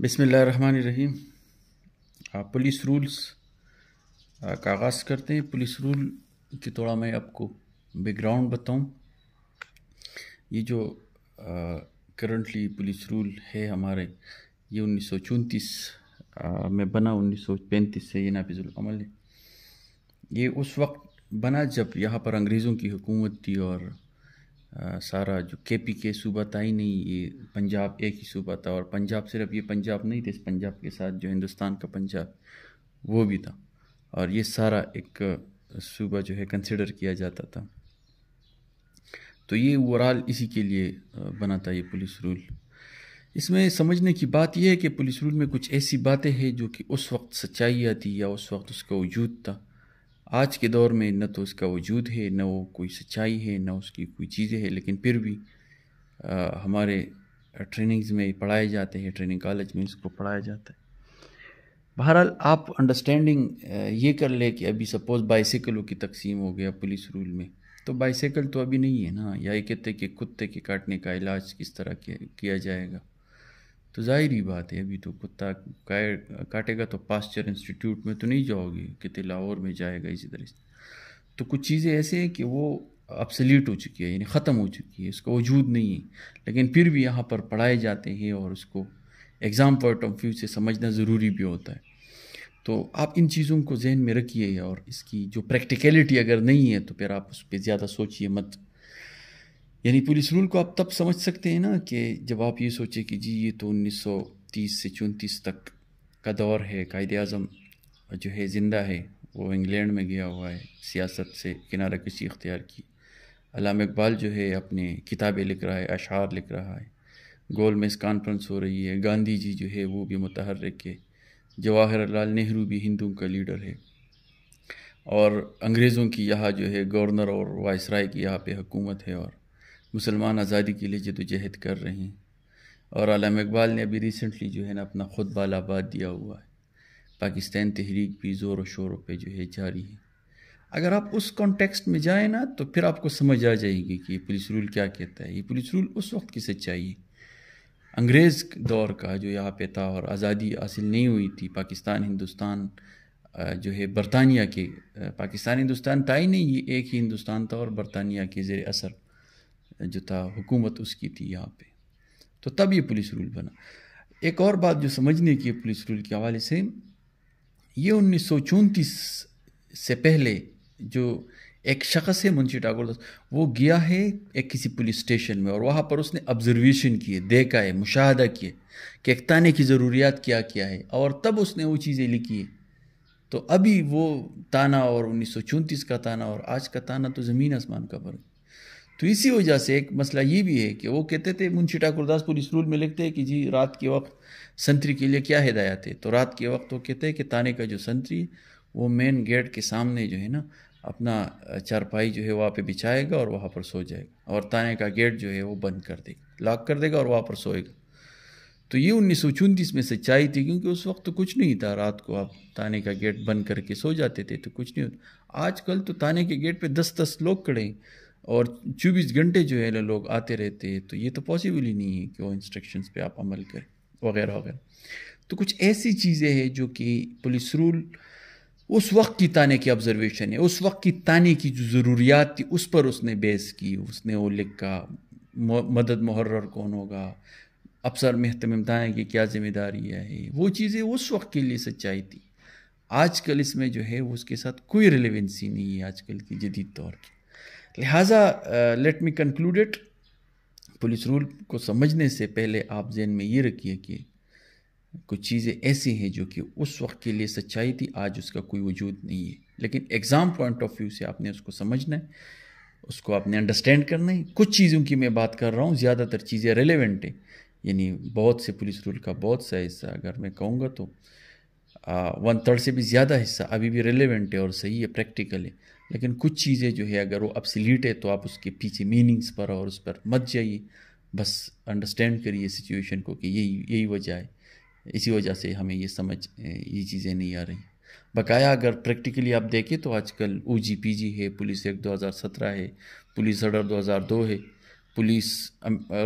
बिसमीम police rules का आगाज़ करते हैं पुलिस रूल की थोड़ा मैं आपको बैकग्राउंड बताऊं ये जो करंटली पुलिस रूल है हमारे ये उन्नीस सौ में बना उन्नीस सौ पैंतीस से ये नाफिजुलमल है ये उस वक्त बना जब यहाँ पर अंग्रेज़ों की हुकूमत थी और सारा जो के पी के सूबा था ही नहीं ये पंजाब एक ही सूबा था और पंजाब सिर्फ ये पंजाब नहीं थे इस पंजाब के साथ जो हिंदुस्तान का पंजाब वो भी था और ये सारा एक सूबा जो है कंसिडर किया जाता था तो ये ओवरऑल इसी के लिए बना था ये पुलिस रूल इसमें समझने की बात यह है कि पुलिस रूल में कुछ ऐसी बातें हैं जो कि उस वक्त सच्चाई आती या उस वक्त उसका वजूद था आज के दौर में न तो उसका वजूद है न वो कोई सच्चाई है न उसकी कोई चीज़ें हैं लेकिन फिर भी आ, हमारे ट्रेनिंग्स में पढ़ाए जाते हैं ट्रेनिंग कॉलेज में इसको पढ़ाया जाता है बहरहाल आप अंडरस्टैंडिंग ये कर ले कि अभी सपोज़ बाइसाइकिलों की तकसीम हो गया पुलिस रूल में तो बाइसाइकिल तो अभी नहीं है ना या ये कहते कि कुत्ते के काटने का इलाज किस तरह किया जाएगा तो जाहिर बात है अभी तो कुत्ता काटेगा तो पास्चर इंस्टीट्यूट में तो नहीं जाओगे कितने लाहौर में जाएगा इसी तरह से तो कुछ चीज़ें ऐसे हैं कि वो अपसलीट हो चुकी है यानी ख़त्म हो चुकी है इसका वजूद नहीं है लेकिन फिर भी यहाँ पर पढ़ाए जाते हैं और उसको एग्ज़ाम पॉइंट ऑफ व्यू से समझना ज़रूरी भी होता है तो आप इन चीज़ों को जहन में रखिए और इसकी जो प्रैक्टिकलिटी अगर नहीं है तो फिर आप उस पर ज़्यादा सोचिए मत यानी पुलिस रूल को आप तब समझ सकते हैं ना कि जब आप ये सोचें कि जी ये तो 1930 से चौंतीस तक का दौर है कायद अज़म जो है ज़िंदा है वो इंग्लैंड में गया हुआ है सियासत से किनारा किसी इख्तियार की अलाम इकबाल जो है अपने किताबें लिख रहा है अशार लिख रहा है गोल मेज कॉन्फ्रेंस हो रही है गांधी जी जो है वो भी मतहरक है जवाहरलाल नेहरू भी हिंदुओं का लीडर है और अंग्रेज़ों की यहाँ जो है गवर्नर और वायसराय की यहाँ पे हुकूमत है और मुसलमान आज़ादी के लिए जदोजहद कर रहे हैं और आलम इकबाल ने अभी रिसेंटली जो है ना अपना ख़ुद बालाबाद दिया हुआ है पाकिस्तान तहरीक भी ज़ोर शोर पर जो है जारी है अगर आप उस कॉन्टेक्स्ट में जाएँ ना तो फिर आपको समझ आ जाएगी कि ये पुलिस रूल क्या कहता है ये पुलिस रूल उस वक्त की सच्चाई अंग्रेज़ दौर का जो यहाँ पे था और आज़ादी हासिल नहीं हुई थी पाकिस्तान हिंदुस्तान जो है बरतानिया के पाकिस्तान हिंदुस्तान था ही नहीं ये एक ही हिंदुस्तान था और बरतानिया के ज़ेर असर जो था हुकूमत उसकी थी यहाँ पे तो तब ये पुलिस रूल बना एक और बात जो समझने की है पुलिस रूल के हवाले से ये उन्नीस से पहले जो एक शख्स है मुंशी टागोर वो गया है एक किसी पुलिस स्टेशन में और वहाँ पर उसने ऑब्जर्वेशन किए देखा है मुशाहदा किए कि एक ताने की ज़रूरियात क्या क्या है और तब उसने वो चीज़ें लिखी है तो अभी वो ताना और उन्नीस का ताना और आज का ताना तो ज़मीन आसमान का फर्क तो इसी वजह से एक मसला ये भी है कि वो कहते थे मुंशिटा गुरदासपुर इस रूल में लिखते हैं कि जी रात के वक्त संतरी के लिए क्या हिदायत है तो रात के वक्त वो कहते हैं कि ताने का जो संतरी वो मेन गेट के सामने जो है ना अपना चारपाई जो है वहाँ पे बिछाएगा और वहाँ पर सो जाएगा और ताने का गेट जो है वो बंद कर देगा लॉक कर देगा और वहाँ पर सोएगा तो ये उन्नीस सौ चौंतीस में सच्चाई थी क्योंकि उस वक्त तो कुछ नहीं था रात को आप ताने का गेट बंद करके सो जाते थे तो कुछ नहीं होता आजकल तो ताने के गेट पे दस दस लोग खड़े हैं और चौबीस घंटे जो है लोग आते रहते हैं तो ये तो पॉसिबल ही नहीं है कि वो इंस्ट्रक्शंस पे आप अमल करें वगैरह वगैरह तो कुछ ऐसी चीज़ें हैं जो कि पुलिस रूल उस वक्त की ताने की ऑब्जर्वेशन है उस वक्त की ताने की जो ज़रूरियात थी उस पर उसने बेस की उसने वो लिखा मदद मुहर्र कौन होगा अफसर महतम की क्या जिम्मेदारियाँ है वो चीज़ें उस वक्त के लिए सच्चाई थी आजकल इसमें जो है उसके साथ कोई रिलेवेंसी नहीं है आजकल की जदीद दौर की लिहाजा let me it police rule को समझने से पहले आप जहन में ये रखिए कि कुछ चीज़ें ऐसी हैं जो कि उस वक्त के लिए सच्चाई थी आज उसका कोई वजूद नहीं है लेकिन एग्ज़ाम पॉइंट ऑफ व्यू से आपने उसको समझना है उसको आपने अंडरस्टैंड करना है कुछ चीज़ों की मैं बात कर रहा हूँ ज़्यादातर चीज़ें रेलिवेंट हैं यानी बहुत से पुलिस रूल का बहुत सा हिस्सा अगर मैं कहूँगा तो वन थर्ड से भी ज़्यादा हिस्सा अभी भी रेलिवेंट है और सही है प्रैक्टिकल है लेकिन कुछ चीज़ें जो है अगर वो सिलीट है तो आप उसके पीछे मीनिंग्स पर और उस पर मत जाइए बस अंडरस्टैंड करिए सिचुएशन को कि यही यही वजह है इसी वजह से हमें ये समझ ये चीज़ें नहीं आ रही बकाया अगर प्रैक्टिकली आप देखें तो आजकल ओ जी पी जी है पुलिस एक्ट दो है पुलिस ऑर्डर दो है पुलिस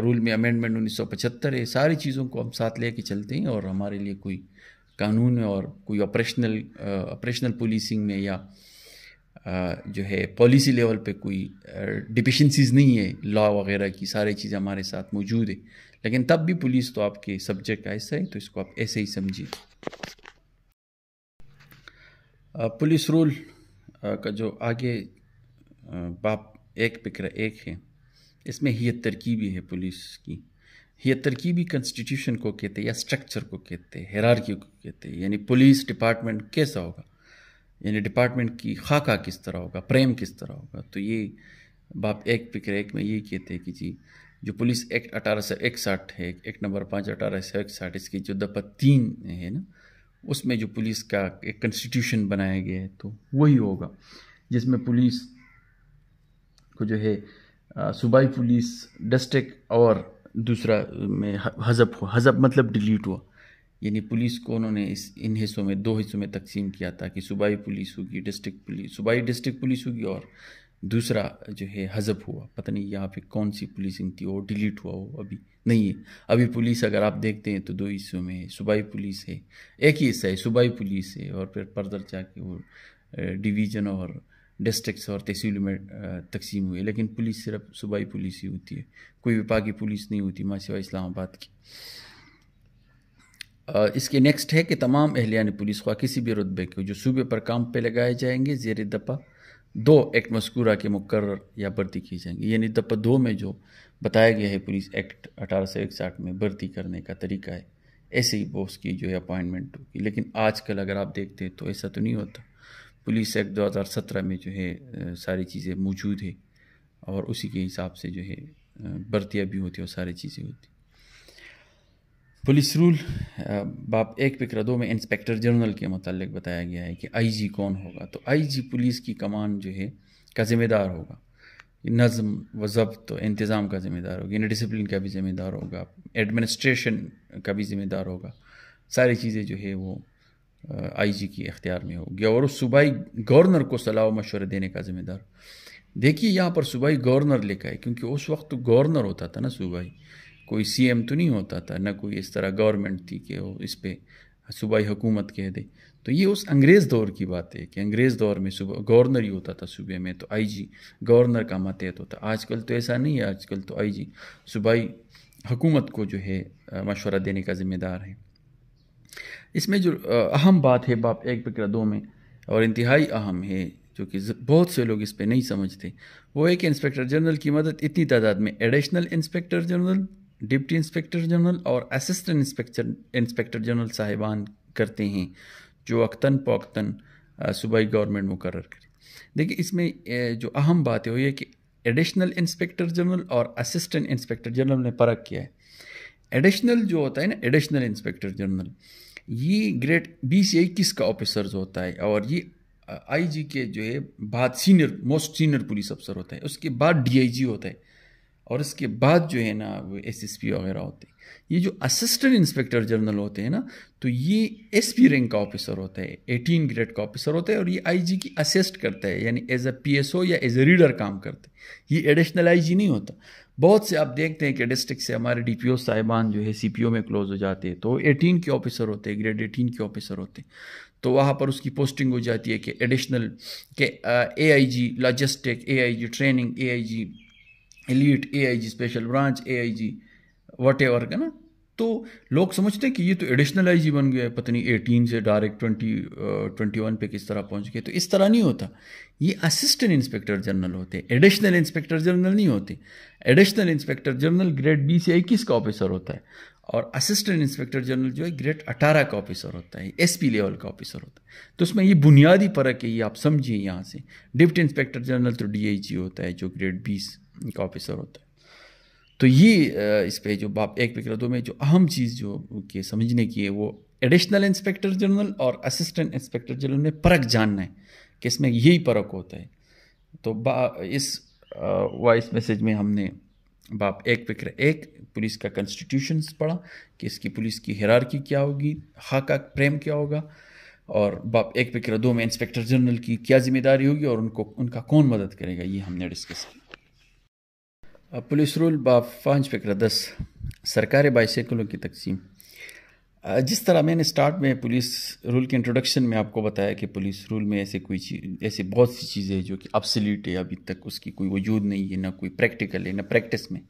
रूल में अमेंडमेंट 1975 है सारी चीज़ों को हम साथ लेके चलते हैं और हमारे लिए कोई कानून और कोई ऑपरेशनल ऑपरेशनल पुलिसिंग में या जो है पॉलिसी लेवल पे कोई डिफिशेंसीज नहीं है लॉ वगैरह की सारी चीज़ें हमारे साथ मौजूद है लेकिन तब भी पुलिस तो आपके सब्जेक्ट का हिस्सा है तो इसको आप ऐसे ही समझिए पुलिस रूल का जो आगे बाप एक फिक्र एक है इसमें हियत तरकीबी है पुलिस की ये तरकीबी कंस्टिट्यूशन को कहते हैं या स्ट्रक्चर को कहते हैं हेरारकी को कहते हैं यानी पुलिस डिपार्टमेंट कैसा होगा यानी डिपार्टमेंट की खाका किस तरह होगा प्रेम किस तरह होगा तो ये बाप एक फिक्र एक में ये कहते हैं कि जी जो पुलिस एक्ट अठारह सौ इकसठ है एक नंबर पाँच अठारह सौ इकसठ इसकी जो दफा तीन है ना उसमें जो पुलिस का एक कंस्टिट्यूशन बनाया गया है तो वही होगा जिसमें पुलिस को जो है सूबाई पुलिस डिस्ट्रिक्ट और दूसरा में हजब हुआ हजब मतलब डिलीट हुआ यानी पुलिस को उन्होंने इस इन हिस्सों में दो हिस्सों में तकसीम किया था कि सूबाई पुलिस होगी डिस्ट्रिक्ट पुलिस सूबाई डिस्ट्रिक्ट पुलिस होगी और दूसरा जो है हजब हुआ पता नहीं यहाँ पे कौन सी पुलिसिंग थी वो डिलीट हुआ वो अभी नहीं है अभी पुलिस अगर आप देखते हैं तो दो हिस्सों में है सूबाई पुलिस है एक ही हिस्सा है सूबाई पुलिस है और फिर जा जाके वो डिवीज़न और डिस्ट्रिक्स और तहसील में तकसीम हुई लेकिन पुलिस सिर्फ सूबाई पुलिस ही होती है कोई विभागी पुलिस नहीं होती माशिवा इस्लामाबाद की इसके नेक्स्ट है कि तमाम अहलियान पुलिस ख्वा किसी भी रुतबे के जो सूबे पर काम पर लगाए जाएंगे जेर दफ़ा दो एक्ट मस्कूरा के मुकर या भर्ती की जाएंगी यानी दफ़ा दो में जो बताया गया है पुलिस एक्ट अठारह सौ इकसठ में भर्ती करने का तरीका है ऐसे ही बॉस की जो है अपॉइंटमेंट होगी लेकिन आजकल अगर आप देखते हैं तो ऐसा तो नहीं होता पुलिस एक्ट दो हज़ार सत्रह में जो है सारी चीज़ें मौजूद है और उसी के हिसाब से जो है भर्तियाँ भी होती है और सारी चीज़ें होती पुलिस रूल बाप एक फिक्र दो में इंस्पेक्टर जनरल के मतलब बताया गया है कि आईजी कौन होगा तो आईजी पुलिस की कमान जो है का ज़िम्मेदार होगा नज़म व ज़ब्त तो इंतज़ाम का ज़िम्मेदार होगा इन डिसिप्लिन का भी ज़िम्मेदार होगा एडमिनिस्ट्रेशन का भी ज़िम्मेदार होगा सारी चीज़ें जो है वो आईजी की अख्तियार में होगी और उस सूबाई गवर्नर को सलाह मशवरे देने का ज़िम्मेदार देखिए यहाँ पर सूबाई गवर्नर लेकर है क्योंकि उस वक्त तो गवर्नर होता था ना सूबाई कोई सीएम तो नहीं होता था ना कोई इस तरह गवर्नमेंट थी कि वो इस पर सूबाई हुकूमत कह दे तो ये उस अंग्रेज़ दौर की बात है कि अंग्रेज़ दौर में सुबह गवर्नर ही होता था सूबे में तो आईजी गवर्नर का मातहत होता आजकल तो ऐसा नहीं है आजकल तो आईजी सूबाई हुकूमत को जो है मशवरा देने का ज़िम्मेदार है इसमें जो अहम बात है बाप एक बकर दो में और इंतहाई अहम है जो कि बहुत से लोग इस पर नहीं समझते वो है कि इंस्पेक्टर जनरल की मदद इतनी तादाद में additional inspector general deputy inspector general और असिस्टेंट इंस्पेक्टर इंस्पेक्टर जनरल साहिबान करते हैं जो अक्तन पोक्तन सूबाई गवर्नमेंट मुकर करे देखिए इसमें जो अहम बात है वो ये कि एडिशनल इंस्पेक्टर जनरल और असिस्टेंट इंस्पेक्टर जनरल ने फ़र्क किया है एडिशनल जो होता है ना एडिशनल इंस्पेक्टर जनरल ये ग्रेड बी सी आई किस का ऑफिसर होता है और ये आईजी के जो है बाद सीनियर मोस्ट सीनियर पुलिस अफसर होता है उसके बाद डीआईजी होता है और इसके बाद जो है ना वो एस वगैरह होते हैं ये जो असिस्टेंट इंस्पेक्टर जनरल होते हैं ना तो ये एस पी रैंक का ऑफिसर होता है एटीन ग्रेड का ऑफिसर होता है और ये आईजी की असिस्ट करता है यानी एज अ पीएसओ या एज ए रीडर काम करते हैं ये एडिशनल आईजी नहीं होता बहुत से आप देखते हैं कि डिस्ट्रिक्ट से हमारे डी पी साहिबान जो है सी पी ओ में क्लोज हो जाते हैं तो एटीन के ऑफिसर होते हैं ग्रेड एटीन के ऑफिसर होते हैं तो वहाँ पर उसकी पोस्टिंग हो जाती है कि एडिशनल के A I G logistic A I G training A I G elite A I G special branch A I G whatever का ना तो लोग समझते हैं कि ये तो एडिशनल आई जी बन गया है पत्नी एटीन से डायरेक्ट ट्वेंटी ट्वेंटी वन पे किस तरह पहुंच गए तो इस तरह नहीं होता ये असिस्टेंट इंस्पेक्टर जनरल होते हैं एडिशनल इंस्पेक्टर जनरल नहीं होते additional inspector general grade B से इक्कीस का ऑफिसर होता है और असिस्टेंट इंस्पेक्टर जनरल जो है ग्रेड अठारह का ऑफिसर होता है एस लेवल का ऑफिसर होता है तो उसमें ये बुनियादी फर्क है ये आप समझिए यहाँ से डिप्टी इंस्पेक्टर जनरल तो डी होता है जो ग्रेड बीस का ऑफिसर होता है तो ये इस पर जो बाप एक पे दो में जो अहम चीज़ जो के समझने की है वो एडिशनल इंस्पेक्टर जनरल और असिस्टेंट इंस्पेक्टर जनरल में फ़र्क जानना है कि इसमें यही फ़र्क होता है तो इस वॉइस मैसेज में हमने बाप एक फिक्र एक पुलिस का कॉन्स्टिट्यूशन पढ़ा कि इसकी पुलिस की हिरारकी क्या होगी हक प्रेम क्या होगा और बाप एक फिक्र दो में इंस्पेक्टर जनरल की क्या जिम्मेदारी होगी और उनको उनका कौन मदद करेगा ये हमने डिस्कस किया रूल बाफांज फ़िक्र दस सरकारी बाईसाइकिलों की तकसीम जिस तरह मैंने स्टार्ट में पुलिस रूल के इंट्रोडक्शन में आपको बताया कि पुलिस रूल में ऐसे कोई चीज़ ऐसी बहुत सी चीज़ें हैं जो कि अपसलीट है अभी तक उसकी कोई वजूद नहीं है ना कोई प्रैक्टिकल है ना प्रैक्टिस में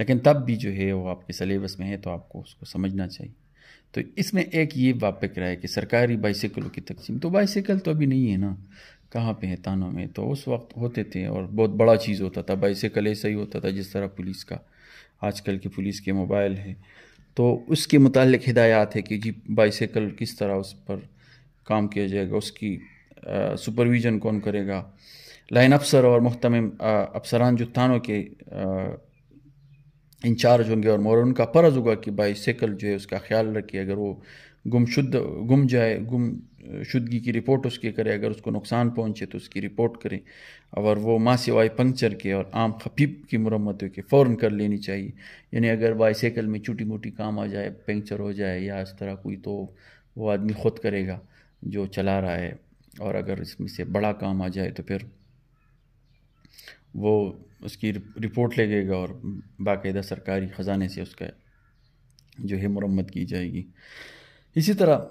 लेकिन तब भी जो है वो आपके सलेबस में है तो आपको उसको समझना चाहिए तो इसमें एक ये वापक रहा है कि सरकारी बाईसाइकिलों की तकसीम तो बाईसाइकिल तो अभी नहीं है ना कहाँ पे है तानों में तो उस वक्त होते थे और बहुत बड़ा चीज़ होता था बाईस कले सही होता था जिस तरह पुलिस का आजकल की पुलिस के मोबाइल है तो उसके मुतल हिदायत है कि जी बाईसकल किस तरह उस पर काम किया जाएगा उसकी सुपरविज़न कौन करेगा लाइन अफसर और महतम अफसरान जो थानों के इंचार्ज होंगे और मोर उनका फ़र्ज़ होगा कि बाईसकल जो है उसका ख्याल रखिए अगर वो गुमशुद गुम जाए गुम शुद्गी की रिपोर्ट उसके करें अगर उसको नुकसान पहुंचे तो उसकी रिपोर्ट करें और वो माँ सिवाय पंक्चर के और आम खफीब की मरम्मत के फ़ौर कर लेनी चाहिए यानी अगर बाईसाइकिल में छोटी मोटी काम आ जाए पंक्चर हो जाए या इस तरह कोई तो वो आदमी ख़ुद करेगा जो चला रहा है और अगर इसमें से बड़ा काम आ जाए तो फिर वो उसकी रिपोर्ट लगेगा और बाकायदा सरकारी ख़जाने से उसका जो है मरम्मत की जाएगी इसी तरह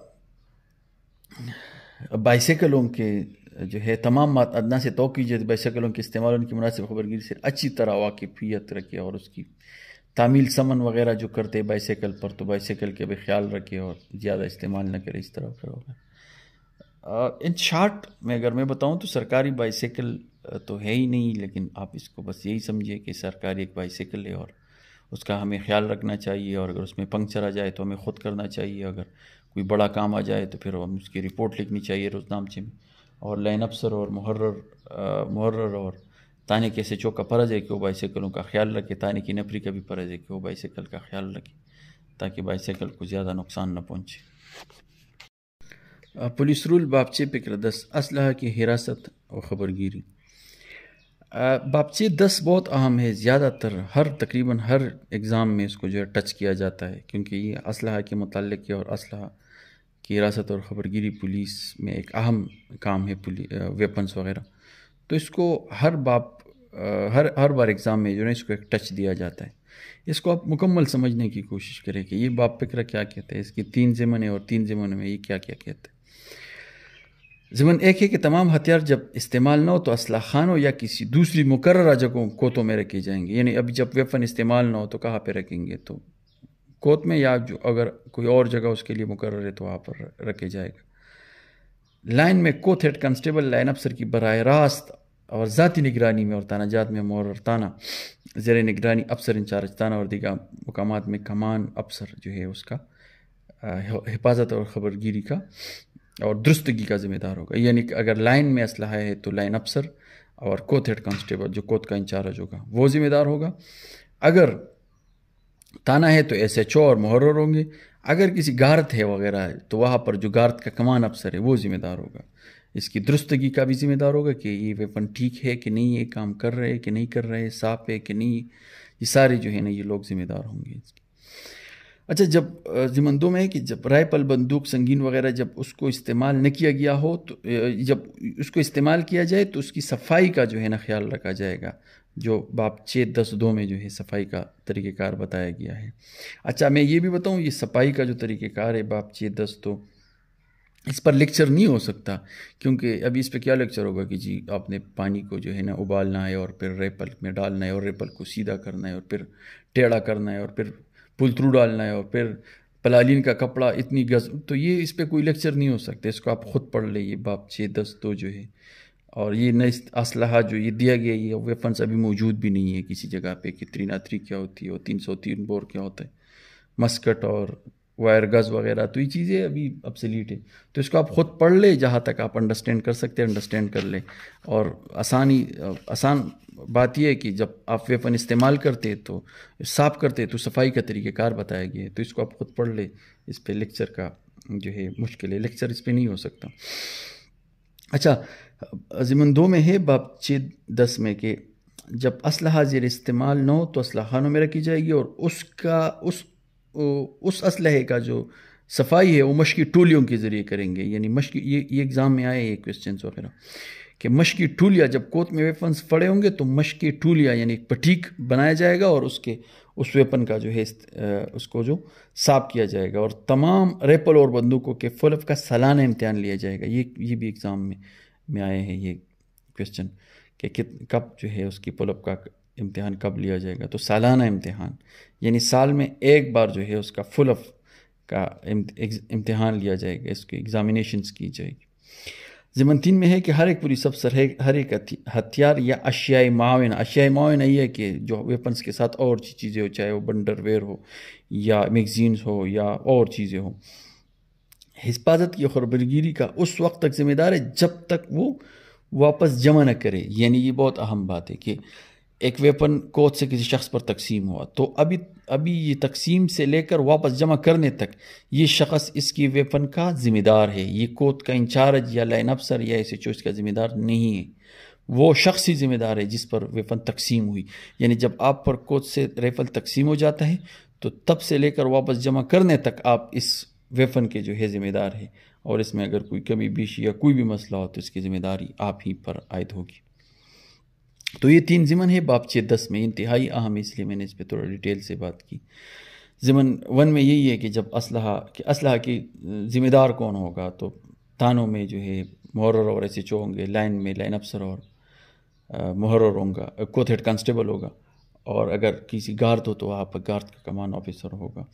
बाइसकलों के जो है तमाम अदना से तो की जाए बाइसकलों के इस्तेमाल उनकी मुनासिब खबरगिरी से अच्छी तरह वाकिफियत रखे और उसकी तामील समन वगैरह जो करते हैं बाइसाइकिल पर तो बाइसकल के भी ख्याल रखे और ज़्यादा इस्तेमाल ना करें इस तरह वगैरह वगैरह इन शार्ट में अगर मैं बताऊँ तो सरकारी बाइसकल तो है ही नहीं लेकिन आप इसको बस यही समझिए कि सरकारी एक बाइसकल है और उसका हमें ख्याल रखना चाहिए और अगर उसमें पंक्चर आ जाए तो हमें ख़ुद करना चाहिए अगर कोई बड़ा काम आ जाए तो फिर हम उसकी रिपोर्ट लिखनी चाहिए रोजनामचे में और लाइन अफसर और मुहर्र मुहर्र और ताने कैसे चौक का फ़र्ज है कि वो बाइसाइकिलों का ख्याल रखे ताने की नफरी का भी फ़र्ज है कि वो बाइसाइकिल का ख्याल रखे ताकि बाइसाइकिल को ज़्यादा नुकसान न पहुँचे पुलिस रूल बापचे पिक्र दस असलह की हिरासत और ख़बरगिरी बापचे दस बहुत अहम है ज़्यादातर हर तकरीबन हर एग्ज़ाम में इसको जो है टच किया जाता है क्योंकि ये असलह के मतलब और असलह कि हिरासत और ख़बरगिरी पुलिस में एक अहम काम है वेपन्स वगैरह तो इसको हर बाप हर हर बार एग्ज़ाम में जो है इसको एक टच दिया जाता है इसको आप मुकम्मल समझने की कोशिश करें कि ये बाप फिक्र क्या कहते हैं इसकी तीन ज़मन है और तीन ज़मन में ये क्या क्या कहते हैं ज़मन एक है कि तमाम हथियार जब इस्तेमाल ना हो तो असला खानों या किसी दूसरी मुकर्रा जगहों कोतों में रखे जाएंगे यानी अब जब वेपन इस्तेमाल ना हो तो कहाँ पर रखेंगे तो कोत में या जो अगर कोई और जगह उसके लिए मुकर है तो वहाँ पर रखे जाएगा लाइन में कोथ हेड कंस्टेबल लाइन अफसर की बरह रास्त और ज़ाती निगरानी में और ताना जात में मोर और ताना ज़र निगरानी अफसर इंचार्ज ताना और दीगर मकाम में कमान अफसर जो है उसका हिफाजत और खबरगिरी का और दुरुस्तगी का जिम्मेदार होगा यानी कि अगर लाइन में असलाह है तो लाइन अफसर और कोथ हेड कांस्टेबल जो कोत का इंचार्ज होगा वो ज़िम्मेदार होगा अगर ताना है तो एस एच ओ और मुहर्र होंगे अगर किसी गारत है वगैरह है तो वहाँ पर जो गारत का कमान अफसर है वो ज़िम्मेदार होगा इसकी दुरुस्तगी का भी ज़िम्मेदार होगा कि ये वेपन ठीक है कि नहीं ये काम कर रहे कि नहीं कर रहे साफ है कि नहीं ये सारे जो है ना ये लोग ज़िम्मेदार होंगे अच्छा जब जिमंदों में कि जब राइफल बंदूक संगीन वगैरह जब उसको इस्तेमाल न किया गया हो तो जब उसको इस्तेमाल किया जाए तो उसकी सफाई का जो है ना ख्याल रखा जाएगा जो बापचे दस दो में जो है सफाई का तरीक़ेकार बताया गया है अच्छा मैं ये भी बताऊँ ये सफाई का जो तरीक़ेकार है बापचे दस दो इस पर लेक्चर नहीं हो सकता क्योंकि अभी इस पर क्या लेक्चर होगा कि जी आपने पानी को जो है ना उबालना है और फिर रेपल में डालना है और रेपल को सीधा करना है और फिर टेढ़ा करना है और फिर थ्रू डालना है और फिर पलालीन का कपड़ा इतनी गज तो ये इस पर कोई लेक्चर नहीं हो सकता इसको आप ख़ुद पढ़ लीजिए बाप छः दस दो जो है और ये नए असल जो ये दिया गया ये वेपन्स अभी मौजूद भी नहीं है किसी जगह पे कि थ्री ना थ्री क्या होती है और तीन सौ तीन बोर क्या होता है मस्कट और वायर गज वगैरह तो ये चीज़ें अभी लीट है तो इसको आप ख़ुद पढ़ ले जहाँ तक आप अंडरस्टैंड कर सकते हैं अंडरस्टैंड कर ले और आसानी आसान बात यह है कि जब आप वेपन इस्तेमाल करते तो साफ करते तो सफाई का तरीक़ेकार बताया गया है तो इसको आप ख़ुद पढ़ ले इस पर लेक्चर का जो है मुश्किल है लेक्चर इस पर नहीं हो सकता अच्छा दो में है बाब छिद दस में के जब असलहा ज़ेर इस्तेमाल न हो तो असलहा खानों में रखी जाएगी और उसका उस उस असलहे का जो सफाई है वो मशकी टूलियों के ज़रिए करेंगे यानी मशकी ये ये एग्ज़ाम में आए ये क्वेश्चन वगैरह कि मशकी टूलिया जब कोत में वेपन्स फड़े होंगे तो मशकी टूलिया यानी एक पटीक बनाया जाएगा और उसके उस वेपन का जो है उसको जो साफ किया जाएगा और तमाम रेपल और बंदूकों के फलफ का सालाना इम्तहान लिया जाएगा ये ये भी एग्ज़ाम में में आए हैं ये क्वेश्चन कि कित कब जो है उसकी पुलअप का इम्तहान कब लिया जाएगा तो सालाना इम्तहान यानी साल में एक बार जो है उसका फुलअप का इम्तहान लिया जाएगा इसकी एग्ज़ामिनेशन्स की जाएगी ज़मन तीन में है कि हर एक पुलिस अफसर है हर एक हथियार या अशियाई माविन अशियाई माविन यही है कि जो वेपन्स के साथ और चीज़ें हो चाहे वो बंडरवेयर हो या मैगजीन्स हो या और चीज़ें हों हिफाजत की खबरगिरी का उस वक्त तक ज़िम्मेदार है जब तक वो वापस जमा न करे यानी ये बहुत अहम बात है कि एक वेपन कोच से किसी शख्स पर तकसीम हुआ तो अभी अभी ये तकसीम से लेकर वापस जमा करने तक ये शख्स इसकी वेपन का ज़िम्मेदार है ये कोच का इंचार्ज या लाइन अफसर या ऐसे एच का ज़िम्मेदार नहीं है वो शख्स ही ज़िम्मेदार है जिस पर वेपन तकसीम हुई यानी जब आप पर कोच से रेफल तकसीम हो जाता है तो तब से लेकर वापस जमा करने तक आप इस वेफन के जो है ज़िम्मेदार है और इसमें अगर कोई कमी बेशी या कोई भी मसला हो तो इसकी ज़िम्मेदारी आप ही पर आयद होगी तो ये तीन ज़िमन है बापचे दस में इंतहाई अहम इसलिए मैंने इस पर थोड़ा डिटेल से बात की ज़िमन वन में यही है कि जब असल कि की ज़िम्मेदार कौन होगा तो थानों में जो है महरर और एस एच होंगे लाइन में लाइन अफसर और महरर होंगे कोथेड कांस्टेबल होगा और अगर किसी गार्द हो तो आप गार्द का कमान ऑफिसर होगा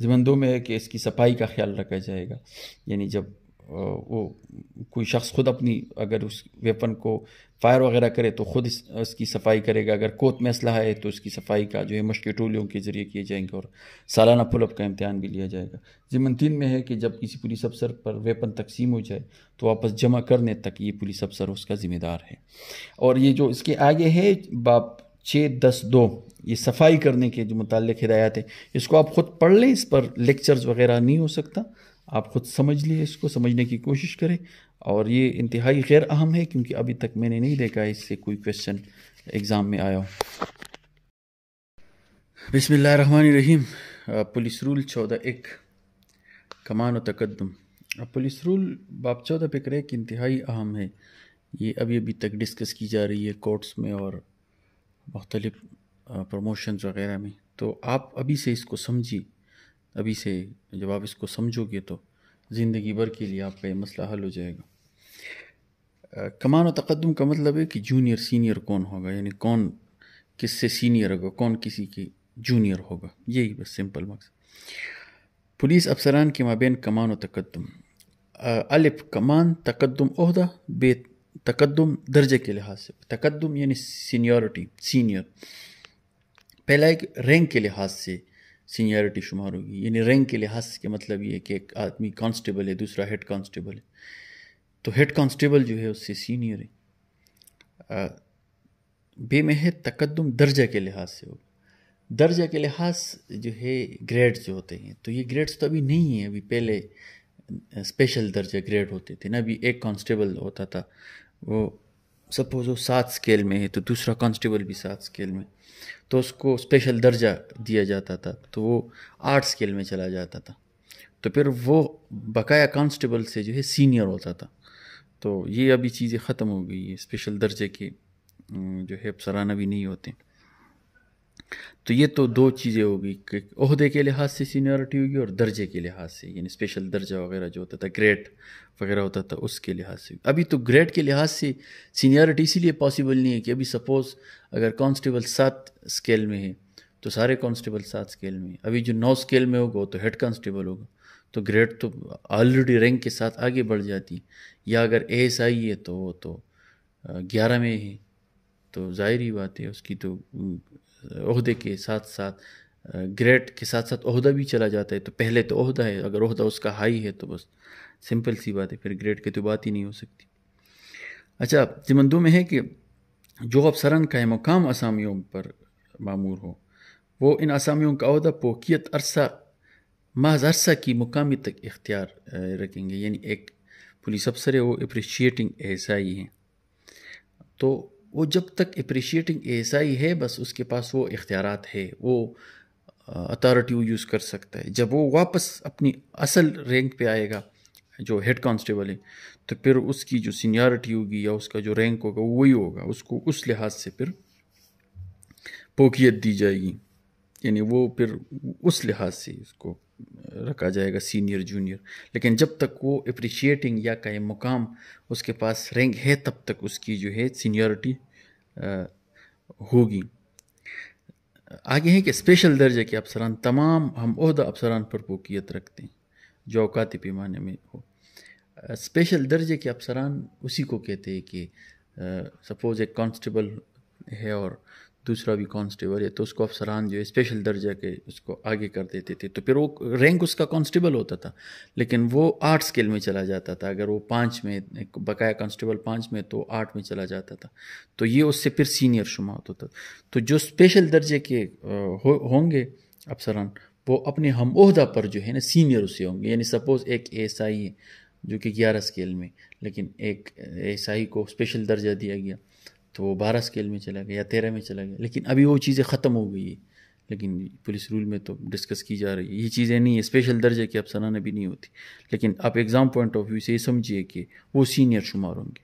ज़िमन दो में है कि इसकी सफाई का ख्याल रखा जाएगा यानी जब वो कोई शख्स खुद अपनी अगर उस वेपन को फायर वगैरह करे तो खुद इस इसकी सफाई करेगा अगर कोत में असला है तो उसकी सफाई का जो है मुश्किल टोलियों के ज़रिए किए जाएंगे और सालाना पुलअप का इम्तहान भी लिया जाएगा ज़िमन तीन में है कि जब किसी पुलिस अफसर पर वेपन तकसीम हो जाए तो वापस जमा करने तक ये पुलिस अफसर उसका ज़िम्मेदार है और ये जो इसके आगे है बाप छः दस दो ये सफाई करने के जो मुतल हिदायत हैं इसको आप ख़ुद पढ़ लें इस पर लेक्चर्स वगैरह नहीं हो सकता आप ख़ुद समझ लिए इसको समझने की कोशिश करें और ये इंतहाई गैर अहम है क्योंकि अभी तक मैंने नहीं देखा इससे कोई क्वेश्चन एग्ज़ाम में आया हो रहीम पुलिस रूल चौदह एक कमान व तकदम पुलिस रूल बाप चौदह पे करें कि इंतहाई अहम है ये अभी अभी तक डिस्कस की जा रही है कोर्ट्स में और मुख्तलिफ प्रमोशन वगैरह में तो आप अभी से इसको समझिए अभी से जब आप इसको समझोगे तो ज़िंदगी भर के लिए आपका ये मसला हल हो जाएगा कमान तकदम का मतलब है कि जूनियर सीनियर कौन होगा यानी कौन किससे सीनियर होगा कौन किसी के जूनियर होगा यही बस सिंपल मकसद पुलिस अफसरान के माबेन कमान व तकदम अलिफ कमान तकदम अहदा बे तकदम दर्जे के लिहाज से तकदम यानी सीनियरिटी सीनियर पहला एक रैंक के लिहाज से सीनियरिटी शुमार होगी यानी रैंक के लिहाज के मतलब ये कि एक आदमी कांस्टेबल है दूसरा हेड कांस्टेबल है तो हेड कांस्टेबल जो है उससे सीनियर है बे में तकदम दर्जा के लिहाज से होगा दर्जा के लिहाज जो है ग्रेड्स जो होते हैं तो ये ग्रेड्स तो अभी नहीं है अभी पहले स्पेशल दर्जा ग्रेड होते थे ना अभी एक कांस्टेबल होता था वो सपोज वो सात स्केल में है तो दूसरा कांस्टेबल भी सात स्केल में तो उसको स्पेशल दर्जा दिया जाता था तो वो आठ स्केल में चला जाता था तो फिर वो बकाया कांस्टेबल से जो है सीनियर होता था तो ये अभी चीज़ें ख़त्म हो गई है स्पेशल दर्जे के जो है अफसराना भी नहीं होते तो ये तो दो चीज़ें होगी कि अहदे के लिहाज से सीनियरिटी होगी और दर्जे के लिहाज से यानी स्पेशल दर्जा वगैरह जो होता था ग्रेड वगैरह होता था उसके लिहाज से अभी तो ग्रेड के लिहाज से सीनियरिटी इसीलिए पॉसिबल नहीं है कि अभी सपोज़ अगर कांस्टेबल सात स्केल में है तो सारे कांस्टेबल सात स्केल में अभी जो नौ स्केल में होगा तो हेड कांस्टेबल होगा तो ग्रेड तो ऑलरेडी रैंक के साथ आगे बढ़ जाती या अगर ए एस आई है तो वो तो ग्यारह में है तो जाहिर ही बात है उसकी तो अहदे के साथ साथ ग्रेड के साथ साथ अहदा भी चला जाता है तो पहले तो अहदा है अगर अहदा उसका हाई है तो बस सिंपल सी बात है फिर ग्रेड की तो बात ही नहीं हो सकती अच्छा जिमंदू में है कि जो अफसरन का मकाम असामियों पर मामूर हो वो इन असामियों का अहदा पोकियत अरसा महज अरसा की मुकामी तक इख्तियार रखेंगे यानी एक पुलिस अफसर है वो अप्रिशिएटिंग एस आई है तो वो जब तक अप्रिशिएटिंग एएसआई है बस उसके पास वो इख्तियार है वो अथॉरिटी यूज़ कर सकता है जब वो वापस अपनी असल रैंक पे आएगा जो हेड कांस्टेबल है तो फिर उसकी जो सीनियरिटी होगी या उसका जो रैंक होगा वही होगा उसको उस लिहाज से फिर पोकियत दी जाएगी यानी वो फिर उस लिहाज से उसको रखा जाएगा सीनियर जूनियर लेकिन जब तक वो अप्रिशिएटिंग या कहीं मुकाम उसके पास रैंक है तब तक उसकी जो है सीनियरिटी होगी आगे हैं कि स्पेशल दर्जे के अफसरान तमाम हम अहदा अफसरान पर फोकियत रखते हैं जो अवकाती पैमाने में हो स्पेशल दर्जे के अफसरान उसी को कहते हैं कि सपोज़ एक कांस्टेबल है और दूसरा भी कांस्टेबल है तो उसको अफसरान जो है स्पेशल दर्जा के उसको आगे कर देते थे तो फिर वो रैंक उसका कांस्टेबल होता था लेकिन वो आठ स्केल में चला जाता था अगर वो पाँच में बकाया कांस्टेबल पाँच में तो आठ में चला जाता था तो ये उससे फिर सीनियर शुमार होता था तो जो स्पेशल दर्जे के हो, होंगे अफसरान वो अपने हम अहदा पर जो है ना सीनियर उससे होंगे यानी सपोज़ एक एस आई है जो कि ग्यारह स्केल में लेकिन एक एस आई को स्पेशल दर्जा दिया गया तो वो बारह स्केल में चला गया या तेरह में चला गया लेकिन अभी वो चीज़ें ख़त्म हो गई है लेकिन पुलिस रूल में तो डिस्कस की जा रही है ये चीज़ें नहीं है स्पेशल दर्जे की अफसाना भी नहीं होती लेकिन आप एग्ज़ाम पॉइंट ऑफ व्यू से ये समझिए कि वो सीनियर शुमार होंगे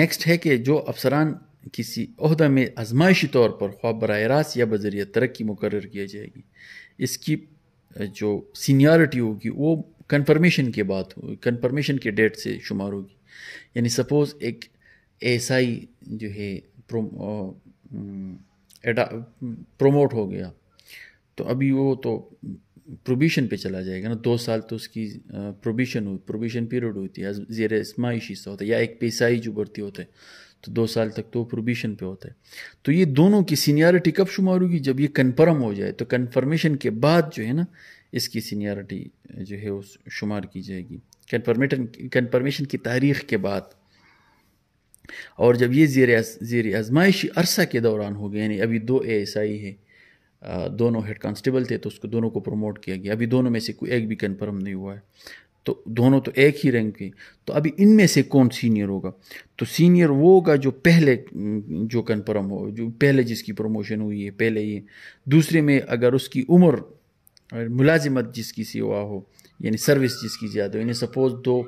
नेक्स्ट है कि जो अफसरान किसी अहदा में आजमाइशी तौर पर ख्वाब बर रास्त या बजरिया तरक्की मुकर किया जाएगी इसकी जो सीनियरिटी होगी वो कन्फर्मेशन के बाद हो कन्फर्मेशन के डेट से शुमार होगी यानी सपोज़ एक ऐसा ही जो है प्रोमोट हो गया तो अभी वो तो प्रोबिशन पे चला जाएगा ना दो साल तो उसकी प्रोबिशन हुई प्रोबिशन पीरियड होती है जेर इसमाइशी से होता है या एक पेशाई जो बढ़ती होता है तो दो साल तक तो प्रोबिशन पे होता है तो ये दोनों की सीनियरिटी कब शुमार होगी जब ये कन्फर्म हो जाए तो कन्फर्मेशन के बाद जो है ना इसकी सीनियरिटी जो है वो शुमार की जाएगी कन्फर्मेटन कन्फर्मेशन की तारीख के बाद और जब ये जेर जेर आजमाइशी अरसा के दौरान हो गया यानी अभी दो ए एस आई है दोनों हेड कांस्टेबल थे तो उसको दोनों को प्रमोट किया गया अभी दोनों में से कोई एक भी कन्फर्म नहीं हुआ है तो दोनों तो एक ही रैंक के तो अभी इनमें से कौन सीनियर होगा तो सीनियर वो होगा जो पहले जो कन्फर्म हो जो पहले जिसकी प्रमोशन हुई है पहले ये दूसरे में अगर उसकी उम्र मुलाजिमत जिसकी सेवा हो यानी सर्विस जिसकी ज़्यादा हो यानी सपोज़ दो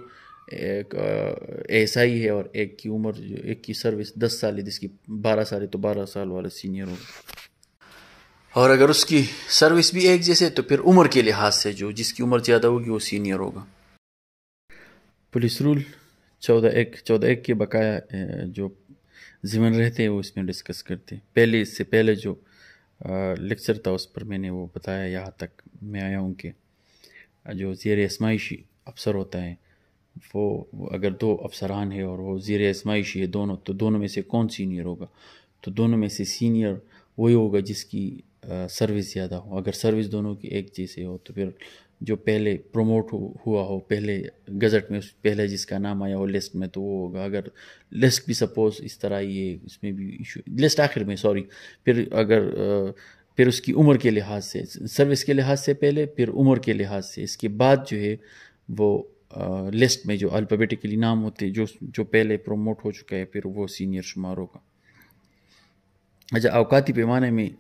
एक ऐसा ही है और एक की उम्र एक की सर्विस दस साल है जिसकी बारह साल है तो बारह साल वाला सीनियर होगा और अगर उसकी सर्विस भी एक जैसे तो फिर उम्र के लिहाज से जो जिसकी उम्र ज़्यादा होगी वो सीनियर होगा पुलिस रूल चौदह एक चौदह एक के बकाया जो जीवन रहते हैं वो इसमें डिस्कस करते हैं पहले इससे पहले जो लेक्चर था उस पर मैंने वो बताया यहाँ तक मैं आया हूँ कि जो जेर आसमाइशी अफसर होता है वो अगर दो अफसरान है और वो ज़ीर आजमाइश है दोनों तो दोनों में से कौन सीनियर होगा तो दोनों में से सीनियर वही होगा जिसकी सर्विस ज़्यादा हो अगर सर्विस दोनों की एक जैसे हो तो फिर जो पहले प्रमोट हुआ हो पहले गज़ट में पहले जिसका नाम आया हो लिस्ट में तो वो होगा अगर लिस्ट भी सपोज इस तरह ये इसमें भी इशू लिस्ट आखिर में सॉरी फिर अगर फिर उसकी उम्र के लिहाज से सर्विस के लिहाज से पहले फिर उम्र के लिहाज से इसके बाद जो है वो लिस्ट में जो अल्फ़ाबेटिकली नाम होते जो जो पहले प्रोमोट हो चुका है फिर वो सीनियर शुमार होगा अच्छा अवकाती पैमाने में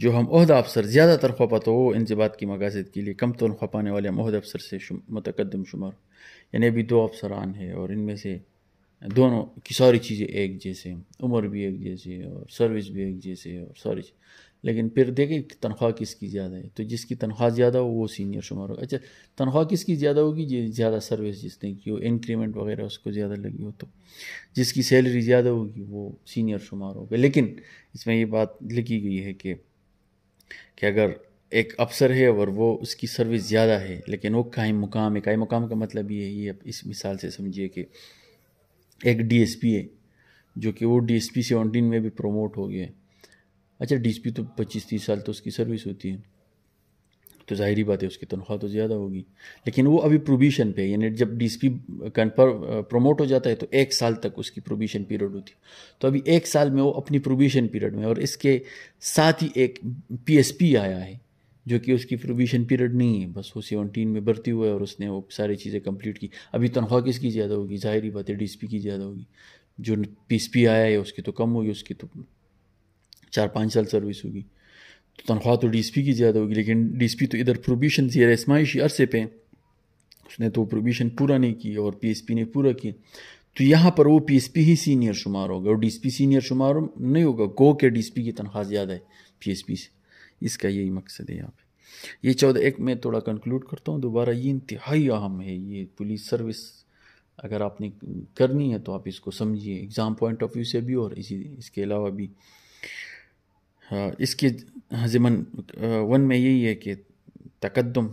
जो हम अहद अफसर ज़्यादा तरफ़ा तो पाते हो इंजबात की मकासद के लिए कम तनख्वा पाने वाले हम अहद अफसर से मतकदम शुमार यानी अभी दो अफसरान है और इनमें से दोनों की सारी चीज़ें एक जैसे हैं उम्र भी एक जैसे और सर्विस भी एक जैसे है और सारी लेकिन फिर देखें कि तनख्वाह किसकी ज़्यादा है तो जिसकी तनख्वाह ज़्यादा हो वो सीनियर शुमार होगा अच्छा तनख्वाह किसकी ज़्यादा होगी ज़्यादा सर्विस जिसने की हो इंक्रीमेंट वगैरह उसको ज़्यादा लगी हो तो जिसकी सैलरी ज़्यादा होगी वो सीनियर शुमार होगा लेकिन इसमें ये बात लिखी गई है कि कि अगर एक अफसर है और वो उसकी सर्विस ज़्यादा है लेकिन वो कायम मुकाम है कायम मुकाम का मतलब ये है ये अब इस मिसाल से समझिए कि एक डीएसपी है जो कि वो डीएसपी सेवनटीन में भी प्रोमोट हो गया है अच्छा डी तो पच्चीस तीस साल तो उसकी सर्विस होती है तो जाहिर बात है उसकी तनख्वाह तो ज़्यादा होगी लेकिन वो अभी प्रोबीशन पे यानी जब डी डीएसपी पी प्रमोट हो जाता है तो एक साल तक उसकी प्रोबीशन पीरियड होती है तो अभी एक साल में वो अपनी प्रोबीशन पीरियड में और इसके साथ ही एक पी आया है जो कि उसकी प्रोबीशन पीरियड नहीं है बस वो सेवनटीन में भर्ती हुआ है और उसने वो सारी चीज़ें कंप्लीट की अभी तनख्वाह किसकी ज़्यादा होगी जाहिर बात है डी की ज़्यादा होगी जो पी आया है उसकी तो कम होगी उसकी तो चार पाँच साल सर्विस होगी तो तनख्वाह तो डी की ज़्यादा होगी लेकिन डी तो इधर प्रोबिशन ज़्यादा इसमाइशी अरसे पे उसने तो प्रोबिशन पूरा नहीं किया और पी ने पूरा किया तो यहाँ पर वो पी ही सीनियर शुमार होगा और डी सीनियर शुमार नहीं होगा गो के डी की तनख्वाह ज़्यादा है पी से इसका यही मकसद है यहाँ पे ये चौदह एक मैं थोड़ा कंक्लूड करता हूँ दोबारा ये इंतहाई अहम है ये पुलिस सर्विस अगर आपने करनी है तो आप इसको समझिए एग्ज़ाम पॉइंट ऑफ व्यू से भी और इसी इसके अलावा भी इसके जमन वन में यही है कि तकदम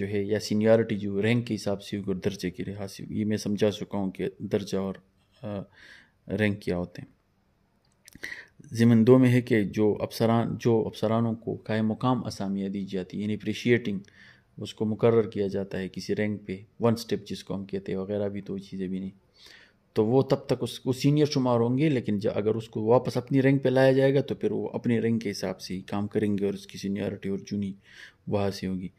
जो है या सीनियरिटी जो रैंक के हिसाब से होगी और दर्जे के लिहाज से ये मैं समझा चुका हूँ कि दर्जा और रैंक क्या होते हैं ज़िमन दो में है कि जो अफसरान जो अफसरानों को कायम मुकाम असामियाँ दी जाती है यानी अप्रिशिएटिंग उसको मुकर किया जाता है किसी रैंक पे वन स्टेप जिसको हम कहते हैं वगैरह भी तो चीज़ें भी नहीं तो वो तब तक उसको सीनियर शुमार होंगे लेकिन अगर उसको वापस अपनी रैंक पे लाया जाएगा तो फिर वो अपने रैंक के हिसाब से ही काम करेंगे और उसकी सीनियरिटी और जूनी वहाँ से होगी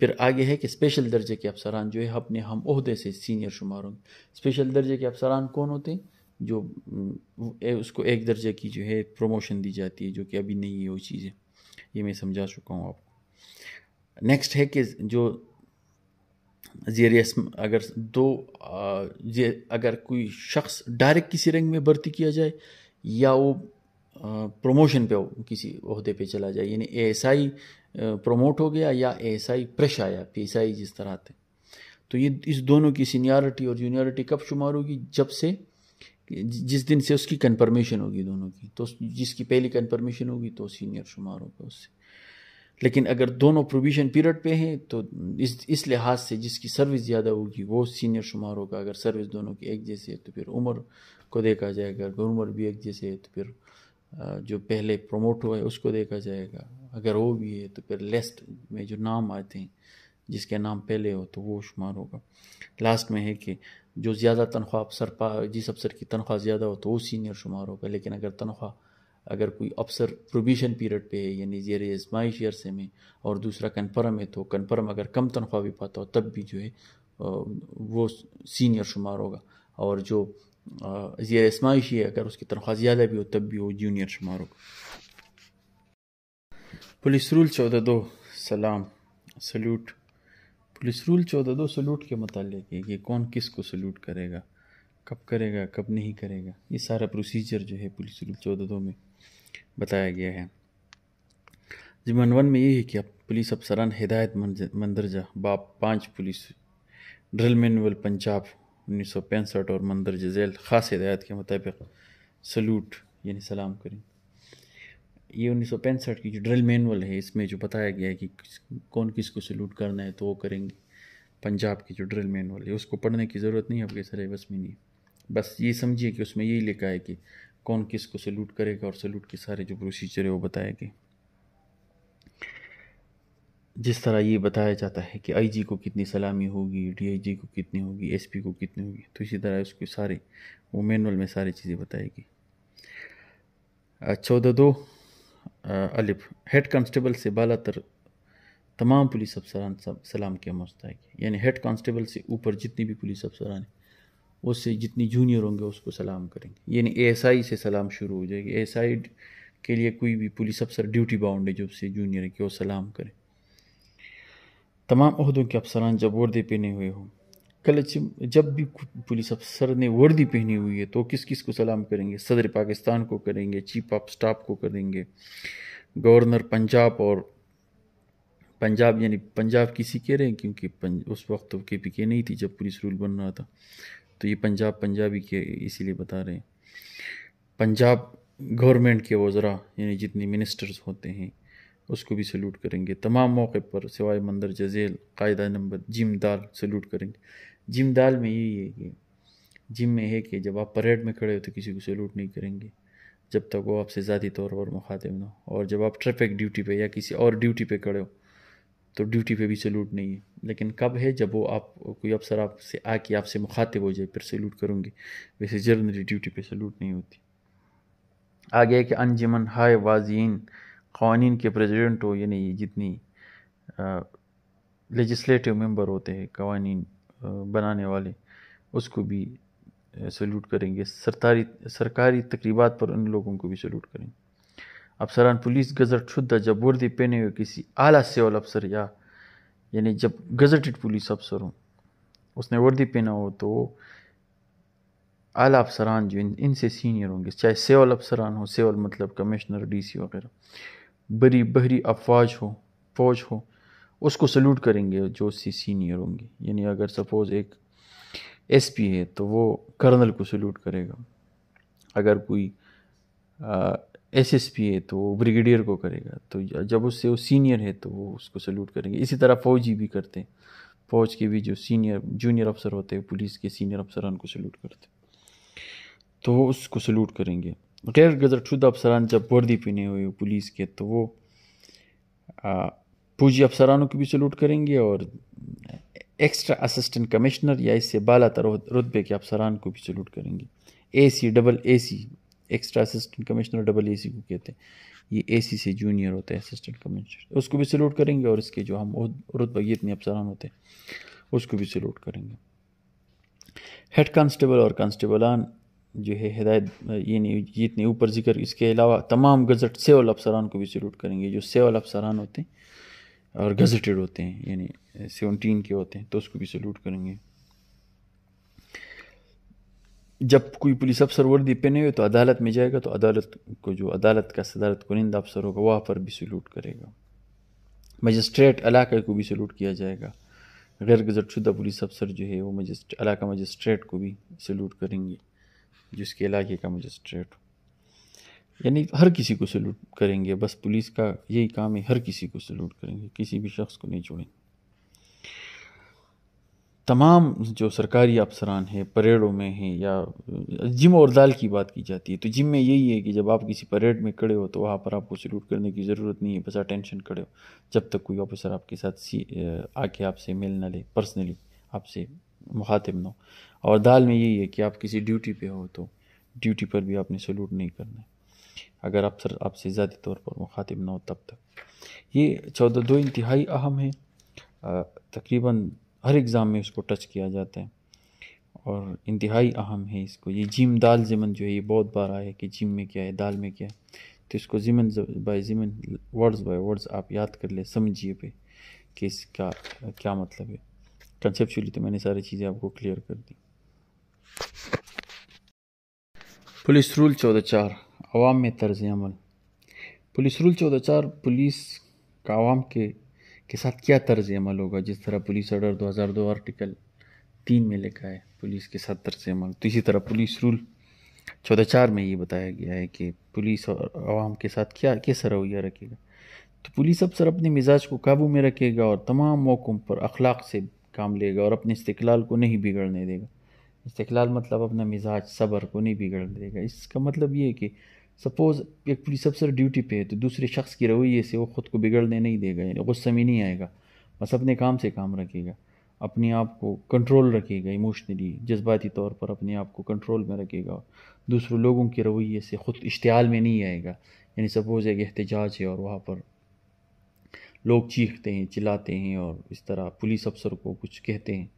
फिर आगे है कि स्पेशल दर्जे के अफसरान जो है अपने हम अहदे से सीनियर शुमार होंगे स्पेशल दर्जे के अफसरान कौन होते हैं जो उसको एक दर्जे की जो है प्रमोशन दी जाती है जो कि अभी नहीं है वो चीज़ें ये मैं समझा चुका हूँ आपको नेक्स्ट है कि जो जेर अगर दो ये अगर कोई शख्स डायरेक्ट किसी रंग में भर्ती किया जाए या वो प्रमोशन पे हो किसी अहदे पे चला जाए यानी एएसआई प्रमोट हो गया या एएसआई प्रेश आया आई जिस तरह आते तो ये इस दोनों की सीनियरिटी और जूनियरिटी कब शुमार होगी जब से जिस दिन से उसकी कन्फर्मेशन होगी दोनों की तो जिसकी पहली कन्फर्मेशन होगी तो सीनियर शुमार होगा उससे लेकिन अगर दोनों प्रोविजन पीरियड पे हैं तो इस इस लिहाज से जिसकी सर्विस ज़्यादा होगी वो सीनियर शुमार होगा अगर सर्विस दोनों की एक जैसी है तो फिर उम्र को देखा जाएगा अगर उम्र भी एक जैसी है तो फिर जो पहले प्रमोट हुआ है उसको देखा जाएगा अगर वो भी है तो फिर लेस्ट में जो नाम आते हैं जिसके नाम पहले हो तो वो शुमार होगा लास्ट में है कि जो ज़्यादा तनख्वाह अफसर पा जिस अफसर की तनख्वाह ज़्यादा हो तो वो सीनियर शुमार होगा लेकिन अगर तनख्वाह अगर कोई अफसर प्रोबिशन पीरियड पे है यानी जेर आजमाइश अरसे में और दूसरा कन्फर्म है तो कन्फर्म अगर कम तनख्वाह भी पाता हो तब भी जो है वो सीनियर शुमार होगा और जो जेर आजमाइश है अगर उसकी तनख्वाह ज़्यादा भी हो तब भी वो जूनियर शुमार होगा पुलिस रूल चौदह दो सलाम सल्यूट पुलिस रूल चौदह दो सल्यूट के मतलब है कि कौन किस को सल्यूट करेगा कब करेगा कब नहीं करेगा ये सारा प्रोसीजर जो है पुलिस रूल चौदह दो में बताया गया है जिम्मन वन में यही है कि अब पुलिस अफसरान हिदायत मंदरजा बाप पाँच पुलिस ड्रिल मैनुअल पंजाब उन्नीस सौ पैंसठ और मंदरजा जैल ख़ास हिदायत के मुताबिक सलूट यानी सलाम करें ये उन्नीस सौ पैंसठ की जो ड्रिल मैनुअल है इसमें जो बताया गया है कि कौन किस को सलूट करना है तो वो करेंगे पंजाब की जो ड्रिल मैनुअल है उसको पढ़ने की ज़रूरत नहीं है आपके सरेबस में नहीं बस ये समझिए कि उसमें यही लिखा है कि कौन किस को सल्यूट करेगा और सल्यूट के सारे जो प्रोसीजर है वो गए जिस तरह ये बताया जाता है कि आईजी को कितनी सलामी होगी डीआईजी को कितनी होगी एसपी को कितनी होगी तो इसी तरह उसके सारे वो मैनुअल में सारी चीज़ें बताएगी चौदह दो अलिफ हेड कांस्टेबल से बाला तर तमाम पुलिस अफसरान सब सलाम के मस्ताएगी यानी हेड कांस्टेबल से ऊपर जितनी भी पुलिस अफसरान हैं उससे जितनी जूनियर होंगे उसको सलाम करेंगे यानी एएसआई से सलाम शुरू हो जाएगी एएसआई के लिए कोई भी पुलिस अफसर ड्यूटी बाउंड है जो उससे जूनियर है कि वो सलाम करें तमाम अहदों के अफसरान जब वर्दी पहने हुए हों कल जब भी पुलिस अफसर ने वर्दी पहनी हुई है तो किस किस को सलाम करेंगे सदर पाकिस्तान को करेंगे चीफ ऑफ स्टाफ को करेंगे गवर्नर पंजाब और पंजाब यानी पंजाब किसी के रहे क्योंकि उस वक्त तो के पी के नहीं थी जब पुलिस रूल बन रहा था तो ये पंजाब पंजाबी के इसीलिए बता रहे हैं पंजाब गवर्नमेंट के वज़रा यानी जितने मिनिस्टर्स होते हैं उसको भी सल्यूट करेंगे तमाम मौके पर सिवाय मंदर जजेल कायदा नंबर जिम दाल सल्यूट करेंगे जिम दाल में यही है कि जिम में है कि जब आप परेड में खड़े हो तो किसी को सल्यूट नहीं करेंगे जब तक वो आपसे ज़ाती तौर पर मुखातिब ना हो और जब आप ट्रैफिक ड्यूटी पे या किसी और ड्यूटी पे खड़े हो तो ड्यूटी पे भी सैल्यूट नहीं है लेकिन कब है जब वो आप कोई अफसर आपसे आके आपसे मुखातिब हो जाए फिर सैल्यूट करूँगी वैसे जर्नरी ड्यूटी पे सैल्यूट नहीं होती आगे कि अनजमन हाय वाजीन कवानीन के प्रेसिडेंट हो यानी जितनी लेजिस्लेटिव मेंबर होते हैं कवानीन बनाने वाले उसको भी सैल्यूट करेंगे सरकारी सरकारी तकरीबा पर उन लोगों को भी सैल्यूट करेंगे अफसरान पुलिस गज़ट शुद्धा जब वर्दी पहने हुए किसी आला सेवल अफसर या यानी जब गज़टेड पुलिस अफसर हो उसने वर्दी पहना हो तो आला अफसरान जो इनसे सीनियर होंगे चाहे सेवल अफसरान हो सेवल मतलब कमिश्नर डीसी वगैरह बड़ी बहरी अफवाज हो फौज हो उसको सल्यूट करेंगे जो उससे सीनियर होंगे यानी अगर सपोज़ एक एसपी है तो वो कर्नल को सल्यूट करेगा अगर कोई एस है तो वो ब्रिगेडियर को करेगा तो जब उससे वो सीनियर है तो वो उसको सल्यूट करेंगे इसी तरह फौजी भी करते हैं फौज के भी जो सीनियर जूनियर अफसर होते हैं पुलिस के सीनियर अफसरान को सल्यूट करते तो वो उसको सल्यूट करेंगे गैर गजर शुद्ध अफसरान जब वर्दी पहने हुए पुलिस के तो वो फौजी अफसरानों को भी सल्यूट करेंगे और एक्स्ट्रा असिस्टेंट कमिश्नर या इससे बाला तर रुतबे के अफसरान को भी सल्यूट करेंगे A C double A C extra assistant commissioner double AC को कहते हैं ये एसी से जूनियर होते हैं असिस्टेंट कमिश्नर उसको भी सल्यूट करेंगे और इसके जो हम रुतबगी इतने अफसरान होते हैं उसको भी सल्यूट करेंगे हेड कांस्टेबल और कांस्टेबलान जो है हिदायत ये नहीं जितने ऊपर जिक्र इसके अलावा तमाम गजट सेवल अफसरान को भी सल्यूट करेंगे जो सेवल अफसरान होते हैं और गजटेड होते हैं यानी सेवनटीन के होते हैं तो उसको भी सल्यूट करेंगे जब कोई पुलिस अफसर वर्दी पहने हुए तो अदालत में जाएगा तो अदालत को जो अदालत का सदारत कुनिंदा अफसर होगा वहाँ पर भी सल्यूट करेगा मजिस्ट्रेट इलाके को भी सलूट किया जाएगा गैर शुदा पुलिस अफसर जो है वो मजिस्ट इलाका मजिस्ट्रेट को भी सलूट करेंगे जिसके इलाके का मजिस्ट्रेट यानी हर किसी को सलूट करेंगे बस पुलिस का यही काम है हर किसी को सलूट करेंगे किसी भी शख्स को नहीं छोड़ेंगे तमाम जो सरकारी अफसरान हैं परेडों में हैं या जिम और दाल की बात की जाती है तो जिम में यही है कि जब आप किसी परेड में खड़े हो तो वहाँ पर आपको सल्यूट करने की ज़रूरत नहीं है बस अटेंशन खड़े हो जब तक कोई ऑफिसर आपके साथ सी आके आपसे मेल ना ले पर्सनली आपसे मुखातिब ना हो और दाल में यही है कि आप किसी ड्यूटी पे हो तो ड्यूटी पर भी आपने सल्यूट नहीं करना है अगर अफसर आपसे ज़्यादा तौर पर मुखातिब ना हो तब तक ये चौदह दो इंतहाई अहम है तकरीबन हर एग्ज़ाम में इसको टच किया जाता है और इंतहाई अहम है इसको ये जिम दाल ज़मन जो है ये बहुत बार आया कि जिम में क्या है दाल में क्या है तो इसको ज़िमन बाय ज़िमन वर्ड्स बाय वर्ड्स आप याद कर ले समझिए पे कि इसका क्या मतलब है कंसेप्चुअली तो मैंने सारी चीज़ें आपको क्लियर कर दी पुलिस रूल चौदह चार आवाम में तर्ज अमल पुलिस रूल चौदह चार पुलिस का आवाम के के साथ क्या तर्ज अमल होगा जिस तरह पुलिस ऑर्डर 2002 आर्टिकल तीन में लिखा है पुलिस के साथ तर्ज अमल तो इसी तरह पुलिस रूल चौदह चार में ये बताया गया है कि पुलिस और आवाम के साथ क्या किस रवैया रखेगा तो पुलिस अफसर अपने मिजाज को काबू में रखेगा और तमाम मौक़ों पर अखलाक से काम लेगा और अपने इस्तलाल को नहीं बिगड़ने देगा इस्तलाल मतलब अपना मिजाज सब्र को नहीं बिगड़ने देगा इसका मतलब ये है कि सपोज़ एक पुलिस अफसर ड्यूटी पे है तो दूसरे शख्स के रवैये से वो ख़ुद को बिगड़ने नहीं देगा यानी गुस्से में नहीं आएगा बस अपने काम से काम रखेगा अपने आप को कंट्रोल रखेगा इमोशनली जज्बाती तौर पर अपने आप को कंट्रोल में रखेगा दूसरों लोगों के रवैये से ख़ुद इश्तियाल में नहीं आएगा यानी सपोज़ एक एहतजाज है और वहाँ पर लोग चीखते हैं चिल्लाते हैं और इस तरह पुलिस अफसर को कुछ कहते हैं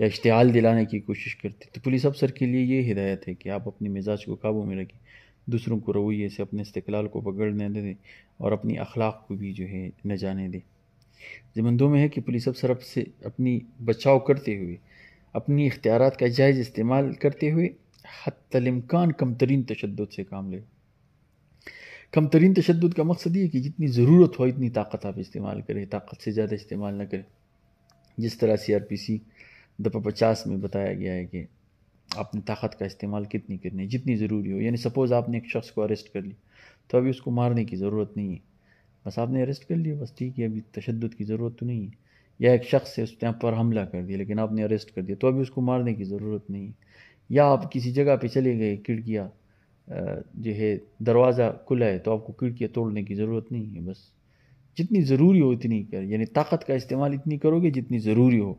या इश्तियाल दिलाने की कोशिश करते हैं तो पुलिस अफसर के लिए ये हिदायत है कि आप अपने मिजाज को काबू में रखें दूसरों को रवैये से अपने इस्तलाल को पकड़ने दे और अपनी अखलाक को भी जो है न जाने दे जमंदों में है कि पुलिस अफसर से अपनी बचाव करते हुए अपनी इख्तियार का जायज़ इस्तेमाल करते हुए हतलमकान कम तरीन तशद से काम ले कम तरीन तशद का मकसद ये कि जितनी ज़रूरत हो इतनी ताकत आप इस्तेमाल करें ताकत से ज़्यादा इस्तेमाल न करें जिस तरह सी आर पी सी दफा पचास में बताया गया है कि आपने ताकत का इस्तेमाल कितनी करनी है जितनी ज़रूरी हो यानी सपोज़ आपने एक शख्स को अरेस्ट कर लिया तो अभी उसको मारने की ज़रूरत नहीं है बस आपने अरेस्ट कर लिया बस ठीक है अभी तशद की ज़रूरत तो नहीं है या एक शख्स है उस टाइम पर हमला कर दिया लेकिन आपने अरेस्ट कर दिया तो अभी उसको मारने की ज़रूरत नहीं है या आप किसी जगह पे चले गए खिड़कियाँ जो है दरवाज़ा खुला है तो आपको खिड़कियाँ तोड़ने की ज़रूरत नहीं है बस जितनी ज़रूरी हो उतनी कर यानी ताकत का इस्तेमाल इतनी करोगे जितनी ज़रूरी हो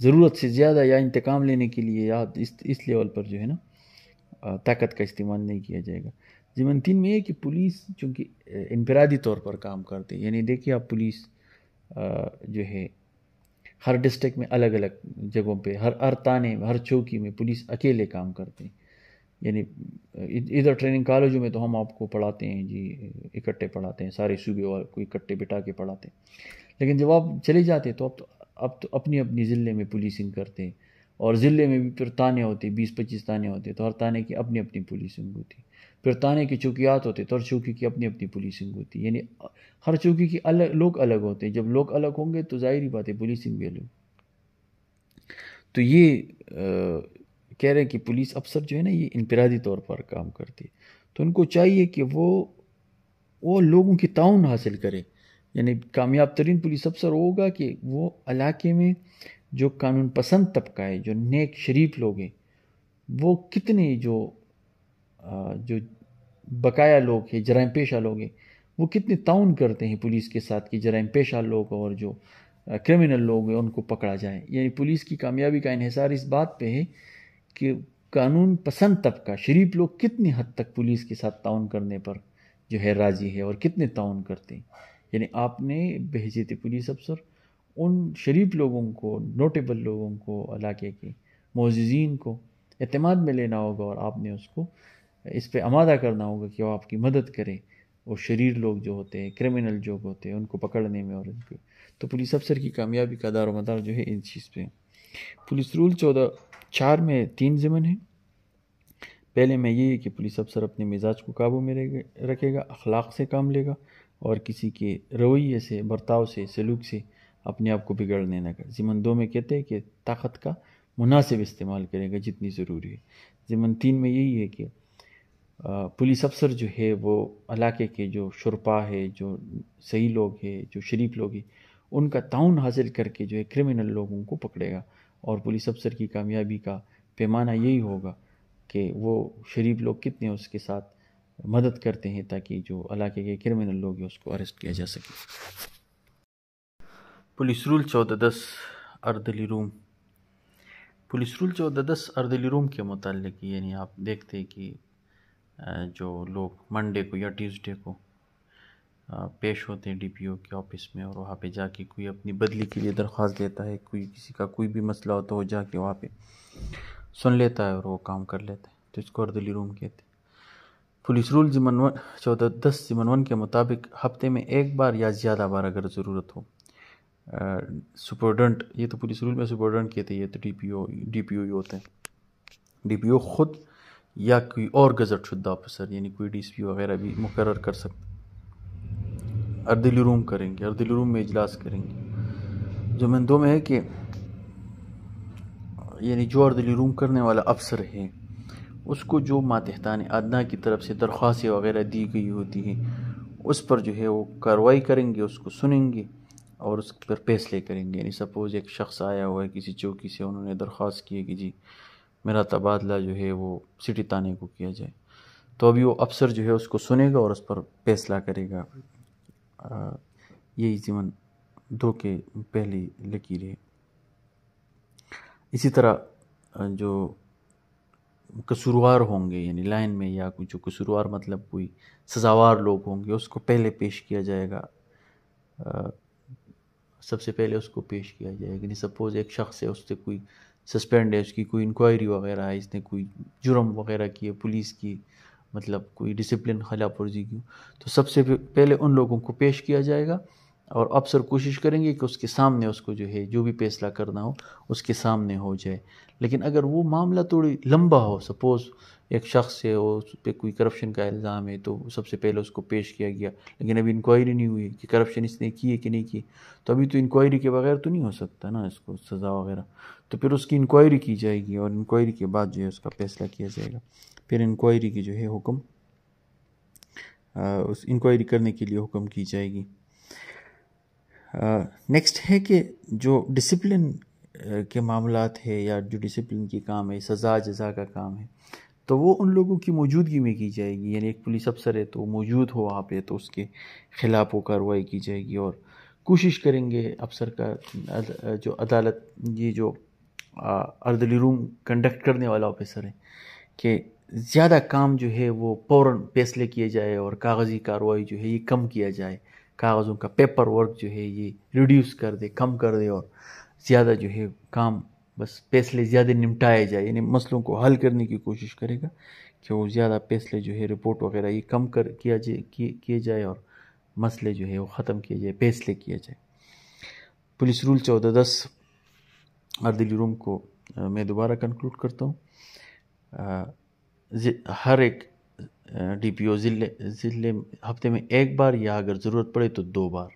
ज़रूरत से ज़्यादा या इंतकाम लेने के लिए या इस इस लेवल पर जो है ना ताकत का इस्तेमाल नहीं किया जाएगा तीन में ये कि पुलिस चूँकि इनफरादी तौर पर काम करते यानी देखिए आप पुलिस जो है हर डिस्ट्रिक्ट में अलग अलग जगहों पे हर हर ताने हर चौकी में पुलिस अकेले काम करते हैं यानी इधर ट्रेनिंग कॉलेजों में तो हम आपको पढ़ाते हैं जी इकट्ठे पढ़ाते हैं सारे सूबे को इकट्ठे बिठा के पढ़ाते हैं लेकिन जब आप चले जाते हैं तो आप तो अब तो अपनी अपनी ज़िले में पुलिसिंग करते हैं और ज़िले में भी फिर ताने होते बीस पच्चीस ताने होते तो हर ताने की अपनी अपनी पुलिसिंग होती फिर ताने के चौकियात होते तो हर चौकी की अपनी अपनी पुलिसिंग होती यानी हर चौकी की अलग लोग अलग होते हैं जब लोग अलग होंगे तो जाहिर ही बात है पुलिसिंग भी अलग तो ये आ, कह रहे हैं कि पुलिस अफसर जो है ना ये इनफरादी तौर पर काम करती है तो उनको चाहिए कि वो वो लोगों की ताउन हासिल करें यानी कामयाब तरीन पुलिस अफसर होगा कि वो इलाके में जो कानून पसंद तबका है जो नेक शरीफ लोग हैं वो कितने जो जो बकाया लोग हैं जराइम पेशा लोग हैं वो कितने ताउन करते हैं पुलिस के साथ कि जराइम पेशा लोग और जो क्रिमिनल लोग हैं उनको पकड़ा जाए यानी पुलिस की कामयाबी का इहसार इस बात पे है कि कानून पसंद तबका शरीफ लोग कितनी हद तक पुलिस के साथ ताउन करने पर जो है राजी है और कितने ताउन करते हैं यानी आपने भेजे थे पुलिस अफसर उन शरीफ लोगों को नोटेबल लोगों को इलाके के मोजीन को अतमाद में लेना होगा और आपने उसको इस पर आमादा करना होगा कि वो आपकी मदद करें वो शरीर लोग जो होते हैं क्रिमिनल जो होते हैं उनको पकड़ने में और उनके तो पुलिस अफसर की कामयाबी का दार मदार जो है इन चीज़ पे पुलिस रूल चौदह चार में तीन ज़मन है पहले में ये कि पुलिस अफसर अपने मिजाज को काबू में रखेगा अखलाक से काम लेगा और किसी के रवैये से बर्ताव से सलूक से अपने आप को बिगड़ने न कर ज़िमन दो में कहते हैं कि ताकत का मुनासिब इस्तेमाल करेगा जितनी ज़रूरी है ज़िमन तीन में यही है कि पुलिस अफसर जो है वो इलाके के जो शुरपा है जो सही लोग हैं जो शरीफ लोग हैं उनका ताउन हासिल करके जो है क्रिमिनल लोगों को पकड़ेगा और पुलिस अफसर की कामयाबी का पैमाना यही होगा कि वो शरीफ लोग कितने उसके साथ मदद करते हैं ताकि जो इलाके के क्रिमिनल लोग हैं उसको अरेस्ट किया जा सके पुलिस रूल चौदह दस अर्दली रूम पुलिस रूल चौदह दस अर्दली रूम के मतलब यानी आप देखते हैं कि जो लोग मंडे को या ट्यूसडे को पेश होते हैं डीपीओ के ऑफिस में और वहाँ पे जाके कोई अपनी बदली के लिए दरख्वास्त देता है कोई किसी का कोई भी मसला होता तो वो जाके वहाँ पे सुन लेता है और वो काम कर लेता है तो इसको अर्दली रूम कहते हैं पुलिस रूल जिमन वन चौदह दस जिमन वन के मुताबिक हफ्ते में एक बार या ज़्यादा बार अगर ज़रूरत हो सुपरडेंट ये तो पुलिस रूल में सुपरडेंट कहते हैं ये तो D P O D P O ही होते हैं डी पी ओ खुद या कोई और गजट शुद्धा ऑफिसर यानी कोई डी सी पी वगैरह भी मुकर कर सकते अर्दिल रूम करेंगे अर्दिल रूम में इजलास करेंगे जो दो में है कि यानी जो अर्दिल रूम करने वाला अफसर है उसको जो मातहतान अदना की तरफ से दरख्वासें वगैरह दी गई होती हैं उस पर जो है वो कार्रवाई करेंगे उसको सुनेंगे और उस पर फैसले करेंगे यानी सपोज़ एक शख्स आया हुआ है किसी चौकी से उन्होंने दरख्वास्त की है कि जी मेरा तबादला जो है वो सिटी थाने को किया जाए तो अभी वो अफसर जो है उसको सुनेगा और उस पर फैसला करेगा यही जीवन दो के पहली लकीर है इसी तरह जो कसूरवार होंगे यानी लाइन में या कोई जो कसूरवार मतलब कोई सजावार लोग होंगे उसको पहले पेश किया जाएगा सबसे पहले उसको पेश किया जाएगा यानी सपोज़ एक शख्स है उससे कोई सस्पेंड है उसकी कोई इंक्वायरी वगैरह है इसने कोई जुर्म वगैरह किए पुलिस की मतलब कोई डिसिप्लिन खिलाफ वर्जी की तो सबसे पहले उन लोगों को पेश किया जाएगा और अफसर कोशिश करेंगे कि उसके सामने उसको जो है जो भी फैसला करना हो उसके सामने हो जाए लेकिन अगर वो मामला थोड़ी लंबा हो सपोज़ एक शख्स है और उस पर कोई करप्शन का इल्ज़ाम है तो सबसे पहले उसको पेश किया गया लेकिन अभी इंक्वायरी नहीं हुई कि करप्शन इसने की है कि नहीं की तो अभी तो इंक्वायरी के बगैर तो नहीं हो सकता ना इसको सज़ा वगैरह तो फिर उसकी इंक्वायरी की जाएगी और इंक्वायरी के बाद जो है उसका फैसला किया जाएगा फिर इंक्वायरी की जो है हुक्म उस इंक्वायरी करने के लिए हुक्म की जाएगी नेक्स्ट है कि जो डिसिप्लिन के मामला है या जो डिसिप्लिन की काम है सज़ा जजा का काम है तो वो उन लोगों की मौजूदगी में की जाएगी यानी एक पुलिस अफसर है तो मौजूद हो वहाँ पे तो उसके ख़िलाफ़ वो कार्रवाई की जाएगी और कोशिश करेंगे अफसर का जो अदालत ये जो अर्दली रूम कंडक्ट करने वाला ऑफिसर है कि ज़्यादा काम जो है वो फ़ौर फैसले किए जाए और कागज़ी कार्रवाई जो है ये कम किया जाए कागज़ों का पेपर वर्क जो है ये रिड्यूस कर दे कम कर दे और ज़्यादा जो है काम बस फैसले ज़्यादा निपटाए जाए यानी मसलों को हल करने की कोशिश करेगा कि वो ज़्यादा फैसले जो है रिपोर्ट वगैरह ये कम कर किया जाए किए जाए और मसले जो है वो ख़त्म किए जाए फैसले किए जाए पुलिस रूल चौदह दस अर्दली रूम को मैं दोबारा कंक्लूड करता हूँ हर एक डी पी ओ ज़िले ज़िले हफ्ते में एक बार या अगर ज़रूरत पड़े तो दो बार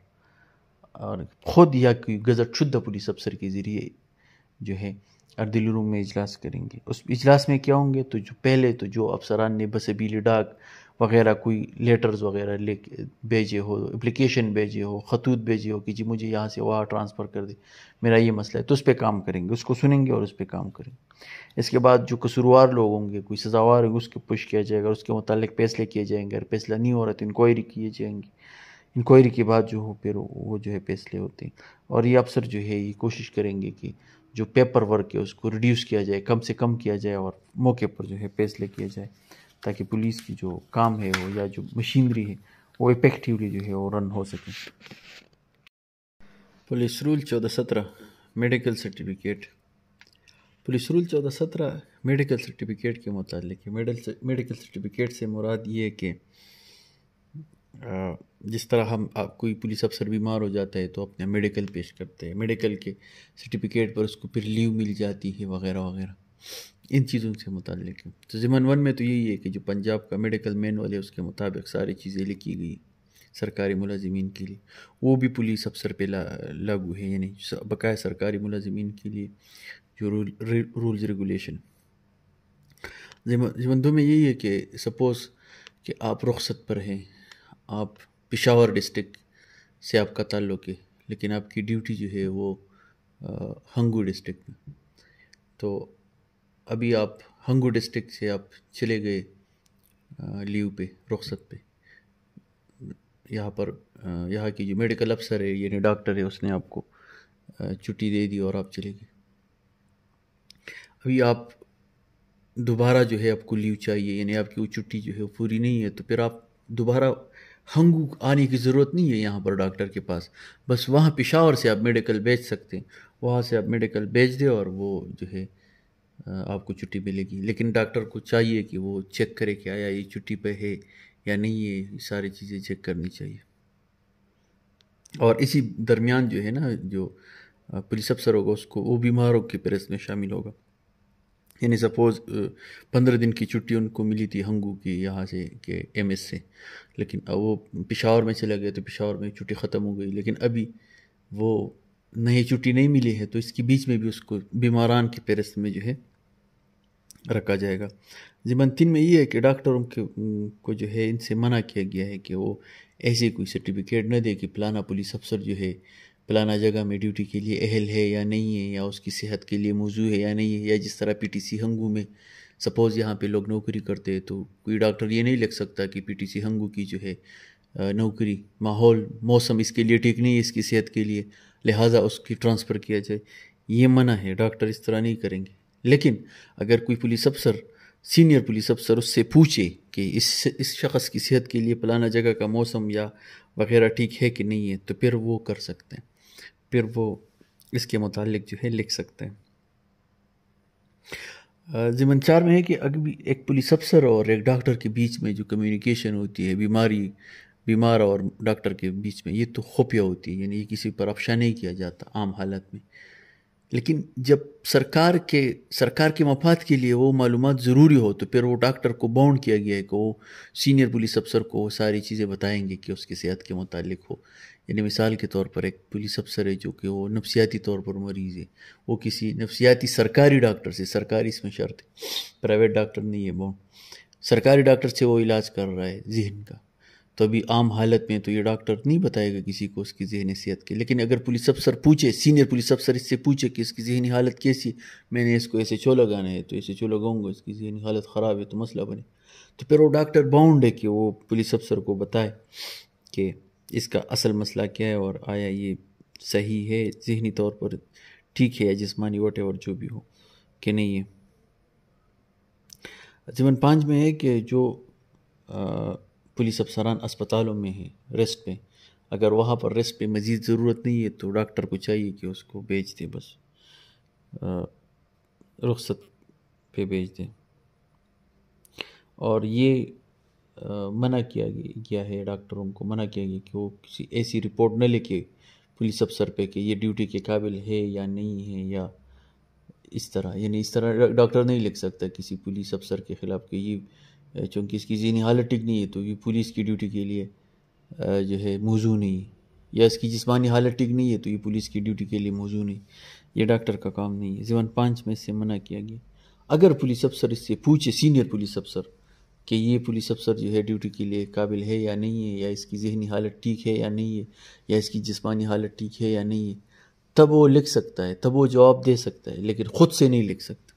और ख़ुद या गज़ट शुद्ध पुलिस अफसर के ज़रिए जो है अर्दिल रूम में इजलास करेंगे उस इजलास में क्या होंगे तो जो पहले तो जो अफसरान ने बसबील डाक वगैरह कोई लेटर्स वगैरह ले भेजे हो एप्लीकेशन भेजे हो खतूत भेजे हो कि जी मुझे यहाँ से वहाँ ट्रांसफ़र कर दे मेरा ये मसला है तो उस पर काम करेंगे उसको सुनेंगे और उस पर काम करेंगे इसके बाद जो कसूरवार लोग होंगे कोई सजावार होंगे उसके पुश किया जाएगा उसके मुतल फैसले किए जाएंगे अगर फैसला नहीं हो रहा तो इंक्वायरी किए जाएंगे इंक्वायरी के बाद जो हो फिर वो जो है फैसले होते हैं और ये अफसर जो है ये कोशिश करेंगे कि जो पेपर वर्क है उसको रिड्यूस किया जाए कम से कम किया जाए और मौके पर जो है फैसले किए जाए ताकि पुलिस की जो काम है वो या जो मशीनरी है वो इफेक्टिवली जो है वो रन हो सके पुलिस रूल चौदह सत्रह मेडिकल सर्टिफिकेट पुलिस रूल चौदह सत्रह मेडिकल सर्टिफिकेट के मुतालिक मेडल मेडिकल सर्टिफिकेट से मुराद ये है कि जिस तरह हम आप कोई पुलिस अफसर बीमार हो जाता है तो अपना मेडिकल पेश करते हैं मेडिकल के सर्टिफिकेट पर उसको फिर लीव मिल जाती है वगैरह वगैरह इन चीज़ों से मुतक है तो ज़िमन वन में तो यही है कि जो पंजाब का मेडिकल मैन वाले उसके मुताबिक सारी चीज़ें लिखी गई सरकारी मुलाजमीन के लिए वो भी पुलिस अफसर पर ला, लागू है यानी बकाया सरकारी मुलाजमीन के लिए जो रूल रूल्स रेगुलेशन जीवन दो में यही है कि सपोज़ कि आप रुख्सत पर हैं आप पिशावर डिस्ट्रिक्ट से आपका ताल्लुक़ है लेकिन आपकी ड्यूटी जो है वो हंगू डिस्ट्रिक्ट में तो अभी आप हंगू डिस्ट्रिक्ट से आप चले गए लीव पे रुख्सत पे यहाँ पर यहाँ की जो मेडिकल अफसर है यानी डॉक्टर है उसने आपको छुट्टी दे दी और आप चले गए अभी आप दोबारा जो है आपको लीव चाहिए यानी आपकी वो छुट्टी जो है वो पूरी नहीं है तो फिर आप दोबारा हंगू आने की ज़रूरत नहीं है यहाँ पर डॉक्टर के पास बस वहाँ पिशावर से आप मेडिकल बेच सकते हैं वहाँ से आप मेडिकल बेच दें और वो जो है आपको छुट्टी मिलेगी लेकिन डॉक्टर को चाहिए कि वो चेक करे कि आया ये छुट्टी पे है या नहीं है ये सारी चीज़ें चेक करनी चाहिए और इसी दरमियान जो है ना जो पुलिस अफसर होगा उसको वो बीमारों की प्रेस में शामिल होगा यानी सपोज़ पंद्रह दिन की छुट्टी उनको मिली थी हंगू की यहाँ से के एम एस से लेकिन वो पिशावर में चला गया तो पिशावर में छुट्टी ख़त्म हो गई लेकिन अभी वो नई छुट्टी नहीं मिली है तो इसके बीच में भी उसको बीमारान की फहरस्त में जो है रखा जाएगा जिमन तीन में ये है कि डॉक्टरों के को जो है इनसे मना किया गया है कि वो ऐसे कोई सर्टिफिकेट न दे कि फलाना पुलिस अफसर जो है फलाना जगह में ड्यूटी के लिए अहल है या नहीं है या उसकी सेहत के लिए मौजू है या नहीं है या जिस तरह पी टी सी हंगू में सपोज़ यहाँ पे लोग नौकरी करते हैं तो कोई डॉक्टर ये नहीं लिख सकता कि पी टी सी हंगू की जो है नौकरी माहौल मौसम इसके लिए ठीक नहीं है इसकी सेहत के लिए लिहाजा उसकी ट्रांसफ़र किया जाए ये मना है डॉक्टर इस तरह नहीं करेंगे लेकिन अगर कोई पुलिस अफसर सीनियर पुलिस अफसर उससे पूछे कि इस इस शख्स की सेहत के लिए फलाना जगह का मौसम या वगैरह ठीक है कि नहीं है तो फिर वो कर सकते हैं फिर वो इसके मुतालिक जो है लिख सकते हैं ज़िमन चार में है कि अभी एक पुलिस अफसर और एक डॉक्टर के बीच में जो कम्युनिकेशन होती है बीमारी बीमार और डॉक्टर के बीच में ये तो खुफिया होती है यानी ये किसी पर अफशा नहीं किया जाता आम हालत में लेकिन जब सरकार के सरकार के मफाद के लिए वो मालूम ज़रूरी हो तो फिर वो डॉक्टर को बाउंड किया गया है कि वो सीनियर पुलिस अफसर को वो सारी चीज़ें बताएंगे कि उसकी सेहत के मतलब हो यानी मिसाल के तौर पर एक पुलिस अफसर है जो कि वो नफसियाती तौर पर मरीज़ है वो किसी नफसियाती सरकारी डॉक्टर से सरकारी इसमें शर्त है प्राइवेट डॉक्टर नहीं है बाउंड सरकारी डॉक्टर से वो इलाज कर रहा है जहन का तो अभी आम हालत में तो ये डॉक्टर नहीं बताएगा किसी को उसकी जहनी सेहत की लेकिन अगर पुलिस अफसर पूछे सीनियर पुलिस अफसर इससे पूछे कि इसकी जहनी हालत कैसी मैंने इसको ऐसे छो लगाना है तो ऐसे छो लगाऊंगा इसकी जहनी हालत ख़राब है तो मसला बने तो फिर वो डॉक्टर बाउंड है कि वो पुलिस अफसर को बताए कि इसका असल मसला क्या है और आया ये सही है जहनी तौर पर ठीक है या जिसमानी वट और जो भी हो कि नहीं है जीवन पाँच में है कि जो पुलिस अफसरान अस्पतालों में हैं रेस्ट पे अगर वहाँ पर रेस्ट पे मज़ीद ज़रूरत नहीं है तो डॉक्टर को चाहिए कि उसको भेज दें बस रुख्सत पे भेज दें और ये मना किया गया है डॉक्टरों को मना किया गया कि वो किसी ऐसी रिपोर्ट न लेके पुलिस अफसर पे कि ये ड्यूटी के काबिल है या नहीं है या इस तरह यानी इस तरह डॉक्टर नहीं लिख सकता किसी पुलिस अफसर के ख़िलाफ़ कि ये चूँकि इसकी जहनी हालत ठीक नहीं है तो ये पुलिस की ड्यूटी के लिए जो है मौजू नहीं या इसकी जिसमानी हालत ठीक नहीं है तो ये पुलिस की ड्यूटी के लिए मौजू नहीं ये डॉक्टर का काम नहीं है जीवन पाँच में इससे मना किया गया अगर पुलिस अफसर इससे पूछे सीनियर पुलिस अफसर कि ये पुलिस अफसर जो है ड्यूटी के लिए काबिल है या नहीं है या इसकी जहनी हालत ठीक है या नहीं है या इसकी जिसमानी हालत ठीक है या नहीं है तब वो लिख सकता है तब वो जवाब दे सकता है लेकिन ख़ुद से नहीं लिख सकता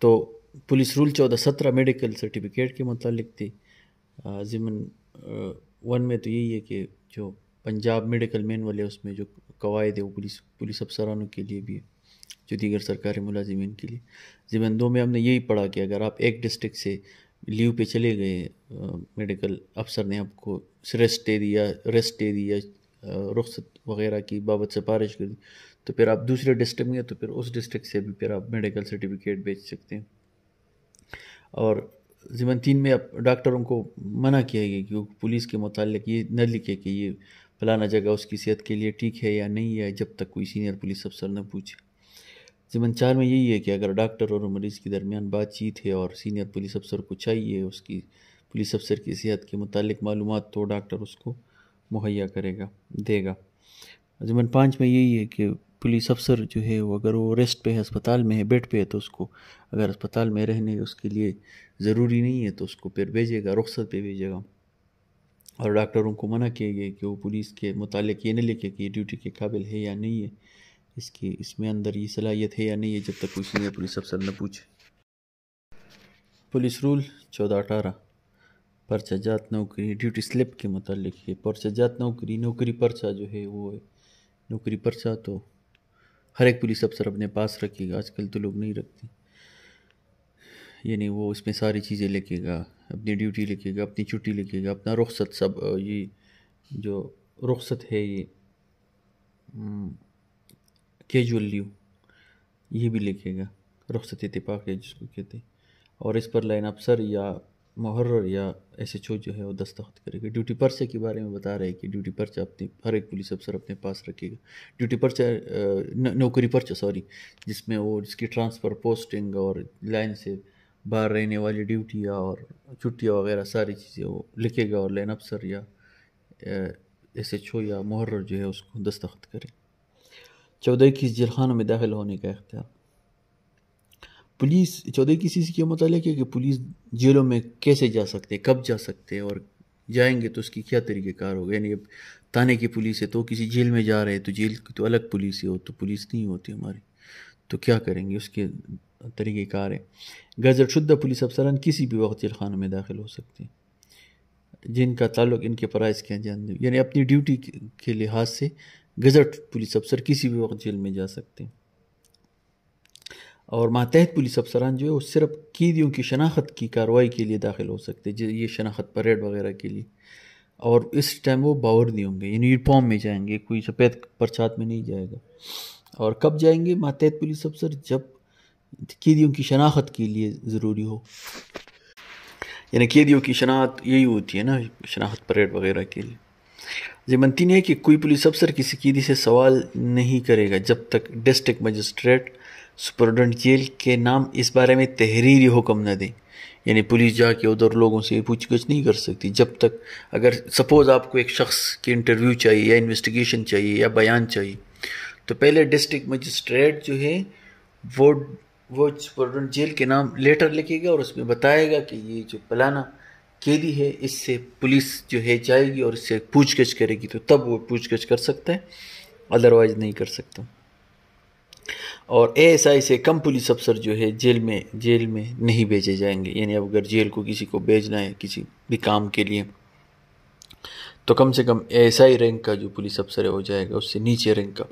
तो पुलिस रूल चौदह सत्रह मेडिकल सर्टिफिकेट के मतलब थी ज़िमन वन में तो यही है कि जो पंजाब मेडिकल मैनअल है उसमें जो कवायद है वो पुलिस पुलिस अफसरानों के लिए भी है जो दीगर सरकारी मुलाजमीन के लिए ज़िमन दो में हमने यही पढ़ा कि अगर आप एक डिस्ट्रिक्ट से लीव पे चले गए मेडिकल अफसर ने आपको रेस्ट दे दिया रेस्ट दे दिया रुख्सत वगैरह की बाबत सिफारिश कर दी तो फिर आप दूसरे डिस्ट्रिक्ट में तो फिर उस डिस्ट्रिक्ट से भी फिर आप मेडिकल सर्टिफिकेट भेज सकते हैं और ज़िमन तीन में अब डॉक्टरों को मना किया गया कि पुलिस के मतलब ये न लिखे कि ये फलाना जगह उसकी सेहत के लिए ठीक है या नहीं है जब तक कोई सीनियर पुलिस अफसर न पूछे ज़िमन चार में यही है कि अगर डॉक्टर और मरीज़ के दरमियान बातचीत है और सीनियर पुलिस अफसर को चाहिए उसकी पुलिस अफसर की सेहत के मतलब मालूम तो डॉक्टर उसको मुहैया करेगा देगा ज़िमन पाँच में यही है कि पुलिस अफसर जो है वो अगर वो रेस्ट पे है अस्पताल में है बेड पे है तो उसको अगर अस्पताल में रहने उसके लिए ज़रूरी नहीं है तो उसको फिर भेजेगा रुख्सत पे भेजेगा और डॉक्टरों को मना किया गया कि वो पुलिस के मतलब ये नहीं लिखे कि ये ड्यूटी के काबिल है या नहीं है इसकी इसमें अंदर ये सलाहियत है या नहीं है जब तक पूछेंगे पुलिस अफसर न पूछे पुलिस रूल चौदह अठारह पर्चा जात नौकरी ड्यूटी स्लिप के मतलब है पर्चा जात नौकरी नौकरी पर्चा जो है वो है नौकरी पर्चा तो हर एक पुलिस अफसर अपने पास रखेगा आजकल तो लोग नहीं रखते यानी वो उसमें सारी चीज़ें लिखेगा अपनी ड्यूटी लिखेगा अपनी छुट्टी लिखेगा अपना रुख्सत सब ये जो रुखसत है ये कैजुअल हम्म, लीव ये भी लिखेगा रुख्सत इतफाक़ है जिसको कहते हैं और इस पर लाइन अफसर या मुहर्र या एस एच ओ जो है वो दस्तखत करेगा ड्यूटी पर्चे के बारे में बता रहे हैं कि ड्यूटी पर्चा अपने हर एक पुलिस अफसर अपने पास रखेगा ड्यूटी पर्चा नौकरी पर्चा सॉरी जिसमें वो जिसकी ट्रांसफ़र पोस्टिंग और लाइन से बाहर रहने वाली ड्यूटियाँ और छुट्टियाँ वगैरह सारी चीज़ें वो लिखेगा और लाइन अफसर या एस एच ओ या मुहर्र जो है उसको दस्तखत करें चौदह इक्कीस जिलखानों में दाखिल होने का अख्तियार पुलिस चौदह की सी का मतलब है कि पुलिस जेलों में कैसे जा सकते कब जा सकते और जाएंगे तो उसकी क्या तरीक़ेकार होगा यानी थाने की पुलिस है तो किसी जेल में जा रहे हैं तो जेल की तो अलग पुलिस है हो तो पुलिस नहीं होती हमारी तो क्या करेंगे उसके तरीक़ेकार है गजर शुद्ध पुलिस अफसरान किसी भी वक्त खानों में दाखिल हो सकते हैं जिनका ताल्लुक इनके प्राइस के अंजाम यानी अपनी ड्यूटी के लिहाज से गजट पुलिस अफसर किसी भी वक्त जेल में जा सकते हैं और मातहत पुलिस अफसरान जो है वो सिर्फ क़ैदियों की शनाख्त की कार्रवाई के लिए दाखिल हो सकते हैं ये शनाख्त परेड वगैरह के लिए और इस टाइम वो बावर नहीं होंगे यूनिफॉर्म में जाएंगे कोई सफ़ेद प्रसाद में नहीं जाएगा और कब जाएंगे मातहत पुलिस अफसर जब कैदियों की शनाख्त के लिए ज़रूरी हो यानी कैदियों की शनाख्त यही होती है ना शनाख्त परेड वगैरह के लिए नहीं है कि कोई पुलिस अफसर किसी कैदी से सवाल नहीं करेगा जब तक डिस्ट्रिक्ट मजिस्ट्रेट जेल के नाम इस बारे में तहरीरी हुक्म न दें यानी पुलिस जाके उधर लोगों से पूछ गछ नहीं कर सकती जब तक अगर सपोज़ आपको एक शख्स की इंटरव्यू चाहिए या इन्वेस्टिगेशन चाहिए या बयान चाहिए तो पहले डिस्ट्रिक्ट मजिस्ट्रेट जो है वो वो सुपरडेंट जेल के नाम लेटर लिखेगा और उसमें बताएगा कि ये जो पलाना कैदी है इससे पुलिस जो है जाएगी और इससे गछ करेगी तो तब वो गछ कर सकता है अदरवाइज़ नहीं कर सकता और एएसआई से कम पुलिस अफसर जो है जेल में जेल में नहीं भेजे जाएंगे यानी अब अगर जेल को किसी को भेजना है किसी भी काम के लिए तो कम से कम एएसआई रैंक का जो पुलिस अफसर है वो जाएगा उससे नीचे रैंक का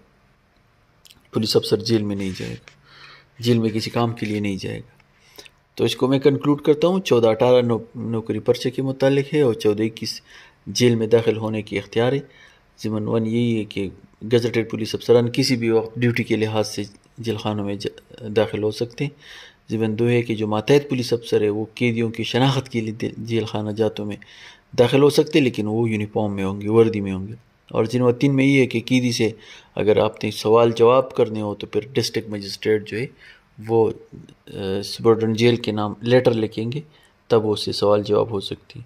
पुलिस अफसर जेल में नहीं जाएगा जेल में किसी काम के लिए नहीं जाएगा तो इसको मैं कंक्लूड करता हूँ चौदह अठारह नौ, नौकरी पर्चे के मुतालिक है और चौदह इक्कीस जेल में दाखिल होने की अख्तियार है जिमन वन यही है कि गजटेड पुलिस अफसरान किसी भी वक्त ड्यूटी के लिहाज से जेल खानों में दाखिल हो सकते हैं जीवन दो है कि जो मातहत पुलिस अफसर है वो कैदियों की शनाख्त के लिए जेल खाना जातों में दाखिल हो सकते हैं लेकिन वो यूनिफॉर्म में होंगे वर्दी में होंगे और जिन वीन में ये है कि कैदी से अगर आपने सवाल जवाब करने हो तो फिर डिस्ट्रिक्ट मजिस्ट्रेट जो है वो सबॉर्डन जेल के नाम लेटर लिखेंगे तब उससे सवाल जवाब हो सकती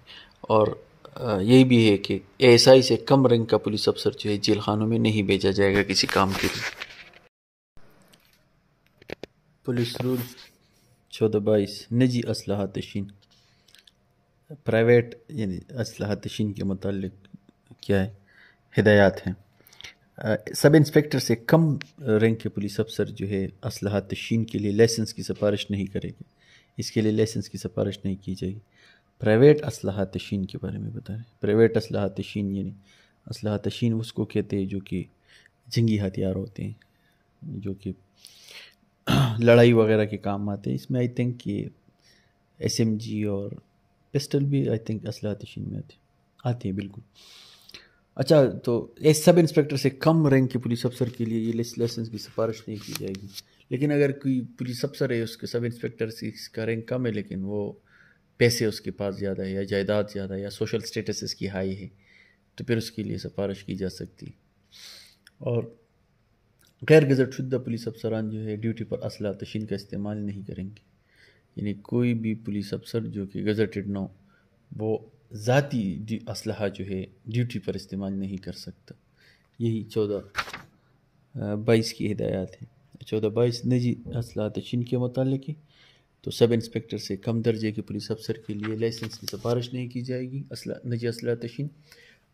और यही भी है कि एएसआई से कम रैंक का पुलिस अफसर जो है जेल खानों में नहीं भेजा जाएगा किसी काम के लिए पुलिस रूल चौदह बाईस निजी असलाह तशीन प्राइवेट यानी असलाह तशीन के मतलब क्या है हिदायत हैं सब इंस्पेक्टर से कम रैंक के पुलिस अफसर जो है असलाह तशीन के लिए लाइसेंस की सिफारिश नहीं करेंगे इसके लिए लाइसेंस की सिफारिश नहीं की जाएगी प्राइवेट असलाह तशीन के बारे में बता रहे हैं प्राइवेट असलाह तशीन यानी असलाह तशीन उसको कहते हैं जो कि जंगी हथियार होते हैं जो कि लड़ाई वगैरह के काम आते हैं इसमें आई थिंक ये एस एम जी और पिस्टल भी आई थिंक असला आतिशी में आते आते हैं बिल्कुल अच्छा तो एस सब इंस्पेक्टर से कम रैंक के पुलिस अफसर के लिए ये लाइसेंस की सिफारिश नहीं की जाएगी लेकिन अगर कोई पुलिस अफसर है उसके सब इंस्पेक्टर से इसका रैंक कम है लेकिन वो पैसे उसके पास ज़्यादा है या जायदाद ज़्यादा है या सोशल स्टेटस इसकी हाई है तो फिर उसके लिए सिफारिश की जा सकती और गैर गजट शुदा पुलिस अफसरान जो है ड्यूटी पर असला तशीन का इस्तेमाल नहीं करेंगे यानी कोई भी पुलिस अफसर जो कि गजटेड ना वो ज़ाती असलहा जो है ड्यूटी पर इस्तेमाल नहीं कर सकता यही चौदह बाईस की हिदायत है चौदह बाईस निजी असलाह तशीन के मतलब है तो सब इंस्पेक्टर से कम दर्जे के पुलिस अफसर के लिए लाइसेंस की सिफारिश नहीं की जाएगी असला निजी असलाह तशीन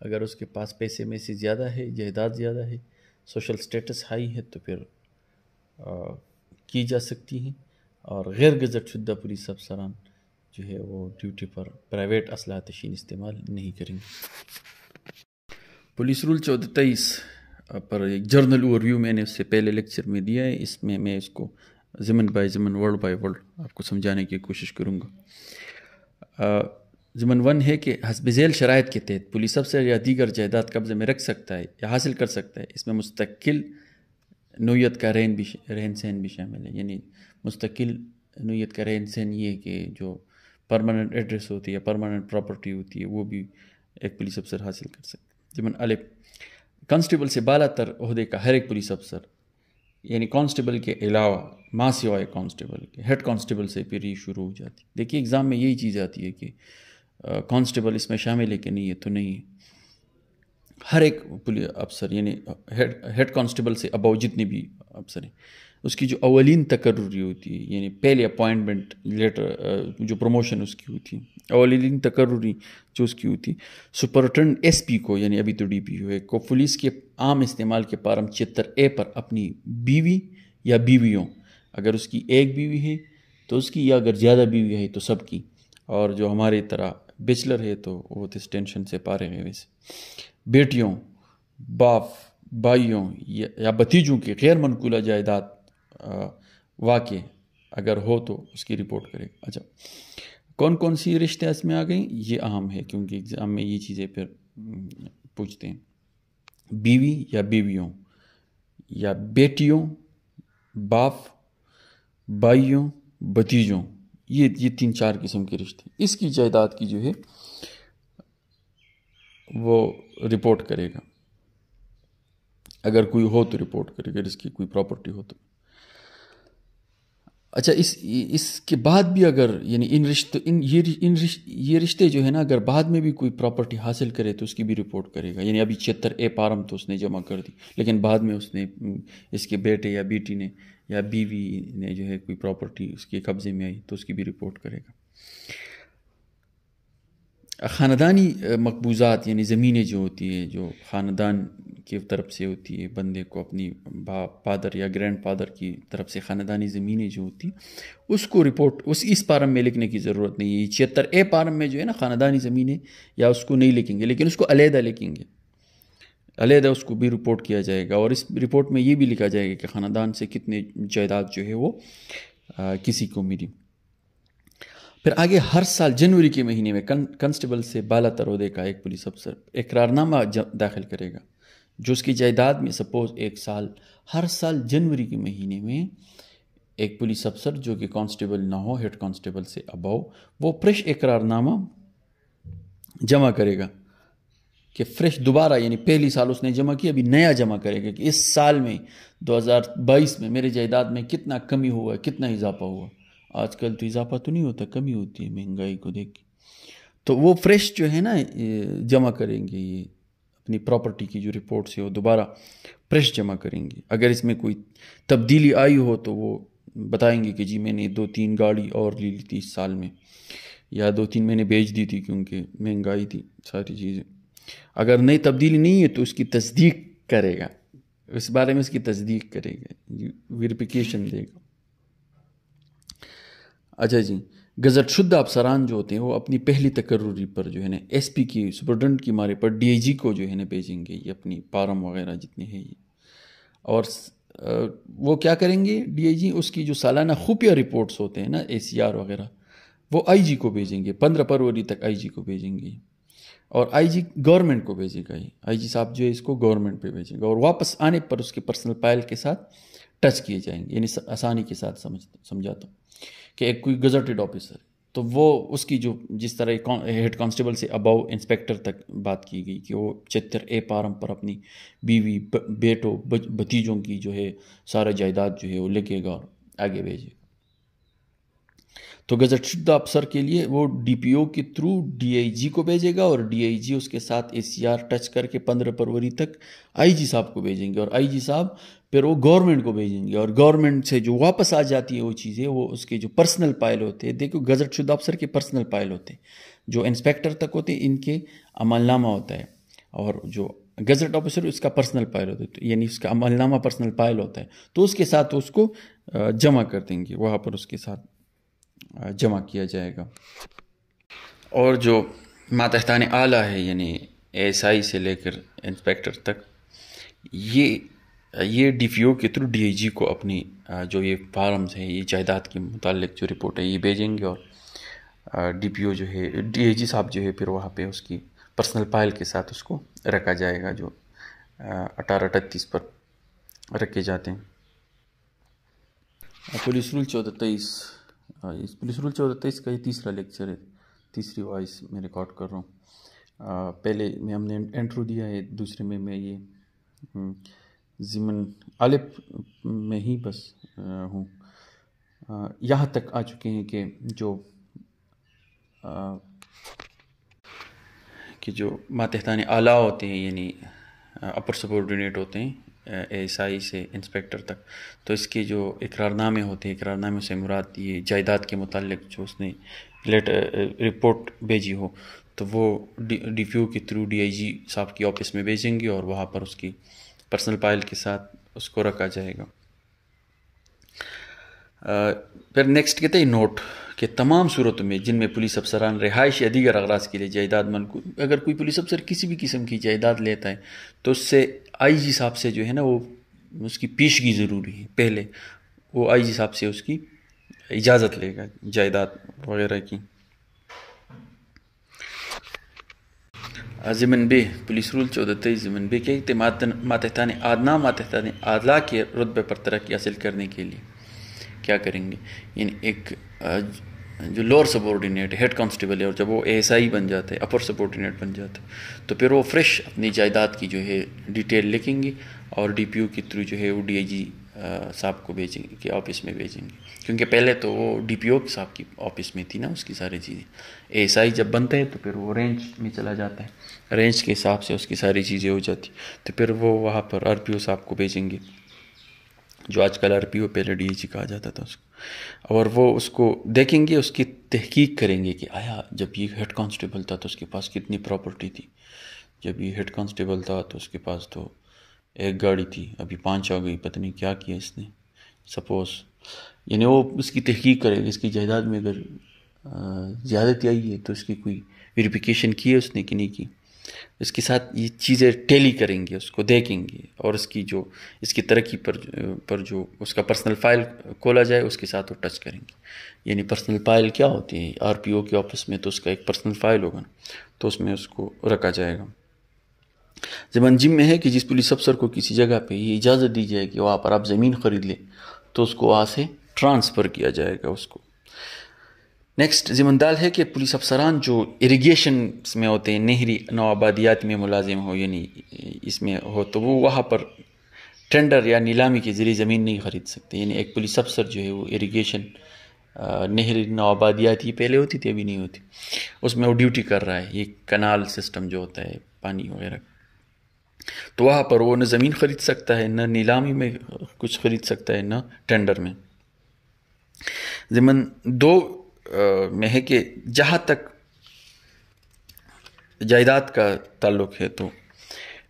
अगर उसके पास पैसे में से ज़्यादा है जायदाद ज़्यादा है सोशल स्टेटस हाई है तो फिर आ, की जा सकती हैं और गैर गजट शुद्धा पुलिस अफसरान जो है वो ड्यूटी पर प्राइवेट असलाह तशीन इस्तेमाल नहीं करेंगे पुलिस रूल चौदह तेईस पर एक जर्नल ओवरव्यू मैंने उससे पहले लेक्चर में दिया है इसमें मैं इसको ज़मन बाय ज़मन वर्ल्ड बाय वर्ल्ड आपको समझाने की कोशिश करूँगा जुम्मन वन है कि हसब झेल शरात के तहत पुलिस अफसर या दीगर जायदाद कब्ज़े में रख सकता है या हासिल कर सकता है इसमें मुस्तकिल नोयत का रहन भी रहन सहन भी शामिल है यानी मुस्तकिल नोयत का रहन सहन ये है कि जो परमानेंट एड्रेस होती है या परमानेंट प्रॉपर्टी होती है वो भी एक पुलिस अफसर हासिल कर सकते जुम्मन अलिप कांस्टेबल से बाला तर अहदे का हर एक पुलिस अफसर यानी कांस्टेबल के अलावा माँ सिवाए कांस्टेबल के हेड कांस्टेबल से फिर ये शुरू हो जाती है देखिए एग्ज़ाम में यही चीज़ आती है कि कांस्टेबल इसमें शामिल है कि नहीं ये तो नहीं है हर एक पुलिस अफसर यानी हेड हेड कांस्टेबल से अबाव जितने भी अफसर हैं उसकी जो अवलिन तकर्री होती है यानी पहले अपॉइंटमेंट लेटर जो प्रमोशन उसकी होती है अवलिन तकर्री जो उसकी होती है सुपरटेंडेंट एस पी को यानी अभी तो डी पी है को पुलिस के आम इस्तेमाल के पारम चित्र ए पर अपनी बीवी या बीवियों अगर उसकी एक बीवी है तो उसकी या अगर ज़्यादा बीवी है तो सबकी और जो हमारे तरह बेचलर है तो वो तो इस टेंशन से पा रहे हैं वैसे बेटियों बाप भाइयों या, या भतीजों की गैर मनकूला जायदाद वाक़ अगर हो तो उसकी रिपोर्ट करें अच्छा कौन कौन सी रिश्ते इसमें आ गई ये अहम है क्योंकि एग्ज़ाम में ये चीज़ें फिर पूछते हैं बीवी या बीवियों या बेटियों बाप भाइयों भतीजों ये ये तीन चार किस्म के रिश्ते इसकी जायदाद की जो है वो रिपोर्ट करेगा अगर कोई हो तो रिपोर्ट करेगा इसकी कोई प्रॉपर्टी हो तो अच्छा इस इसके बाद भी अगर यानी इन रिश्ते इन ये इन रिश्ते ये रिश्ते जो है ना अगर बाद में भी कोई प्रॉपर्टी हासिल करे तो उसकी भी रिपोर्ट करेगा यानी अभी छिहत्तर ए पारम तो उसने जमा कर दी लेकिन बाद में उसने इसके बेटे या बेटी ने या बीवी ने जो है कोई प्रॉपर्टी उसके कब्ज़े में आई तो उसकी भी रिपोर्ट करेगा ख़ानदानी मकबूज़ात यानी ज़मीनें जो होती हैं जो ख़ानदान की तरफ से होती है बंदे को अपनी फादर या ग्रैंड फादर की तरफ से ख़ानदानी ज़मीनें जो होती उसको रिपोर्ट उस इस पारम में लिखने की ज़रूरत नहीं है छिहत्तर ए पारम में जो है ना ख़ानदानी ज़मीनें या उसको नहीं लिखेंगे लेकिन उसको अलहदा लिखेंगे अलहदा उसको भी रिपोर्ट किया जाएगा और इस रिपोर्ट में ये भी लिखा जाएगा कि ख़ानदान से कितने जायदाद जो है वो आ, किसी को मिली फिर आगे हर साल जनवरी के महीने में कन कंस्टेबल से बाला तरोदे का एक पुलिस अफसर इकरारनामा दाखिल करेगा जो उसकी जायदाद में सपोज एक साल हर साल जनवरी के महीने में एक पुलिस अफसर जो कि कांस्टेबल ना हो हेड कांस्टेबल से अबव वो फ्रेश इकरारनामा जमा करेगा कि फ्रेश दोबारा यानी पहली साल उसने जमा किया अभी नया जमा करेगा कि इस साल में 2022 में मेरे जायदाद में कितना कमी हुआ कितना इजाफा हुआ आजकल तो इजाफा तो नहीं होता कमी होती है महंगाई को देख तो वो फ्रेश जो है ना जमा करेंगे ये अपनी प्रॉपर्टी की जो रिपोर्ट है वो दोबारा प्रेस जमा करेंगे अगर इसमें कोई तब्दीली आई हो तो वो बताएंगे कि जी मैंने दो तीन गाड़ी और ले ली थी इस साल में या दो तीन मैंने बेच दी थी क्योंकि महंगाई थी सारी चीज़ें अगर नई तब्दीली नहीं है तो उसकी तस्दीक करेगा इस बारे में उसकी तस्दीक करेगा वेरिफिकेशन देगा अच्छा जी शुद्ध अफसरान जो होते हैं वो अपनी पहली तकर्री पर जो है ना एस पी की सुपरडेंट की मारे पर डी आई जी को जो है ना भेजेंगे ये अपनी पारम वगैरह जितने हैं ये और वो क्या करेंगे डी आई जी उसकी जो सालाना खुफिया रिपोर्ट्स होते हैं ना ए सी आर वगैरह वो आई जी को भेजेंगे पंद्रह फरवरी तक आई जी को भेजेंगे और आई जी गवर्नमेंट को भेजेगा ये आई जी साहब जो है इसको गवर्नमेंट पर भेजेंगे और वापस आने पर उसके पर्सनल पायल के साथ टच किए जाएंगे यानी आसानी के साथ समझ समझाता हूँ कि एक कोई गजटेड ऑफिसर तो वो उसकी जो जिस तरह हेड कांस्टेबल से अबव इंस्पेक्टर तक बात की गई कि वो चित्र ए पारम पर अपनी बीवी बेटों भतीजों की जो है सारा जायदाद जो है वो लिखेगा और आगे भेजेगा तो गजट शुद्ध अफसर के लिए वो डीपीओ के थ्रू डीआईजी को भेजेगा और डीआईजी उसके साथ एसीआर टच करके पंद्रह फरवरी तक आईजी साहब को भेजेंगे और आईजी साहब फिर वो गवर्नमेंट को भेजेंगे और गवर्नमेंट से जो वापस आ जाती है वो चीज़ें वो उसके जो पर्सनल पायल होते हैं देखो गजट शुद्ध अफसर के पर्सनल पायल होते हैं जो इंस्पेक्टर तक होते हैं इनके अमलनामा होता है और जो गजट ऑफिसर उसका पर्सनल पायल होता है तो यानी उसका अमलनामा पर्सनल पायल होता है तो उसके साथ उसको जमा कर देंगे वहाँ पर उसके साथ जमा किया जाएगा और जो मातहतान आला है यानी आई से लेकर इंस्पेक्टर तक ये ये डीपीओ के थ्रू डीआईजी को अपनी जो ये फार्म्स हैं ये जायदाद के मुतालिक जो रिपोर्ट है ये भेजेंगे और डीपीओ जो है डीआईजी साहब जो है फिर वहाँ पे उसकी पर्सनल फाइल के साथ उसको रखा जाएगा जो अठारह अठतीस पर रखे जाते हैं पुलिस रूल चौदह तेईस हाँ, इस रूल चौदह तेईस का ये तीसरा लेक्चर है तीसरी वॉइस में रिकॉर्ड कर रहा हूँ पहले में हमने इंट्रो दिया है दूसरे में मैं ये जिमन हम्म, अलिप में ही बस हूँ यहाँ तक आ चुके हैं कि जो आ, कि जो मातहतान आला होते हैं यानी अपर सबॉर्डिनेट होते हैं एस आई से इंस्पेक्टर तक तो इसके जो इकरारनामे होते हैं इकरारनामे से मुराद ये जायदाद के मतलब जो उसने लेट रिपोर्ट भेजी हो तो वो डी पी ओ के थ्रू डी आई जी साहब की ऑफिस में भेजेंगे और वहाँ पर उसकी पर्सनल फाइल के साथ उसको रखा जाएगा फिर नेक्स्ट कहते हैं नोट के तमाम सूरतों में जिनमें पुलिस अफसरान रिहाइश या दीगर अगराज के लिए जायदाद मन अगर कोई पुलिस अफसर किसी भी किस्म की जायदाद लेता है तो उससे आई जी साहब से जो है ना वो उसकी पेशगी ज़रूरी है पहले वो आई जी साहब से उसकी इजाज़त लेगा जायदाद वगैरह की ज़मन बे पुलिस रूल चौदह तेईस ज़मन बे के मातहतान आदना मातहतान आदला के रुतबे पर तरक्की हासिल करने के लिए क्या करेंगे यानी एक जो लोअर सबॉर्डिनेट हेड कांस्टेबल है और जब वो एएसआई बन जाते हैं अपर सबॉर्डिनेट बन जाते हैं तो फिर वो फ्रेश अपनी जायदाद की जो है डिटेल लिखेंगे और डीपीयू के थ्रू जो है वो डीआईजी साहब को भेजेंगे कि ऑफिस में भेजेंगे क्योंकि पहले तो वो डी पी ओ साहब की ऑफिस में थी ना उसकी सारी चीज़ें एस आई जब बनते हैं तो फिर वो रेंज में चला जाता है रेंज के हिसाब से उसकी सारी चीज़ें हो जाती तो फिर वो वहाँ पर आर पी ओ साहब को भेजेंगे जो आजकल आर पी ओ पहले डी जी कहा जाता था उसको और वो उसको देखेंगे उसकी तहकीक करेंगे कि आया जब ये हेड कांस्टेबल था तो उसके पास कितनी प्रॉपर्टी थी जब ये हेड कांस्टेबल था तो उसके पास तो एक गाड़ी थी अभी पाँच आ गई पता नहीं क्या किया इसने सपोज यानी वो इसकी तहकीक करेंगे इसकी जायदाद में अगर ज़्यादत आई है तो इसकी कोई वेरिफिकेशन की है उसने कि नहीं की इसके साथ ये चीज़ें टेली करेंगे उसको देखेंगे और इसकी जो इसकी तरक्की पर पर जो उसका पर्सनल फाइल खोला जाए उसके साथ वो टच करेंगे यानी पर्सनल फाइल क्या होती है आर के ऑफिस में तो उसका एक पर्सनल फाइल होगा तो उसमें उसको रखा जाएगा जब अंजिम में है कि जिस पुलिस अफसर को किसी जगह पे ये इजाज़त दी जाएगी वहाँ पर आप ज़मीन ख़रीद लें तो उसको वहाँ से ट्रांसफ़र किया जाएगा उसको नेक्स्ट जिम्मेदार है कि पुलिस अफसरान जो इरीगेशन में होते हैं नहरी नवाबादियात में मुलाजिम हो यानी इसमें हो तो वो वहाँ पर टेंडर या नीलामी के ज़रिए ज़मीन नहीं ख़रीद सकते यानी एक पुलिस अफसर जो है वो इरीगेशन नहरी नवाबादियात ही पहले होती थी अभी नहीं होती उसमें वो ड्यूटी कर रहा है ये कनाल सिस्टम जो होता है पानी वगैरह तो वहाँ पर वो न ज़मीन ख़रीद सकता है न नीलामी में कुछ ख़रीद सकता है न टेंडर में ज़मन दो में है कि जहाँ तक जायदाद का ताल्लुक है तो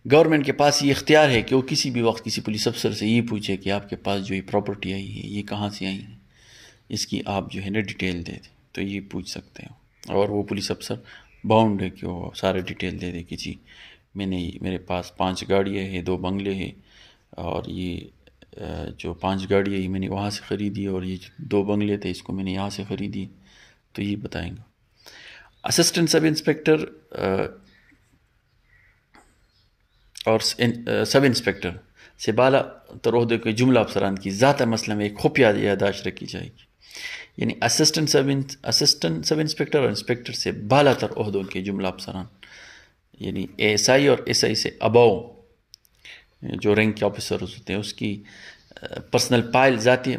गवर्नमेंट के पास ये इख्तियार है कि वो किसी भी वक्त किसी पुलिस अफसर से ये पूछे कि आपके पास जो ये प्रॉपर्टी आई है ये कहाँ से आई है इसकी आप जो है ना डिटेल दे दें तो ये पूछ सकते हैं और वो पुलिस अफसर बाउंड है कि वो सारे डिटेल दे दे कि जी मैंने मेरे पास पांच गाड़ियाँ हैं दो बंगले हैं और ये जो पांच गाड़ियाँ ये मैंने वहाँ से ख़रीदी और ये दो बंगले थे इसको मैंने यहाँ से ख़रीदी तो ये बताएंगे असिस्टेंट सब इंस्पेक्टर और सब इंस्पेक्टर से बाला तरोहदे के जुमला अफसरान की ज़्यादा मसले में एक खुफिया यादाश्त रखी जाएगी यानी assistant sub assistant sub inspector और इंस्पेक्टर से बाला तरहदों के जुमला अफसरान यानी एस आई और एस आई से अबाओ जो रैंक के ऑफिसर होते हैं उसकी पर्सनल पायल ज़ाती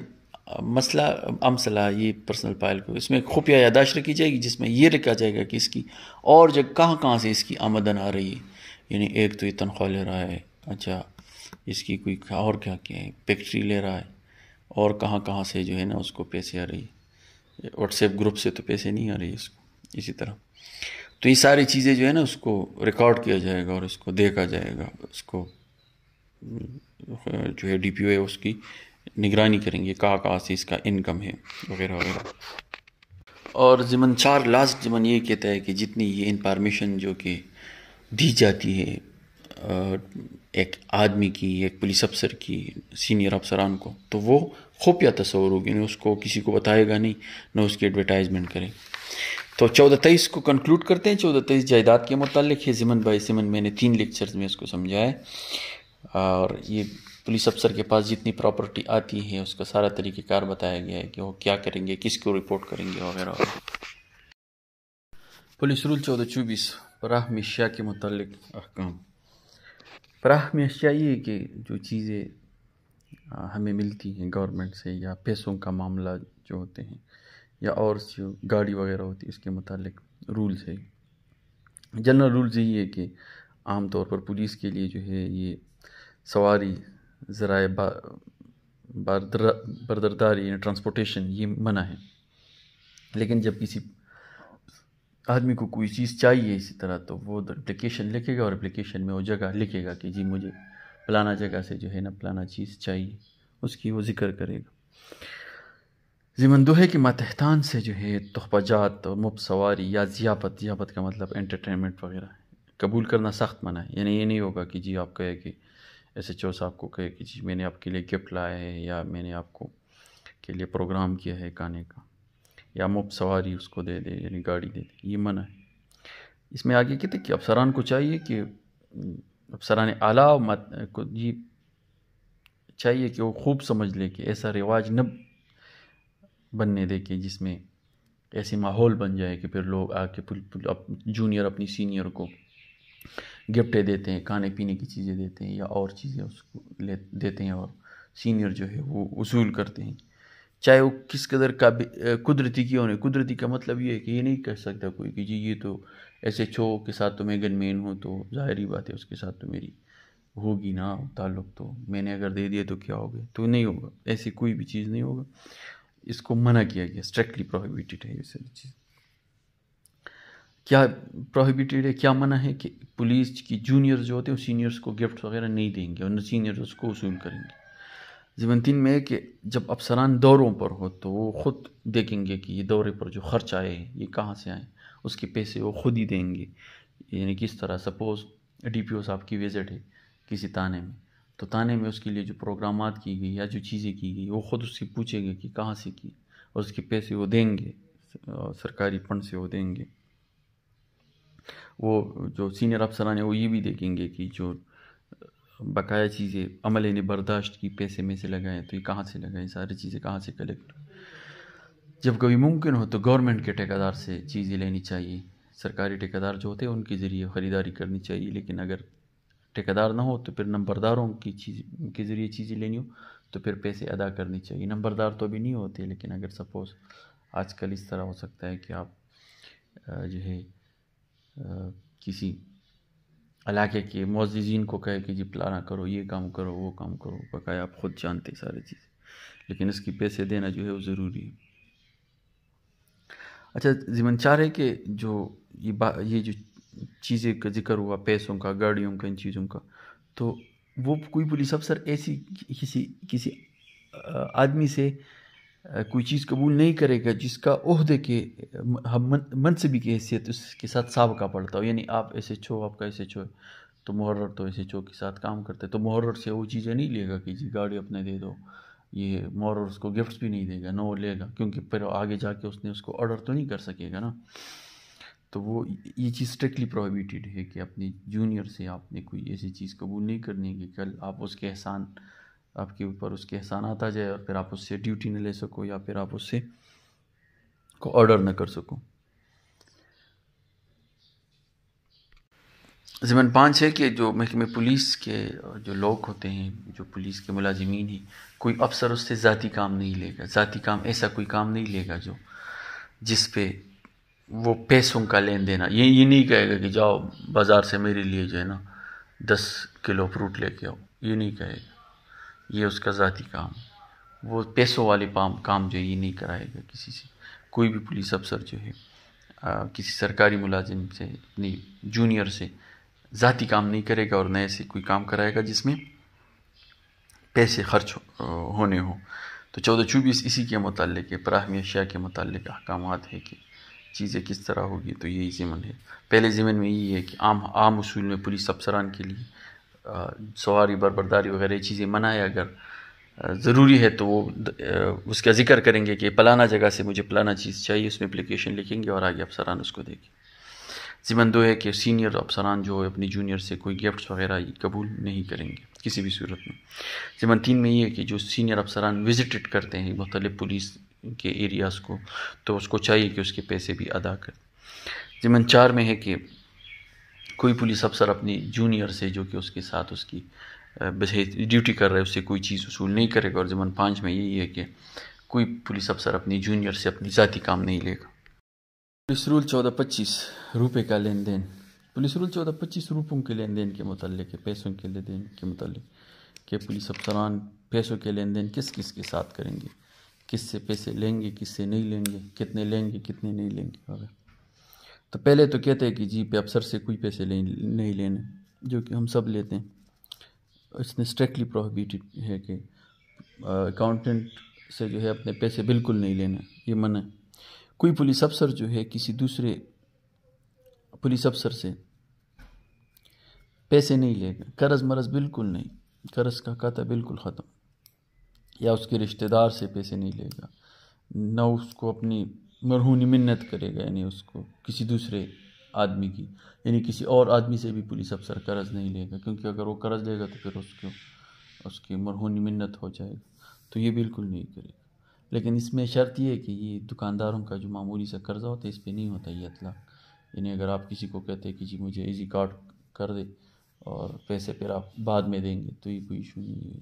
मसला अमसला ये पर्सनल पायल को इसमें खुफिया यादाश्त रखी जाएगी जिसमें यह रखा जाएगा कि इसकी और जगह कहाँ कहाँ से इसकी आमदन आ रही है यानी एक तो ये तनख्वाह ले रहा है अच्छा इसकी कोई और क्या क्या है फैक्ट्री ले रहा है और कहाँ कहाँ से जो है ना उसको पैसे आ रही है व्हाट्सएप ग्रुप से तो पैसे नहीं आ रही इसको इसी तरह तो ये सारी चीज़ें जो है ना उसको रिकॉर्ड किया जाएगा और उसको देखा जाएगा उसको जो है डी पी ओ है उसकी निगरानी करेंगे कहाँ कहाँ से इसका इनकम है वगैरह वगैरह और ज़मन चार लास्ट जमन ये कहता है कि जितनी ये इंफॉर्मेशन जो कि दी जाती है एक आदमी की एक पुलिस अफसर की सीनियर अफसरान को तो वो खुफिया तस्वर होगी ना उसको किसी को बताएगा नहीं न उसकी एडवर्टाइजमेंट करें तो चौदह तेईस को कंक्लूड करते हैं चौदह तेईस जायदाद के मतलब है ज़िमन बाई सिमन मैंने तीन लेक्चर्स में इसको समझाया और ये पुलिस अफसर के पास जितनी प्रॉपर्टी आती है उसका सारा तरीक़ेकार बताया गया है कि वो क्या करेंगे किसको रिपोर्ट करेंगे वगैरह पुलिस रूल चौदह चौबीस फराहम एशिया के मतलब अहकाम फराहम अशिया ये कि जो चीज़ें हमें मिलती हैं गवर्नमेंट से या पैसों का मामला जो होते हैं या और जो गाड़ी वगैरह होती है उसके मतलब रूल्स है जनरल रूल्स यही है कि आम तौर पर पुलिस के लिए जो है ये सवारी ज़रा बरदरदारी या ट्रांसपोर्टेशन ये मना है लेकिन जब किसी आदमी को कोई चीज़ चाहिए इसी तरह तो वो एप्लीकेशन तो लिखेगा और अप्लीकेशन में वो जगह लिखेगा कि जी मुझे फलाना जगह से जो है ना फलाना चीज़ चाहिए उसकी वो ज़िक्र करेगा दोहे के मातहतान से जो है तहफाजात और मुफ्त सवारी या जियापत जियापत का मतलब एंटरटेनमेंट वगैरह कबूल करना सख्त मना है यानी ये नहीं होगा कि जी आप कहे कि एस एच ओ साहब को कहे कि जी मैंने आपके लिए गिफ्ट लाया है या मैंने आपको के लिए प्रोग्राम किया है गाने का या मुफ्त सवारी उसको दे दे यानी गाड़ी दे दे ये मना है इसमें आगे कहते कि अफसरान को चाहिए कि अफसरान आला मत को ये चाहिए कि वो खूब समझ ले कि ऐसा रिवाज न बनने दे कि जिसमें ऐसी माहौल बन जाए कि फिर लोग आके अप, जूनियर अपनी सीनियर को गिफ्टें देते हैं खाने पीने की चीज़ें देते हैं या और चीज़ें उसको ले देते हैं और सीनियर जो है वो उसूल करते हैं चाहे वो किस कदर का कुदरती क्यों नहीं कुदरती का मतलब ये है कि ये नहीं कह सकता कोई कि जी ये तो एस एच ओ के साथ तो मैं गनमेन हूँ तो जाहिर बात है उसके साथ तो मेरी होगी ना ताल्लुक तो मैंने अगर दे दिया तो क्या हो गया तो नहीं होगा ऐसी कोई भी चीज़ नहीं होगा इसको मना किया गया स्ट्रिक्टली प्रोहिबिटेड है ये सारी चीज़ क्या प्रोहिबिटेड है क्या मना है कि पुलिस की जूनियर्स जो होते हैं सीनियर्स को गिफ्ट वगैरह नहीं देंगे और न सीनियर उसको वसूल करेंगे जीवनतीन में कि जब अफसरान दौरों पर हो तो वो खुद देखेंगे कि ये दौरे पर जो खर्च आए ये कहाँ से आए उसके पैसे वो खुद ही देंगे यानी किस तरह सपोज़ डी पी ओ साहब की विज़िट है किसी ताने में तो ताने में उसके लिए जो प्रोग्राम की गई या जो चीज़ें की गई वो खुद उससे पूछेंगे कि कहाँ से की और उसके पैसे वो देंगे सरकारी फंड से वो देंगे वो जो सीनियर अफसरान है वो ये भी देखेंगे कि जो बकाया चीज़ें अमले ने बर्दाश्त की पैसे में से लगाए तो ये कहाँ से लगाएं सारी चीज़ें कहाँ से कलेक्ट जब कभी मुमकिन हो तो गवर्नमेंट के ठेकेदार से चीज़ें लेनी चाहिए सरकारी ठेकेदार जो होते हैं उनके ज़रिए ख़रीदारी करनी चाहिए लेकिन अगर ठेकेदार ना हो तो फिर नंबरदारों की चीज़ के ज़रिए चीज़ें लेनी हो तो फिर पैसे अदा करनी चाहिए नंबरदार तो अभी नहीं होते लेकिन अगर सपोज़ आजकल इस तरह हो सकता है कि आप जो है किसी इलाके के मोजीन को कहे कि जी पलाना करो ये काम करो वो काम करो बकाया आप ख़ुद जानते सारी चीज़ लेकिन इसकी पैसे देना जो है वो ज़रूरी है अच्छा जिमनचारे के जो ये बा ये जो चीज़ें का जिक्र हुआ पैसों का गाड़ियों का इन चीज़ों का तो वो कोई पुलिस अफसर ऐसी किसी किसी आदमी से कोई चीज़ कबूल नहीं करेगा जिसका उहदे के हम मन, भी की हैसियत उसके साथ सबका पड़ता हो यानी आप एस एच ओ आपका एस एच ओ तो मुहर्र तो एस एच ओ के साथ काम करते तो मुहर्र से वो चीज़ें नहीं लेगा कि जी गाड़ी अपने दे दो ये मुहर्र उसको गिफ्ट्स भी नहीं देगा नो वो लेगा क्योंकि फिर आगे जाके उसने उसको ऑर्डर तो नहीं कर सकेगा ना तो वो ये चीज़ स्ट्रिक्टली प्रोहिबिटेड है कि अपने जूनियर से आपने कोई ऐसी चीज़ कबूल नहीं करनी कि कल आप उसके एहसान आपके ऊपर उसके एहसान आता जाए और फिर आप उससे ड्यूटी न ले सको या फिर आप उससे को ऑर्डर न कर सको ज़मन पाँच है कि जो महकमे पुलिस के जो लोग होते हैं जो पुलिस के मुलाजमीन हैं कोई अफसर उससे ज़ाती काम नहीं लेगा ज़ाती काम ऐसा कोई काम नहीं लेगा जो जिस पे वो पैसों का लेन देना ये ये नहीं कहेगा कि जाओ बाज़ार से मेरे लिए जो है ना दस किलो फ्रूट लेके आओ ये नहीं कहेगा ये उसका ज़ाती काम है वो पैसों वाले पाम काम जो ये नहीं कराएगा किसी से कोई भी पुलिस अफसर जो है आ, किसी सरकारी मुलाजिम से अपनी जूनियर से ज़ाती काम नहीं करेगा और नए से कोई काम कराएगा जिसमें पैसे खर्च हो, होने हो तो चौदह चौबीस इसी के मतलब है प्राहमी अशिया के मतलब अहकाम है कि चीज़ें किस तरह होगी तो यही ज़िमन है पहले ज़िमन में यही है कि आम आम असूल में पुलिस अफसरान के लिए सवारी बरबरदारी वगैरह चीज़ें मनाए अगर ज़रूरी है तो वो उसका जिक्र करेंगे कि पलाना जगह से मुझे पलाना चीज़ चाहिए उसमें अप्लीकेशन लिखेंगे और आगे अफसरान उसको देंगे दो है कि सीनियर अफसरान जो है अपने जूनियर से कोई गिफ्ट्स वगैरह कबूल नहीं करेंगे किसी भी सूरत में जिमन तीन में ये है कि जो सीनियर अफसरान विजिटेड करते हैं मुख्तलिफ पुलिस के एरियाज़ को तो उसको चाहिए कि उसके पैसे भी अदा करें जिमन चार में है कि कोई पुलिस अफसर अपनी जूनियर से जो कि उसके साथ उसकी ड्यूटी कर रहा है उससे कोई चीज़ वसूल नहीं करेगा और जमन पाँच में यही है कि कोई पुलिस अफसर अपनी जूनियर से अपनी ज़ाती काम नहीं लेगा पुलिस रूल चौदह पच्चीस रुपये का लेन देन पुलिस रूल चौदह पच्चीस रुपयों के लेन देन के मतलब पैसों के लेन देन के मतलब कि पुलिस अफसरान पैसों के लेन देन किस किस के साथ करेंगे किससे पैसे लेंगे किससे नहीं लेंगे कितने लेंगे कितने नहीं लेंगे वगैरह तो पहले तो कहते हैं कि जी पे अफसर से कोई पैसे ले, नहीं लेने जो कि हम सब लेते हैं इसने स्ट्रिक्टली प्रोहिबिटेड है कि अकाउंटेंट से जो है अपने पैसे बिल्कुल नहीं लेना ये मना है कोई पुलिस अफसर जो है किसी दूसरे पुलिस अफसर से पैसे नहीं लेगा कर्ज मरज बिल्कुल नहीं कर्ज का खाता बिल्कुल ख़त्म या उसके रिश्तेदार से पैसे नहीं लेगा ना उसको अपनी मरहूनी मिन्नत करेगा यानी उसको किसी दूसरे आदमी की यानी किसी और आदमी से भी पुलिस अफसर कर्ज नहीं लेगा क्योंकि अगर वो कर्ज लेगा तो फिर उसको उसकी मरहूनी मिन्नत हो जाएगी तो ये बिल्कुल नहीं करेगा लेकिन इसमें शर्त यह है कि ये दुकानदारों का जो मामूली सा कर्जा होता है इस पर नहीं होता ये अतला यानी अगर आप किसी को कहते हैं कि जी मुझे इजी कार्ड कर दे और पैसे फिर आप बाद में देंगे तो ये कोई इशू नहीं है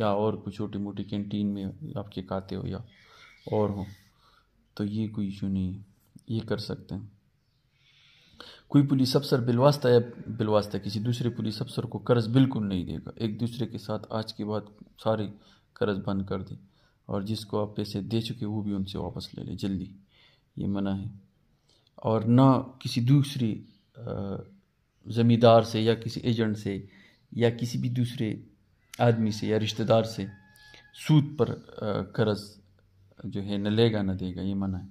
या और कुछ छोटी मोटी कैंटीन में आपके खाते हो या और हों तो ये कोई इशू नहीं है ये कर सकते हैं कोई पुलिस अफसर बिलवास्ता या बिलवास्ता किसी दूसरे पुलिस अफसर को कर्ज बिल्कुल नहीं देगा एक दूसरे के साथ आज के बाद सारे कर्ज बंद कर दें और जिसको आप पैसे दे चुके वो भी उनसे वापस ले लें जल्दी ये मना है और ना किसी दूसरे ज़मींदार से या किसी एजेंट से या किसी भी दूसरे आदमी से या रिश्तेदार से सूद पर कर्ज़ जो है न लेगा ना देगा ये मना है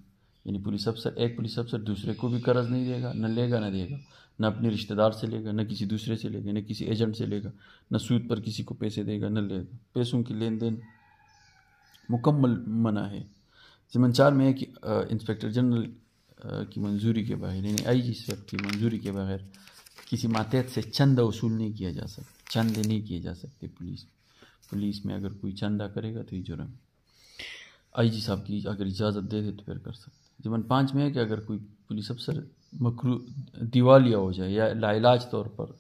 यानी पुलिस अफसर एक पुलिस अफसर दूसरे को भी कर्ज नहीं देगा न लेगा ना देगा न अपने रिश्तेदार से लेगा न किसी दूसरे से लेगा न किसी एजेंट से लेगा न सूद पर किसी को पैसे देगा न लेगा पैसों की लेन देन मुकम्मल मना है जिमन चार में है कि इंस्पेक्टर जनरल की मंजूरी के बगैर यानी आई जी सेफ की मंजूरी के बगैर किसी मातहत से चंदा वसूल नहीं किया जा सकता चंदे नहीं किए जा सकते पुलिस पुलिस में अगर कोई चंदा करेगा तो ये जुर्म है आई जी साहब की अगर इजाज़त दे दे तो फिर कर सकते जीवन पाँच में है कि अगर कोई पुलिस अफसर मकरू दिवालिया हो जाए या लाइलाज तौर पर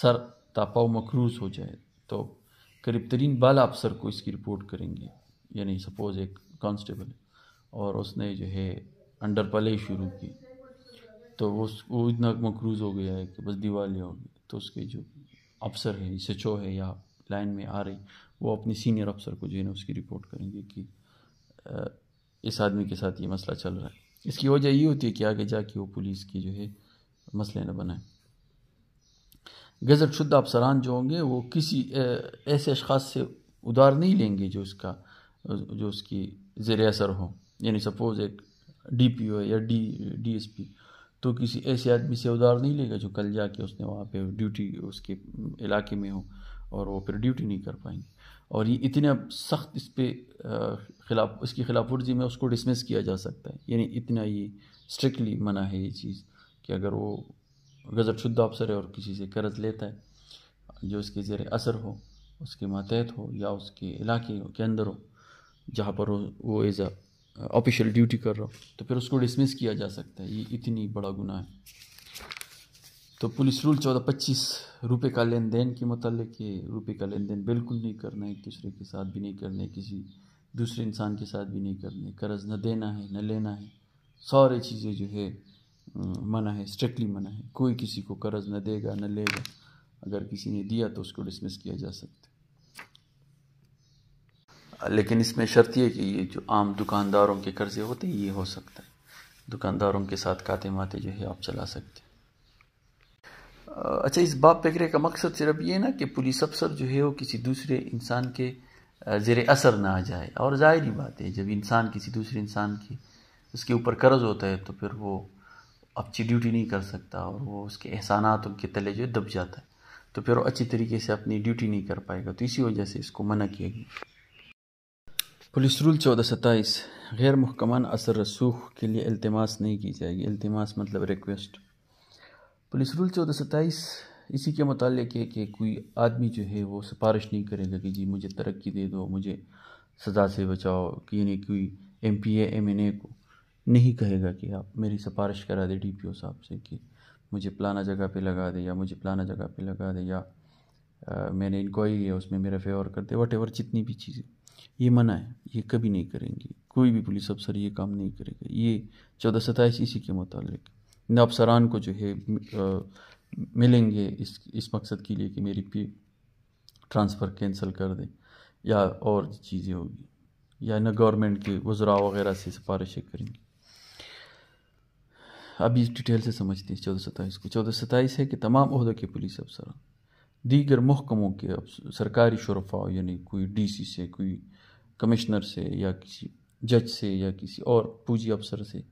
सर तापाव मकरूज हो जाए तो करीब तरीन बाला अफसर को इसकी रिपोर्ट करेंगे यानी सपोज़ एक कांस्टेबल और उसने जो है अंडर पले शुरू की तो वो वो इतना मकरूज हो गया है कि बस दिवालिया हो गई तो उसके जो अफसर हैं एस है या लाइन में आ रही वो अपने सीनियर अफसर को जो है ना उसकी रिपोर्ट करेंगे कि इस आदमी के साथ ये मसला चल रहा है इसकी वजह ये होती है कि आगे जाके वो पुलिस की जो है मसले न बनाए गज़ट शुद्ध अफसरान जो होंगे वो किसी ऐसे अशास से उधार नहीं लेंगे जो उसका जो उसकी ज़ेर असर हो यानी सपोज़ एक डी पी ओ या डी डी एस पी तो किसी ऐसे आदमी से उधार नहीं लेगा जो कल जाके उसने वहाँ पे ड्यूटी उसके इलाके में हो और वो फिर ड्यूटी नहीं कर पाएंगे और ये इतने सख्त इस पर खिलाफ इसकी खिलाफ वर्जी में उसको डिसमिस किया जा सकता है यानी इतना ये स्ट्रिक्टली मना है ये चीज़ कि अगर वो गजब शुद्ध अफसर है और किसी से कर्ज लेता है जो इसके ज़र असर हो उसके मातहत हो या उसके इलाके के अंदर हो जहाँ पर वो एज अ ऑफिशियल ड्यूटी कर रहा हो तो फिर उसको डिसमिस किया जा सकता है ये इतनी बड़ा गुनाह है तो पुलिस रूल चौदह पच्चीस रुपये का लेन देन के मतलब कि रुपये का लेन देन बिल्कुल नहीं करना है एक दूसरे के साथ भी नहीं करना है किसी दूसरे इंसान के साथ भी नहीं करना है कर्ज न देना है न लेना है सारी चीज़ें जो है मना है स्ट्रिक्टली मना है कोई किसी को कर्ज न देगा न लेगा अगर किसी ने दिया तो उसको डिसमिस किया जा सकता है लेकिन इसमें शर्त यह कि ये जो आम दुकानदारों के कर्जे होते हैं ये हो सकता है दुकानदारों के साथ काते माते जो है आप चला सकते हैं अच्छा इस बाप पैकरे का मकसद सिर्फ ये ना कि पुलिस अफसर जो है वो किसी दूसरे इंसान के ज़ेर असर ना आ जाए और जाहिर ही बात है जब इंसान किसी दूसरे इंसान की उसके ऊपर कर्ज होता है तो फिर वो अच्छी ड्यूटी नहीं कर सकता और वो उसके एहसानात उनके तले जो दब जाता है तो फिर वो अच्छी तरीके से अपनी ड्यूटी नहीं कर पाएगा तो इसी वजह से इसको मना किया गया पुलिस रूल चौदह सत्ताईस गैर मुहकमान असर रसूख के लिए अल्तमास नहीं की जाएगी अल्तमास मतलब रिक्वेस्ट पुलिस रूल चौदह सत्ताईस इसी के मतलब है कि कोई आदमी जो है वो सिफारिश नहीं करेगा कि जी मुझे तरक्की दे दो मुझे सज़ा से बचाओ कि यानी कोई M P M N A को नहीं कहेगा कि आप मेरी सिफारिश करा दे डी पी ओ साहब से कि मुझे फलाना जगह पे लगा दे या मुझे फलाना जगह पे लगा दे या आ, मैंने इंक्वायरी है उसमें मेरा फेवर कर दे वट एवर जितनी भी चीज़ें ये मना है ये कभी नहीं करेंगे कोई भी पुलिस अफसर ये काम नहीं करेगा ये चौदह सत्ताईस इसी के मुतालिक इन अफसरान को जो है मिलेंगे इस इस मकसद के लिए कि मेरी पी ट्रांसफ़र कैंसिल कर दें या और चीज़ें होगी या ना गवर्नमेंट के वज्रा वगैरह से सिफारिशें अब अभी डिटेल से समझते हैं चौदह सत्ताईस को चौदह सताईस है कि तमाम अहदों के पुलिस अफसर दीगर महकमों के सरकारी शरफा यानी कोई डीसी से कोई कमिश्नर से या किसी जज से या किसी और फौजी अफसर से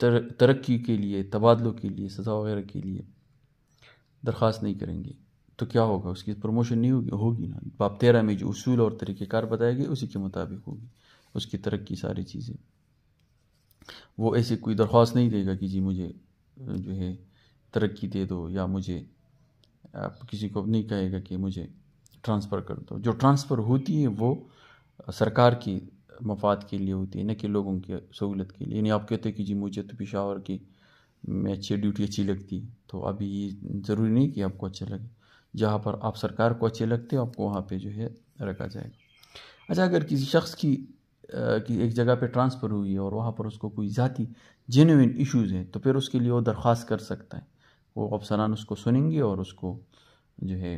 तर, तरक्की के लिए तबादलों के लिए सज़ा वगैरह के लिए दरख्वास्त नहीं करेंगे तो क्या होगा उसकी प्रमोशन नहीं होगी होगी ना बाप तेरह में जो असूल और तरीक़ेकार बताए गए उसी के मुताबिक होगी उसकी तरक्की सारी चीज़ें वो ऐसे कोई दरख्वास्त नहीं देगा कि जी मुझे जो है तरक्की दे दो या मुझे आप किसी को नहीं कहेगा कि मुझे ट्रांसफ़र कर दो जो ट्रांसफ़र होती है वो सरकार की मफाद के लिए होती है न कि लोगों की सहूलत के लिए यानी आप कहते हैं कि जी मुझे तो पिशावर की में अच्छी ड्यूटी अच्छी लगती तो अभी ये ज़रूरी नहीं कि आपको अच्छा लगे जहाँ पर आप सरकार को अच्छे लगते हो आपको वहाँ पे जो है रखा जाएगा अच्छा अगर किसी शख्स की कि एक जगह पे ट्रांसफ़र हुई है और वहाँ पर उसको कोई ज़ाती जेनुन इश्यूज़ हैं तो फिर उसके लिए वो दरख्वास्त कर सकता है वो अफसरान उसको सुनेंगे और उसको जो है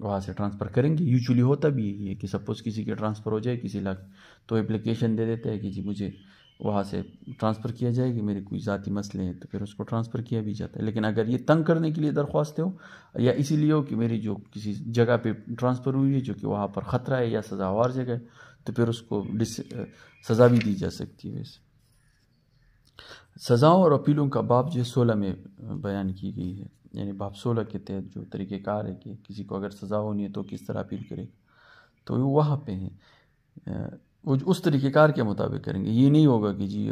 वहाँ से ट्रांसफ़र करेंगे यूजुअली होता भी यही है कि सपोज़ किसी के ट्रांसफ़र हो जाए किसी लाख तो एप्लीकेशन दे देता है कि जी मुझे वहाँ से ट्रांसफ़र किया जाएगी मेरे कोई ज़ाती मसले हैं तो फिर उसको ट्रांसफ़र किया भी जाता है लेकिन अगर ये तंग करने के लिए दरख्वास्त हो या इसीलिए हो कि मेरी जो किसी जगह पे ट्रांसफ़र हुई है जो कि वहाँ पर ख़तरा है या सज़ावार जगह है तो फिर उसको डिस सज़ा भी दी जा सकती है वैसे सज़ाओं और अपीलों का बाप जो है सोलह में बयान की गई है यानी बाप सोलह के तहत जो तरीक़ेकार है कि किसी को अगर सज़ा होनी है तो किस तरह अपील करेगा तो वो वहाँ पे हैं वो उस तरीक़ेकार के मुताबिक करेंगे ये नहीं होगा कि जी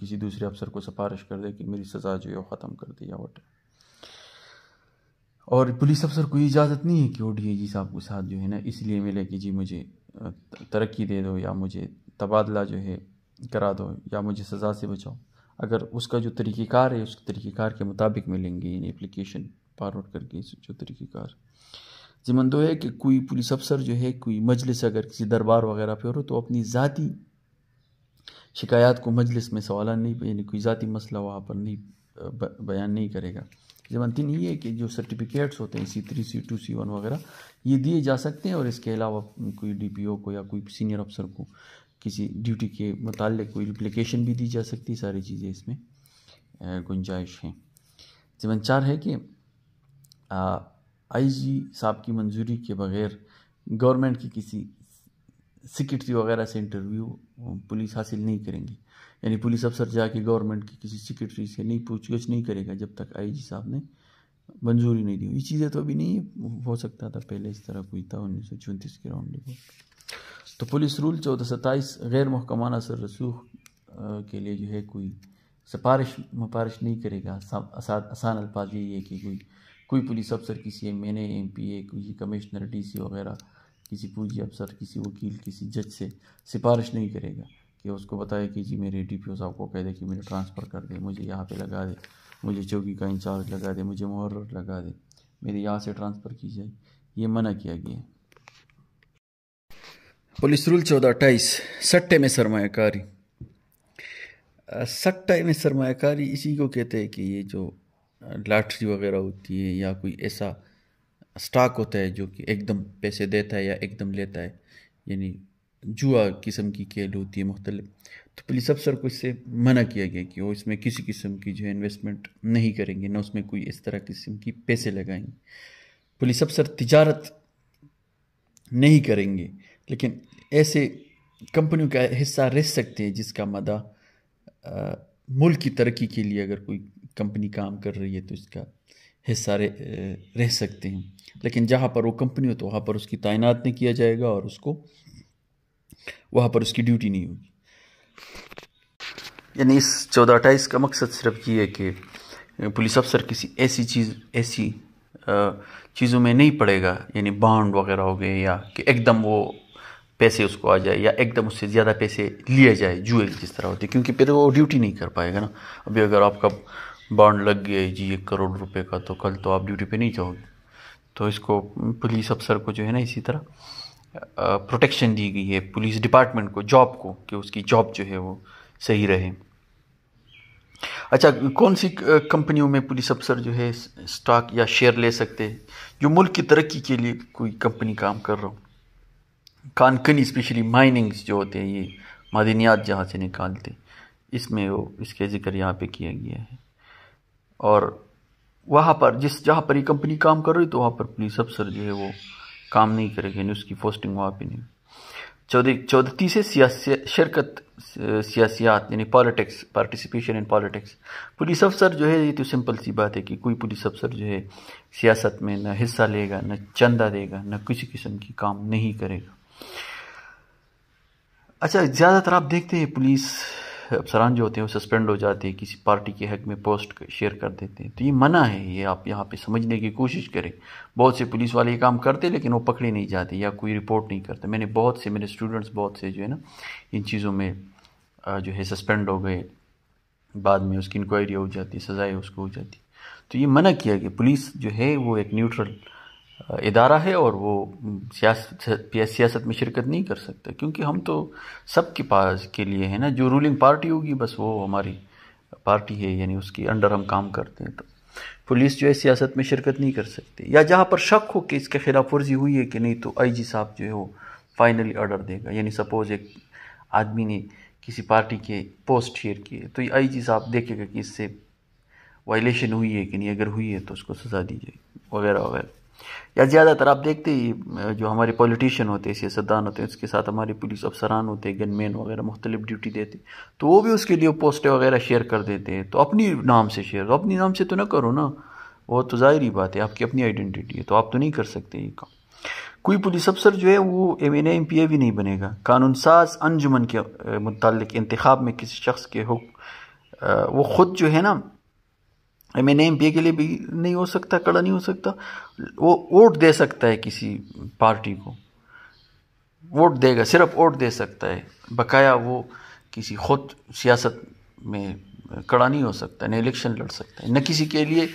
किसी दूसरे अफसर को सिफारिश कर दे कि मेरी सज़ा जो है वो ख़त्म कर दी या वोट और पुलिस अफसर को इजाज़त नहीं है कि वो डी साहब के साथ जो है ना इसलिए मिले कि जी मुझे तरक्की दे दो या मुझे तबादला जो है करा दो या मुझे सज़ा से बचाओ अगर उसका जो तरीक़ेकार है उस तरीक़ेकार के मुताबिक मिलेंगे इन एप्लीकेशन फारवर्ड करके जो तरीक़ेकार दो है कि कोई पुलिस अफसर जो है कोई मजलिस अगर किसी दरबार वगैरह पे हो तो अपनी ज़ाती शिकायत को मजलिस में सवाल नहीं यानी कोई ज़ाती मसला वहाँ पर नहीं बयान नहीं करेगा जबन तीन ये है कि जो सर्टिफिकेट्स होते हैं C three C two C one वगैरह ये दिए जा सकते हैं और इसके अलावा कोई डी पी ओ को या कोई सीनियर अफसर को किसी ड्यूटी के मुतल कोई रिप्लिकेशन भी दी जा सकती है सारी चीज़ें इसमें गुंजाइश हैं जीवन चार है कि आईजी साहब की मंजूरी के बगैर गवर्नमेंट की किसी सिक्रटरी वगैरह से इंटरव्यू पुलिस हासिल नहीं करेंगी यानी पुलिस अफसर जाके गवर्नमेंट की किसी सिक्रटरी से नहीं गछ नहीं करेगा जब तक आईजी साहब ने मंजूरी नहीं दी ये चीज़ें तो अभी नहीं हो सकता था पहले इस तरह कोई था उन्नीस सौ चौंतीस के राउंड रिपोर्ट तो पुलिस रूल चौदह सत्ताईस गैर महकमाना रसूख के लिए जो है कोई सिफारिश मफारिश नहीं करेगा आसान अल्फाज यही है कि कोई कोई पुलिस अफसर किसी M N M P A किसी कमिश्नर डी सी वगैरह किसी पूजी अफसर किसी वकील किसी जज से सिफारिश नहीं करेगा कि उसको बताए कि जी मेरे डी पी ओ साहब को कह दे कि मेरे ट्रांसफ़र कर दे मुझे यहाँ पे लगा दे मुझे चौकी का इंचार्ज लगा दे मुझे मुहर्र लगा दे मेरे यहाँ से ट्रांसफ़र की जाए ये मना किया गया है पुलिस रूल चौदह अट्ठाईस सट्टे में सरमाकारी सट्टे में सरमाकारी इसी को कहते हैं कि ये जो लाटरी वगैरह होती है या कोई ऐसा स्टॉक होता है जो कि एकदम पैसे देता है या एकदम लेता है यानी जुआ किस्म की खेल होती है मुख्तलिफ तो पुलिस अफसर को इससे मना किया गया कि वो इसमें किसी किस्म की जो है इन्वेस्टमेंट नहीं करेंगे ना उसमें कोई इस तरह किस्म की पैसे लगाएंगे पुलिस अफसर तजारत नहीं करेंगे लेकिन ऐसे कंपनियों का हिस्सा रह सकते हैं जिसका मदा आ, मुल्क की तरक्की के लिए अगर कोई कंपनी काम कर रही है तो इसका हिस्सा रह, रह सकते हैं लेकिन जहाँ पर वो कंपनी हो तो वहाँ पर उसकी तैनात नहीं किया जाएगा और उसको वहाँ पर उसकी ड्यूटी नहीं होगी यानी इस चौदह अट्ठाईस का मकसद सिर्फ ये है कि पुलिस अफसर किसी ऐसी चीज़ ऐसी चीज़ों में नहीं पड़ेगा यानी बाउंड वगैरह हो गए या कि एकदम वो पैसे उसको आ जाए या एकदम उससे ज़्यादा पैसे लिए जाए जुए जिस तरह होती है क्योंकि फिर वो ड्यूटी नहीं कर पाएगा ना अभी अगर आपका बॉन्ड लग गया जी एक करोड़ रुपए का तो कल तो आप ड्यूटी पे नहीं जाओगे तो इसको पुलिस अफसर को जो है ना इसी तरह प्रोटेक्शन दी गई है पुलिस डिपार्टमेंट को जॉब को कि उसकी जॉब जो है वो सही रहे अच्छा कौन सी कंपनियों में पुलिस अफसर जो है स्टॉक या शेयर ले सकते हैं जो मुल्क की तरक्की के लिए कोई कंपनी काम कर रहा हो कानकनी स्पेशली माइनिंग्स जो होते हैं ये मदनियात जहाँ से निकालते इसमें वो इसके ज़िक्र यहाँ पे किया गया है और वहाँ पर जिस जहाँ पर ये कंपनी काम कर रही तो वहाँ पर पुलिस अफसर जो है वो काम नहीं करेगा यानी उसकी पोस्टिंग वहाँ पर नहीं चौदह चौदह तीसरे सियासी शिरकत सियासियात यानी politics participation in politics police अफसर जो है ये तो सिंपल सी बात है कि कोई पुलिस अफसर जो है सियासत में न हिस्सा लेगा ना चंदा देगा न किसी किस्म की काम नहीं करेगा अच्छा ज़्यादातर आप देखते हैं पुलिस अफसरान जो होते हैं वो सस्पेंड हो जाते हैं किसी पार्टी के हक में पोस्ट शेयर कर देते हैं तो ये मना है ये आप यहाँ पे समझने की कोशिश करें बहुत से पुलिस वाले ये काम करते लेकिन वो पकड़े नहीं जाते या कोई रिपोर्ट नहीं करते मैंने बहुत से मेरे स्टूडेंट्स बहुत से जो है ना इन चीज़ों में जो है सस्पेंड हो गए बाद में उसकी इंक्वायरी हो जाती सज़ाएँ उसको हो जाती तो ये मना किया कि पुलिस जो है वो एक न्यूट्रल इदारा है और वो सियासत सियासत में शिरकत नहीं कर सकता क्योंकि हम तो सब के पास के लिए है ना जो रूलिंग पार्टी होगी बस वो हमारी पार्टी है यानी उसके अंडर हम काम करते हैं तो पुलिस जो है सियासत में शिरकत नहीं कर सकती या जहाँ पर शक हो कि इसके खिलाफ वर्जी हुई है कि नहीं तो आईजी साहब जो है वो फाइनली ऑर्डर देगा यानी सपोज़ एक आदमी ने किसी पार्टी के पोस्ट शेयर किए तो आई जी साहब देखेगा कि इससे वायलेशन हुई है कि नहीं अगर हुई है तो उसको सजा दी जाए वगैरह वगैरह या ज़्यादातर आप देखते ही जो हमारे पॉलिटिशियन होते हैं सियासतदान होते हैं उसके साथ हमारे पुलिस अफसरान होते हैं गनमैन वगैरह मुख्तलिफ ड्यूटी देते तो वो भी उसके लिए पोस्टें वगैरह शेयर कर देते हैं तो अपनी नाम से शेयर तो अपने नाम से तो ना करो ना वो तो ज़ाहिर बात है आपकी अपनी आइडेंटिटी है तो आप तो नहीं कर सकते ये काम कोई पुलिस अफसर जो है वो M N M P A भी नहीं बनेगा कानून साज अंजुमन के मुतल इंतखब में किसी शख्स के हुक्म वो ख़ुद जो है ना एम एन एम पी के लिए भी नहीं हो सकता कड़ा नहीं हो सकता वो वोट दे सकता है किसी पार्टी को वोट देगा सिर्फ वोट दे सकता है बकाया वो किसी खुद सियासत में कड़ा नहीं हो सकता न इलेक्शन लड़ सकता है न किसी के लिए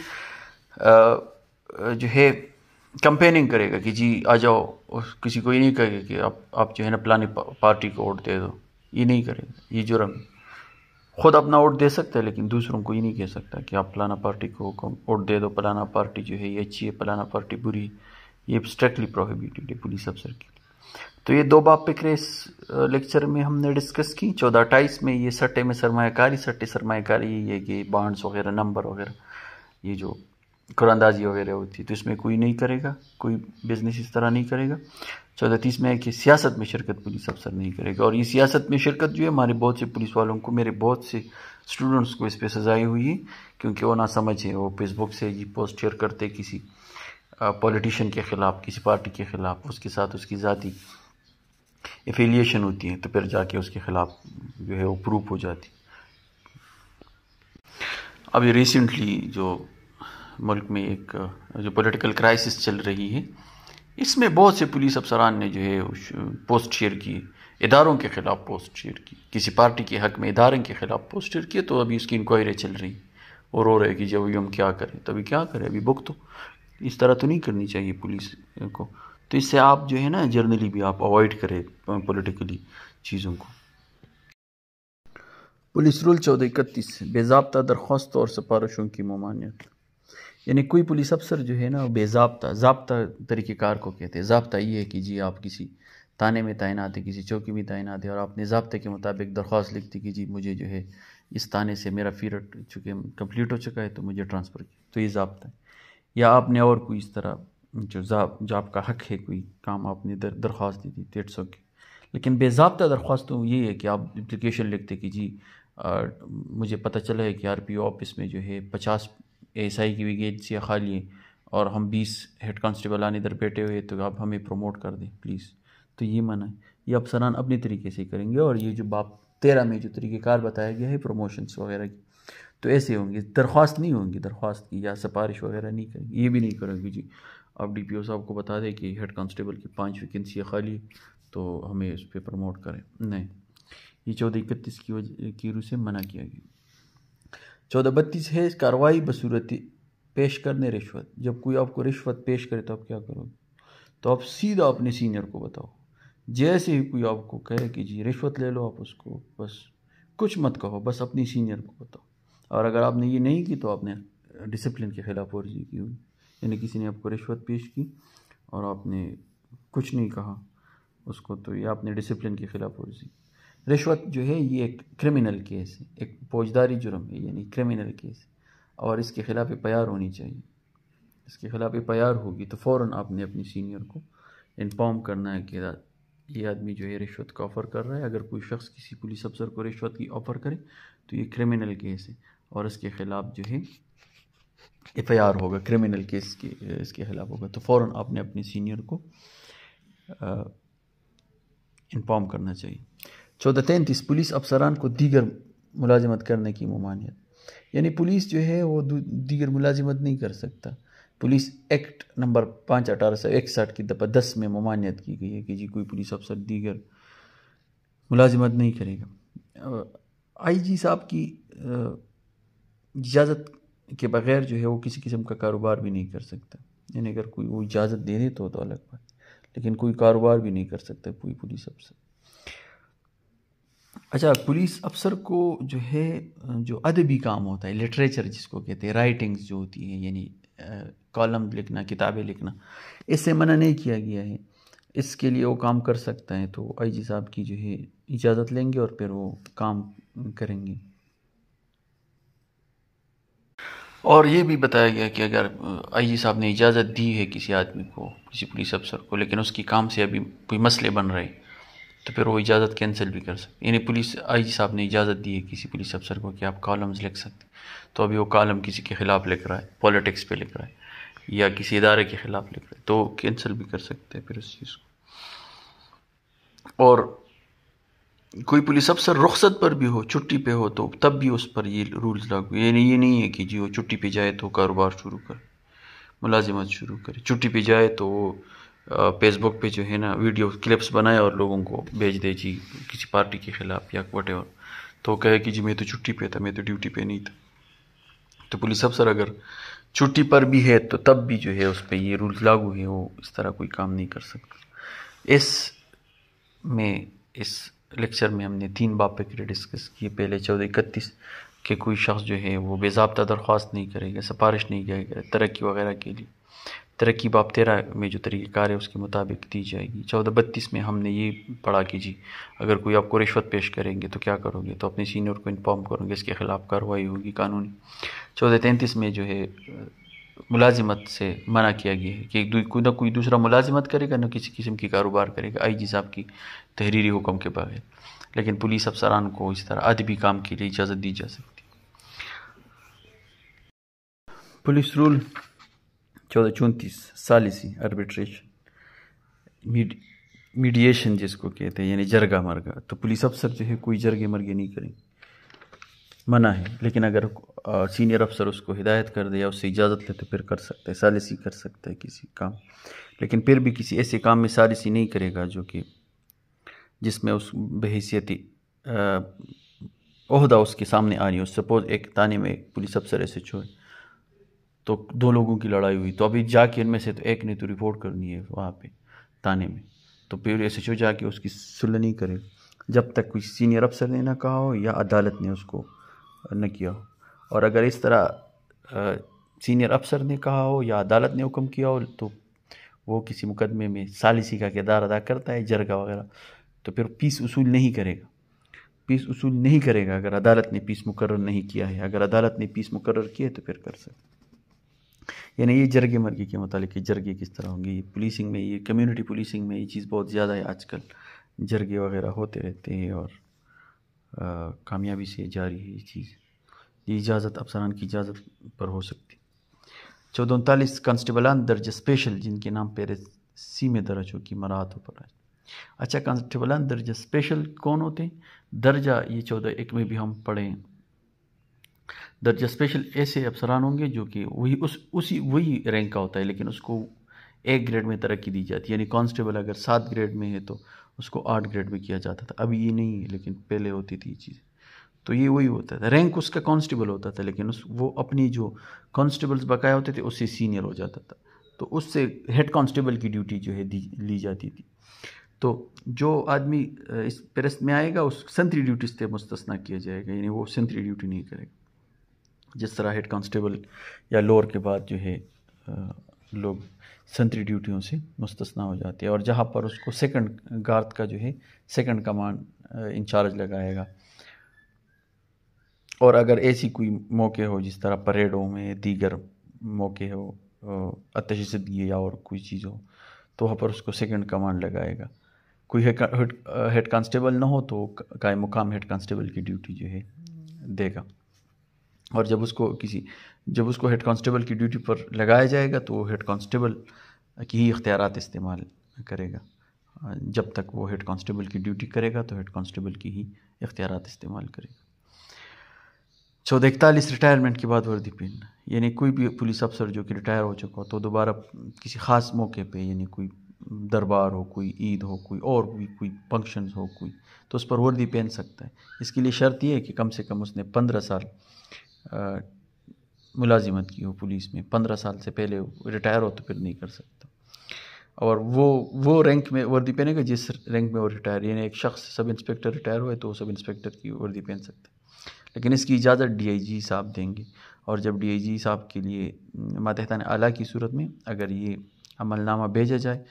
जो है कंपेनिंग करेगा कि जी आ जाओ और किसी को ये नहीं कहेगा कि आप आप जो है ना प्लानी पार्टी को वोट दे दो ये नहीं करेगा ये जुर्म है खुद अपना वोट दे सकता है लेकिन दूसरों को ये नहीं कह सकता कि आप फलाना पार्टी को वोट दे दो फलाना पार्टी जो है ये अच्छी है फलाना पार्टी बुरी ये स्ट्रिक्टली प्रोहिबिटेड है पुलिस अफसर के लिए तो ये दो बाप पिक इस लेक्चर में हमने डिस्कस की चौदह अट्ठाईस में ये सट्टे में सरमाकारी सट्टे सरमाकारी ये ये बांड्स वगैरह नंबर वगैरह ये जो कुरानदाजी वगैरह होती है तो इसमें कोई नहीं करेगा कोई बिजनेस इस तरह नहीं करेगा सदत इसमें है कि सियासत में शिरकत पुलिस अफसर नहीं करेगा और ये सियासत में शिरकत जो है हमारे बहुत से पुलिस वालों को मेरे बहुत से स्टूडेंट्स को इस पर सजाई हुई है क्योंकि वो ना समझे वो फेसबुक से ये पोस्ट शेयर करते किसी पॉलिटिशियन के ख़िलाफ़ किसी पार्टी के ख़िलाफ़ उसके साथ उसकी ज़ाती एफिलिएशन होती है तो फिर जाके उसके ख़िलाफ़ जो है वो प्रूफ हो जाती अब रिसेंटली जो मुल्क में एक जो पॉलिटिकल क्राइसिस चल रही है इसमें बहुत से पुलिस अफसरान ने जो है पोस्ट शेयर की इदारों के ख़िलाफ़ पोस्ट शेयर की किसी पार्टी के हक में इदारों के ख़िलाफ़ पोस्ट शेयर किए तो अभी उसकी इंक्वायरी चल रही और रो रहे कि जब हम क्या करें तभी क्या करें अभी बुक तो इस तरह तो नहीं करनी चाहिए पुलिस को तो इससे आप जो है ना जर्नली भी आप अवॉइड करें पोलिटिकली चीज़ों को पुलिस रूल चौदह इकतीस बेजाबता दरख्वास्त और सिफारिशों की ममानियत यानी कोई पुलिस अफसर जो है ना बेजाबता जबता तरीक़ेकार को कहते हैं जबता ये है कि जी आप किसी थाने में तैनात है किसी चौकी में तैनात है और आपने जबते के मुताबिक दरख्वास्त लिखती कि जी मुझे जो है इस थाने से मेरा फिर चूँकि कम्प्लीट हो चुका है तो मुझे ट्रांसफ़र तो ये जबता है या आपने और कोई इस तरह जो जाप जो आपका हक है कोई काम आपने दर दरख्वास्त दी थी डेढ़ सौ की लेकिन बेजाबता दरख्वास्तों तो ये है कि आप एप्लीकेशन लिखते कि जी आ, मुझे पता चला है कि आर पी ओ ऑफिस में जो है पचास एस आई की विकेट्स खाली खाली और हम बीस हेड कॉन्स्टेबल आने इधर बैठे हुए तो आप हमें प्रमोट कर दें प्लीज़ तो ये मना है ये अफसरान अपने तरीके से करेंगे और ये जो बाप तेरह में जो तरीक़ेकार बताया गया है प्रमोशंस वगैरह की तो ऐसे होंगे दरख्वास्त नहीं होंगी दरख्वास्त की या सिफारिश वगैरह नहीं करेंगे ये भी नहीं करेंगे जी आप डी पी ओ साहब को बता दें कि हेड कॉन्स्टेबल की पाँच वैकेंसी खाली तो हमें उस पर प्रमोट करें नहीं ये चौदह इकतीस की वजह की रू से मना किया गया चौदह बत्तीस है कार्रवाई बसूरत पेश करने रिश्वत जब कोई आपको रिश्वत पेश करे तो आप क्या करोगे तो आप सीधा अपने सीनियर को बताओ जैसे ही कोई आपको कहे कि जी रिश्वत ले लो आप उसको बस कुछ मत कहो बस अपनी सीनियर को बताओ और अगर आपने ये नहीं की तो आपने डिसिप्लिन के खिलाफ वर्जी की हुई यानी किसी ने आपको रिश्वत पेश की और आपने कुछ नहीं कहा उसको तो ये आपने डिसिप्लिन के खिलाफ वर्जी की रिश्वत जो है ये एक क्रिमिनल केस है एक फौजदारी जुर्म है यानी क्रिमिनल केस और इसके ख़िलाफ़ एफ होनी चाहिए इसके ख़िलाफ़ एफ होगी तो फ़ौर आपने अपने सीनियर को इन्फॉर्म करना है कि ये आदमी जो है रिश्वत का ऑफ़र कर रहा है अगर कोई शख्स किसी पुलिस अफसर को रिश्वत की ऑफ़र करे तो ये क्रिमिनल केस है और इसके ख़िलाफ़ जो है एफ होगा क्रिमिनल केस के इसके ख़िलाफ़ होगा तो फ़ौर आपने अपने सीनियर को इन्फॉर्म करना चाहिए चौदह तैंतीस पुलिस अफसरान को दीगर मुलाजमत करने की ममानियत यानी पुलिस जो है वो दीगर मुलाजमत नहीं कर सकता पुलिस एक्ट नंबर पाँच अठारह सौ इकसठ की दफा दस में ममानियत की गई है कि जी कोई पुलिस अफसर दीगर मुलाजमत नहीं करेगा आई जी साहब की इजाज़त के बगैर जो है वो किसी किस्म का कारोबार भी नहीं कर सकता यानी अगर कोई वो इजाज़त दे दे तो, तो अलग बात लेकिन कोई कारोबार भी नहीं कर सकता कोई पुलिस अफसर अच्छा पुलिस अफसर को जो है जो अदबी काम होता है लिटरेचर जिसको कहते हैं राइटिंग्स जो होती हैं यानी कॉलम लिखना किताबें लिखना इससे मना नहीं किया गया है इसके लिए वो काम कर सकता है तो जी साहब की जो है इजाज़त लेंगे और फिर वो काम करेंगे और ये भी बताया गया कि अगर जी साहब ने इजाज़त दी है किसी आदमी को किसी पुलिस अफसर को लेकिन उसकी काम से अभी कोई मसले बन रहे तो फिर वो इजाज़त कैंसिल भी कर सकते यानी पुलिस आई साहब ने इजाज़त दी है किसी पुलिस अफसर को कि आप कॉलम्स लिख सकते तो अभी वो कॉलम किसी के ख़िलाफ़ लिख रहा है पॉलिटिक्स पे लिख रहा है या किसी इदारे के ख़िलाफ़ लिख रहा है तो कैंसिल भी कर सकते हैं फिर उस चीज़ को और कोई पुलिस अफसर रुख्सत पर भी हो छुट्टी पे हो तो तब भी उस पर ये रूल्स लागू यानी ये नहीं है कि जी वो छुट्टी पे जाए तो कारोबार शुरू करे मुलाजिमत शुरू करे छुट्टी पे जाए तो वो फेसबुक पे जो है ना वीडियो क्लिप्स बनाए और लोगों को भेज दे जी किसी पार्टी के ख़िलाफ़ या वट तो कहे कि जी मैं तो छुट्टी पे था मैं तो ड्यूटी पे नहीं था तो पुलिस अफसर अगर छुट्टी पर भी है तो तब भी जो है उस पर ये रूल लागू है वो इस तरह कोई काम नहीं कर सकता इस में इस लेक्चर में हमने तीन बाप के डिस्कस किए पहले चौदह इकतीस के कोई शख्स जो है वो बेजाबता दरख्वास्त नहीं करेगा सिफारिश नहीं करेगा तरक्की वगैरह के लिए तरक्की बाप तेरह में जो तरीक़ार है उसके मुताबिक दी जाएगी चौदह बत्तीस में हमने ये पढ़ा कि जी अगर कोई आपको रिश्वत पेश करेंगे तो क्या करोगे तो अपने सीनियर को इन्फॉर्म करोगे इसके ख़िलाफ़ कार्रवाई होगी कानूनी चौदह तैंतीस में जो है मुलाजिमत से मना किया गया है कि कोई ना कोई दूसरा मुलाजिमत करेगा ना किसी किस्म की कारोबार करेगा आई जी साहब की तहरीरी हुक्म के बगैर लेकिन पुलिस अफसरान को इस तरह अदबी काम के लिए इजाज़त दी जा सकती पुलिस रूल चौदह चौंतीस सालिसी आर्बिट्रेशन मीडिएशन जिसको कहते हैं यानी जरगा मरगा तो पुलिस अफसर जो है कोई जरगे मरगे नहीं करेंगे मना है लेकिन अगर सीनियर अफसर उसको हिदायत कर दे या उससे इजाज़त ले तो फिर कर सकता है सालिसी कर सकता है किसी काम लेकिन फिर भी किसी ऐसे काम में सालिसी नहीं करेगा जो कि जिसमें उस बहसीती अहदा उसके सामने आ रही हो सपोज़ एक ताने में पुलिस अफसर ऐसे छोड़े तो दो लोगों की लड़ाई हुई तो अभी जाके इनमें से तो एक ने तो रिपोर्ट करनी है वहाँ पे थाने में तो फिर एस एच ओ जाके उसकी सुलनी नहीं करे जब तक कोई सीनियर अफसर ने ना कहा हो या अदालत ने उसको न किया हो और अगर इस तरह आ, सीनियर अफसर ने कहा हो या अदालत ने हुक्म किया हो तो वो किसी मुकदमे में सालिसी का किरदार अदा करता है जरगा वगैरह तो फिर पीस उसूल नहीं करेगा पीस उसूल नहीं करेगा अगर अदालत ने पीस मुकर नहीं किया है अगर अदालत ने पीस मुकर है तो फिर कर सकते यानी ये जरगे मर्गी के मतलब कि जरगे किस तरह होंगे पुलिसिंग में ये कम्युनिटी पुलिसिंग में ये चीज़ बहुत ज़्यादा है आजकल जरगे वगैरह होते रहते हैं और कामयाबी से जारी है ये चीज़ ये इजाज़त अफसरान की इजाज़त पर हो सकती चौदह उनतालीस कॉन्स्टेबलान दर्ज स्पेशल जिनके नाम पेरे सी में दर्ज हो कि मराहतों पर अच्छा कॉन्स्टेबलान दर्ज स्पेशल कौन होते हैं दर्जा ये चौदह एक में भी हम पढ़ें दर्जा स्पेशल ऐसे अफसरान होंगे जो कि वही उस उसी वही रैंक का होता है लेकिन उसको एक ग्रेड में तरक्की दी जाती है यानी कांस्टेबल अगर सात ग्रेड में है तो उसको आठ ग्रेड में किया जाता था अभी ये नहीं है लेकिन पहले होती थी ये चीज़ तो ये वही होता था रैंक उसका कांस्टेबल होता था लेकिन उस वो अपनी जो कांस्टेबल्स बकाया होते थे उससे सीनियर हो जाता था तो उससे हेड कांस्टेबल की ड्यूटी जो है दी ली जाती थी तो जो आदमी इस पेरस्त में आएगा उस संतरी ड्यूटी से मुस्तना किया जाएगा यानी वो संतरी ड्यूटी नहीं करेगा जिस तरह हेड कांस्टेबल या लोअर के बाद जो है लोग संतरी ड्यूटियों से मुस्तना हो जाते हैं और जहाँ पर उसको सेकंड गार्थ का जो है सेकंड कमांड इंचार्ज लगाएगा और अगर ऐसी कोई मौके हो जिस तरह परेडों में दीगर मौके हो अतश या और कोई चीज़ हो तो वहाँ पर उसको सेकंड कमांड लगाएगा कोई हेड कांस्टेबल ना हो तो काय मुकाम हेड कांस्टेबल की ड्यूटी जो है देगा और जब उसको किसी जब उसको हेड कांस्टेबल की ड्यूटी पर लगाया जाएगा तो हेड कांस्टेबल की ही इख्तियारत इस्तेमाल करेगा जब तक वो हेड कांस्टेबल की ड्यूटी करेगा तो हेड कांस्टेबल की ही इख्तियार इस्तेमाल करेगा चौदह इकतालीस रिटायरमेंट के बाद वर्दी पहनना यानी कोई भी पुलिस अफसर जो कि रिटायर हो चुका हो तो दोबारा किसी ख़ास मौके पे यानी कोई दरबार हो कोई ईद हो कोई और भी कोई फंक्शन हो कोई तो उस पर वर्दी पहन सकता है इसके लिए शर्त यह है कि कम से कम उसने पंद्रह साल मुलाजिमत की हो पुलिस में पंद्रह साल से पहले रिटायर हो तो फिर नहीं कर सकता और वो वो रैंक में वर्दी पहनेगा जिस रैंक में वो रिटायर यानी एक शख्स सब इंस्पेक्टर रिटायर हुए तो वो सब इंस्पेक्टर की वर्दी पहन सकता लेकिन इसकी इजाज़त डीआईजी साहब देंगे और जब डीआईजी साहब के लिए मातहतान आला की सूरत में अगर ये अमलनामा भेजा जाए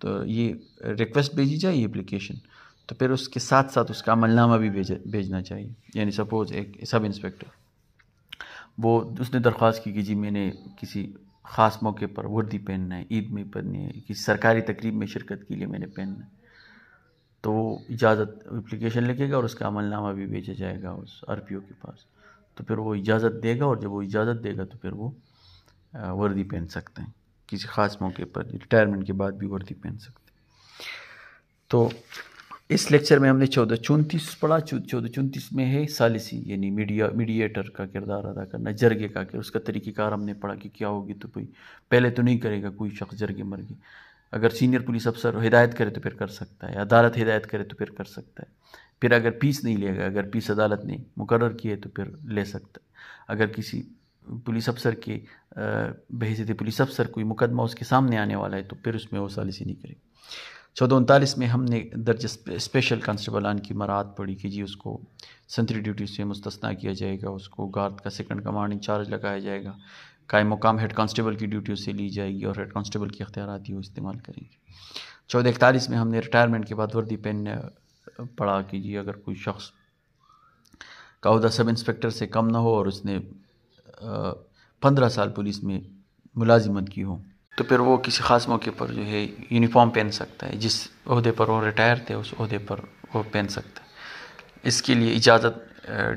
तो ये रिक्वेस्ट भेजी जाए ये अप्लीकेशन तो फिर उसके साथ साथ उसका अमलनामा भी भेजा भेजना चाहिए यानी सपोज़ एक सब इंस्पेक्टर वो उसने दरख्वास्त की कि जी मैंने किसी ख़ास मौके पर वर्दी पहनना है ईद में पहननी है किसी सरकारी तकरीब में शिरकत के लिए मैंने पहनना है तो वो इजाज़त अप्लीकेशन लिखेगा और उसका अमलनामा भी भेजा जाएगा उस आर पी ओ के पास तो फिर वो इजाज़त देगा और जब वो इजाज़त देगा तो फिर वो वर्दी पहन सकते हैं किसी ख़ास मौके पर रिटायरमेंट के बाद भी वर्दी पहन सकते हैं तो इस लेक्चर में हमने चौदह चौंतीस पढ़ा चौदह चौंतीस में है सालिसी यानी मीडिया मीडिएटर का किरदार अदा करना जरगे का कि उसका तरीक़ेकार हमने पढ़ा कि क्या होगी तो कोई पहले तो नहीं करेगा कोई शख्स जरगे मरगे अगर सीनियर पुलिस अफसर हिदायत करे तो फिर कर सकता है अदालत हिदायत करे तो फिर कर सकता है फिर अगर पीस नहीं लेगा अगर पीस अदालत ने मुकर किए तो फिर ले सकता है अगर किसी पुलिस अफसर के बहसीत पुलिस अफसर कोई मुकदमा उसके सामने आने वाला है तो फिर उसमें वो सालिसी नहीं करेगा चौदह उनतालीस में हमने दर्ज स्पेशल आन की मारात पढ़ी कि जी उसको संतरी ड्यूटी से मुस्तना किया जाएगा उसको गार्ड का सेकंड कमांड इंचार्ज लगाया जाएगा कायम मुकाम हेड कांस्टेबल की ड्यूटी से ली जाएगी और हेड कांस्टेबल की अख्तियारत ही इस्तेमाल करेंगे चौदह इकतालीस में हमने रिटायरमेंट के बाद वर्दी पेन पढ़ा कि जी अगर कोई शख्स का उदा सब इंस्पेक्टर से कम ना हो और उसने पंद्रह साल पुलिस में मुलाजिमत की हो तो फिर वो किसी ख़ास मौके पर जो है यूनिफॉर्म पहन सकता है जिस अहदे पर वो रिटायर थे उस अहदे पर वो पहन सकता है इसके लिए इजाज़त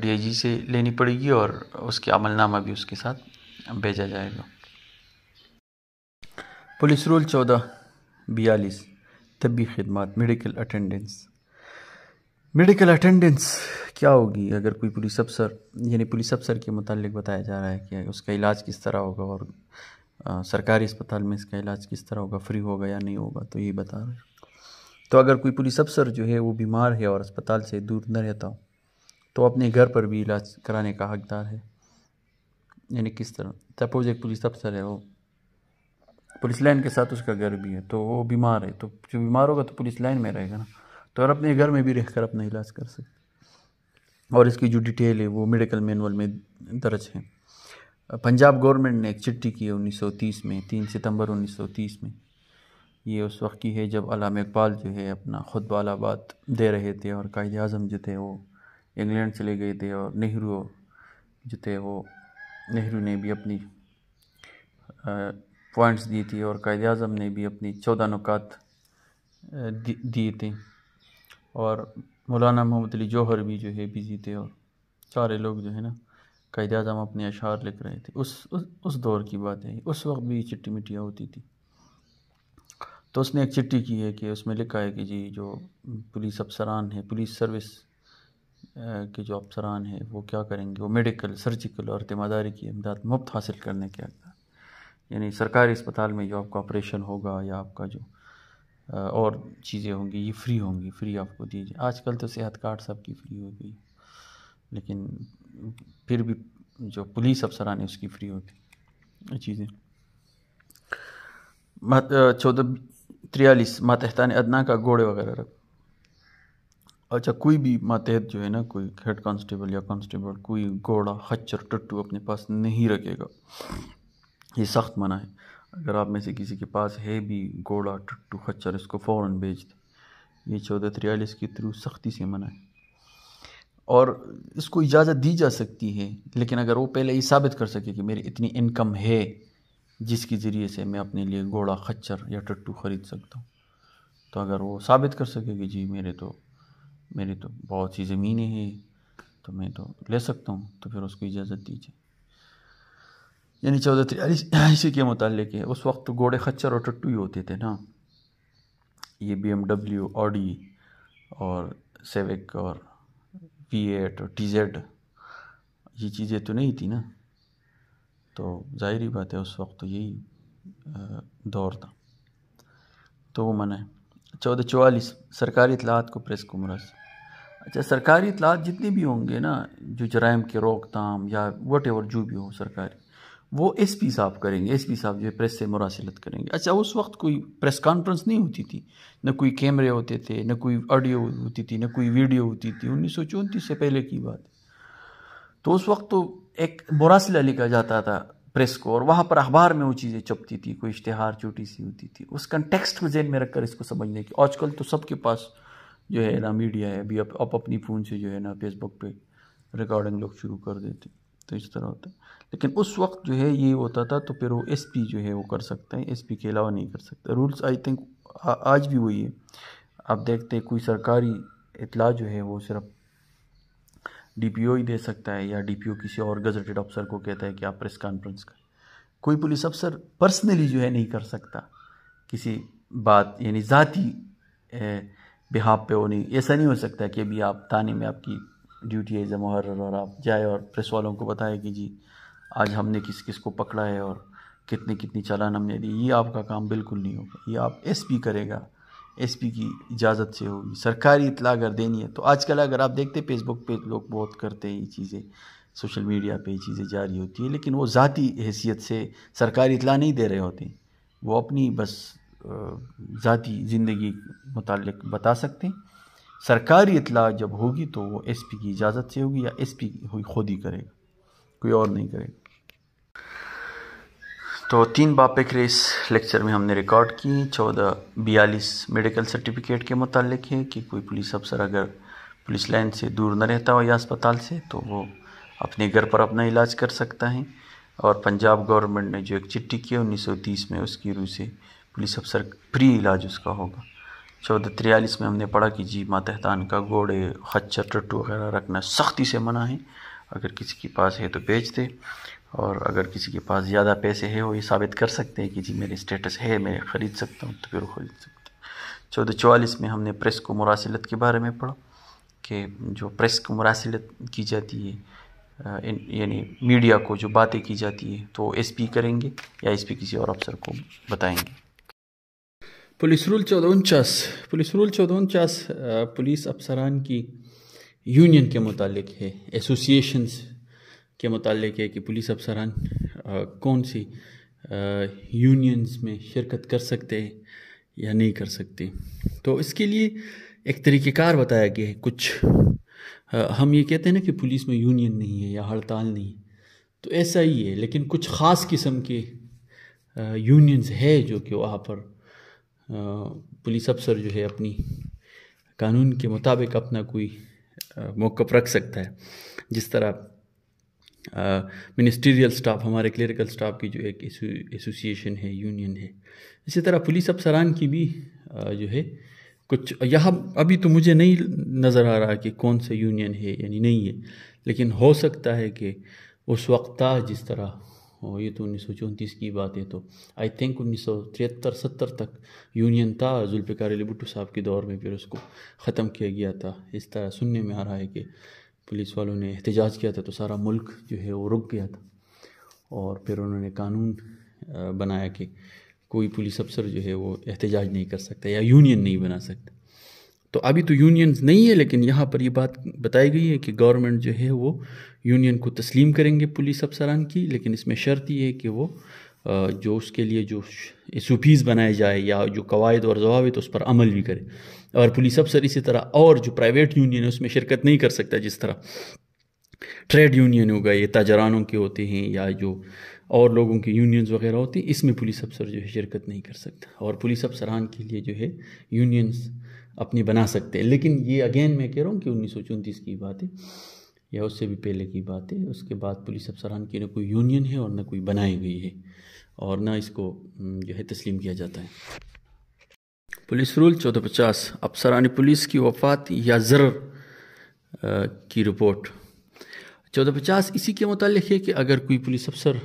डीआईजी से लेनी पड़ेगी और उसके अमलनामा भी उसके साथ भेजा जाएगा पुलिस रूल चौदह बयालीस तबी खदमात मेडिकल अटेंडेंस मेडिकल अटेंडेंस क्या होगी अगर कोई पुलिस अफसर यानी पुलिस अफसर के मुतल बताया जा रहा है कि उसका इलाज किस तरह होगा और सरकारी अस्पताल में इसका इलाज किस तरह होगा फ्री होगा या नहीं होगा तो यही बता रहे तो अगर कोई पुलिस अफसर जो है वो बीमार है और अस्पताल से दूर न रहता हो तो अपने घर पर भी इलाज कराने का हकदार है यानी किस तरह सपोज एक पुलिस अफसर है वो पुलिस लाइन के साथ उसका घर भी है तो वो बीमार है तो जो बीमार होगा तो पुलिस लाइन में रहेगा ना तो और अपने घर में भी कर अपना इलाज कर सकते और इसकी जो डिटेल है वो मेडिकल मैनुअल में दर्ज है पंजाब गवर्नमेंट ने एक चिट्ठी की है 1930 में 3 सितंबर 1930 में ये उस वक्त की है जब अलाम इकबाल जो है अपना खुद बालाबाद दे रहे थे और कायद अजम जो थे वो इंग्लैंड चले गए थे और नेहरू जो थे वो नेहरू ने भी अपनी पॉइंट्स दी थी और कायद अजम ने भी अपनी चौदह नुकात दिए थे और मौलाना मोहम्मद अली जौहर भी जो है बिजी थे और सारे लोग जो है ना कैद अजम अपने अशार लिख रहे थे उस उस, उस दौर की बात है उस वक्त भी चिट्ठी मिट्टियाँ होती थी तो उसने एक चिट्ठी की है कि उसमें लिखा है कि जी जो पुलिस अफसरान है पुलिस सर्विस के जो अफसरान हैं वो क्या करेंगे वो मेडिकल सर्जिकल और तिमादारी की इमदाद मुफ्त हासिल करने के अगर यानी सरकारी अस्पताल में जो आपका ऑपरेशन होगा या आपका जो और चीज़ें होंगी ये फ्री होंगी फ्री आपको दीजिए आजकल तो सेहत कार्ड सबकी फ्री हो गई लेकिन फिर भी जो पुलिस अफसर आने उसकी फ्री होती चीज़ें चौदह त्रियालीस ने अदना का घोड़े वगैरह रख अच्छा कोई भी मातहत जो है ना कोई हेड कांस्टेबल या कांस्टेबल कोई घोड़ा खच्चर टट्टू अपने पास नहीं रखेगा ये सख्त मना है अगर आप में से किसी के पास है भी घोड़ा टट्टू खच्चर इसको फ़ौरन भेज दे ये चौदह त्रियालीस के थ्रू सख्ती से मना है और इसको इजाज़त दी जा सकती है लेकिन अगर वो पहले ये साबित कर सके कि मेरी इतनी इनकम है जिसके ज़रिए से मैं अपने लिए घोड़ा खच्चर या टट्टू ख़रीद सकता हूँ तो अगर वो साबित कर सके कि जी मेरे तो मेरी तो बहुत सी ज़मीनें हैं तो मैं तो ले सकता हूँ तो फिर उसको इजाज़त दीजिए यानी चौदह तिरालीस इसी के मुतल है उस वक्त घोड़े खच्चर और टट्टू ही होते थे ना ये बी एम डब्ल्यू ऑडी और सेविक और पी एट और टी जेड ये चीज़ें तो नहीं थी ना तो जाहिर बात है उस वक्त तो यही दौर था तो वो मना है चौदह अच्छा, तो चवालीस सरकारी इतलात को प्रेस को मरस अच्छा सरकारी इतलात जितने भी होंगे ना जो जराइम के रोकथाम या वट एवर जो भी हो सरकारी वो एस पी साहब करेंगे एस पी साहब जो है प्रेस से मुरासिलत करेंगे अच्छा उस वक्त कोई प्रेस कॉन्फ्रेंस नहीं होती थी न कोई कैमरे होते थे न कोई ऑडियो होती थी न कोई वीडियो होती थी उन्नीस सौ चौंतीस से पहले की बात तो उस वक्त तो एक मुरासिला लिखा जाता था प्रेस को और वहाँ पर अखबार में वो चीज़ें चपती थी कोई इश्तहार छोटी सी होती थी उस कंटेक्सट को जेन में रखकर इसको समझने की आजकल तो सबके पास जो है ना मीडिया है अभी आप, अपनी फ़ोन से जो है ना फेसबुक पे रिकॉर्डिंग लोग शुरू कर देते हैं तो इस तरह होता है लेकिन उस वक्त जो है ये होता था तो फिर वो एस पी जो है वो कर सकते हैं एस पी के अलावा नहीं कर सकते रूल्स आई थिंक आज भी वही है आप देखते हैं कोई सरकारी इतला जो है वो सिर्फ डी पी ओ ही दे सकता है या डी पी ओ किसी और गजटेड अफसर को कहता है कि आप प्रेस कॉन्फ्रेंस करें कोई पुलिस अफसर पर्सनली जो है नहीं कर सकता किसी बात यानी ज़ाती बिहाब पे वो नहीं ऐसा नहीं हो सकता कि अभी आप थाने में आपकी ड्यूटी एज ए मुहर्र और आप जाए और प्रेस वालों को बताए कि जी आज हमने किस किस को पकड़ा है और कितने कितनी चालान हमने दी ये आपका काम बिल्कुल नहीं होगा ये आप एस करेगा एस की इजाज़त से होगी सरकारी इतला अगर देनी है तो आजकल अगर आप देखते फेसबुक पे लोग बहुत करते हैं ये चीज़ें सोशल मीडिया पे ये चीज़ें जारी होती है लेकिन वो ज़ाती हैसियत से सरकारी इतला नहीं दे रहे होते वो अपनी बस ज़ाती ज़िंदगी मुतल बता सकते हैं सरकारी इतला जब होगी तो वो एस पी की इजाज़त से होगी या एस पी खुद ही करेगा कोई और नहीं करेगा तो तीन बापेक रेस लेक्चर में हमने रिकॉर्ड की चौदह बयालीस मेडिकल सर्टिफिकेट के मुतालिक है कि कोई पुलिस अफसर अगर पुलिस लाइन से दूर न रहता हो या अस्पताल से तो वो अपने घर पर अपना इलाज कर सकता है और पंजाब गवर्नमेंट ने जो एक चिट्ठी की है उन्नीस में उसकी रूह से पुलिस अफसर फ्री इलाज उसका होगा चौदह तिरयालीस में हमने पढ़ा कि जी मातहतान का घोड़े खच्चर टट्टू वगैरह रखना सख्ती से मना है अगर किसी के पास है तो बेच दे और अगर किसी के पास ज़्यादा पैसे है वो ये साबित कर सकते हैं कि जी मेरे स्टेटस है मैं ख़रीद सकता हूँ तो फिर ख़रीद सकते हैं चौदह चवालीस में हमने प्रेस को मुरासिलत के बारे में पढ़ा कि जो प्रेस को मुरासिलत की जाती है यानी मीडिया को जो बातें की जाती है तो पी करेंगे या पी किसी और अफसर को बताएंगे पुलिस रूल चौदह उनचास पुलिस रूल चौदह उनचास पुलिस अफसरान की यूनियन के मतलब है एसोसिएशंस के मतलब है कि पुलिस अफसरान कौन सी यूनियंस में शिरकत कर सकते हैं या नहीं कर सकते तो इसके लिए एक तरीक़ेकार बताया गया है कुछ आ, हम ये कहते हैं ना कि पुलिस में यूनियन नहीं है या हड़ताल नहीं तो ऐसा ही है लेकिन कुछ ख़ास किस्म के यूनियंस है जो कि वहाँ पर पुलिस अफसर जो है अपनी कानून के मुताबिक अपना कोई मौक़ रख सकता है जिस तरह मिनिस्ट्रियल स्टाफ हमारे क्लरिकल स्टाफ की जो एक एसोसिएशन है यूनियन है इसी तरह पुलिस अफसरान की भी आ, जो है कुछ यहाँ अभी तो मुझे नहीं नज़र आ रहा कि कौन सा यूनियन है यानी नहीं है लेकिन हो सकता है कि उस वक्त जिस तरह और ये तो उन्नीस सौ चौंतीस की बात है तो आई थिंक उन्नीस सौ तिहत्तर सत्तर तक यूनियन था जुल्फ़िकार अली भुट्टो साहब के दौर में फिर उसको ख़त्म किया गया था इस तरह सुनने में आ रहा है कि पुलिस वालों ने एहतजाज किया था तो सारा मुल्क जो है वो रुक गया था और फिर उन्होंने कानून बनाया कि कोई पुलिस अफसर जो है वो एहतजाज नहीं कर सकता या यूनियन नहीं बना सकता तो अभी तो यूनियन नहीं है लेकिन यहाँ पर ये बात बताई गई है कि गवर्नमेंट जो है वो यूनियन को तस्लीम करेंगे पुलिस अफसरान की लेकिन इसमें शर्त ये है कि वो जो उसके लिए जो पीज़ बनाए जाए या जो कवायद और जवाब उस पर अमल भी करे और पुलिस अफसर इसी तरह और जो प्राइवेट यूनियन है उसमें शिरकत नहीं कर सकता जिस तरह ट्रेड यूनियन हो गए ताजरानों के होते हैं या जो और लोगों के यूनियंस वगैरह होते हैं इसमें पुलिस अफसर जो है शिरकत नहीं कर सकता और पुलिस अफसरान के लिए जो है यूनियंस अपनी बना सकते हैं लेकिन ये अगेन मैं कह रहा हूँ कि उन्नीस की बात है या उससे भी पहले की बात है उसके बाद पुलिस अफसरान की ना कोई यूनियन है और ना कोई बनाई गई है और ना इसको जो है तस्लीम किया जाता है पुलिस रूल चौदह पचास अफसरान पुलिस की वफात या ज़र की रिपोर्ट चौदह पचास इसी के मतलब है कि अगर कोई पुलिस अफसर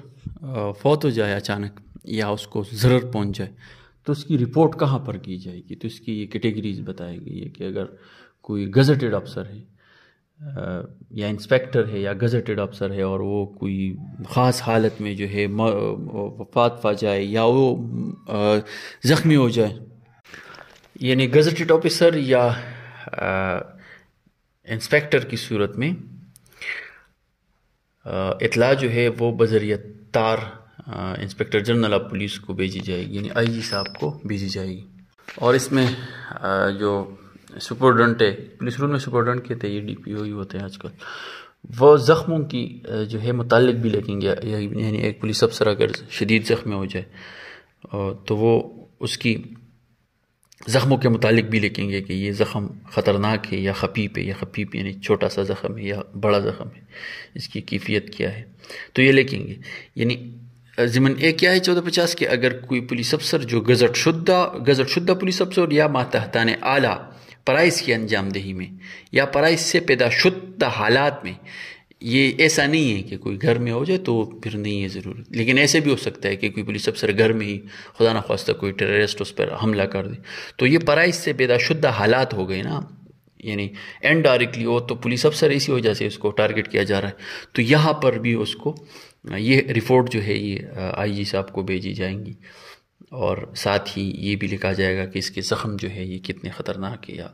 फौत हो जाए अचानक या उसको ज़र पहुंच जाए तो उसकी रिपोर्ट कहाँ पर की जाएगी तो इसकी ये कैटेगरीज बताई गई है कि अगर कोई गजटेड अफसर है या इंस्पेक्टर है या गजटेड अफसर है और वो कोई ख़ास हालत में जो है वफात पा जाए या वो ज़ख्मी हो जाए यानी गजटेड ऑफिसर या इंस्पेक्टर की सूरत में इतला जो है वो बजरिया तार इंस्पेक्टर जनरल ऑफ पुलिस को भेजी जाएगी यानी आई साहब को भेजी जाएगी और इसमें जो सुपरडेंट है पुलिस रूल में सुपरडेंट कहते हैं ये डी पी ओ ही होते हैं आजकल वो ज़ख्मों की जो है मुतल भी लगेंगे यानी एक पुलिस अफसर अगर शदीद ज़ख्म हो जाए तो वो उसकी ज़ख्मों के मुतालिक भी लिखेंगे कि ये ज़ख़म ख़तरनाक है या खपीप है या खपीप यानी छोटा सा ज़ख़म है या बड़ा ज़ख़म है इसकी कैफियत क्या है तो ये लिखेंगे यानी ज़िमन ए क्या है चौदह पचास के अगर कोई पुलिस अफसर जो गजट शुदा गजट शुदा पुलिस अफसर या मातहतान आला पराइस की अंजामदही में या पराइस से पैदा शुद्धा हालात में ये ऐसा नहीं है कि कोई घर में हो जाए तो फिर नहीं है ज़रूरत लेकिन ऐसे भी हो सकता है कि कोई पुलिस अफसर घर में ही खुदा न खास्ता कोई टेररिस्ट उस पर हमला कर दे तो ये पराइस से पैदा शुदा हालात हो गए ना यानी इनडायरेक्टली वो तो पुलिस अफसर इसी वजह से उसको टारगेट किया जा रहा है तो यहाँ पर भी उसको ये रिपोर्ट जो है ये आईजी साहब को भेजी जाएंगी और साथ ही ये भी लिखा जाएगा कि इसके ज़ख़म जो है ये कितने ख़तरनाक है या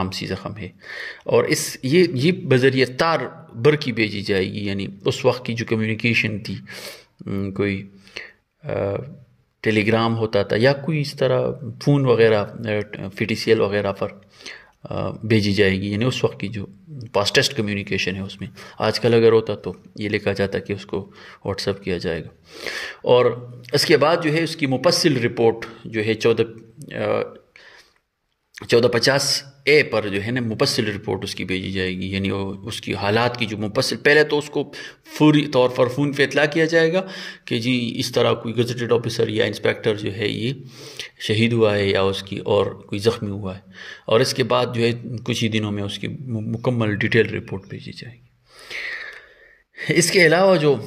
आम सी ज़ख़म है और इस ये ये बज़रिए तार बर की भेजी जाएगी यानी उस वक्त की जो कम्युनिकेशन थी कोई आ, टेलीग्राम होता था या कोई इस तरह फ़ोन वगैरह फी वगैरह पर भेजी जाएगी यानी उस वक्त की जो फास्टेस्ट कम्युनिकेशन है उसमें आजकल अगर होता तो ये लिखा जाता कि उसको व्हाट्सअप किया जाएगा और इसके बाद जो है उसकी मुपसिल रिपोर्ट जो है चौदह चौदह पचास ए पर जो है ना मुबसिल रिपोर्ट उसकी भेजी जाएगी यानी उसकी हालात की जो मुबसिल पहले तो उसको फूरी तौर पर फ़ोन पर इतला किया जाएगा कि जी इस तरह कोई गजटेड ऑफिसर या इंस्पेक्टर जो है ये शहीद हुआ है या उसकी और कोई ज़ख्मी हुआ है और इसके बाद जो है कुछ ही दिनों में उसकी मुकम्मल डिटेल रिपोर्ट भेजी जाएगी इसके अलावा जो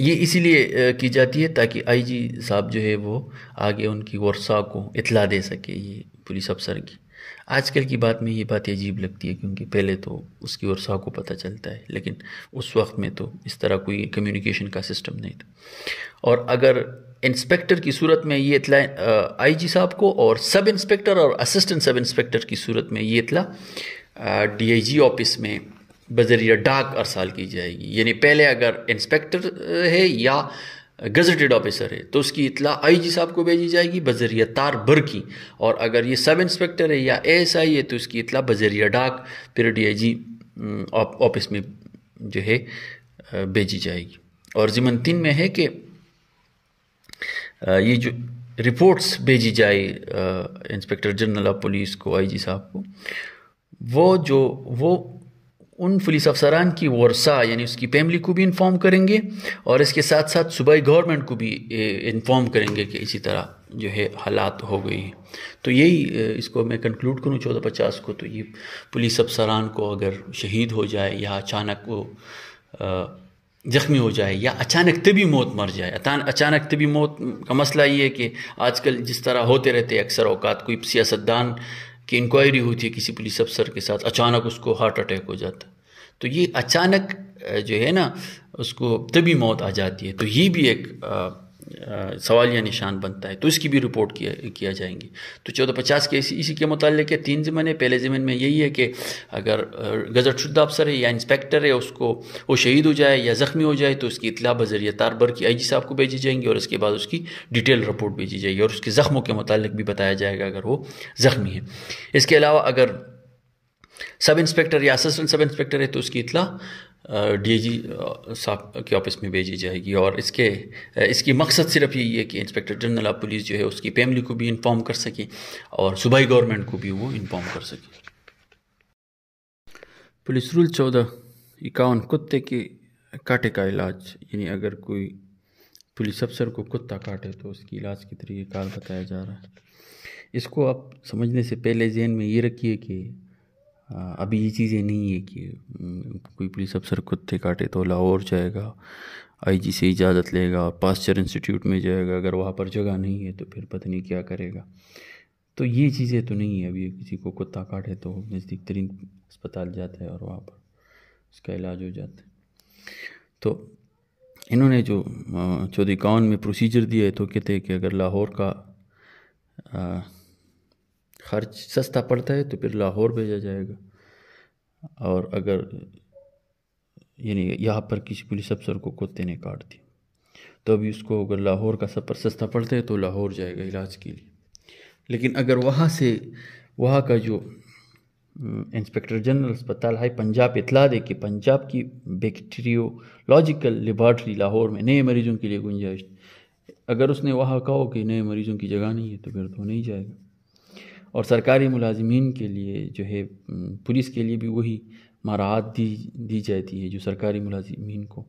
ये इसीलिए की जाती है ताकि आईजी साहब जो है वो आगे उनकी वर्षा को इतला दे सके ये पुलिस अफसर की आजकल की बात में ये बात अजीब लगती है क्योंकि पहले तो उसकी और को पता चलता है लेकिन उस वक्त में तो इस तरह कोई कम्युनिकेशन का सिस्टम नहीं था और अगर इंस्पेक्टर की सूरत में ये इतला आईजी साहब को और सब इंस्पेक्टर और असिस्टेंट सब इंस्पेक्टर की सूरत में ये इतला डीआईजी ऑफिस में बजरिया डाक अरसाल की जाएगी यानी पहले अगर इंस्पेक्टर है या गजटेड ऑफिसर है तो उसकी इतला आईजी साहब को भेजी जाएगी बजरिया तार बर की और अगर ये सब इंस्पेक्टर है या एएसआई है तो उसकी इतला बजरिया डाक फिर डीआईजी ऑफिस में जो है भेजी जाएगी और जिमन तीन में है कि ये जो रिपोर्ट्स भेजी जाए इंस्पेक्टर जनरल ऑफ पुलिस को आईजी साहब को वो जो वो उन पुलिस अफसरान की वर्षा यानी उसकी फैमिली को भी इन्फॉर्म करेंगे और इसके साथ साथ सुबह गवर्नमेंट को भी इन्फॉर्म करेंगे कि इसी तरह जो है हालात हो गई हैं तो यही इसको मैं कंक्लूड करूं चौदह पचास को तो ये पुलिस अफसरान को अगर शहीद हो जाए या अचानक वो ज़ख्मी हो जाए या अचानक तभी मौत मर जाए अचानक तभी मौत का मसला ये है कि आजकल जिस तरह होते रहते अक्सर अवकात कोई सियासतदान कि इंक्वायरी हुई थी किसी पुलिस अफसर के साथ अचानक उसको हार्ट अटैक हो जाता तो ये अचानक जो है ना उसको तभी मौत आ जाती है तो ये भी एक सवाल या निशान बनता है तो इसकी भी रिपोर्ट किया किया जाएंगी तो चौदह पचास के इसी इसी के मुताल के तीन ज़मीन है पहले ज़मीन में यही है कि अगर गजट शुद्ध अफसर है या इंस्पेक्टर है उसको वो शहीद हो जाए या ज़ख्मी हो जाए तो उसकी इतला बजरिया तारबर की आई जी साहब को भेजी जाएंगी और इसके बाद उसकी डिटेल रिपोर्ट भेजी जाएगी और उसके ज़ख्मों के मुतालिक भी बताया जाएगा अगर वो ज़ख्मी है इसके अलावा अगर सब इंस्पेक्टर या असिस्टेंट सब इंस्पेक्टर है तो उसकी इतला डीजी साहब के ऑफिस में भेजी जाएगी और इसके इसकी मकसद सिर्फ यही है कि इंस्पेक्टर जनरल ऑफ पुलिस जो है उसकी फैमिली को भी इन्फॉर्म कर सके और सूबाई गवर्नमेंट को भी वो इन्फॉर्म कर सके पुलिस रूल चौदह इक्यावन कुत्ते के काटे का इलाज यानी अगर कोई पुलिस अफसर को कुत्ता काटे तो उसकी इलाज के तरीक़ेकार बताया जा रहा है इसको आप समझने से पहले जहन में ये रखिए कि अभी ये चीज़ें नहीं है कि कोई पुलिस अफसर कुत्ते काटे तो लाहौर जाएगा आईजी से इजाज़त लेगा पास्चर इंस्टीट्यूट में जाएगा अगर वहाँ पर जगह नहीं है तो फिर पता नहीं क्या करेगा तो ये चीज़ें तो नहीं है अभी किसी को कुत्ता काटे तो नज़दीक तरीन अस्पताल जाता है और वहाँ पर उसका इलाज हो जाता है तो इन्होंने जो चौधरी कौन में प्रोसीजर दिया है तो कहते हैं कि अगर लाहौर का खर्च सस्ता पड़ता है तो फिर लाहौर भेजा जाएगा और अगर यानी यहाँ पर किसी पुलिस अफसर को कुत्ते ने काट दिया तो अभी उसको अगर लाहौर का सफ़र सस्ता पड़ता है तो लाहौर जाएगा इलाज के लिए लेकिन अगर वहाँ से वहाँ का जो इंस्पेक्टर जनरल अस्पताल है पंजाब इतला दे कि पंजाब की बैक्टीरियोलॉजिकल लेबॉर्ट्री लाहौर में नए मरीजों के लिए गुंजाइश अगर उसने वहाँ कहो कि नए मरीजों की जगह नहीं है तो फिर तो नहीं जाएगा और सरकारी मुलाजमीन के लिए जो है पुलिस के लिए भी वही मारात दी दी जाती है जो सरकारी मुलाजमीन को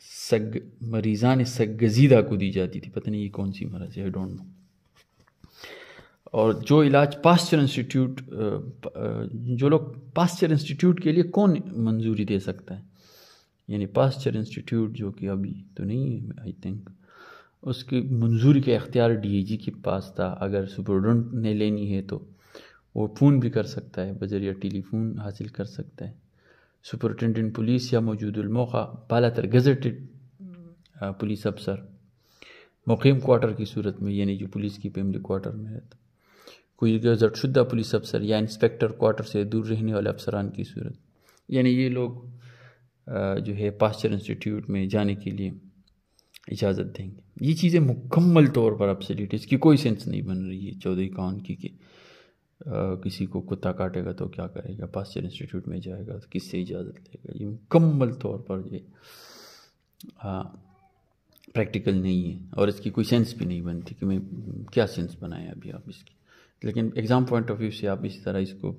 सग मरीज़ान सगजीदा को दी जाती थी पता नहीं ये कौन सी मरज है डोंट नो और जो इलाज पास्चर इंस्टीट्यूट जो लोग पास्चर इंस्टीट्यूट के लिए कौन मंजूरी दे सकता है यानी पास्चर इंस्टीट्यूट जो कि अभी तो नहीं है आई थिंक उसकी मंजूरी का अख्तियार डीएजी के पास था अगर सुपरडेंट ने लेनी है तो वो फ़ोन भी कर सकता है बजरिया टेलीफोन हासिल कर सकता है सुपरटेंडेंट पुलिस या मौजूदमौका बाला तर गजटेड पुलिस अफसर मुकीम क्वार्टर की सूरत में यानी जो पुलिस की फैमिली क्वार्टर में रहता तो। कोई गजटशुदा पुलिस अफसर या इंस्पेक्टर क्वार्टर से दूर रहने वाले अफसरान की सूरत यानी ये लोग जो है पास्चर इंस्टीट्यूट में जाने के लिए इजाज़त देंगे ये चीज़ें मुकम्मल तौर पर अपसेलिट इसकी कोई सेंस नहीं बन रही है चौधरी कौन की कि किसी को कुत्ता काटेगा तो क्या करेगा पास्चर इंस्टीट्यूट में जाएगा तो किससे इजाज़त लेगा ये मुकम्मल तौर पर ये प्रैक्टिकल नहीं है और इसकी कोई सेंस भी नहीं बनती कि मैं क्या सेंस बनाएं अभी आप इसकी लेकिन एग्ज़ाम पॉइंट ऑफ व्यू से आप इसी तरह इसको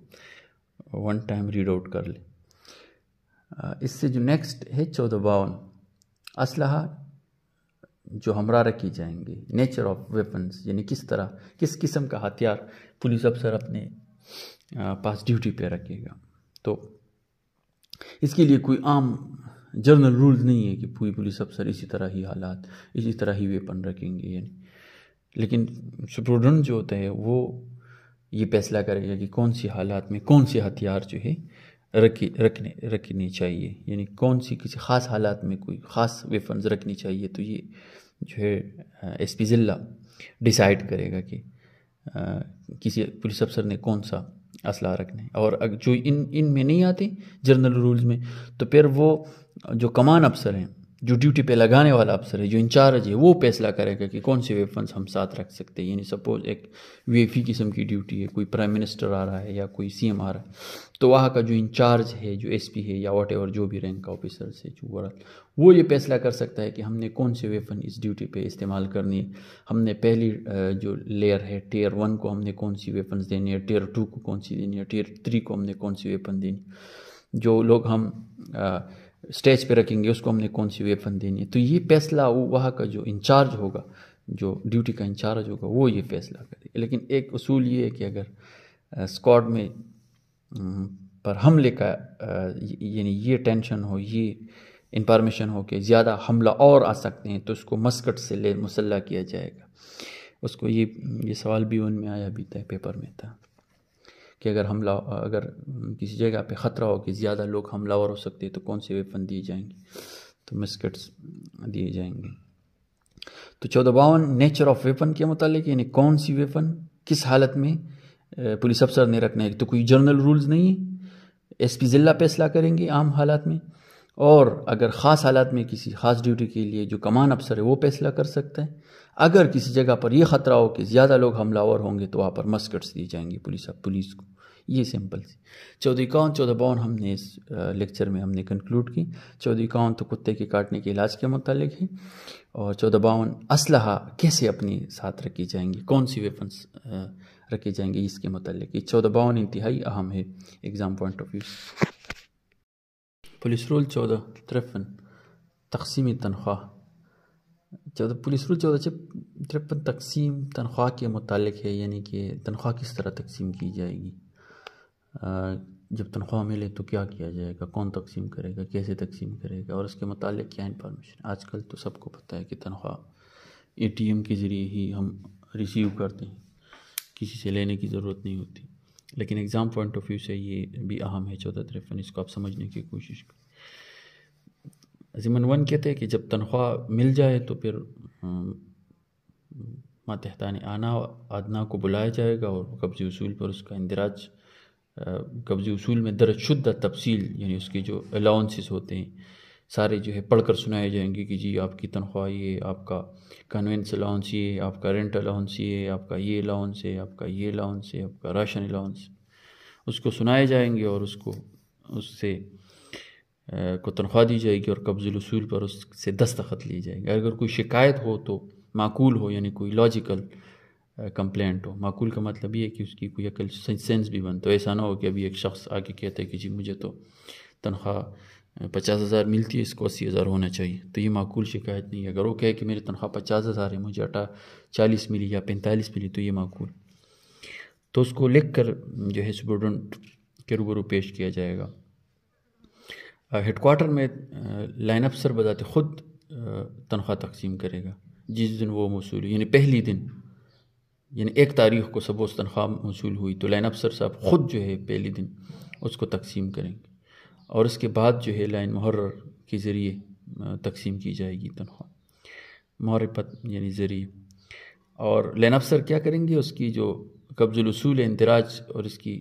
वन टाइम रीड आउट कर लें इससे जो नेक्स्ट है चौदह बावन असलहा जो हमरा रखी जाएंगे नेचर ऑफ वेपन्स यानी किस तरह किस किस्म का हथियार पुलिस अफसर अपने पास ड्यूटी पे रखेगा तो इसके लिए कोई आम जर्नल रूल नहीं है कि पूरी पुलिस अफसर इसी तरह ही हालात इसी तरह ही वेपन रखेंगे यानी लेकिन सुप्रोडेंट जो होता है वो ये फैसला करेगा कि कौन सी हालात में कौन से हथियार जो है रखी रखने रखनी चाहिए यानी कौन सी किसी ख़ास हालात में कोई ख़ास वेपन्स रखनी चाहिए तो ये जो है एस पी ज़िला डिसाइड करेगा कि आ, किसी पुलिस अफसर ने कौन सा असला रखना है और जो इन इन में नहीं आते जनरल रूल्स में तो फिर वो जो कमान अफसर हैं जो ड्यूटी पे लगाने वाला अफसर है जो इंचार्ज है वो फैसला करेगा कि कौन से वेपन्स हम साथ रख सकते हैं यानी सपोज एक वेफी e किस्म की ड्यूटी है कोई प्राइम मिनिस्टर आ रहा है या कोई सी आ रहा है तो वहाँ का जो इंचार्ज है जो एस है या वट जो भी रैंक का ऑफिसर है जो वर्ल वो ये फैसला कर सकता है कि हमने कौन से वेपन इस ड्यूटी पे इस्तेमाल करनी है हमने पहली जो लेयर है टेयर वन को हमने कौन सी वेपन्स देनी है टेयर टू को कौन सी देनी है टेयर थ्री को हमने कौन सी वेपन देनी जो लोग हम स्टेज पे रखेंगे उसको हमने कौन सी वेपन देनी है तो ये फैसला वहाँ का जो इंचार्ज होगा जो ड्यूटी का इंचार्ज होगा वो ये फैसला करेगा लेकिन एक असूल ये है कि अगर स्क्वाड में पर हमले का यानी ये टेंशन हो ये इंफॉर्मेशन हो कि ज़्यादा हमला और आ सकते हैं तो उसको मस्कट से ले मुसल्ला किया जाएगा उसको ये ये सवाल भी उनमें आया भी था पेपर में था कि अगर हमला अगर किसी जगह पे ख़तरा हो कि ज़्यादा लोग हमलावर हो सकते हैं तो कौन से वेपन दिए जाएंगे तो मिस्कट्स दिए जाएंगे तो चौदह बावन नेचर ऑफ वेपन के मतलब यानी कौन सी वेपन किस हालत में पुलिस अफसर ने रखना है तो कोई जर्नल रूल्स नहीं है एस पी ज़िला फैसला करेंगे आम हालात में और अगर ख़ास हालात में किसी ख़ास ड्यूटी के लिए जो कमान अफसर है वो फैसला कर सकते हैं अगर किसी जगह पर यह ख़तरा हो कि ज़्यादा लोग हमलावर होंगे तो वहाँ पर मस्कट्स दी जाएंगी पुलिस पुलिस को ये सिंपल सी चौधरी कौन चौदह बावन हमने इस लेक्चर में हमने कंक्लूड की चौधरी काउन तो कुत्ते के काटने के इलाज के मतलब है और चौदह बावन असलहा कैसे अपने साथ रखी जाएंगी कौन सी वेपन्स रखे जाएंगे इसके मतलब ये चौदह बावन इंतहाई अहम है exam point of view police rule चौदह तिरपन तकसीम तनख्वाह चौदह पुलिस रूल चौदह से तिरपन तकसीम तनख्वाह के मतलब है यानी कि तनख्वाह किस तरह तकसीम की जाएगी जब तनख्वाह मिले तो क्या किया जाएगा कौन तकसीम करेगा कैसे तकसीम करेगा और उसके मतलब क्या इंफॉर्मेशन आज कल तो सबको पता है कि तनख्वाह ए के ज़रिए ही हम रिसीव करते हैं किसी से लेने की ज़रूरत नहीं होती लेकिन एग्ज़ाम पॉइंट ऑफ व्यू से ये भी अहम है चौदह तिरफन इसको आप समझने की कोशिश करें ज़िमन वन कहते हैं कि जब तनख्वाह मिल जाए तो फिर हम्म, मातहतान आना आदना को बुलाया जाएगा और कब्ज़ी उसूल पर उसका इंदराज कब्ज़ी उसूल में दरशुदा तफसील यानी उसके जो अलाउंसेस होते हैं सारे जो है पढ़ कर सुनाए जाएंगे कि जी आपकी तनख्वाह ये आपका कन्वेंस अलाउंस ये आपका रेंट अलाउंस ये आपका ये अलाउंस है आपका ये अलाउंस है आपका राशन अलाउंस उसको सुनाए जाएंगे और उसको उससे को तनख्वाह दी जाएगी और उसूल पर उससे दस्तखत लिए जाएंगे अगर कोई शिकायत हो तो माकूल हो यानी कोई लॉजिकल कंप्लेंट हो माकूल का मतलब ये है कि उसकी कोई अकल सेंस भी बन तो ऐसा ना हो कि अभी एक शख्स आके कहता है कि जी मुझे तो तनख्वाह पचास हज़ार मिलती है इसको अस्सी हज़ार होना चाहिए तो ये माकूल शिकायत नहीं है अगर वो कहे कि मेरी तनख्वाह पचास हज़ार है मुझे अटा चालीस मिली या पैंतालीस मिली तो ये माकूल तो उसको लिख कर जो है स्टूडेंट के रूबरू पेश किया जाएगा हेडकोार्टर में लाइन अफसर बजाते ख़ुद तनख्वाह तकसीम करेगा जिस दिन वो मौसू यानी पहली दिन यानी एक तारीख को उस तनख्वाह मौसू हुई तो लाइन अफसर साहब ख़ुद जो है पहले दिन उसको तकसीम करेंगे और उसके बाद जो है लाइन मुहर के ज़रिए तकसीम की जाएगी तनख्वाह महरपत यानी ज़रिए और लाइन अफसर क्या करेंगे उसकी जो उसूल इंदराज और इसकी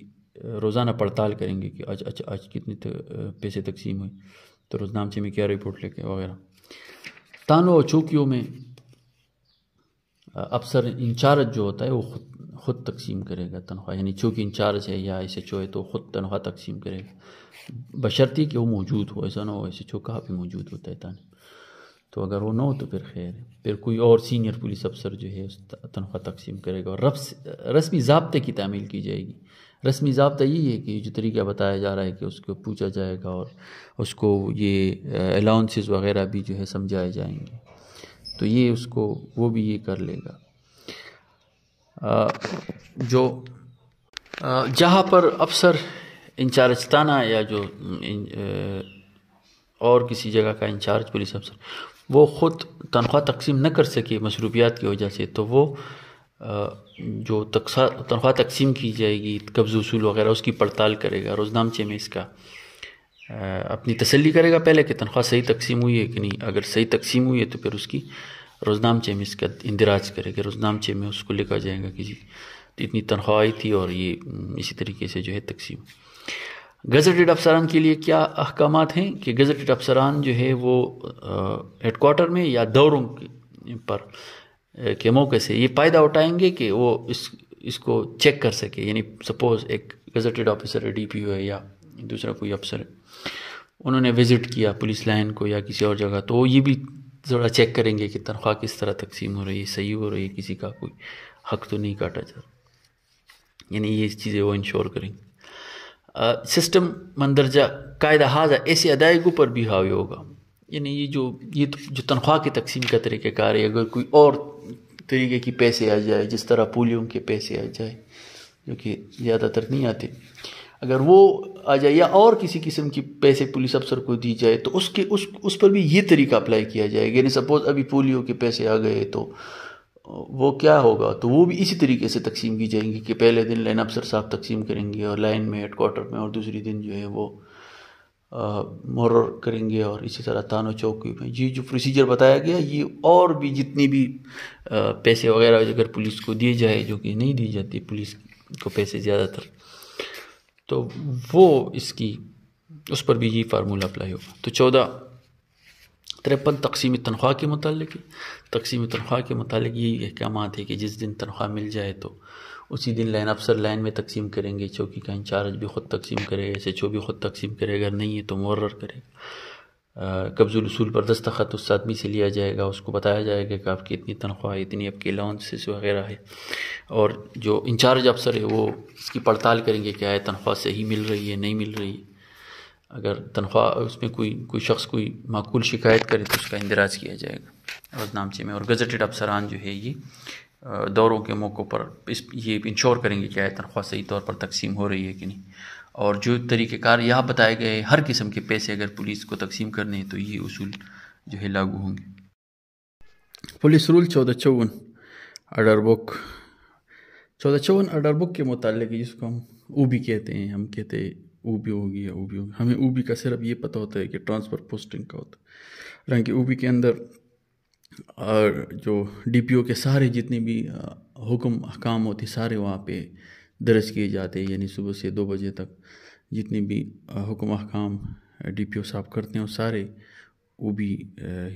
रोज़ाना पड़ताल करेंगे कि आज अच्छा आज कितने पैसे तकसीम हुए तो रोजनामचे में क्या रिपोर्ट लेके वगैरह तानों और चौकियों में अफसर इंचार्ज जो होता है वो खुद खुद तकसीम करेगा तनख्वाह यानी चौकी इंचार्ज है या इसे चो है तो खुद तनख्वाह तकसीम करेगा बशर्ती कि वो मौजूद हो ऐसा ना हो ऐसे चौका भी मौजूद होता है तान तो अगर वो ना हो तो फिर खैर है फिर कोई और सीनियर पुलिस अफसर जो है तनख्वाह तकसीम करेगा और रफ्स रस्मी जबते की तामील की जाएगी रस्मी जबता यही है कि जो तरीका बताया जा रहा है कि उसको पूछा जाएगा और उसको ये अलाउंसेस वगैरह भी जो है समझाए जाएंगे तो ये उसको वो भी ये कर लेगा आ, जो जहाँ पर अफसर इंचार्जताना या जो और किसी जगह का इंचार्ज पुलिस अफसर वो ख़ुद तनख्वाह तकसीम न कर सके मशरूबियात की वजह से तो वो जो तकसा तनख्वाह तकसीम की जाएगी कब्ज़ वसूल वगैरह उसकी पड़ताल करेगा रोज़नामचे में इसका अपनी तसली करेगा पहले कि तनख्वाह सही तकसीम हुई है कि नहीं अगर सही तकसीम हुई है तो फिर उसकी रोज़नामचे में इसका इंदिराज करेगा रोज़नामचे में उसको लिखा जाएगा कि जी तो इतनी तनख्वाह आई थी और ये इसी तरीके से जो है तकसीम गज़टेड अफसरान के लिए क्या अहकाम हैं कि गज़टेड अफसरान जो है वो हेडकोार्टर में या दौरों पर के मौके से ये फ़ायदा उठाएंगे कि वो इस इसको चेक कर सके यानी सपोज़ एक गज़टेड ऑफिसर है डी पी ओ है या दूसरा कोई अफसर है उन्होंने विज़िट किया पुलिस लाइन को या किसी और जगह तो ये भी ज़रा चेक करेंगे कि तनख्वाह किस तरह तकसीम हो रही है सही हो रही है किसी का कोई हक तो नहीं काटा जा रहा यानी ये चीज़ें वो इंश्योर करेंगे सिस्टम मंदरजा कायदा हाजा ऐसी अदायगों पर भी हावी होगा यानी ये जो ये तो जो तनख्वाह की तकसीम का तरीक़ाकार है अगर कोई और तरीके की पैसे आ जाए जिस तरह पोलियो के पैसे आ जाए जो कि ज़्यादातर नहीं आते अगर वो आ जाए या और किसी किस्म की पैसे पुलिस अफसर को दी जाए तो उसके उस उस पर भी ये तरीका अप्लाई किया जाएगा यानी सपोज़ अभी पोलियो के पैसे आ गए तो वो क्या होगा तो वो भी इसी तरीके से तकसीम की जाएंगी कि पहले दिन लाइन अफसर साहब तकसीम करेंगे और लाइन में हेड क्वार्टर में और दूसरी दिन जो है वो मोर करेंगे और इसी तरह तानो चौकी में ये जो प्रोसीजर बताया गया ये और भी जितनी भी आ, पैसे वगैरह अगर पुलिस को दिए जाए जो कि नहीं दी जाती पुलिस को पैसे ज़्यादातर तो वो इसकी उस पर भी ये फार्मूला अप्लाई होगा तो चौदह तिरपन तकसीम तनख्वाह के मतलब तकसीमी तनख्वाह के मतलब यही अहकाम है कि जिस दिन तनख्वाह मिल जाए तो उसी दिन लाइन अफसर लाइन में तकसीम करेंगे चौकी का इंचार्ज भी ख़ुद तकसीम करेगा ऐसे चो भी ख़ुद तकसीम करेगा अगर नहीं है तो मुर्र करेगा कब्जुल उसूल पर दस्तखत उस आदमी से लिया जाएगा उसको बताया जाएगा कि आपकी इतनी तनख्वाह है इतनी आपकी अलाउंसेस वगैरह है और जो इंचार्ज अफसर है वो इसकी पड़ताल करेंगे क्या आए तनख्वाह सही मिल रही है नहीं मिल रही है अगर तनख्वाह उसमें कोई कोई शख्स कोई माकूल शिकायत करे तो उसका इंदराज किया जाएगा और नामचे में और गज़टेड अफसरान जो है ये दौरों के मौक़ों पर इस ये इंश्योर करेंगे कि आया तनख्वाह सही तौर पर तकसीम हो रही है कि नहीं और जो तरीक़ेकार यहाँ बताए गए हर किस्म के पैसे अगर पुलिस को तकसीम करने हैं तो ये असूल जो है लागू होंगे पुलिस रूल चौदह चौवन अर्डर बुक चौदह चौवन अर्डर बुक के मुतल जिसको हम ओ भी कहते हैं हम कहते हैं ऊबी होगी या ऊबी होगी हमें ओबी का सिर्फ ये पता होता है कि ट्रांसफ़र पोस्टिंग का होता है हालांकि ओबी के अंदर और जो डीपीओ के सारे जितने भी हुक्म हकाम होते सारे वहाँ पे दर्ज किए जाते हैं यानी सुबह से दो बजे तक जितने भी हुक्म हकाम ओ साहब करते हैं सारे वो भी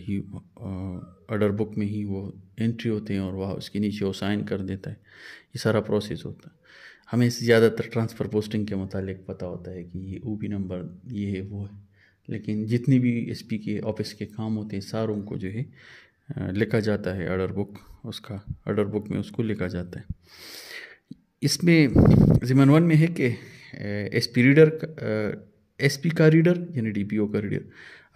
ही ऑर्डर बुक में ही वो एंट्री होते हैं और वह उसके नीचे वो साइन कर देता है ये सारा प्रोसेस होता है हमें ज़्यादातर ट्रांसफ़र पोस्टिंग के मुतालिक पता होता है कि ये ओ नंबर ये है वो है लेकिन जितनी भी एसपी के ऑफिस के काम होते हैं सारों को जो है लिखा जाता है ऑर्डर बुक उसका ऑर्डर बुक में उसको लिखा जाता है इसमें ज़िमन वन में है कि S P reader S P का रीडर यानी डी पी ओ का रीडर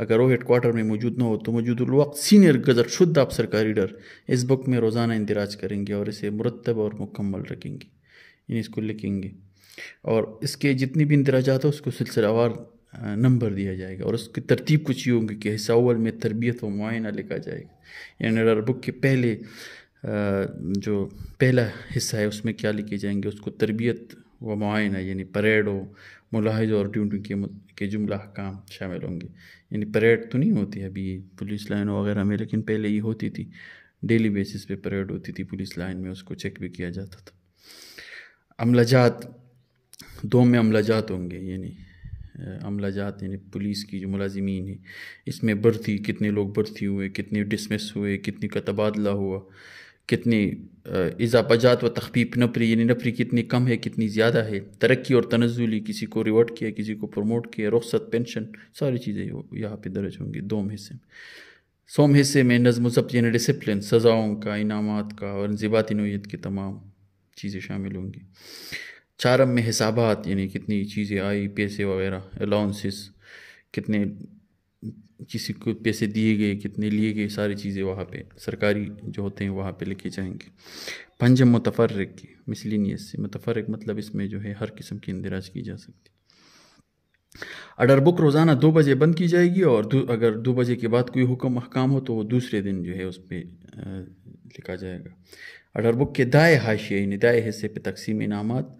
अगर वो हेडकोार्टर में मौजूद ना हो तो मौजूद वक्त सीनियर गजर शुद्ध अफसर का रीडर इस बुक में रोज़ाना इंदराज करेंगे और इसे मुरतब और मुकम्मल रखेंगे यानी इसको लिखेंगे और इसके जितनी भी इंदराजात है उसको सिलसिलावार नंबर दिया जाएगा और उसकी तरतीब कुछ ये होगी कि हिस्सा अव्वल में तरबियत व मुआना लिखा जाएगा यानी बुक के पहले जो पहला हिस्सा है उसमें क्या लिखे जाएंगे उसको तरबियत व मुआना यानी परेड हो मुलाहज और ड्यूटी के के जुमला काम शामिल होंगे यानी परेड तो नहीं होती अभी पुलिस लाइन वगैरह में लेकिन पहले ये होती थी डेली बेसिस पे परेड होती थी पुलिस लाइन में उसको चेक भी किया जाता था अमलाजात दो में अमलाजात होंगे यानी अमलाजात यानी पुलिस की जो मुलाजमीन है इसमें बढ़ती कितने लोग बढ़ती हुए कितने डिसमिस हुए कितने का तबादला हुआ कितनी जात व तखफीफ नफरी यानी नफरी कितनी कम है कितनी ज़्यादा है तरक्की और तनजुली किसी को रिवॉर्ड किया किसी को प्रमोट किया रुख्सत पेंशन सारी चीज़ें यहाँ पर दर्ज होंगी दोम हिस्से में सोम हिस्से में नज़म जब्त यानी डिसप्लिन सज़ाओं का इनाम का और जबाती नोयत के तमाम चीज़ें शामिल होंगी चारम में हिसाबात यानी कितनी चीज़ें आई पैसे वगैरह अलाउंसेस कितने किसी को पैसे दिए गए कितने लिए गए सारी चीज़ें वहाँ पे सरकारी जो होते हैं वहाँ पे लिखे जाएंगे पंजम मतफरक की मिसलिनियस से मुतफरक मतलब इसमें जो है हर किस्म की इंदिराज की जा सकती अडर बुक रोज़ाना दो बजे बंद की जाएगी और दो, अगर दो बजे के बाद कोई हुक्म अहकाम हो तो वो दूसरे दिन जो है उस पर लिखा जाएगा बुक के दाए हाशिए यानी दाए हिस्से पर तकसीम इनामत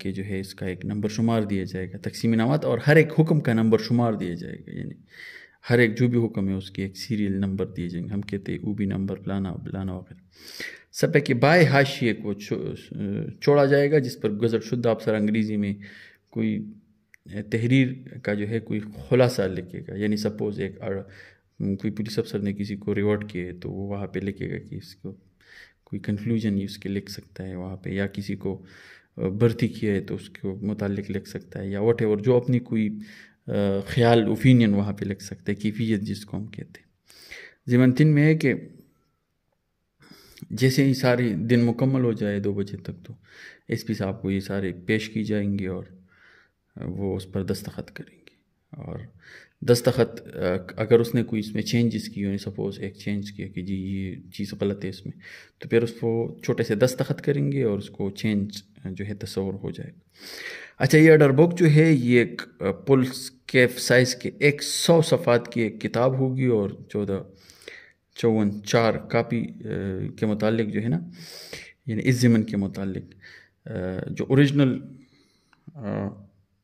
के जो है इसका एक नंबर शुमार दिया जाएगा तकसीम इनाम और हर एक हुक्म का नंबर शुमार दिया जाएगा यानी हर एक जो भी हुक्म है उसके एक सीरियल नंबर दिए जाएंगे हम कहते हैं ऊबी नंबर लाना बलाना वगैरह सफ़े के बाएँ हाशिए को छोड़ा छोड़ा जाएगा जिस पर गजर शुद्ध अफसर अंग्रेज़ी में कोई तहरीर का जो है कोई खुलासा लिखेगा यानी सपोज़ एक कोई पुलिस अफसर ने किसी को रिवॉर्ड किए तो वो वहाँ पे लिखेगा कि इसको कोई कंक्लूजन ही उसके लिख सकता है वहाँ पे या किसी को भर्ती किया है तो उसके मुतालिक लिख सकता है या वट एवर जो अपनी कोई ख्याल ओपिनियन वहाँ पे लिख सकता है कीफियत जिसको हम कहते हैं तीन में है कि जैसे ही सारे दिन मुकम्मल हो जाए दो बजे तक तो एस पी साहब को ये सारे पेश की जाएंगे और वो उस पर दस्तखत करेंगे और दस्तखत अगर उसने कोई इसमें चेंजेस किए होने सपोज़ एक चेंज किया कि जी ये चीज़ गलत है इसमें तो फिर उसको छोटे से दस्तखत करेंगे और उसको चेंज जो है तस्वर हो जाएगा अच्छा ये आर्डर बुक जो है ये एक पुल्स कैफ साइज़ के एक सौ सफ़ात की एक किताब होगी और चौदह चौवन चार कापी के मतलब जो है ना यानी इस ज़मन के मतलब जो औरिजनल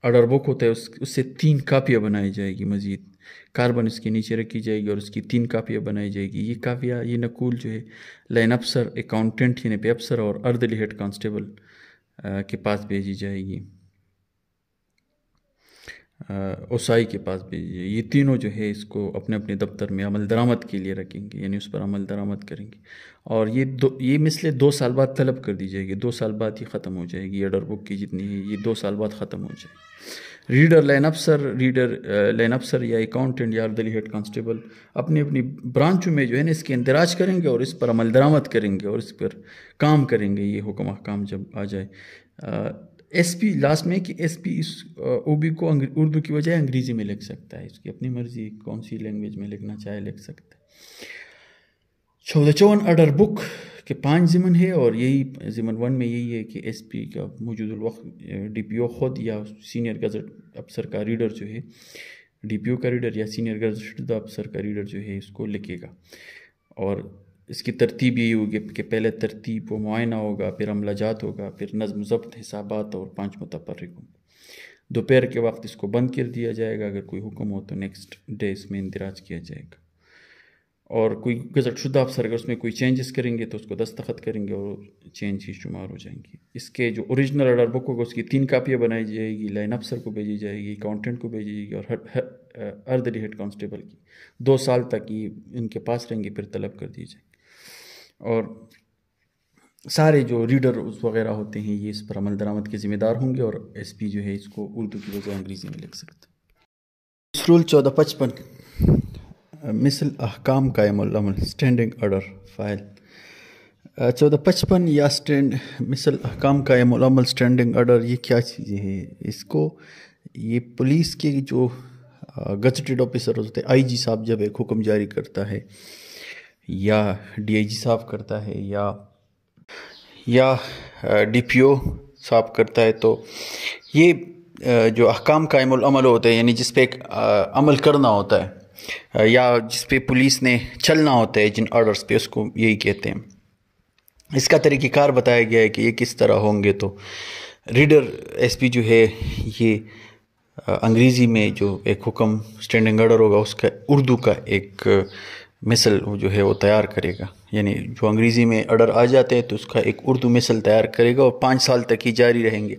बुक होता है उस उससे तीन कापियाँ बनाई जाएगी मज़ीद कार्बन इसके नीचे रखी जाएगी और उसकी तीन कापियाँ बनाई जाएगी ये कापिया ये नकूल जो है लाइन अफसर अकाउंटेंट यानी पे अफसर और अर्दली हेड कांस्टेबल के पास भेजी जाएगी ओसाई के पास भेजी जाएगी ये तीनों जो है इसको अपने अपने दफ्तर में अमल दरामद के लिए रखेंगे यानी उस पर अमल दरामद करेंगे और ये दो ये मिसले दो साल बाद तलब कर दी जाएगी दो साल बाद ही ख़त्म हो जाएगी ये बुक की जितनी है ये दो साल बाद ख़त्म हो जाएगी रीडर लाइन अफसर रीडर लाइन अफसर या अकाउंटेंट या दिल्ली हेड कांस्टेबल अपनी अपनी ब्रांचों में जो है ना इसके इंदराज करेंगे और इस पर अमल दरामद करेंगे और इस पर काम करेंगे ये हुक्म अहकाम जब आ जाए एस पी लास्ट में कि एस पी इस ओ बी को उर्दू की बजाय अंग्रेज़ी में लिख सकता है इसकी अपनी मर्ज़ी कौन सी लैंग्वेज में लिखना चाहे लिख सकता है चौदह चौवन अर्डर बुक के पांच ज़िमन है और यही ज़िमन वन में यही है कि एस पी का मौजूदा वक्त डी पी ओ खुद या सीनियर गजट अफसर का रीडर जो है डी पी ओ का रीडर या सीनियर गजट अफसर का रीडर जो है इसको लिखेगा और इसकी तरतीब यही होगी कि पहले तरतीब व मुआयना होगा फिर अमला जात होगा फिर नज़म ज़ब्त हिसाबात और पाँच होंगे दोपहर के वक्त इसको बंद कर दिया जाएगा अगर कोई हुक्म हो तो नेक्स्ट डे इसमें इंदराज किया जाएगा और कोई गज़टशुदा अफसर अगर उसमें कोई चेंजेस करेंगे तो उसको दस्तखत करेंगे और चेंज ही शुमार हो जाएंगी इसके जो ओरिजिनल ऑर्डर बुक होगा उसकी तीन कापियाँ बनाई जाएगी लाइन अफसर को भेजी जाएगी अकाउंटेंट को भेजी जाएगी और हर, हर अर्दली हेड कांस्टेबल की दो साल तक ये इनके पास रहेंगी फिर तलब कर दी जाएगी और सारे जो रीडर वगैरह होते हैं ये इस पर अमल दरामद के ज़िम्मेदार होंगे और एस पी जो है इसको उर्दू की वजह अंग्रेज़ी में लिख सकते हैं रूल चौदह पचपन मिसल अहकाम कायमल स्टैंडिंग ऑर्डर फ़ाइल चौदह पचपन या स्टैंड मिसल अहकाम कायमल स्टैंडिंग ऑर्डर ये क्या चीज़ें है इसको ये पुलिस के जो गजटेड uh, ऑफिसर होते हैं आईजी साहब जब एक हुक्म जारी करता है या डीआईजी साहब करता है या या डीपीओ uh, साहब करता है तो ये uh, जो अहकाम कायमल होते हैं यानी जिस पे एक अमल करना होता है या जिस पे पुलिस ने चलना होता है जिन ऑर्डर्स पे उसको यही कहते हैं इसका तरीक़ार बताया गया है कि ये किस तरह होंगे तो रीडर एसपी जो है ये अंग्रेज़ी में जो एक हुक्म स्टैंडिंग ऑर्डर होगा उसका उर्दू का एक मिसल जो है वो तैयार करेगा यानी जो अंग्रेज़ी में ऑर्डर आ जाते हैं तो उसका एक उर्दू मिसल तैयार करेगा और पाँच साल तक ही जारी रहेंगे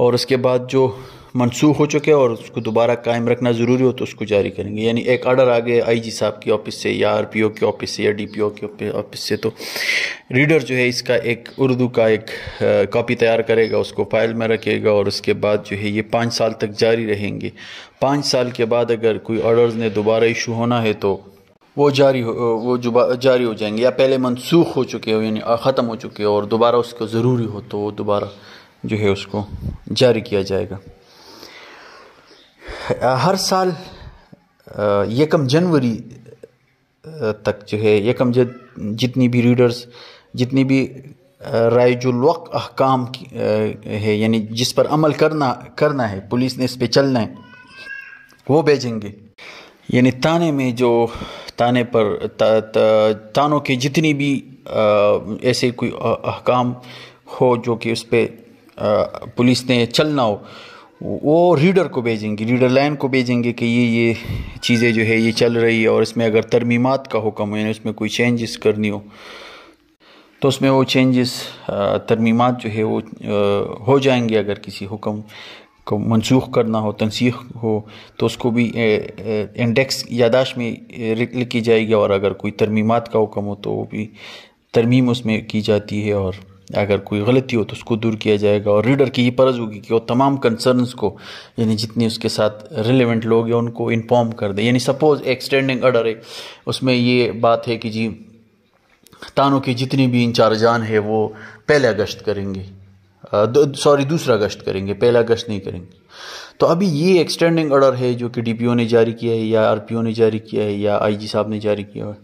और उसके बाद जो मनसूख हो चुके और उसको दोबारा कायम रखना ज़रूरी हो तो उसको जारी करेंगे यानी एक आर्डर आ गया जी साहब की ऑफिस से या आर पी ओ के ऑफिस से या डी पी ओ के ऑफिस से तो रीडर जो है इसका एक उर्दू का एक कॉपी तैयार करेगा उसको फाइल में रखेगा और उसके बाद जो है ये पाँच साल तक जारी रहेंगे पाँच साल के बाद अगर कोई ऑर्डर ने दोबारा इशू होना है तो वो जारी हो वो जुबा जारी हो जाएंगे या पहले मनसूख हो चुके हो यानी ख़त्म हो चुके हो और दोबारा उसको ज़रूरी हो तो वो दोबारा जो है उसको जारी किया जाएगा हर साल यकम जनवरी तक जो है यकम जितनी भी रीडर्स जितनी भी रायजुलवक अहकाम है यानी जिस पर अमल करना करना है पुलिस ने इस पर चलना है वो भेजेंगे यानी ताने में जो ताने पर ता, ता, तानों के जितनी भी ऐसे कोई अहकाम हो जो कि उस पर पुलिस ने चलना हो वो रीडर को भेजेंगे रीडर लाइन को भेजेंगे कि ये ये चीज़ें जो है ये चल रही है और इसमें अगर तरमीमत का हुक्म हो यानी उसमें कोई चेंजेस करनी हो तो उसमें वो चेंजेस तरमीमत जो है वो हो जाएंगे अगर किसी हुक्म को मनसूख करना हो तनसीख हो तो उसको भी इंडेक्स यादाश्त में लिखी जाएगी और अगर कोई तरमीमात का हुक्म हो तो वो भी तरमीम उसमें की जाती है और अगर कोई गलती हो तो उसको दूर किया जाएगा और रीडर की ही परज होगी कि वो तमाम कंसर्न्स को यानी जितनी उसके साथ रिलेवेंट लोग हैं उनको इन्फॉर्म कर दे यानी सपोज एक स्टैंडिंग ऑर्डर है उसमें ये बात है कि जी तानों की जितनी भी इंचार्जान है वो पहला गश्त करेंगे सॉरी दूसरा गश्त करेंगे पहला गश्त नहीं करेंगे तो अभी ये एक्सटेंडिंग ऑर्डर है जो कि डी ने जारी किया है या आर ने जारी किया है या आई साहब ने जारी किया है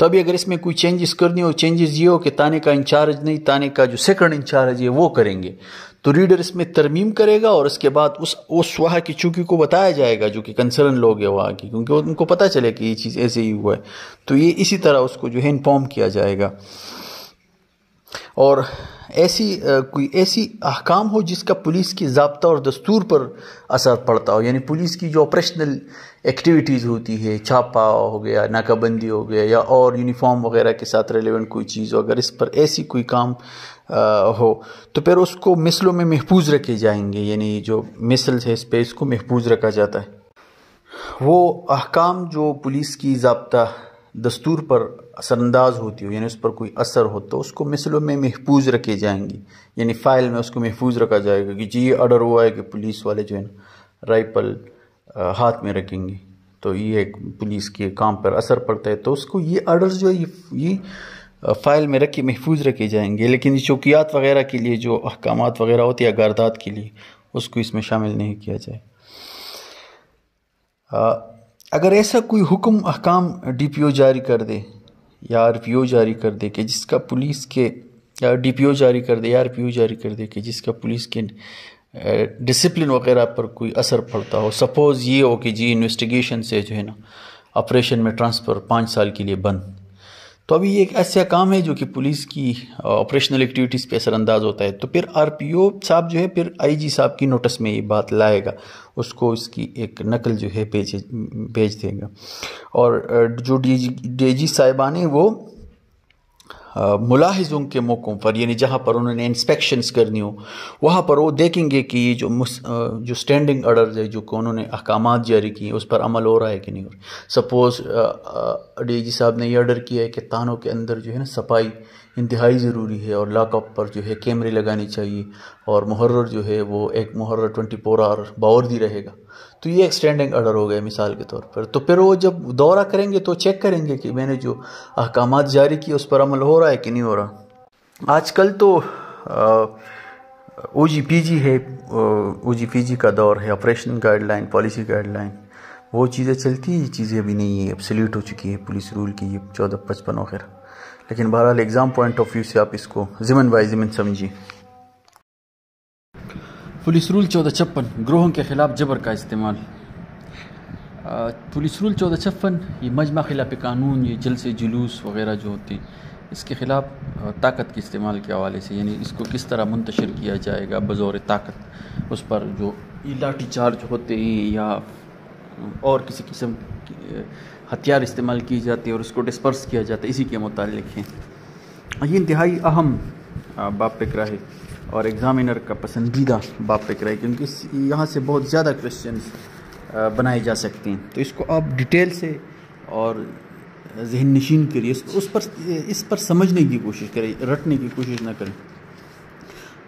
तो अभी अगर इसमें कोई चेंजेस करनी हो चेंजेस ये हो कि ताने का इंचार्ज नहीं ताने का जो सेकंड इंचार्ज है वो करेंगे तो रीडर इसमें तरमीम करेगा और इसके बाद उस उस वाह की चूकी को बताया जाएगा जो कि कंसर्न लोग है वहाँ की क्योंकि उनको पता चले कि ये चीज़ ऐसे ही हुआ है तो ये इसी तरह उसको जो है इन्फॉर्म किया जाएगा और ऐसी कोई ऐसी अहकाम हो जिसका पुलिस की जबता और दस्तूर पर असर पड़ता हो यानी पुलिस की जो ऑपरेशनल एक्टिविटीज़ होती है छापा हो गया नाकाबंदी हो गया या और यूनिफॉर्म वगैरह के साथ रिलेवेंट कोई चीज़ हो अगर इस पर ऐसी कोई काम आ, हो तो फिर उसको मिसलों में महफूज रखे जाएंगे यानी जो मिसल्स है इस पर इसको महफूज रखा जाता है वो अहकाम जो पुलिस की जबता दस्तूर पर असरअंदाज होती हो यानी उस पर कोई असर हो तो उसको मिसलों में महफूज रखे जाएंगी यानी फ़ाइल में उसको महफूज रखा जाएगा कि जी ये ऑर्डर हुआ है कि पुलिस वाले जो है ना राइफल हाथ में रखेंगे तो ये एक पुलिस के काम पर असर पड़ता है तो उसको ये ऑर्डर जो है ये, ये फ़ाइल में रखे महफूज रखे जाएंगे लेकिन ये चौकियात वगैरह के लिए जो अहकाम वगैरह होते हैं गारदात के लिए उसको इसमें शामिल नहीं किया जाए आ, अगर ऐसा कोई हुक्म अहकाम डी पी ओ जारी कर दे या आर जारी कर दे के जिसका पुलिस के या डी जारी कर दे या आर जारी कर दे के जिसका पुलिस के डिसिप्लिन वगैरह पर कोई असर पड़ता हो सपोज़ ये हो कि जी इन्वेस्टिगेशन से जो है ना ऑपरेशन में ट्रांसफ़र पाँच साल के लिए बंद तो अभी ये एक ऐसा काम है जो कि पुलिस की ऑपरेशनल एक्टिविटीज़ पे असरअंदाज होता है तो फिर आरपीओ साहब जो है फिर आईजी साहब की नोटिस में ये बात लाएगा उसको इसकी एक नकल जो है भेज भेज देंगे और जो डीजी डी साहिबान हैं वो मुलाहिजों के मौक़ों पर यानी जहाँ पर उन्होंने इंस्पेक्शंस करनी हो वहाँ पर वो देखेंगे कि ये जो मुस, जो स्टैंडिंग ऑर्डर है जो उन्होंने अहकाम जारी किए उस पर अमल हो रहा है कि नहीं हो रहा सपोज़ डी जी साहब ने ये ऑर्डर किया है कि तानों के अंदर जो है ना सफाई इंतहाई ज़रूरी है और लाकअप पर जो है कैमरे लगाने चाहिए और मुहर्र जो है वो एक मुहर्र ट्वेंटी फोर आवर बावर्दी रहेगा तो ये एक स्टैंडिंग आर्डर हो गया मिसाल के तौर पर तो फिर वो जब दौरा करेंगे तो चेक करेंगे कि मैंने जो अहकाम जारी किए उस पर अमल हो रहा है कि नहीं हो रहा आजकल तो ओ जी पी जी है ओ जी पी जी का दौर है ऑपरेशन गाइडलाइन पॉलिसी गाइडलाइन वो चीज़ें चलती हैं ये चीज़ें अभी नहीं है अब सल्यूट हो चुकी है पुलिस रूल की ये चौदह पचपन वगैरह लेकिन बहरहाल एग्ज़ाम पॉइंट ऑफ व्यू से आप इसको ज़िमन बाई ज़िमन समझिए पुलिस रूल चौदह छप्पन ग्रोहों के खिलाफ जबर का इस्तेमाल पुलिस रूल चौदह छप्पन ये मजमा खिलाफ कानून ये जलसे जुलूस वगैरह जो होते हैं इसके ख़िलाफ़ ताकत के इस्तेमाल के हवाले से यानी इसको किस तरह मुंतशर किया जाएगा बज़ौर ताकत उस पर जो लाठी चार्ज होते हैं या और किसी किस्म हथियार इस्तेमाल किए जाते और उसको डिस्पर्स किया जाता है इसी के मुतालिक हैं ये इंतहाई अहम बाप पिकरा है और एग्ज़ामिनर का पसंदीदा बाप पिकरा है क्योंकि यहाँ से बहुत ज़्यादा क्वेश्चन बनाए जा सकते हैं तो इसको आप डिटेल से और जहन नशीन के लिए उस पर इस पर समझने की कोशिश करें रटने की कोशिश ना करें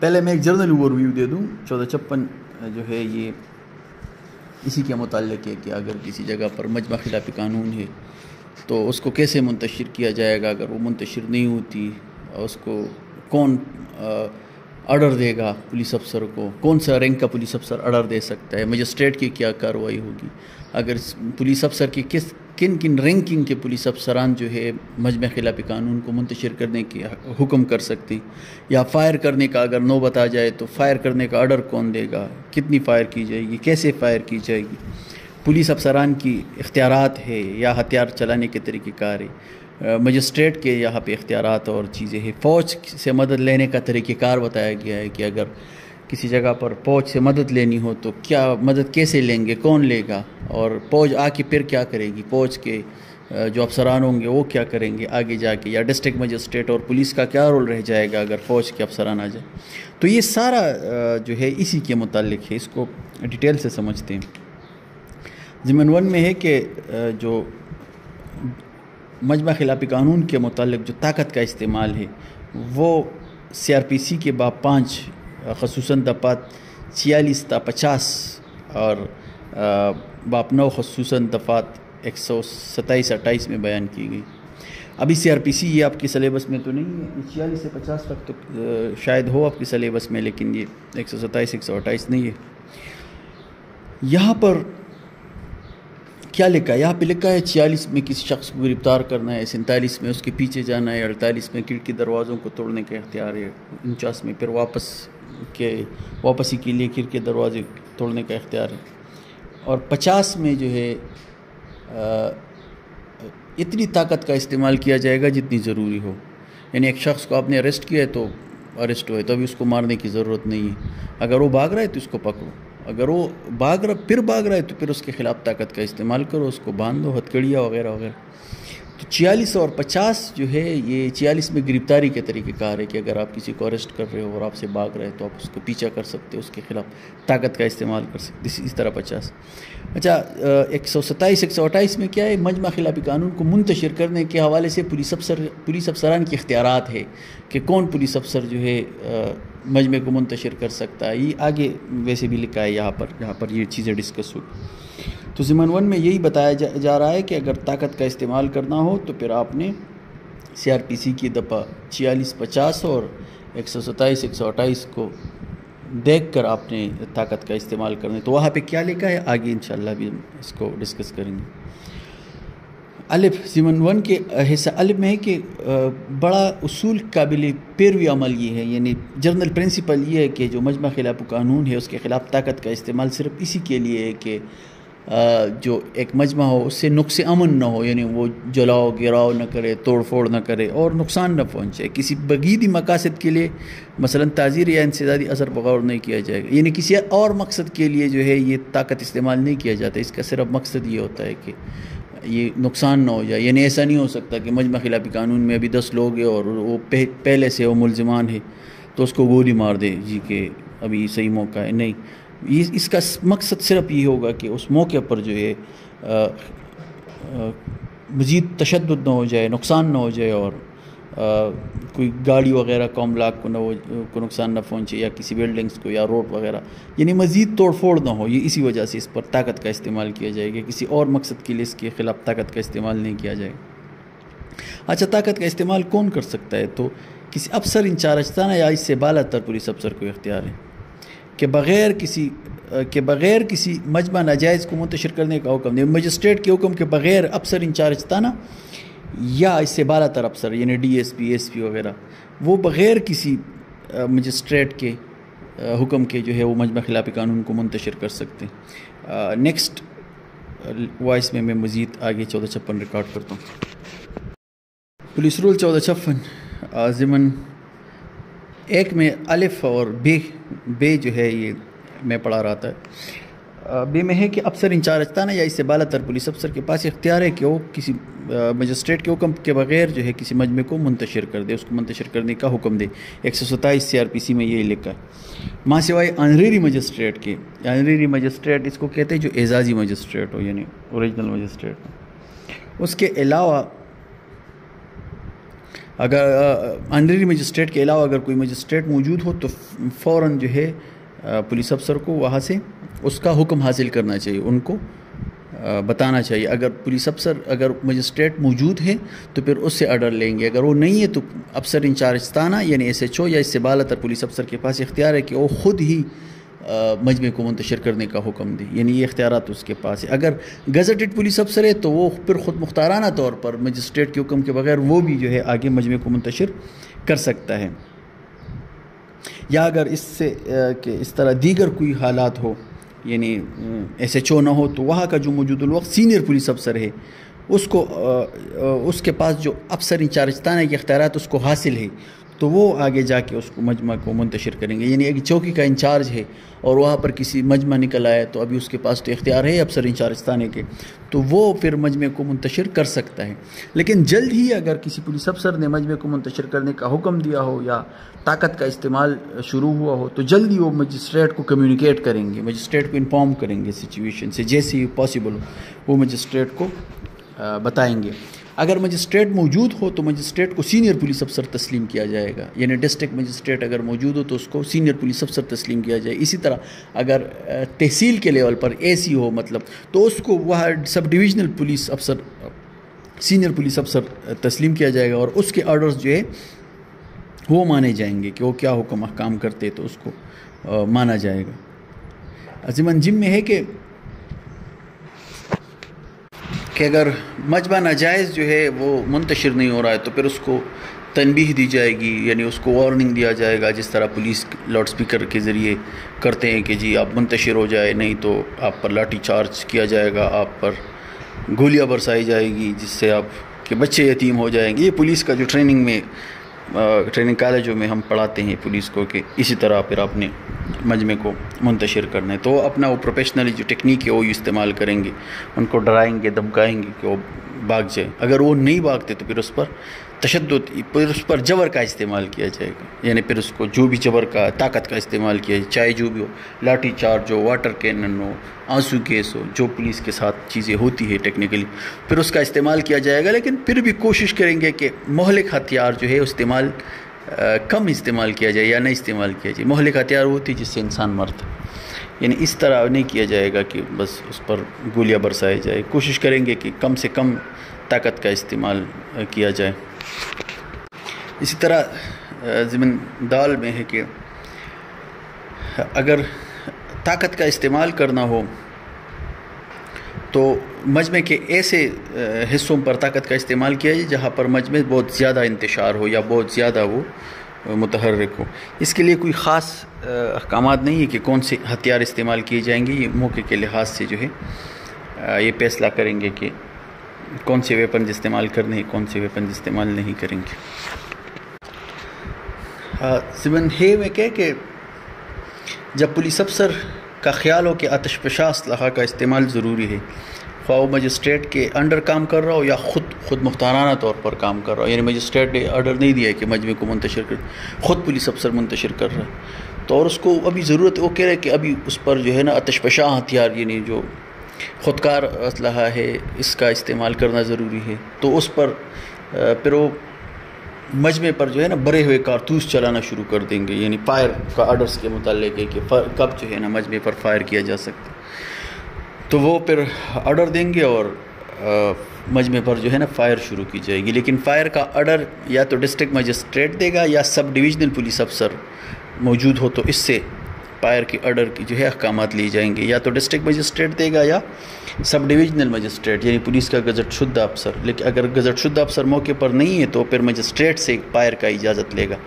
पहले मैं एक जर्नल ओवरव्यू दे दूँ चौदह छप्पन जो है ये इसी के मुतल है कि अगर किसी जगह पर मजमा खिलाफी कानून है तो उसको कैसे मुंतशर किया जाएगा अगर वो मुंतशर नहीं होती और उसको कौन आर्डर देगा पुलिस अफसर को कौन सा रैंक का पुलिस अफसर आर्डर दे सकता है मजिस्ट्रेट की क्या कार्रवाई होगी अगर पुलिस अफसर की किस किन किन रैंकिंग के पुलिस अफसरान जो है मजमे खिलाफ कानून को मंतशर करने की हुक्म कर सकते हैं या फ़ायर करने का अगर नौबत आ जाए तो फ़ायर करने का आर्डर कौन देगा कितनी फ़ायर की जाएगी कैसे फ़ायर की जाएगी पुलिस अफसरान की इख्तियार है या हथियार चलाने के तरीक़ेकार है मजिस्ट्रेट के यहाँ पे इख्तियार और चीज़ें हैं फ़ौज से मदद लेने का तरीक़ेकार बताया गया है कि अगर किसी जगह पर फौज से मदद लेनी हो तो क्या मदद कैसे लेंगे कौन लेगा और फौज आके फिर क्या करेगी फौज के जो अफसरान होंगे वो क्या करेंगे आगे जाके या डिस्ट्रिक्ट मजिस्ट्रेट और पुलिस का क्या रोल रह जाएगा अगर फौज के अफसरान आ जाए तो ये सारा जो है इसी के मुतालिक है इसको डिटेल से समझते हैं ज़िमन वन में है कि जो मजमा खिलाफी कानून के मुतालिक जो ताकत का इस्तेमाल है वो सी आर पी सी के बाद पाँच खसूस दफ़ात छियालीस ता पचास और बापनो खसूस दफ़ात एक सौ सत्ताईस अट्ठाईस में बयान की गई अभी सी आर पी सी ये आपके सलेबस में तो नहीं है छियालीस से पचास तक तो शायद हो आपके सलेबस में लेकिन ये एक सौ सत्ताईस एक सौ अट्ठाईस नहीं है यहाँ पर क्या लिखा है यहाँ पर लिखा है छियालीस में किसी शख्स को गिरफ्तार करना है सैंतालीस में उसके पीछे जाना है अड़तालीस में खिड़की दरवाज़ों को तोड़ने के अख्तियार है उनचास में फिर वापस के वापसी के लिए खिर के दरवाजे तोड़ने का इख्तियार है और पचास में जो है इतनी ताकत का इस्तेमाल किया जाएगा जितनी ज़रूरी हो यानी एक शख्स को आपने अरेस्ट किया है तो अरेस्ट हुए अभी उसको मारने की ज़रूरत नहीं है अगर वो भाग रहा है तो उसको पकड़ो अगर वो भाग रहा फिर भाग रहा है तो फिर उसके ख़िलाफ़ ताकत का इस्तेमाल करो उसको बांध दो हथकड़िया वगैरह वगैरह तो छियालीस और पचास जो है ये छियालीस में गिरफ्तारी के तरीके का है कि अगर आप किसी को अरेस्ट कर रहे हो और आपसे भाग रहे हैं तो आप उसको पीछा कर सकते हो उसके ख़िलाफ़ ताकत का इस्तेमाल कर सकते इस, इस तरह पचास अच्छा एक सौ सत्ताईस एक सौ अट्ठाईस में क्या है मजमा खिलाफी कानून को मुंतशिर करने के हवाले से पुलिस अफसर पुलिस अफसरान के अख्तियार है कि कौन पुलिस अफसर जो है मजमे को मुंतशिर कर सकता है ये आगे वैसे भी लिखा है यहाँ पर यहाँ पर ये चीज़ें डिस्कस हुई तो ज़िमन वन में यही बताया जा, जा रहा है कि अगर ताकत का इस्तेमाल करना हो तो फिर आपने सी की दफ़ा छियालीस पचास और एक सौ सत्ताईस एक सौ अट्ठाईस को देख कर आपने ताकत का इस्तेमाल करना तो वहाँ पे क्या लिखा है आगे इन भी इसको डिस्कस करेंगे अलिफ जीवन वन के हिस्सा अलिफ में है कि बड़ा असूल काबिल पैरवी अमल ये है यानी जर्नल प्रिंसिपल ये है कि जो मजमा खिलाफ कानून है उसके ख़िलाफ़ ताकत का इस्तेमाल सिर्फ इसी के लिए है कि जो एक मजमा हो उससे नुकस अमन ना हो यानी वो जलाओ गिराओ ना करे तोड़ फोड़ ना करे और नुकसान ना पहुँचे किसी बगीदी मकासद के लिए मसला ताज़ीर या इंसदादी असर बगौर नहीं किया जाएगा यानी किसी और मकसद के लिए जो है ये ताकत इस्तेमाल नहीं किया जाता इसका सिर्फ मकसद ये होता है कि ये नुकसान ना हो जाए यानी ऐसा नहीं हो सकता कि मजमा खिलाफी कानून में अभी दस लोग हैं और वो पहले से वो मुलजमान है तो उसको गोली मार दे जी के अभी सही मौका है नहीं ये इसका मकसद सिर्फ ये होगा कि उस मौके पर जो है मज़ीद तशद ना हो जाए नुकसान ना हो जाए और आ, कोई गाड़ी वगैरह कौम लाख को ना को नुकसान ना पहुँचे या किसी बिल्डिंग्स को या रोड वगैरह यानी मज़ीद तोड़फोड़ ना हो ये इसी वजह से इस पर ताकत का इस्तेमाल किया जाएगा किसी और मकसद के लिए इसके ख़िलाफ़ ताकत का इस्तेमाल नहीं किया जाएगा अच्छा ताकत का इस्तेमाल कौन कर सकता है तो किसी अफसर इंचार्ज था ना या इससे बाला तर पुलिस अफसर को इख्तियार है के बग़ैर किसी के बग़ैर किसी मजमा नाजायज़ को मुंतशर करने का हुक्म दें मजिस्ट्रेट के हुक्म के बग़ैर अफसर इंचार्ज ताना या इससे बारह तर अफसर यानी D S P S P वगैरह वो बग़ैर किसी मजिस्ट्रेट के हुक्म के जो है वो मजमा खिलाफी कानून को मुंतशर कर सकते हैं नेक्स्ट वॉइस में मैं मज़ीद आगे चौदह छप्पन रिकॉर्ड करता हूँ पुलिस रूल चौदह छप्पन ज़मन एक में अलिफ और बी बे जो है ये मैं पढ़ा रहा था बे में है कि अफसर इंचार्ज ना या इससे बाला तर पुलिस अफसर के पास इख्तियार है कि वो किसी मजिस्ट्रेट के हुक्म के बगैर जो है किसी मजमे को मुंतशर कर दे उसको मुंतशर करने का हुक्म दे एक सौ सत्ताईस सी आर पी सी में ये लिखा है माँ सिवाय अनरेरी मजिस्ट्रेट के अनरेरी मजिस्ट्रेट इसको कहते हैं जो एजाजी मजिस्ट्रेट हो यानी औरिजिनल मजिस्ट्रेट हो उसके अलावा अगर अंडरी मजिस्ट्रेट के अलावा अगर कोई मजिस्ट्रेट मौजूद हो तो फ़ौर जो है पुलिस अफसर को वहाँ से उसका हुक्म हासिल करना चाहिए उनको बताना चाहिए अगर पुलिस अफसर अगर मजिस्ट्रेट मौजूद है तो फिर उससे आर्डर लेंगे अगर वो नहीं है तो अफसर इंचार्ज थाना यानी एस एच ओ या इससे बालतर पुलिस अफसर के पास इख्तियार है कि वो ख़ुद ही मजमे को मुंतशर करने का हुक्म दे यानी ये इख्तियार उसके पास है अगर गजटेड पुलिस अफसर है तो वो फिर ख़ुद मुख्ताराना तौर पर मजिस्ट्रेट के हुक्म के बगैर वो भी जो है आगे मजमे को मुंतशर कर सकता है या अगर इससे कि इस तरह दीगर कोई हालात हो यानी एस एच ओ ना हो तो वहाँ का जो वक्त सीनियर पुलिस अफसर है उसको आ, आ, उसके पास जो अफसर इंचार्ज थाना के अख्तियार उसको हासिल है तो वो आगे जाके उसको मजमा को मुंतशर करेंगे यानी एक चौकी का इंचार्ज है और वहाँ पर किसी मजमा निकल आया तो अभी उसके पास तो इख्तियार है अफसर इंचार्ज थाने के तो वो फिर मजमे को मुंतशर कर सकता है लेकिन जल्द ही अगर किसी पुलिस अफसर ने मजमे को मुंतशर करने का हुक्म दिया हो या ताकत का इस्तेमाल शुरू हुआ हो तो जल्द ही वो मजिस्ट्रेट को कम्यूनिकेट करेंगे मजिस्ट्रेट को इन्फॉर्म करेंगे सिचुएशन से जैसे ही पॉसिबल हो वो मजिस्ट्रेट को बताएंगे अगर मजिस्ट्रेट मौजूद हो तो मजिस्ट्रेट को सीनियर पुलिस अफसर तस्लीम किया जाएगा यानी डिस्ट्रिक्ट मजिस्ट्रेट अगर मौजूद हो तो उसको सीनियर पुलिस अफसर तस्लीम किया जाए इसी तरह अगर तहसील के लेवल पर ए हो मतलब तो उसको वह सब डिविजनल पुलिस अफसर सीनियर पुलिस अफसर तस्लीम किया जाएगा और उसके ऑर्डर्स जो है वो माने जाएंगे कि वो क्या हुक्म काम करते तो उसको आ, माना जाएगा जिमन जिम में है कि कि अगर मजबा नाजायज़ जो है वो मुंतशिर नहीं हो रहा है तो फिर उसको तनबीह दी जाएगी यानी उसको वार्निंग दिया जाएगा जिस तरह पुलिस लाउड स्पीकर के ज़रिए करते हैं कि जी आप मुंतशिर हो जाए नहीं तो आप पर लाठी चार्ज किया जाएगा आप पर गोलियां बरसाई जाएगी जिससे आप के बच्चे यतीम हो जाएंगे ये पुलिस का जो ट्रेनिंग में ट्रेनिंग कॉलेजों में हम पढ़ाते हैं पुलिस को कि इसी तरह फिर अपने मजमे को मुंतशिर करना है तो अपना वो प्रोफेशनली जो टेक्निक है वो इस्तेमाल करेंगे उनको डराएंगे धमकाएंगे कि वो भाग जाए अगर वो नहीं भागते तो फिर उस पर तशद पर उस पर जबर का इस्तेमाल किया जाएगा यानी फिर उसको जो भी जबर का ताकत का इस्तेमाल किया जाए चाहे जो भी हो लाठी चार्ज हो वाटर कैनन हो आंसू गैस हो जो पुलिस के साथ चीज़ें होती है टेक्निकली फिर उसका इस्तेमाल किया जाएगा लेकिन फिर भी कोशिश करेंगे कि मोहलिक हथियार जो है इस्तेमाल कम इस्तेमाल किया जाए या नहीं इस्तेमाल किया जाए मोहलिक हथियार वो होती जिससे इंसान मरता यानी इस तरह नहीं किया जाएगा कि बस उस पर गोलियां बरसाई जाए कोशिश करेंगे कि कम से कम ताकत का इस्तेमाल किया जाए इसी तरह ज़मीन दाल में है कि अगर ताकत का इस्तेमाल करना हो तो मजमे के ऐसे हिस्सों पर ताकत का इस्तेमाल किया जाए जहाँ पर मजमे बहुत ज़्यादा इंतशार हो या बहुत ज़्यादा वो मतहरक हो इसके लिए कोई ख़ास अहकाम नहीं है कि कौन से हथियार इस्तेमाल किए जाएंगे ये मौके के लिहाज से जो है ये फैसला करेंगे कि कौन से वेपन इस्तेमाल करने कौन से वेपन इस्तेमाल नहीं करेंगे सिवन हे में कह के जब पुलिस अफसर का ख्याल हो कि आतशपशा असलहा का इस्तेमाल ज़रूरी है खाओ मजिस्ट्रेट के अंडर काम कर रहा हो या ख़ुद खुद मुख्ताराना तौर पर काम कर रहा हो यानी मजिस्ट्रेट ने आर्डर नहीं दिया है कि मजमे को मुंतशर कर ख़ुद पुलिस अफसर मुंतशर कर रहा है तो और उसको अभी ज़रूरत वो कह रहा है कि अभी उस पर जो है ना आतशपशा हथियार यानी जो ख़ुदकार असलहा है इसका इस्तेमाल करना ज़रूरी है तो उस पर फिर वो मजमे पर जो है ना बड़े हुए कारतूस चलाना शुरू कर देंगे यानी फायर का आर्डर्स के मतलब है कि कब जो है ना मजमे पर फायर किया जा सकता तो वो फिर आर्डर देंगे और मजमे पर जो है ना फायर शुरू की जाएगी लेकिन फायर का आर्डर या तो डिस्ट्रिक्ट मजिस्ट्रेट देगा या सब डिवीजनल पुलिस अफसर मौजूद हो तो इससे पायर की अर्डर की जो है अहकाम लिए जाएंगे या तो डिस्ट्रिक्ट मजिस्ट्रेट देगा या सब डिविजनल मजिस्ट्रेट यानी पुलिस का गजट शुद्ध अफसर लेकिन अगर गजट शुद्ध अफसर मौके पर नहीं है तो फिर मजिस्ट्रेट से पायर का इजाज़त लेगा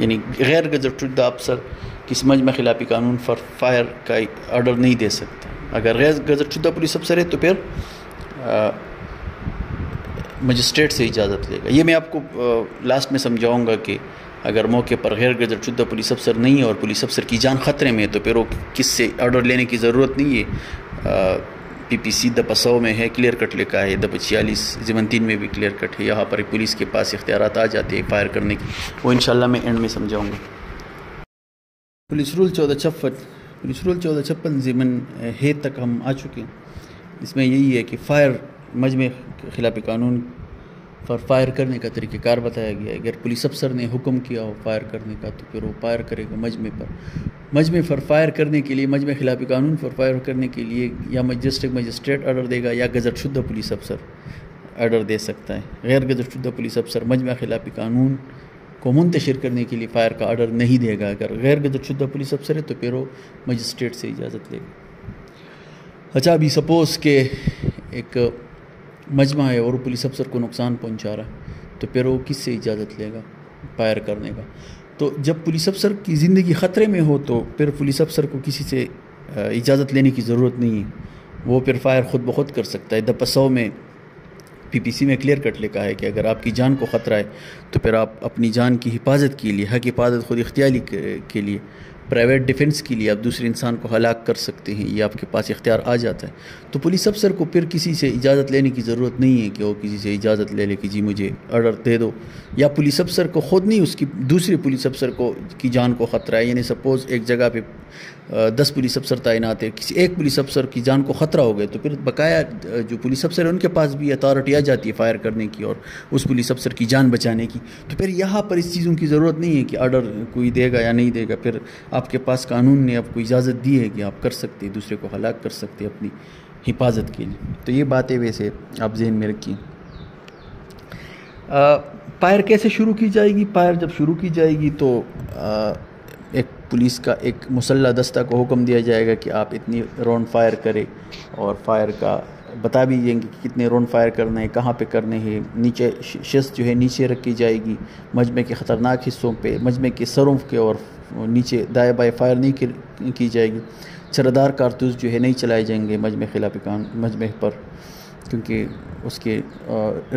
यानी गैर गजट शुद्ध अफसर किस में खिलाफी कानून फॉर फायर का आर्डर नहीं दे सकता अगर गैर गजट शुदा पुलिस अफसर है तो फिर मजिस्ट्रेट से इजाज़त लेगा ये मैं आपको आ, लास्ट में समझाऊँगा कि अगर मौके पर गैर गजर पुलिस अफसर नहीं है और पुलिस अफसर की जान खतरे में है तो फिर वो किससे ऑर्डर लेने की ज़रूरत नहीं है पी पी सी दपा सौ में है क्लियर कट लिखा है दपा छियालीस जीवन तीन में भी क्लियर कट है यहाँ पर पुलिस के पास इख्तियार आ जाते हैं फायर करने की वो इन मैं एंड में समझाऊँगा पुलिस रूल चौदह छप्पन पुलिस रूल चौदह छप्पन जीवन है तक हम आ चुके हैं इसमें यही है कि फायर मजमे खिलाफ कानून पर फायर करने का तरीक़ेकार बताया गया है अगर पुलिस अफसर ने हुक्म किया हो फायर करने का तो फिर वो फायर करेगा मजमे पर मजमे पर फायर करने के लिए मजमे खिलाफ कानून पर फायर करने के लिए या मजिस्ट्रेट मजिस्ट्रेट ऑर्डर देगा या गज़रशुद्ध पुलिस अफसर ऑर्डर दे सकता है गैर गज़रशुद्ध पुलिस अफसर मजमे खिलाफ कानून को मुंतशिर करने के लिए फायर का आर्डर नहीं देगा अगर गैर गदरशुदा पुलिस अफसर है तो फिर वो मजिस्ट्रेट से इजाज़त लेगा अच्छा अभी सपोज़ के एक मजमा है और पुलिस अफसर को नुकसान पहुंचा रहा है तो फिर वो किससे इजाज़त लेगा फायर करने का तो जब पुलिस अफसर की ज़िंदगी ख़तरे में हो तो फिर पुलिस अफसर को किसी से इजाज़त लेने की ज़रूरत नहीं है वो फिर फायर ख़ुद ब खुद कर सकता है दफा सौ में पीपीसी में क्लियर कट लिखा है कि अगर आपकी जान को ख़तरा है तो फिर आप अपनी जान की हिफाजत के लिए हक हिफाजत खुद इख्तियारी के लिए प्राइवेट डिफेंस के लिए आप दूसरे इंसान को हलाक कर सकते हैं ये आपके पास इख्तियार आ जाता है तो पुलिस अफसर को फिर किसी से इजाज़त लेने की ज़रूरत नहीं है कि वो किसी से इजाज़त ले ले कि जी मुझे ऑर्डर दे दो या पुलिस अफसर को ख़ुद नहीं उसकी दूसरे पुलिस अफसर को की जान को ख़तरा है यानी सपोज़ एक जगह पर दस पुलिस अफसर तैनात है किसी एक पुलिस अफसर की जान को ख़तरा हो गया तो फिर बकाया जो पुलिस अफसर है उनके पास भी अथॉरिटी आ जाती है फायर करने की और उस पुलिस अफसर की जान बचाने की तो फिर यहाँ पर इस चीज़ों की ज़रूरत नहीं है कि आर्डर कोई देगा या नहीं देगा फिर आपके पास कानून ने आपको इजाज़त दी है कि आप कर सकते दूसरे को हलाक कर सकते अपनी हिफाजत के लिए तो ये बातें वैसे आप जहन में रखिए पायर कैसे शुरू की जाएगी पायर जब शुरू की जाएगी तो आ, पुलिस का एक मुसल दस्ता को हुक्म दिया जाएगा कि आप इतनी राउंड फायर करें और फायर का बता भी देंगे कि कितने राउंड फायर करने हैं कहाँ पे करने हैं नीचे शस्त जो है नीचे रखी जाएगी मजमे के ख़तरनाक हिस्सों पे मजमे के सरों के और नीचे दाएँ बाएँ फायर नहीं की जाएगी चरदार कारतूस जो है नहीं चलाए जाएंगे मजमे खिलाफ मजमे पर क्योंकि उसके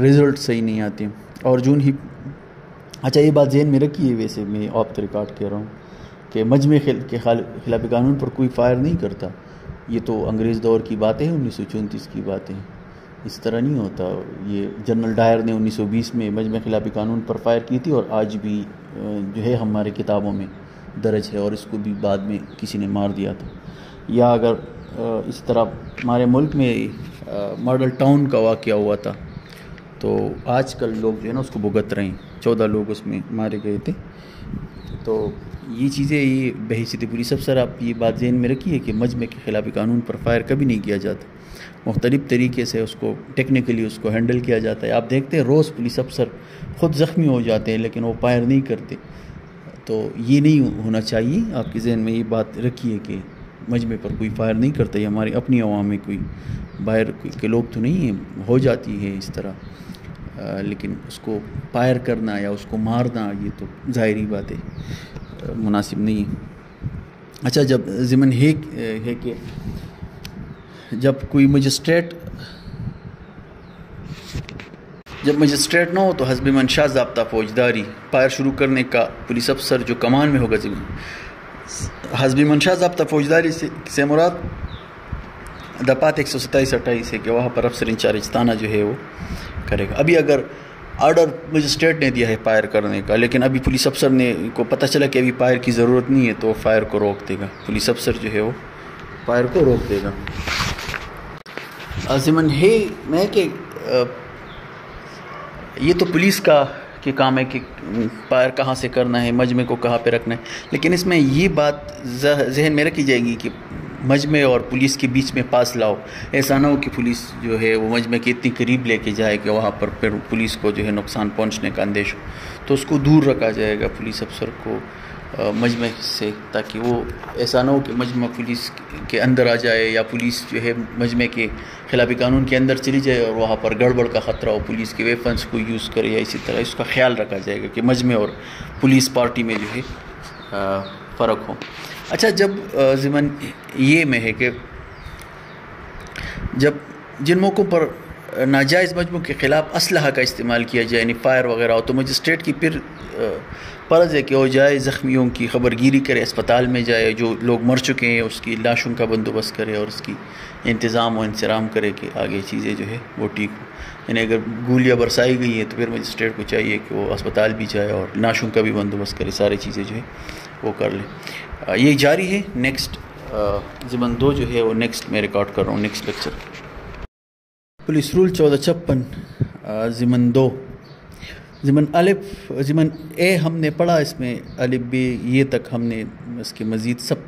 रिज़ल्ट सही नहीं आते और जून ही अच्छा ये बात जहन में रखी है वैसे मैं आप रिकॉर्ड कह रहा हूँ कि मजमे के खिलाफ कानून पर कोई फायर नहीं करता ये तो अंग्रेज़ दौर की बातें हैं उन्नीस की बातें हैं इस तरह नहीं होता ये जनरल डायर ने 1920 में मजमे खिलाफ कानून पर फायर की थी और आज भी जो है हमारे किताबों में दर्ज है और इसको भी बाद में किसी ने मार दिया था या अगर इस तरह हमारे मुल्क में मॉडल टाउन का वाक़ हुआ था तो आजकल लोग जो है ना उसको भुगत रहे हैं चौदह लोग उसमें मारे गए थे तो ये चीज़ें ये बहसीतपुरी सब सर आप ये बात जहन में रखिए कि मजमे के ख़िलाफ़ कानून पर फायर कभी नहीं किया जाता मुख्तलिफ़ तरीके से उसको टेक्निकली उसको हैंडल किया जाता है आप देखते हैं रोज़ पुलिस अफसर ख़ुद ज़ख्मी हो जाते हैं लेकिन वो फायर नहीं करते तो ये नहीं होना चाहिए आपके जहन में ये बात रखिए कि मजमे पर कोई फायर नहीं करता ये हमारी अपनी आवाम में कोई बाहर के लोग तो नहीं हैं हो जाती है इस तरह आ, लेकिन उसको फायर करना या उसको मारना ये तो ज़ाहरी बात है मुनासिब नहीं है अच्छा जब ज़िमन है है कि जब कोई मजिस्ट्रेट जब मजिस्ट्रेट ना हो तो हजब मंशा जबता फौजदारी पायर शुरू करने का पुलिस अफसर जो कमान में होगा जिमन हजब मंशा जबता फौजदारी से, से मुराद दपात एक सौ सत्ताईस अट्ठाईस है कि वहाँ पर अफसर इंचार्ज ताना जो है वो करेगा अभी अगर ऑर्डर मजिस्ट्रेट ने दिया है फायर करने का लेकिन अभी पुलिस अफसर ने को पता चला कि अभी फायर की ज़रूरत नहीं है तो फायर को रोक देगा पुलिस अफसर जो है वो फायर को रोक देगा आजमन है मैं कि ये तो पुलिस का के काम है कि पायर कहाँ से करना है मजमे को कहाँ पे रखना है लेकिन इसमें ये बात जहन में रखी जाएगी कि मजमे और पुलिस के बीच में पास लाओ ऐसा ना हो कि पुलिस जो है वो मजमे के इतनी करीब लेके जाए कि वहाँ पर फिर पुलिस को जो है नुकसान पहुँचने का अंदेश हो तो उसको दूर रखा जाएगा पुलिस अफसर को मजमे से ताकि वो ऐसा ना हो कि मजमा पुलिस के अंदर आ जाए या पुलिस जो है मजमे के खिलाफी कानून के अंदर चली जाए और वहाँ पर गड़बड़ का ख़तरा हो पुलिस के वेपन्स को यूज़ करे या इसी तरह इसका ख्याल रखा जाएगा कि मजमे और पुलिस पार्टी में जो है फ़र्क हो अच्छा जब ज़िमन ये में है कि जब जिन मौक़ों पर नाजायज़ मजमू के ख़िलाफ़ असलह का इस्तेमाल किया जाए यानी फायर वगैरह हो तो मजिस्ट्रेट की फिर फ़र्ज़ है कि हो जाए ज़ख्मियों की खबरगिरी करे अस्पताल में जाए जो लोग मर चुके हैं उसकी लाशों का बंदोबस्त करे और उसकी इंतज़ाम और इंसराम करे कि आगे चीज़ें जो है वो ठीक हो यानी अगर गोलियाँ बरसाई गई हैं तो फिर मजिस्ट्रेट को चाहिए कि वो अस्पताल भी जाए और लाशों का भी बंदोबस्त करे सारी चीज़ें जो है वो कर लें ये जारी है नेक्स्ट ज़िबन दो जो है वो नेक्स्ट मैं रिकॉर्ड कर रहा हूँ नेक्स्ट लेक्चर पुलिस रूल चौदह छप्पन ज़िमन दो ज़िमन अलिफ ज़िमन ए हमने पढ़ा इसमें अलिफ बी ये तक हमने इसके मज़ीद सब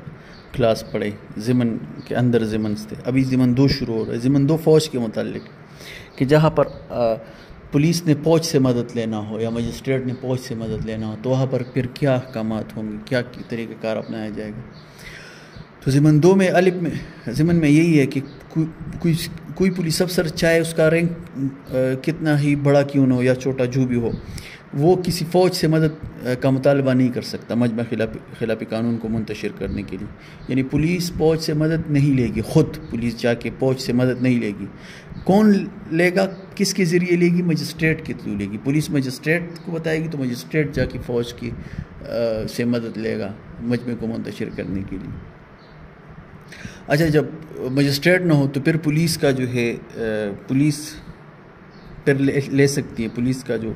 क्लास पढ़े ज़िमन के अंदर ज़िमन थे अभी ज़िमन दो शुरू हो रहा है ज़िमन दो फ़ौज के मतलब कि जहाँ पर पुलिस ने फौज से मदद लेना हो या मजिस्ट्रेट ने फौज से मदद लेना हो तो वहाँ पर फिर क्या अहकाम होंगे क्या तरीक़ाकार अपनाया जाएगा तो ज़िमन दो में अलिप में ज़िमन में यही है कि कोई कोई पुलिस अफसर चाहे उसका रैंक कितना ही बड़ा क्यों ना हो या छोटा जो भी हो वो किसी फ़ौज से मदद का मुतालबा नहीं कर सकता मजमे खिलाफ खिलाफी कानून को मुंतशिर करने के लिए यानी पुलिस फौज से मदद नहीं लेगी ख़ुद पुलिस जाके फौज से मदद नहीं लेगी कौन लेगा किसके ज़रिए लेगी मजिस्ट्रेट के थ्रू लेगी पुलिस मजिस्ट्रेट को बताएगी तो मजिस्ट्रेट जाके फ़ौज की आ, से मदद लेगा मजमे को मुंतशर करने के लिए अच्छा जब मजिस्ट्रेट ना हो तो फिर पुलिस का जो है पुलिस फिर ले, ले सकती है पुलिस का जो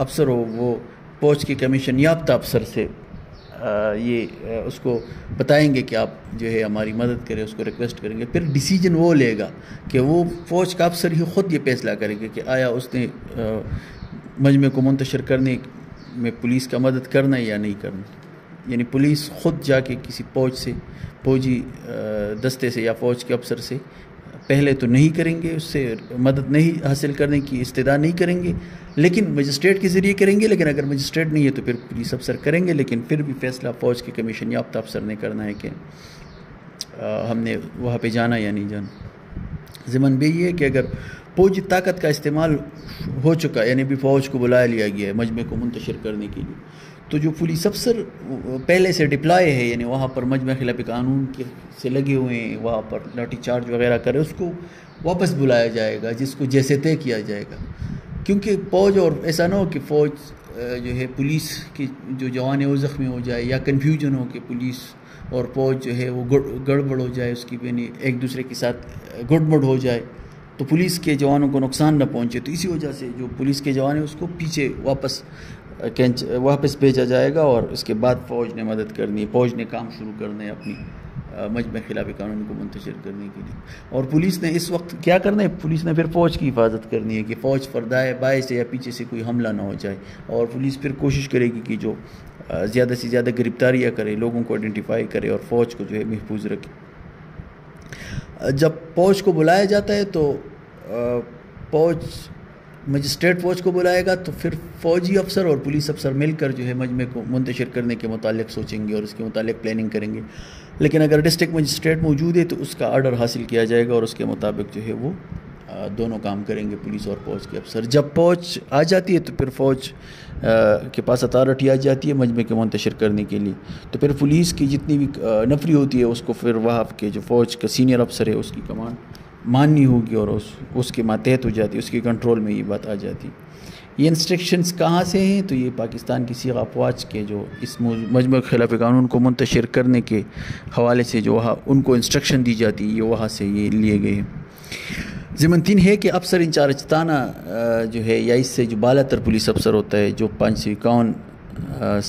अफसर हो वो फौज के कमीशन याफ्ता अफसर से ये उसको बताएंगे कि आप जो है हमारी मदद करें उसको रिक्वेस्ट करेंगे फिर डिसीजन वो लेगा कि वो फौज का अफसर ही ख़ुद ये फैसला करेंगे कि आया उसने मजमे को मुंतशर करने में पुलिस का मदद करना है या नहीं करना यानी पुलिस खुद जाके किसी फौज से फौजी दस्ते से या फौज के अफसर से पहले तो नहीं करेंगे उससे मदद नहीं हासिल करने की इस्तदा नहीं करेंगे लेकिन मजिस्ट्रेट के ज़रिए करेंगे लेकिन अगर मजिस्ट्रेट नहीं है तो फिर पुलिस अफसर करेंगे लेकिन फिर भी फैसला फ़ौज के कमीशन याफ्ता अफसर ने करना है कि हमने वहाँ पर जाना या नहीं जाना ज़िमन भी ये है कि अगर फौजी ताकत का इस्तेमाल हो चुका यानी भी फ़ौज को बुला लिया गया है मजमे को मुंतशर करने के लिए तो जो पुलिस अफसर पहले से डिप्लॉय है यानी वहाँ पर मजम खिलाफ कानून के से लगे हुए हैं वहाँ पर लाठीचार्ज वगैरह करे उसको वापस बुलाया जाएगा जिसको जैसे तय किया जाएगा क्योंकि फ़ौज और ऐसा ना हो कि फ़ौज जो है पुलिस के जो जवान है वो ज़ख्मी हो जाए या कन्फ्यूजन हो कि पुलिस और फौज जो है वो गड़बड़ हो जाए उसकी यानी एक दूसरे के साथ गड़बड़ हो जाए तो पुलिस के जवानों को नुकसान न पहुंचे तो इसी वजह से जो पुलिस के जवान है उसको पीछे वापस कैंच वापस भेजा जाएगा और इसके बाद फ़ौज ने मदद करनी फ़ौज ने काम शुरू करने अपनी मजम खिलाफी कानून को मंतशर करने के लिए और पुलिस ने इस वक्त क्या करना है पुलिस ने फिर फौज की हिफाजत करनी है कि फ़ौज फरदाए बाएँ से या पीछे से कोई हमला ना हो जाए और पुलिस फिर कोशिश करेगी कि जो ज़्यादा से ज़्यादा गिरफ्तारियाँ करे लोगों को आइडेंटिफाई करे और फ़ौज को जो है महफूज रखे जब फौज को बुलाया जाता है तो फौज मजिस्ट्रेट फौज को बुलाएगा तो फिर फौजी अफसर और पुलिस अफसर मिलकर जो है मजमे को मुंतशर करने के मतलब सोचेंगे और उसके मतलब प्लानिंग करेंगे लेकिन अगर डिस्ट्रिक्ट मजिस्ट्रेट मौजूद है तो उसका आर्डर हासिल किया जाएगा और उसके मुताबिक जो है वो दोनों काम करेंगे पुलिस और फौज के अफसर जब फौज आ जाती है तो फिर फौज के पास अथॉरिटी आ जाती है मजमे के मुंतशर करने के लिए तो फिर पुलिस की जितनी भी नफरी होती है उसको फिर वहाँ के जो फौज का सीनियर अफसर है उसकी कमांड माननी होगी और उस उसके मातहत हो जाती उसके कंट्रोल में ये बात आ जाती ये इंस्ट्रक्शंस कहाँ से हैं तो ये पाकिस्तान की सीख अफवाज के जो इस मजमू खिलाफ कानून को मुंतशिर करने के हवाले से जो वहाँ उनको इंस्ट्रक्शन दी जाती है ये वहाँ से ये लिए गए हैं ज़िमन तीन है कि अफसर इंचार्ज ताना जो है या इससे जो बालातर पुलिस अफसर होता है जो पाँच सौ इक्यावन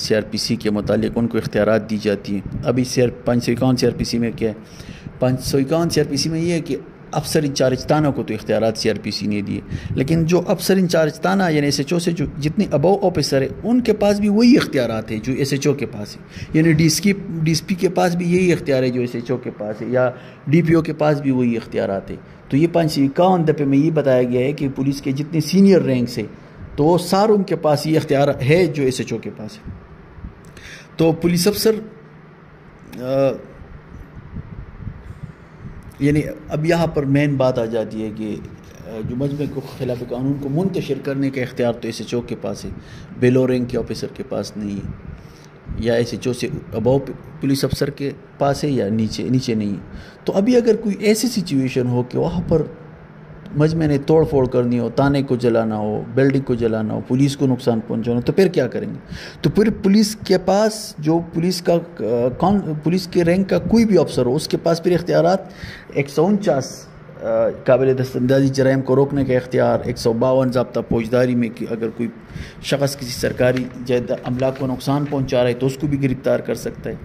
सी आर पी सी के मतलब उनको इख्तियार दी जाती हैं अभी सी आर पाँच सौ इक्यावन सी आर पी सी में क्या है पाँच सौ इक्यावन सी आर पी सी में ये है कि अफसर इंचार्ज ताना को तो इख्तियार सी आर पी सी ने दिए लेकिन जो अफसर इंचार्ज ताना यानी एस एच ओ से जो जितने अबव ऑफिसर है उनके पास भी वही इख्तियार हैं जो एस एच ओ के पास है यानी डी एस की डी एस पी के पास भी यही इख्तियार है जो एस एच ओ के पास है या डी पी ओ के पास भी वही इख्तियार है तो ये पाँच सौ इक्यावन दफ़े में ये बताया गया है कि पुलिस के जितने सीनियर रैंक से तो सार उनके पास ये इख्तियार है जो एस एच ओ के पास है तो पुलिस अफसर यानी अब यहाँ पर मेन बात आ जाती है कि जो मजमे को खिलाफ कानून को मुंतशर करने का इख्तियार तो एस एच ओ के पास है बेलो रैंक के ऑफिसर के पास नहीं है या एस एच ओ से अबाव पुलिस अफसर के पास है या नीचे नीचे नहीं है तो अभी अगर कोई ऐसी सिचुएशन हो कि वहाँ पर मजमे ने तोड़ फोड़ करनी हो ताने को जलाना हो बिल्डिंग को जलाना हो पुलिस को नुकसान पहुंचाना हो तो फिर क्या करेंगे तो फिर पुलिस के पास जो पुलिस का कौन पुलिस के रैंक का कोई भी अफसर हो उसके पास फिर इख्तियार एक सौ उनचास काबिल दस्तंदाजी जराइम को रोकने का इख्तियार एक सौ बावन जबता फौजदारी में कि अगर कोई शख्स किसी सरकारी जैद अमला को नुकसान पहुँचा रहा है तो उसको भी गिरफ्तार कर सकता है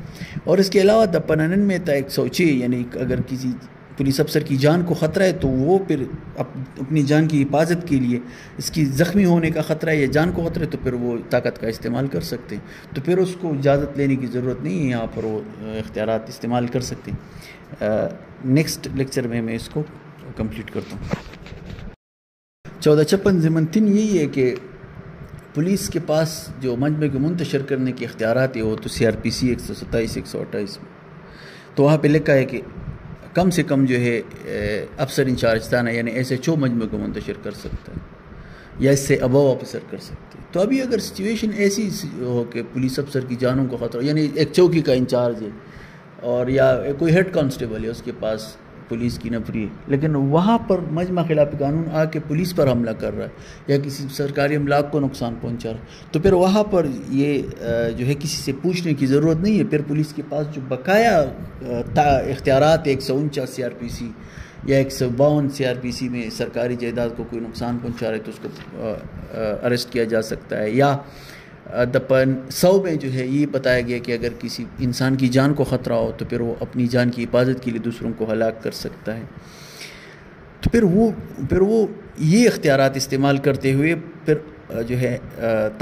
और इसके अलावा दपन में था एक सौ छः यानी अगर किसी पुलिस अफसर की जान को ख़तरा है तो वो फिर अप, अपनी जान की हिफाजत के लिए इसकी ज़ख्मी होने का ख़तरा है या जान को ख़तरा है तो फिर वो ताकत का इस्तेमाल कर सकते हैं तो फिर उसको इजाज़त लेने की ज़रूरत नहीं है यहाँ पर वो इख्तियार इस्तेमाल कर सकते हैं नेक्स्ट लेक्चर में मैं इसको कम्प्लीट करता हूँ चौदह छप्पन ज़मन तीन यही है कि पुलिस के पास जो मजमे को मुंतशर करने के अख्तियार है वो तो सी आर पी सी एक सौ सत्ताईस एक सौ अट्ठाईस में तो वहाँ पर लिखा है कि कम से कम जो है अफसर इंचार्ज थाना यानी एस एच ओ मजमे को मुंतशर कर सकता है या इससे अबव अफसर कर सकते हैं तो अभी अगर सिचुएशन ऐसी हो कि पुलिस अफसर की जानों को खतरा यानी एक चौकी का इंचार्ज है और या कोई हेड कांस्टेबल है उसके पास पुलिस की नफरी है लेकिन वहाँ पर मजमा खिलाफ कानून आके पुलिस पर हमला कर रहा है या किसी सरकारी अमलाक को नुकसान पहुँचा रहा है तो फिर वहाँ पर ये जो है किसी से पूछने की ज़रूरत नहीं है फिर पुलिस के पास जो बकाया इख्तियार एक सौ उनचास सी आर पी सी या एक सौ बावन सी आर पी सी में सरकारी जायदाद को कोई नुकसान पहुँचा रहा है तो उसको अरेस्ट किया जा सकता है या दपन सौ में जो है ये बताया गया कि अगर किसी इंसान की जान को ख़तरा हो तो फिर वो अपनी जान की हिफाजत के लिए दूसरों को हलाक कर सकता है तो फिर वो फिर वो ये अख्तियार इस्तेमाल करते हुए फिर जो है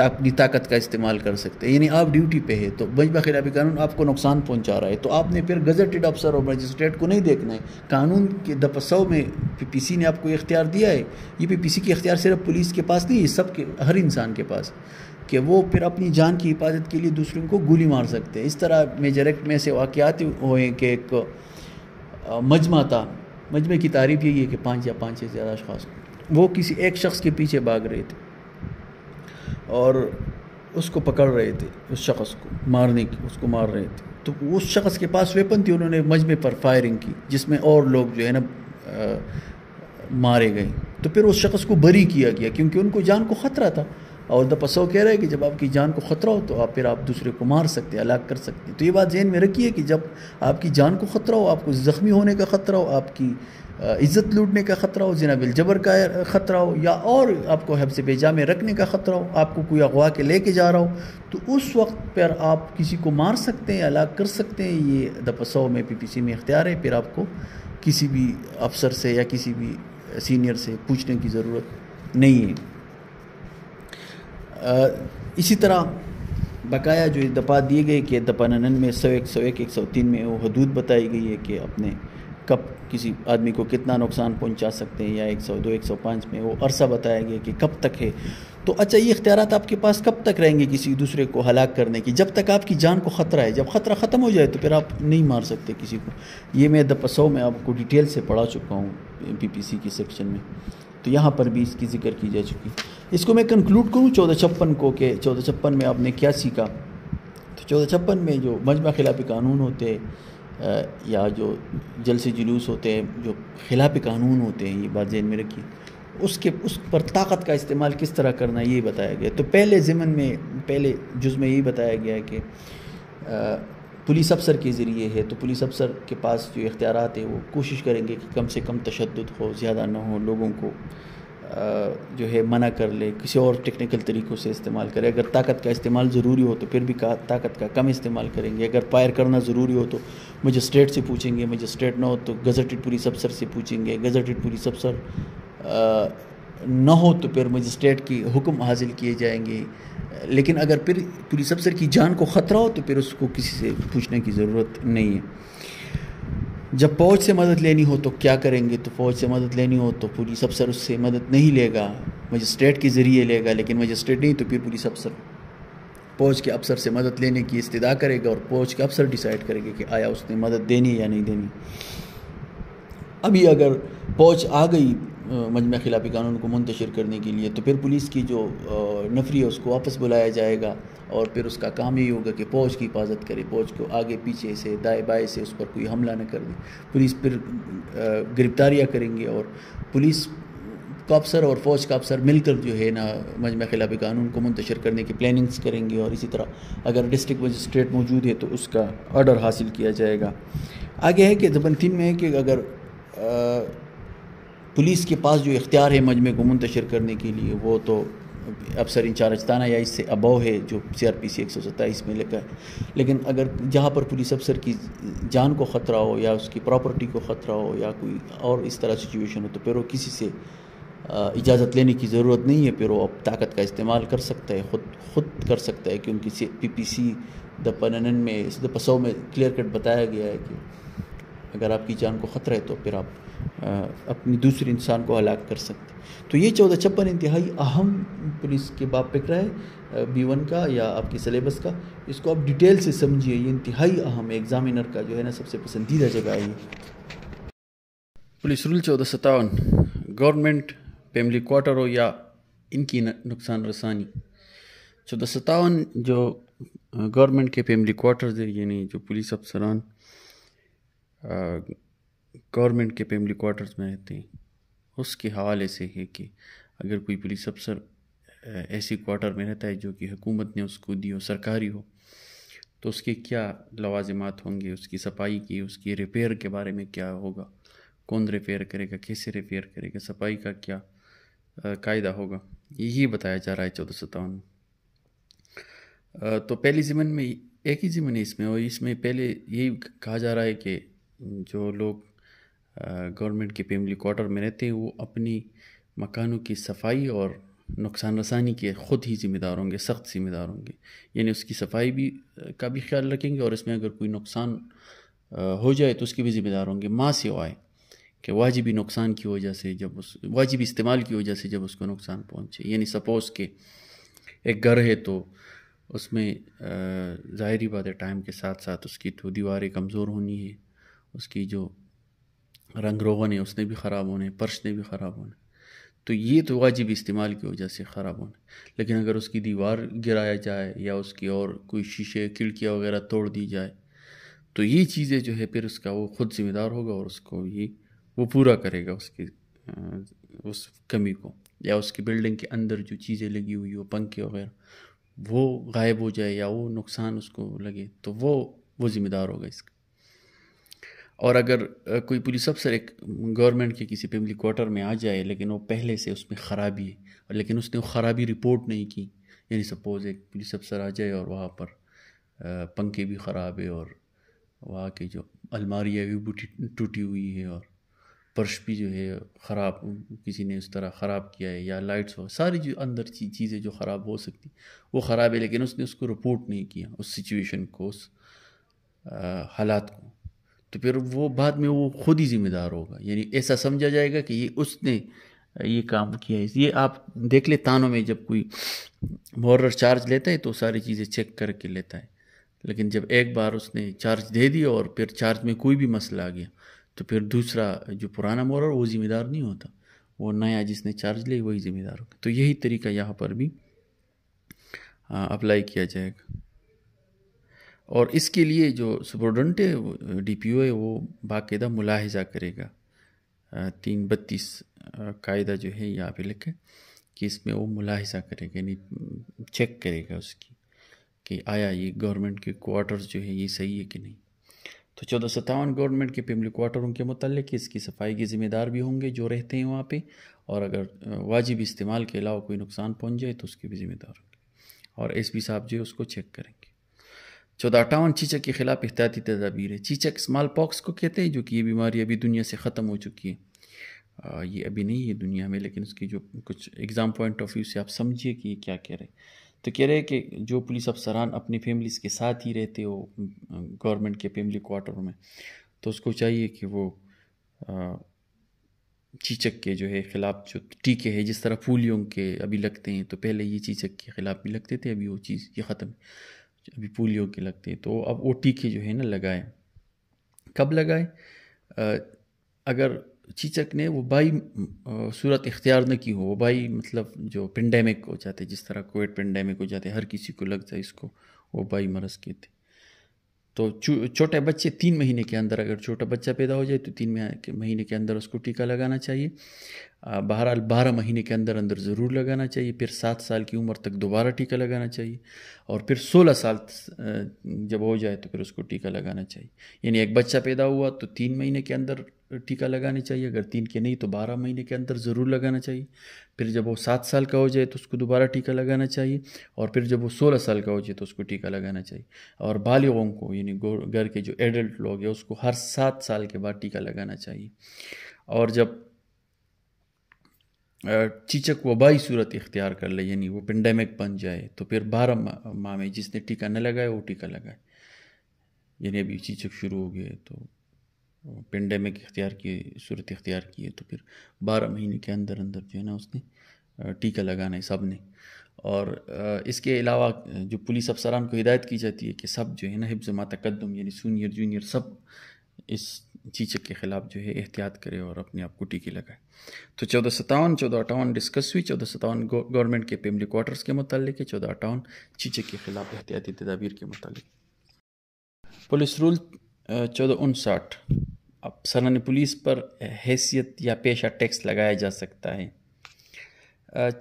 अपनी ताकत का इस्तेमाल कर सकते हैं यानी आप ड्यूटी पे है तो बजबा खिलाफी कानून आपको नुकसान पहुंचा रहा है तो आपने फिर गजटेड अफसर और मजिस्ट्रेट को नहीं देखना है कानून के में पी में सी ने आपको इख्तियार दिया है ये सी की इख्तियार सिर्फ पुलिस के पास नहीं है सब के हर इंसान के पास कि वो फिर अपनी जान की हिफाजत के लिए दूसरों को गोली मार सकते हैं इस तरह मेजरक में से वाक़ात हुए कि एक मजमा था मजमे की तारीफ यही है कि पाँच या पाँच से ज़्यादा अशास वो किसी एक शख्स के पीछे भाग रहे थे और उसको पकड़ रहे थे उस शख्स को मारने की उसको मार रहे थे तो उस शख्स के पास वेपन थी उन्होंने मजमे पर फायरिंग की जिसमें और लोग जो है ना मारे गए तो फिर उस शख्स को बरी किया गया क्योंकि उनको जान को ख़तरा था और दपसो कह रहा है कि जब आपकी जान को ख़तरा हो तो आप फिर आप दूसरे को मार सकते हैं अलग कर सकते हैं तो ये बात जहन में रखिए कि जब आपकी जान को ख़तरा हो आपको ज़ख्मी होने का ख़तरा हो आपकी इज़्ज़त लूटने का ख़तरा हो जना बिलजबर का ख़तरा हो या और आपको हफ्स बेजा में रखने का ख़तरा हो आपको कोई अगवा के लेके जा रहा हो तो उस वक्त पर आप किसी को मार सकते हैं अलग कर सकते हैं ये दपसाओ में पी पी सी में इख्तियार है फिर आपको किसी भी अफसर से या किसी भी सीनियर से पूछने की ज़रूरत नहीं है इसी तरह बकाया जो दफ़ा दिए गए कि दफ़ा ननन में सौ एक सौ एक एक सौ तीन में वो हदूद बताई गई है कि अपने कब किसी आदमी को कितना नुकसान पहुंचा सकते हैं या एक सौ दो एक सौ पाँच में वो अरसा बताया गया कि कब तक है तो अच्छा ये इख्तियार आपके पास कब तक रहेंगे किसी दूसरे को हलाक करने की जब तक आपकी जान को ख़तरा है जब ख़तरा ख़त्म हो जाए तो फिर आप नहीं मार सकते किसी को ये मैं सौ में आपको डिटेल से पढ़ा चुका हूँ सी की सेक्शन में तो यहाँ पर भी इसकी ज़िक्र की जा चुकी इसको मैं कंक्लूड करूँ चौदह छप्पन को कि चौदह छप्पन में आपने क्या सीखा तो चौदह छप्पन में जो मजमा खिलाफी कानून होते हैं या जो जलसे जुलूस होते हैं जो खिलाफ कानून होते हैं ये बात जहन में रखी उसके उस पर ताकत का इस्तेमाल किस तरह करना ये बताया गया तो पहले ज़मन में पहले जुज़ में यही बताया गया कि पुलिस अफसर के ज़रिए है तो पुलिस अफसर के पास जो इख्तियार है वो कोशिश करेंगे कि कम से कम तशद हो ज़्यादा ना हो लोगों को जो है मना कर ले किसी और टेक्निकल तरीक़ों से इस्तेमाल करें अगर ताकत का इस्तेमाल ज़रूरी हो तो फिर भी ताकत का कम इस्तेमाल करेंगे अगर फायर करना ज़रूरी हो तो मजिस्ट्रेट से पूछेंगे मजिस्ट्रेट ना हो तो गज़टेड पुलिस अफसर से पूछेंगे गज़टेड पुलिस अफसर ना हो तो फिर मजिस्ट्रेट की हुक्म हासिल किए जाएंगे लेकिन अगर फिर पुलिस अफसर की जान को ख़तरा हो तो फिर उसको किसी से पूछने की ज़रूरत नहीं है जब फौज से मदद लेनी हो तो क्या करेंगे तो फौज से मदद लेनी हो तो पुलिस अफसर उससे मदद नहीं लेगा मजिस्ट्रेट के ज़रिए लेगा लेकिन मजिस्ट्रेट नहीं तो फिर पुलिस अफसर फौज के अफसर से मदद लेने की इस्तः करेगा और फौज के अफसर डिसाइड करेंगे कि आया उसने मदद देनी या नहीं देनी अभी अगर फौज आ गई मजमे खिलाफी कानून को मुंतशिर करने के लिए तो फिर पुलिस की जो नफरी है उसको वापस बुलाया जाएगा और फिर उसका काम यही होगा कि फौज की हिफाजत करे फौज को आगे पीछे से दाएँ बाएँ से उस पर कोई हमला न कर दे पुलिस फिर गिरफ्तारियाँ करेंगे और पुलिस का अफसर और फौज का अफसर मिलकर जो है ना मजमे खिलाफी कानून को मुंतशिर करने की प्लानिंग्स करेंगे और इसी तरह अगर डिस्ट्रिक्ट मजिस्ट्रेट मौजूद है तो उसका ऑर्डर हासिल किया जाएगा आगे है कि जबन थीम में है कि अगर आ, पुलिस के पास जो इख्तियार है मजमे को मुंतशर करने के लिए वो तो अफसर इंचार्ज थाना या इससे अबाव है जो सी आर पी सी एक सौ सत्ताईस में लिखा है लेकिन अगर जहाँ पर पुलिस अफसर की जान को ख़तरा हो या उसकी प्रॉपर्टी को ख़तरा हो या कोई और इस तरह सिचुएशन हो तो फिर वो किसी से इजाज़त लेने की ज़रूरत नहीं है फिर वो अब ताकत का इस्तेमाल कर सकता है ख़ुद खुद कर सकता है क्योंकि पी पी सी दपन में दपसौ में क्लियर कट बताया गया है कि अगर आपकी जान को ख़तरा है तो फिर आप अपनी दूसरे इंसान को हलाक कर सकते तो ये चौदह छप्पन इंतहाई अहम पुलिस के बाप रहा है बी वन का या आपके सिलेबस का इसको आप डिटेल से समझिए ये इंतहाई अहम एग्ज़ामिनर का जो है ना सबसे पसंदीदा जगह है पुलिस रूल चौदह सतावन गवर्नमेंट फैमिली क्वार्टर हो या इनकी नुकसान रसानी चौदह सतावन जो गवर्नमेंट के फैमिली क्वार्टर है यानी जो पुलिस अफसरान गवर्नमेंट के फैमिली क्वार्टर्स में रहते हैं उसके हवाले से है कि अगर कोई पुलिस अफसर ऐसी क्वार्टर में रहता है जो कि हुकूमत ने उसको दी हो सरकारी हो तो उसके क्या लवाजमात होंगे उसकी सफाई की उसकी रिपेयर के बारे में क्या होगा कौन रिपेयर करेगा कैसे रिपेयर करेगा सफाई का क्या कायदा होगा यही बताया जा रहा है चौदह सत्तावन में तो पहली ज़मीन में एक ही ज़मीन है इसमें और इसमें पहले यही कहा जा रहा है कि जो लोग गवर्नमेंट के फैमिली क्वार्टर में रहते हैं वो अपनी मकानों की सफाई और नुकसान रसानी के ख़ुद ही ज़िम्मेदार होंगे सख्त ज़िम्मेदार होंगे यानी उसकी सफाई भी का भी ख्याल रखेंगे और इसमें अगर कोई नुकसान हो जाए तो उसके भी ज़िम्मेदार होंगे माँ से आए कि वाजिबी नुकसान की वजह से जब उस वाजिबी इस्तेमाल की वजह से जब उसको नुकसान पहुँचे यानी सपोज़ के एक घर है तो उसमें ज़ाहरी बात है टाइम के साथ साथ उसकी तो दीवारें कमज़ोर होनी है उसकी जो रंग रोगन है उसने भी ख़राब होने पर्श ने भी ख़राब होने तो ये तो वाजिब इस्तेमाल की वजह से ख़राब होने लेकिन अगर उसकी दीवार गिराया जाए या उसकी और कोई शीशे खिड़कियाँ वगैरह तोड़ दी जाए तो ये चीज़ें जो है फिर उसका वो खुद ज़िम्मेदार होगा और उसको ये वो पूरा करेगा उसकी उस कमी को या उसकी बिल्डिंग के अंदर जो चीज़ें लगी हुई हो पंखे वगैरह वो गायब हो जाए या वो नुकसान उसको लगे तो वो वो ज़िम्मेदार होगा इसका और अगर कोई पुलिस अफसर एक गवर्नमेंट के किसी फैमिली क्वार्टर में आ जाए लेकिन वो पहले से उसमें ख़राबी है लेकिन उसने वो ख़राबी रिपोर्ट नहीं की यानी सपोज़ एक पुलिस अफसर आ जाए और वहाँ पर पंखे भी ख़राब है और वहाँ के जो अलमारियाँ भी टूटी हुई है और फर्श भी जो है ख़राब किसी ने उस तरह ख़राब किया है या लाइट्स हो सारी जो अंदर चीज़ें जो ख़राब हो सकती वो ख़राब है लेकिन उसने उसको रिपोर्ट नहीं किया उस सिचुएशन को उस हालात को तो फिर वो बाद में वो खुद ही जिम्मेदार होगा यानी ऐसा समझा जाएगा कि ये उसने ये काम किया है ये आप देख ले तानों में जब कोई मोरर चार्ज लेता है तो सारी चीज़ें चेक करके लेता है लेकिन जब एक बार उसने चार्ज दे दिया और फिर चार्ज में कोई भी मसला आ गया तो फिर दूसरा जो पुराना मॉरर वो ज़िम्मेदार नहीं होता वो नया जिसने चार्ज ले वही ज़िम्मेदार होगा तो यही तरीका यहाँ पर भी अप्लाई किया जाएगा और इसके लिए जो सबोर्डनेट है डी पी ओ है वो बाकायदा मुलाहजा करेगा तीन बत्तीस कायदा जो है यहाँ पे लिखे कि इसमें वो मुलाहजा करेगा यानी चेक करेगा उसकी कि आया ये गवर्नमेंट के क्वार्टर जो है ये सही है कि नहीं तो चौदह सत्तावन गवर्नमेंट के फैमिली क्वार्टरों के मतलब इसकी सफाई के ज़िम्मेदार भी होंगे जो रहते हैं वहाँ पे और अगर वाजिब इस्तेमाल के अलावा कोई नुकसान पहुँच जाए तो उसके भी ज़िम्मेदार होंगे और एस साहब जो है उसको चेक करेंगे चौदह अट्ठावन चीचक के खिलाफ एहतियाती तदाबीर है चीचक स्मॉल पॉक्स को कहते हैं जो कि ये बीमारी अभी दुनिया से ख़त्म हो चुकी है आ, ये अभी नहीं है दुनिया में लेकिन उसकी जो कुछ एग्ज़ाम पॉइंट ऑफ व्यू से आप समझिए कि ये क्या कह रहे हैं तो कह रहे हैं कि जो पुलिस अफसरान अपनी फैमिलीज़ के साथ ही रहते हो गवर्नमेंट के फैमिली क्वार्टर में तो उसको चाहिए कि वो चीचक के जो है ख़िलाफ़ जो टीके हैं जिस तरह फूलियों के अभी लगते हैं तो पहले ये चीचक के ख़िलाफ़ भी लगते थे अभी वो चीज़ ये ख़त्म अभी पोलियो के लगते हैं तो अब वो टीके जो है ना लगाए कब लगाए अगर चीचक ने वो बाई सूरत इख्तियार न की हो वो बाई मतलब जो पेंडेमिक हो जाते जिस तरह कोविड पेंडेमिक हो जाते हर किसी को लग जाए इसको वो बाई मरस के थे तो छोटे बच्चे तीन महीने के अंदर अगर छोटा बच्चा पैदा हो जाए तो तीन महीने के अंदर उसको टीका लगाना चाहिए बहरहाल बारह महीने के अंदर अंदर ज़रूर लगाना चाहिए फिर सात साल की उम्र तक दोबारा टीका लगाना चाहिए और फिर सोलह साल जब हो जाए तो फिर उसको टीका लगाना चाहिए यानी एक बच्चा पैदा हुआ तो तीन महीने के अंदर टीका लगाना चाहिए अगर तीन के नहीं तो बारह महीने के अंदर ज़रूर लगाना चाहिए फिर जब वो सात साल का हो जाए तो उसको दोबारा टीका लगाना चाहिए और फिर जब वो सोलह साल का हो जाए तो उसको टीका लगाना चाहिए और बालिगों को यानी घर के जो एडल्ट लोग हैं उसको हर सात साल के बाद टीका लगाना चाहिए और जब चीचक वबाई सूरत इख्तियार कर ले यानी वो पेंडेमिक बन जाए तो फिर बारह माह में जिसने टीका न लगाया वो टीका लगाए यानी अभी चीचक शुरू हो गए तो पेंडेमिक अख्तियार की सूरत अख्तियार की है तो फिर बारह महीने के अंदर अंदर जो है ना उसने टीका लगाना है सब ने और इसके अलावा जो पुलिस अफसरान को हिदायत की जाती है कि सब जो है ना हिफ्ज़ मातकदम यानी सूनियर जूनियर सब इस चीचक के ख़िलाफ़ जो है एहतियात करे और अपने आप को टीके लगाए तो चौदह सतावन चौदह अठावन डिस्कस हुई चौदह सतावन गवर्नमेंट के फैमिली क्वार्टर्स के मतलब चौदह अठावन चीचक के ख़िलाफ़ एहतियाती तदाबीर के मतलब पुलिस रूल चौदह उनसाठ अब सरन पुलिस पर हैसियत या पेशा टैक्स लगाया जा सकता है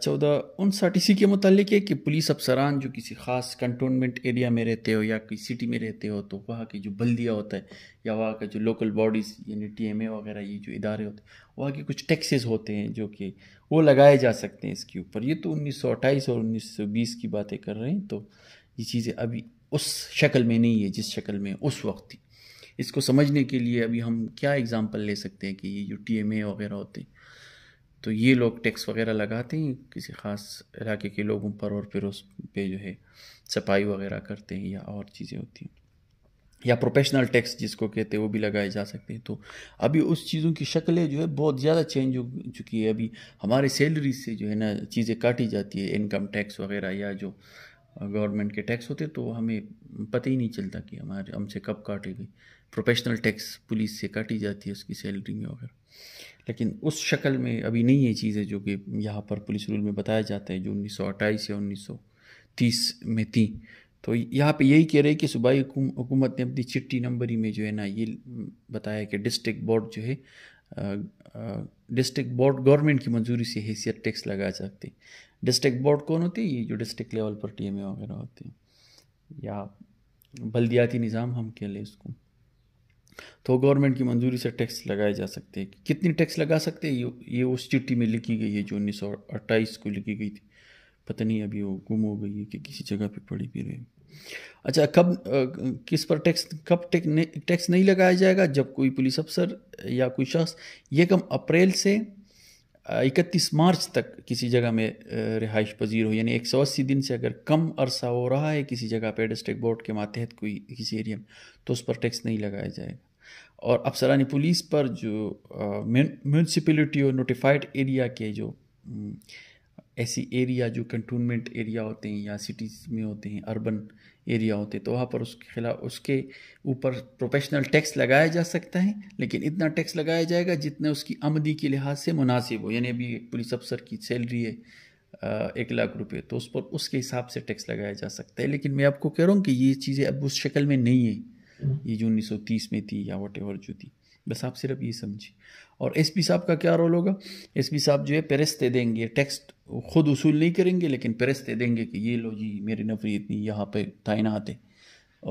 चौदह उनसठ इसी के मतलब है कि पुलिस अफसरान जो किसी ख़ास कंटोनमेंट एरिया में रहते हो या किसी सिटी में रहते हो तो वहाँ की जो बल्दिया होता है या वहाँ का जो लोकल बॉडीज़ यानी टी एम ए वगैरह ये जो इदारे होते हैं वहाँ के कुछ टैक्सेस होते हैं जो कि वो लगाए जा सकते हैं इसके ऊपर ये तो उन्नीस सौ अट्ठाईस और उन्नीस सौ बीस की बातें कर रहे हैं तो ये चीज़ें अभी उस शक्ल में नहीं है जिस शक्ल में उस वक्त थी इसको समझने के लिए अभी हम क्या एग्ज़ाम्पल ले सकते हैं कि ये यू टी एम ए वगैरह होते हैं तो ये लोग टैक्स वगैरह लगाते हैं किसी ख़ास इलाके के लोगों पर और फिर उस पर जो है सफाई वगैरह करते हैं या और चीज़ें होती हैं या प्रोफेशनल टैक्स जिसको कहते हैं वो भी लगाए जा सकते हैं तो अभी उस चीज़ों की शक्लें जो है बहुत ज़्यादा चेंज हो चुकी है अभी हमारे सैलरी से जो है ना चीज़ें काटी जाती है इनकम टैक्स वगैरह या जो गवर्नमेंट के टैक्स होते तो हमें पता ही नहीं चलता कि हमारे हमसे कब काटी गई प्रोफेशनल टैक्स पुलिस से काटी जाती है उसकी सैलरी में वगैरह लेकिन उस शक्ल में अभी नहीं है चीज़ें जो कि यहाँ पर पुलिस रूल में बताया जाता है जो उन्नीस या उन्नीस में थी तो यहाँ पे यही कह रहे हैं कि सूबाई हुकूमत ने अपनी चिट्ठी नंबरी में जो है ना ये बताया कि डिस्ट्रिक्ट बोर्ड जो है डिस्ट्रिक्ट बोर्ड गवर्नमेंट की मंजूरी से हैसियत टैक्स लगा सकते हैं डिस्ट्रिक्ट बोर्ड कौन होते हैं ये जो डिस्ट्रिक्ट लेवल पर टी एम ए वगैरह होते हैं या बल्दियाती निज़ाम हम कह लें उसको तो गवर्नमेंट की मंजूरी से टैक्स लगाए जा सकते हैं कितनी टैक्स लगा सकते हैं ये ये उस चिट्ठी में लिखी गई है जो उन्नीस को लिखी गई थी पता नहीं अभी वो गुम हो गई है कि किसी जगह पे पड़ी भी रही अच्छा कब किस पर टैक्स कब टैक्स नहीं लगाया जाएगा जब कोई पुलिस अफसर या कोई शख्स ये कम अप्रैल से इकतीस मार्च तक किसी जगह में रिहाइश पजीर हो यानी एक सौ अस्सी दिन से अगर कम अरसा हो रहा है किसी जगह पर डिस्ट्रिक्ट बोर्ड के मातहत कोई किसी एरिया में तो उस पर टैक्स नहीं लगाया जाएगा और अफसरानी पुलिस पर जो म्यूनसिपलिटी और नोटिफाइड एरिया के जो ऐसी एरिया जो कंटोनमेंट एरिया होते हैं या सिटीज़ में होते हैं अर्बन एरिया होते तो वहाँ पर उसके खिलाफ उसके ऊपर प्रोफेशनल टैक्स लगाया जा सकता है लेकिन इतना टैक्स लगाया जाएगा जितने उसकी आमदी के लिहाज से मुनासिब हो यानी अभी पुलिस अफसर की सैलरी है एक लाख रुपए तो उस पर उसके हिसाब से टैक्स लगाया जा सकता है लेकिन मैं आपको कह रहा हूँ कि ये चीज़ें अब उस शक्ल में नहीं है ये जो उन्नीस सौ तीस में थी या वट जो थी बस आप सिर्फ ये समझिए और एस पी साहब का क्या रोल होगा एस पी साहब जो है पेरिस दे देंगे टैक्स ख़ुद उसूल नहीं करेंगे लेकिन प्रेस देंगे कि ये लो जी मेरी नफरी इतनी यहाँ पे तैनात है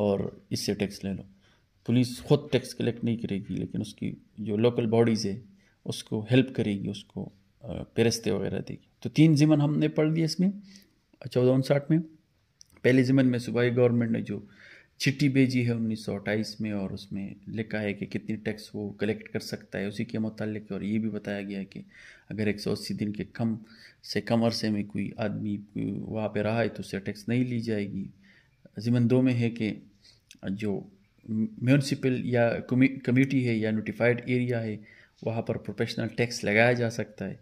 और इससे टैक्स ले लो पुलिस खुद टैक्स कलेक्ट नहीं करेगी लेकिन उसकी जो लोकल बॉडीज़ है उसको हेल्प करेगी उसको पेरस्ते वगैरह देगी तो तीन ज़िमन हमने पढ़ लिया इसमें चौदह उनसाठ में पहले ज़िमन में सूबाई गवर्नमेंट ने जो चिट्ठी भेजी है उन्नीस सौ अट्ठाईस में और उसमें लिखा है कि कितनी टैक्स वो कलेक्ट कर सकता है उसी के मतलब और ये भी बताया गया है कि अगर एक सौ अस्सी दिन के कम से कम अरसे में कोई आदमी वहाँ पे रहा है तो उससे टैक्स नहीं ली जाएगी जिमन दो में है कि जो म्यूनसिपल या कमेटी है या नोटिफाइड एरिया है वहाँ पर प्रोफेशनल टैक्स लगाया जा सकता है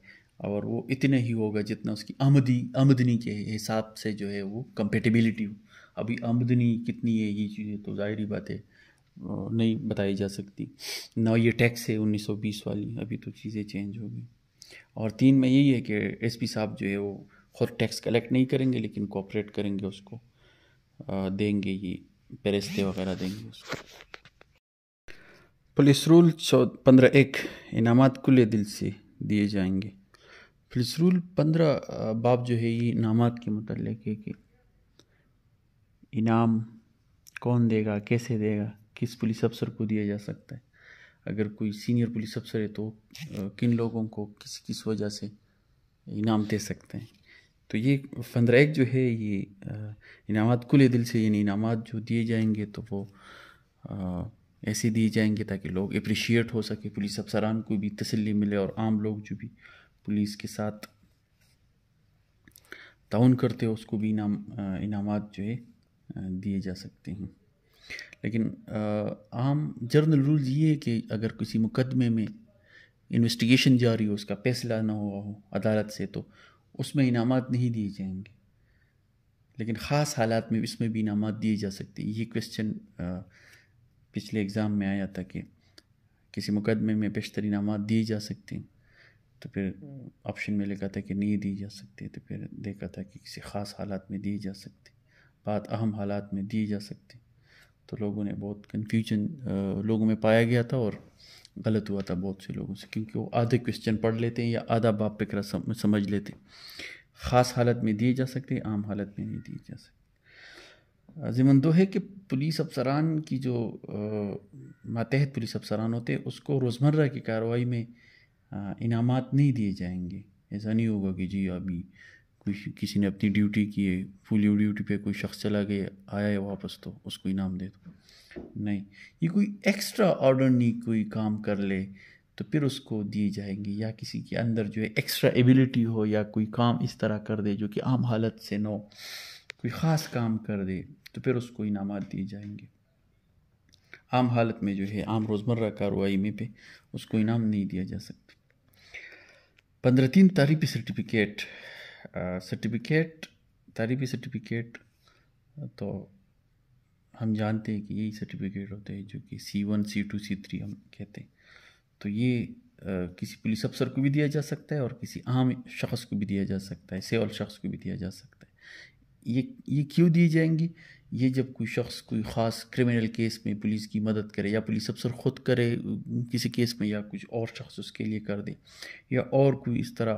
और वो इतना ही होगा जितना उसकी आमदी आमदनी के हिसाब से जो है वो कंपेटेबिलिटी अभी आमदनी कितनी है ये चीज़ें तो जाहिर बात है नहीं बताई जा सकती ना ये टैक्स है 1920 वाली अभी तो चीज़ें चेंज हो गई और तीन में यही है कि एसपी साहब जो है वो खुद टैक्स कलेक्ट नहीं करेंगे लेकिन कोऑपरेट करेंगे उसको देंगे ये पेरिस्ते वगैरह देंगे उसको पुलिस रूल चौ पंद्रह एक इनाम खुले दिल से दिए जाएंगे पुलिस रूल पंद्रह बाब जो है ये इनाम के मतलब है कि इनाम कौन देगा कैसे देगा किस पुलिस अफसर को दिया जा सकता है अगर कोई सीनियर पुलिस अफसर है तो किन लोगों को किस किस वजह से इनाम दे सकते हैं तो ये पंद्रह जो है ये इनाम खुले दिल से यानी इनाम जो दिए जाएंगे तो वो ऐसे दिए जाएंगे ताकि लोग अप्रिशिएट हो सके पुलिस अफसरान को भी तसल्ली मिले और आम लोग जो भी पुलिस के साथ ताउन करते हो उसको भी इनाम इनाम जो है दिए जा सकते हैं लेकिन आम जर्नल रूल ये है कि अगर किसी मुकदमे में इन्वेस्टिगेशन जारी हो उसका फैसला ना हुआ हो अदालत से तो उसमें इनाम नहीं दिए जाएंगे लेकिन ख़ास हालात में इसमें भी इनाम दिए जा सकते हैं ये क्वेश्चन पिछले एग्ज़ाम में आया था कि किसी मुकदमे में बेशतर इनाम दिए जा सकते हैं तो फिर ऑप्शन में लिखा था कि नहीं दिए जा सकते तो फिर देखा था कि किसी ख़ास हालात में दिए जा सकते बात अहम हालात में दिए जा सकते तो लोगों ने बहुत कन्फ्यूजन लोगों में पाया गया था और गलत हुआ था बहुत से लोगों से क्योंकि वो आधे क्वेश्चन पढ़ लेते हैं या आधा बाप पे सम, समझ लेते हैं ख़ास हालत में दिए जा सकते हैं आम हालत में नहीं दिए जा सकते दो है कि पुलिस अफसरान की जो मातहत पुलिस अफसरान होते हैं उसको रोज़मर्रा की कार्रवाई में इनामत नहीं दिए जाएंगे ऐसा नहीं होगा कि जी अभी कोई किसी ने अपनी ड्यूटी की है फुल ड्यूटी पे कोई शख्स चला गया आया है वापस तो उसको इनाम दे दो नहीं ये कोई एक्स्ट्रा ऑर्डरनी कोई काम कर ले तो फिर उसको दिए जाएंगे या किसी के अंदर जो है एक्स्ट्रा एबिलिटी हो या कोई काम इस तरह कर दे जो कि आम हालत से हो कोई ख़ास काम कर दे तो फिर उसको इनाम दिए जाएंगे आम हालत में जो है आम रोज़मर्रा कार्रवाई में पे उसको इनाम नहीं दिया जा सकता पंद्रह तीन तारीफ सर्टिफिकेट सर्टिफिकेट तारीफी सर्टिफिकेट तो हम जानते हैं कि यही सर्टिफिकेट होते हैं जो कि C one C two C three हम कहते हैं तो ये किसी पुलिस अफसर को भी दिया जा सकता है और किसी आम शख्स को भी दिया जा सकता है सेवल शख्स को भी दिया जा सकता है ये ये क्यों दी जाएंगी ये जब कोई शख्स कोई ख़ास क्रिमिनल केस में पुलिस की मदद करे या पुलिस अफसर ख़ुद करे किसी केस में या कुछ और शख्स उसके लिए कर दे या और कोई इस तरह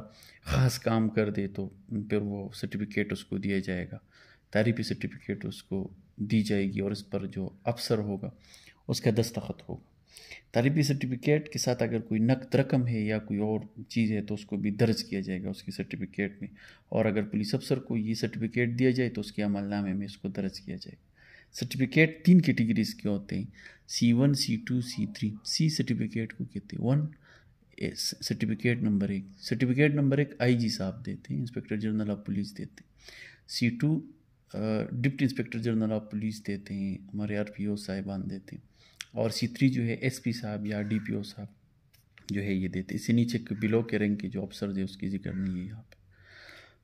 ख़ास काम कर दे तो फिर वो सर्टिफिकेट उसको दिया जाएगा तारीफी सर्टिफिकेट उसको दी जाएगी और इस पर जो अफसर होगा उसका दस्तखत होगा तालीबी सर्टिफिकेट के साथ अगर कोई नकद रकम है या कोई और चीज़ है तो उसको भी दर्ज किया जाएगा उसकी सर्टिफिकेट में और अगर पुलिस अफसर को ये सर्टिफिकेट दिया जाए तो उसके अमलनामे में इसको दर्ज किया जाएगा सर्टिफिकेट तीन कैटेगरीज के, होते हैं C one C two C three C certificate को कहते हैं वन सर्टिफिकेट नंबर एक सर्टिफिकेट नंबर एक आईजी साहब देते हैं इंस्पेक्टर जनरल ऑफ पुलिस देते हैं C two deputy inspector general of police देते हैं हमारे आर पी ओ साहिबान देते हैं और थ्री जो है एसपी साहब या डीपीओ साहब जो है ये देते इससे नीचे बिलो के रैंक के जो अफसर है उसकी जिक्र नहीं है यहाँ पे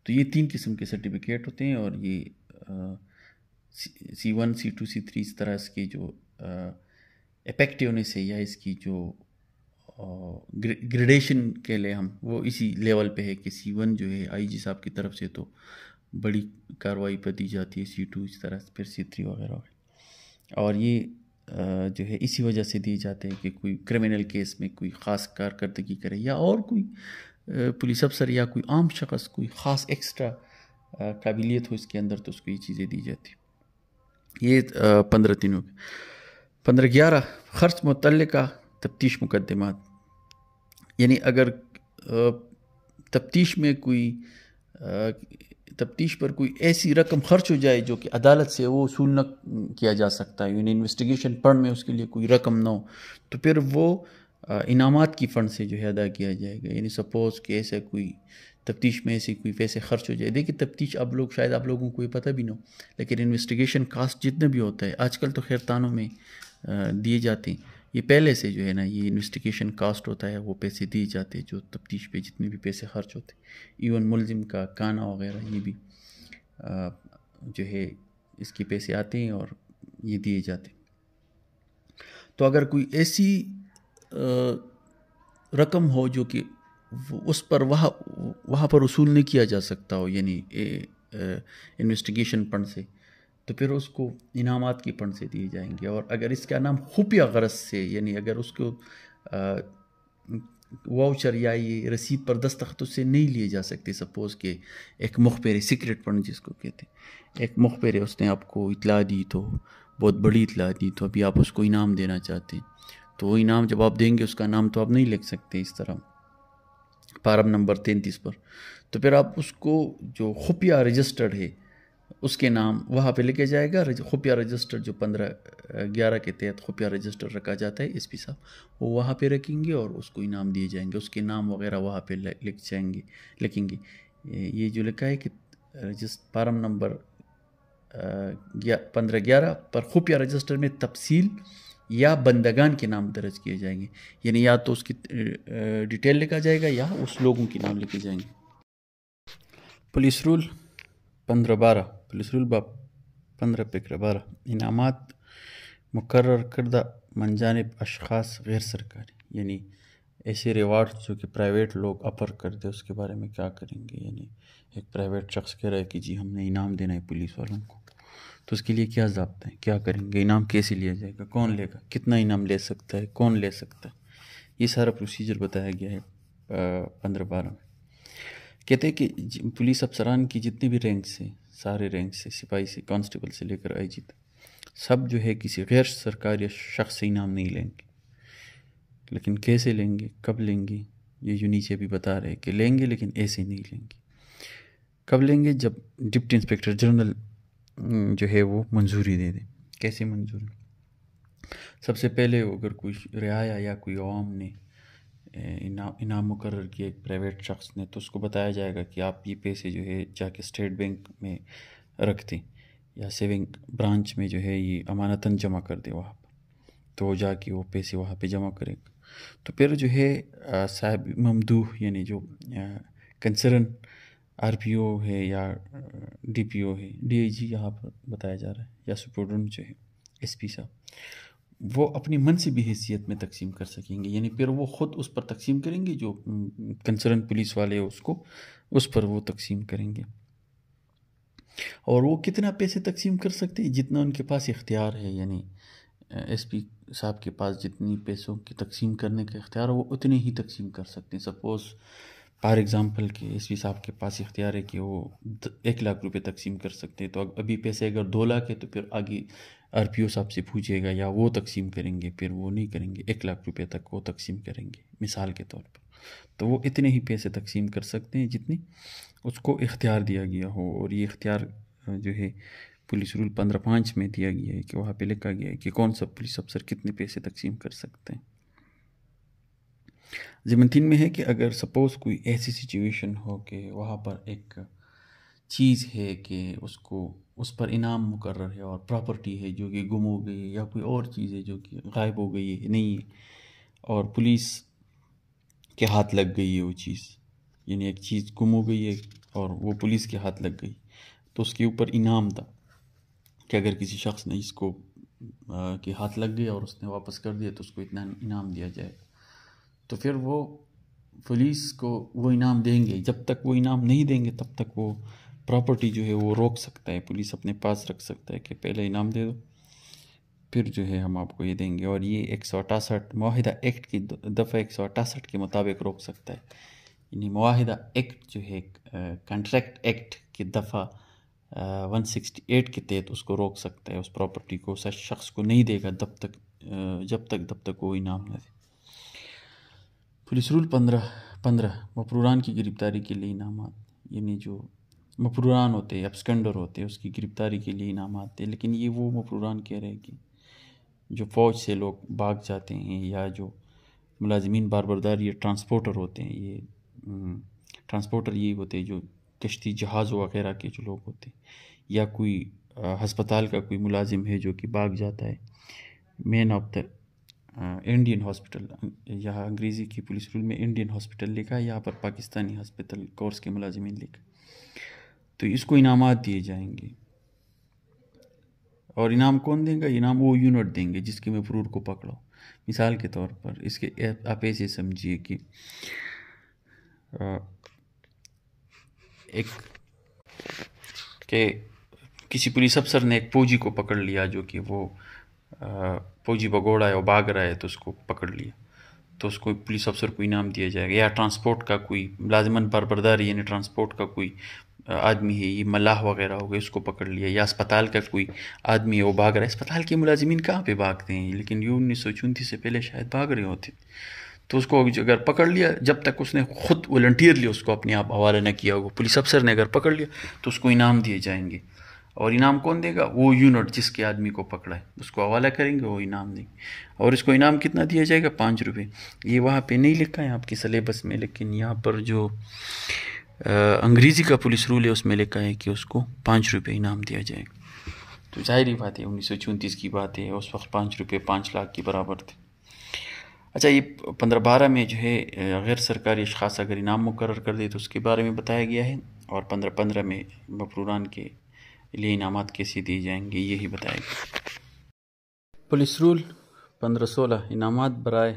तो ये तीन किस्म के सर्टिफिकेट होते हैं और ये C one C two C three इस तरह इसके जो इफेक्टिवनेस है या इसकी जो ग्रेडेशन के लिए हम वो इसी लेवल पे है कि सी वन जो है आई जी साहब की तरफ से तो बड़ी कार्रवाई पर दी जाती है सी टू इस तरह फिर सी थ्री वगैरह और ये जो है इसी वजह से दिए जाते हैं कि कोई क्रिमिनल केस में कोई ख़ास कारकर्दगी करे या और कोई पुलिस अफसर या कोई आम शख्स कोई ख़ास एक्स्ट्रा काबिलियत हो इसके अंदर तो उसको ये चीज़ें दी जाती ये पंद्रह दिनों के पंद्रह ग्यारह खर्च मुतल तफ्तीश मुकदमात यानी अगर तफ्तीश में कोई तफ्तीश पर कोई ऐसी रकम खर्च हो जाए जो कि अदालत से वो वसूल न किया जा सकता है यानी इन्वेस्टिगेशन फंड में उसके लिए कोई रकम ना हो तो फिर वो इनाम की फ़ंड से जो है अदा किया जाएगा यानी सपोज़ कि ऐसा कोई तफ्तीश में ऐसे कोई पैसे खर्च हो जाए देखिए तफ्तीश अब लोग शायद आप लोगों को ये पता भी ना हो लेकिन इन्वेस्टिगेशन कास्ट जितना भी होता है आजकल तो खैरतानों में दिए जाते हैं ये पहले से जो है ना ये इन्वेस्टिगेशन कास्ट होता है वो पैसे दिए जाते जो तफ्तीश पे जितने भी पैसे खर्च होते इवन मुलजिम का काना वगैरह ये भी आ, जो है इसके पैसे आते हैं और ये दिए जाते तो अगर कोई ऐसी रकम हो जो कि उस पर वहाँ वहाँ पर वसूल नहीं किया जा सकता हो यानी इन्वेस्टिगेशन फंड से तो फिर उसको इनामात की पंड से दिए जाएंगे और अगर इसका नाम खुफिया गरज से यानी अगर उसको वाउचर या ये रसीद पर दस्तखत उससे नहीं लिए जा सकते सपोज़ के एक मुखबिर सीक्रेट पंड जिसको कहते हैं एक मुखबिर उसने आपको इतला दी तो बहुत बड़ी इतला दी तो अभी आप उसको इनाम देना चाहते हैं तो वो इनाम जब आप देंगे उसका नाम तो आप नहीं लिख सकते इस तरह फारम नंबर तैंतीस पर तो फिर आप उसको जो खुफिया रजिस्टर्ड है उसके नाम वहाँ पे लेके जाएगा खुफिया रजिस्टर जो पंद्रह ग्यारह के तहत खुफिया रजिस्टर रखा जाता है एस पी साहब वो वहाँ पे रखेंगे और उसको इनाम दिए जाएंगे उसके नाम वगैरह वहाँ पे लिख जाएंगे लिखेंगे ये जो लिखा है कि रजिस्ट फार्म नंबर पंद्रह ग्यारह पर खुफिया रजिस्टर में तफसील या बंदगान के नाम दर्ज किए जाएंगे यानी या तो उसकी डिटेल लिखा जाएगा या उस लोगों के नाम लिखे जाएंगे पुलिस रूल पंद्रह बारह फलसलबा पंद्रह फकर बारह इनाम मुकर करदा मनजानब अशास गैर सरकारी यानी ऐसे रिवार्ड जो कि प्राइवेट लोग अपर कर दे उसके बारे में क्या करेंगे यानी एक प्राइवेट शख्स कह रहा है कि जी हमने इनाम देना है पुलिस वालों को तो उसके लिए क्या जब्त है क्या करेंगे इनाम कैसे लिया जाएगा कौन लेगा कितना इनाम ले सकता है कौन ले सकता है ये सारा प्रोसीजर बताया गया है पंद्रह बारह में कहते हैं कि पुलिस अफसरान की जितनी भी रैंक्स हैं सारे रैंक से सिपाही से कांस्टेबल से लेकर आई जी तक सब जो है किसी गैर सरकारी शख्स से इनाम नहीं लेंगे लेकिन कैसे लेंगे कब लेंगे ये जो नीचे भी बता रहे कि लेंगे लेकिन ऐसे नहीं लेंगे कब लेंगे जब डिप्टी इंस्पेक्टर जनरल जो है वो मंजूरी दे दें कैसे मंजूरी सबसे पहले अगर कोई रियाया या कोई आवाम ने इनाम इनाम मुकर किया एक प्राइवेट शख्स ने तो उसको बताया जाएगा कि आप ये पैसे जो है जाके स्टेट बैंक में रख दें या सेविंग ब्रांच में जो है ये अमानतन जमा कर दें वहाँ पर तो जाके वो पैसे वहाँ पे जमा करेगा तो फिर जो है साहब ममदूह यानी जो कंसर्न आर पी ओ है या डी पी ओ है डी आई जी यहाँ पर बताया जा रहा है या सुप्रोडेंट जो है एस पी साहब वो अपनी मन से भी हैसियत में तकसीम कर सकेंगे यानी फिर वो ख़ुद उस पर तकसीम करेंगे जो कंसर्न पुलिस वाले उसको उस पर वो तकसीम करेंगे और वो कितना पैसे तकसीम कर सकते हैं जितना उनके पास इख्तियार है यानी एसपी साहब के पास जितनी पैसों की तकसीम करने का इख्तियार है वो उतने ही तकसीम कर सकते हैं सपोज़ फॉर एग्ज़ाम्पल के एस पी साहब के पास इख्तियार है कि वो एक लाख रुपए तकसीम कर सकते हैं तो अभी पैसे अगर दो लाख है तो फिर आगे आर पी ओ साहब से पूछेगा या वो तकसीम करेंगे फिर वो नहीं करेंगे एक लाख रुपये तक वो तकसीम करेंगे मिसाल के तौर पर तो वो इतने ही पैसे तकसीम कर सकते हैं जितनी उसको इख्तियार दिया गया हो और ये इख्तियार जो है पुलिस रूल पंद्रह पाँच में दिया गया है कि वहाँ पे लिखा गया है कि कौन सा पुलिस अफसर कितने पैसे तकसीम कर सकते हैं जमन तीन में है कि अगर सपोज़ कोई ऐसी सिचुएशन हो कि वहाँ पर एक चीज़ है कि उसको उस पर इनाम मुकर है और प्रॉपर्टी है जो कि गुम हो गई है या कोई और चीज़ है जो कि गायब हो गई है नहीं है और पुलिस के हाथ लग गई है वो चीज़ यानी एक चीज़ गुम हो गई है और वो पुलिस के हाथ लग गई तो उसके ऊपर इनाम था कि अगर किसी शख्स ने इसको के हाथ लग गया और उसने वापस कर दिया तो उसको इतना इनाम दिया जाएगा तो फिर वो पुलिस को वो इनाम देंगे जब तक वो इनाम नहीं देंगे तब तक वो प्रॉपर्टी जो है वो रोक सकता है पुलिस अपने पास रख सकता है कि पहले इनाम दे दो फिर जो है हम आपको ये देंगे और ये एक सौ अठासठ माहिदा एक्ट की दफ़ा एक सौ अठासठ के मुताबिक रोक सकता है यानी माहिदा एक्ट जो है कंट्रैक्ट एक्ट की दफ़ा वन सिक्सटी एट के तहत उसको रोक सकता है उस प्रॉपर्टी को उस शख्स को नहीं देगा तब तक जब तक तब तक वो इनाम न दे पुलिस रूल पंद्रह पंद्रह मफरूरान की गिरफ्तारी के लिए इनाम यानी जो मफरूरान होते हैं अपस्कंडर होते हैं उसकी गिरफ्तारी के लिए इनाम आते हैं लेकिन ये वो मफरूरान कह रहे हैं कि जो फ़ौज से लोग भाग जाते हैं या जो मुलाजमीन बारबरदार ये ट्रांसपोर्टर होते हैं ये हम्म, ट्रांसपोर्टर ये होते हैं जो कश्ती जहाज़ वगैरह के जो लोग होते हैं या कोई हस्पताल का कोई मुलाजिम है जो कि भाग जाता है man of the Indian hospital यहाँ अंग्रेज़ी की पुलिस रूल में इंडियन हॉस्पिटल लिखा है यहाँ पर पाकिस्तानी हॉस्पिटल कोर्स के मुलाजमीन लिखा तो इसको इनाम दिए जाएंगे और इनाम कौन देगा इनाम वो यूनिट देंगे जिसके मैं फ्रूट को पकड़ो मिसाल के तौर पर इसके आप ऐसे समझिए कि एक के किसी पुलिस अफसर ने एक फौजी को पकड़ लिया जो कि वो फौजी भगोड़ा है और भाग रहा है तो उसको पकड़ लिया तो उसको पुलिस अफसर को इनाम दिया जाएगा या ट्रांसपोर्ट का कोई मुलाजमन बरबरदारी यानी ट्रांसपोर्ट का कोई आदमी है ये मलाह वगैरह हो गए उसको पकड़ लिया या अस्पताल का कोई आदमी है वो भाग रहा है अस्पताल के मुलाजिमीन कहाँ पे भागते हैं लेकिन ये उन्नीस सौ चौंतीस से पहले शायद भाग रहे होते तो उसको अगर पकड़ लिया जब तक उसने खुद वॉल्टियरली उसको अपने आप हवाले न किया होगा पुलिस अफसर ने अगर पकड़ लिया तो उसको इनाम दिए जाएंगे और इनाम कौन देगा वो यूनिट जिसके आदमी को पकड़ा है उसको हवाला करेंगे वो इनाम देंगे और इसको इनाम कितना दिया जाएगा पाँच रुपये ये वहाँ पे नहीं लिखा है आपके सलेबस में लेकिन यहाँ पर जो अंग्रेज़ी का पुलिस रूल है उसमें लिखा है कि उसको पाँच रुपये इनाम दिया जाएगा तो जाहिर बात है उन्नीस की बात है उस वक्त पाँच रुपये पाँच लाख के बराबर थे अच्छा ये पंद्रह बारह में जो है गैर सरकारी अशास अगर इनाम मुकर कर दे तो उसके बारे में बताया गया है और पंद्रह पंद्रह में मफरूरान के लिए इनाम कैसे दिए जाएंगे यही बताया गया पुलिस रूल पंद्रह सोलह इनाम बरए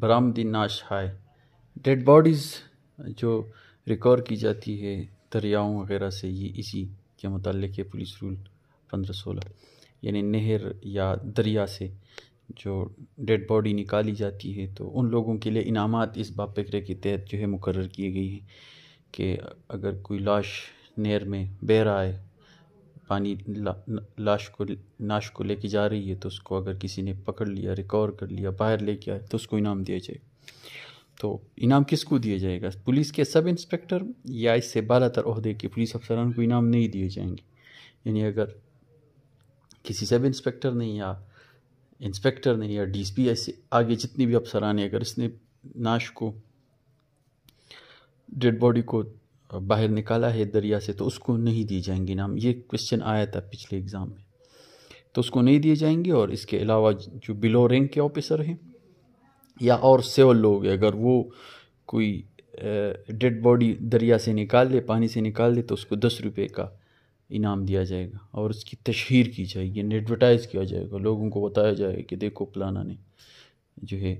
बरामदी नाश हाय डेड बॉडीज़ जो रिकॉर्ड की जाती है दरियाओं वगैरह से ये इसी के मतलब है पुलिस रूल पंद्रह सोलह यानी नहर या दरिया से जो डेड बॉडी निकाली जाती है तो उन लोगों के लिए इनाम इस बाप फिक्रे के तहत जो है मुकर किए गई हैं कि अगर कोई लाश नहर में बह रहा है पानी ला, लाश को नाश को लेके जा रही है तो उसको अगर किसी ने पकड़ लिया रिकॉर्ड कर लिया बाहर लेके आए तो उसको इनाम दिया जाएगा तो इनाम किसको दिया जाएगा पुलिस के सब इंस्पेक्टर या इससे बालातर अहदे के पुलिस अफसरान को इनाम नहीं दिए जाएंगे यानी अगर किसी सब इंस्पेक्टर ने या इंस्पेक्टर ने या पी ऐसे आगे जितने भी अफसरान हैं अगर इसने नाश को डेड बॉडी को बाहर निकाला है दरिया से तो उसको नहीं दिए जाएंगे इनाम ये क्वेश्चन आया था पिछले एग्ज़ाम में तो उसको नहीं दिए जाएंगे और इसके अलावा जो बिलो रैंक के ऑफिसर हैं या और सेवल लोग अगर वो कोई डेड बॉडी दरिया से निकाल दे पानी से निकाल दे तो उसको दस रुपये का इनाम दिया जाएगा और उसकी तशहर की जाएगी एडवर्टाइज़ किया जाएगा लोगों को बताया जाएगा कि देखो फलाना ने जो है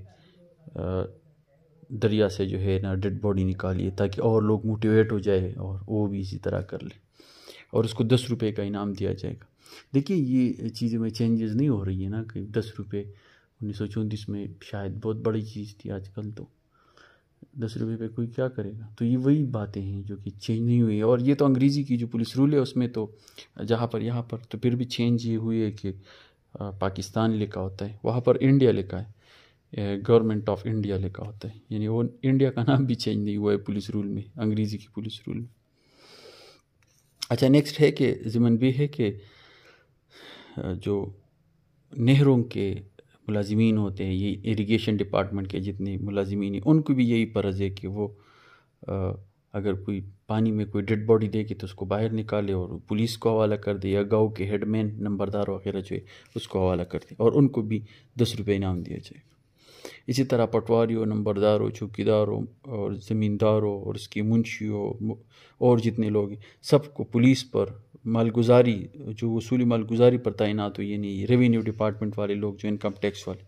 दरिया से जो है ना डेड बॉडी है ताकि और लोग मोटिवेट हो जाए और वो भी इसी तरह कर ले और उसको दस रुपये का इनाम दिया जाएगा देखिए ये चीज़ें में चेंजेस नहीं हो रही है ना कि दस रुपये उन्नीस सौ चौंतीस में शायद बहुत बड़ी चीज़ थी आजकल तो दस रुपये पे कोई क्या करेगा तो ये वही बातें हैं जो कि चेंज नहीं हुई और ये तो अंग्रेज़ी की जो पुलिस रूल है उसमें तो जहाँ पर यहाँ पर तो फिर भी चेंज ये हुई है कि पाकिस्तान लिखा होता है वहाँ पर इंडिया लिखा है गवर्नमेंट ऑफ इंडिया लिखा होता है यानी वो इंडिया का नाम भी चेंज नहीं हुआ है पुलिस रूल में अंग्रेज़ी की पुलिस रूल में अच्छा नेक्स्ट है कि जिमन भी है कि जो नेहरों के मुलाजमीन होते हैं ये इरिगेशन डिपार्टमेंट के जितने मुलाजमीन हैं उनको भी यही फ़र्ज है कि वो आ, अगर कोई पानी में कोई डेड बॉडी देखे तो उसको बाहर निकाले और पुलिस को हवाला कर दे या गांव के हेडमैन नंबरदार वगैरह जो है उसको हवाला कर दे और उनको भी दस रुपये इनाम दिया जाए इसी तरह पटवारी हो नंबरदार हो चौकीदार हो और ज़मींदार हो और उसकी मुंशी हो और जितने लोग हैं सबको पुलिस पर मालगुजारी जो वसूली मालगुजारी पर तैनात तो हुई यानी रेवेन्यू डिपार्टमेंट वाले लोग जो इनकम टैक्स वाले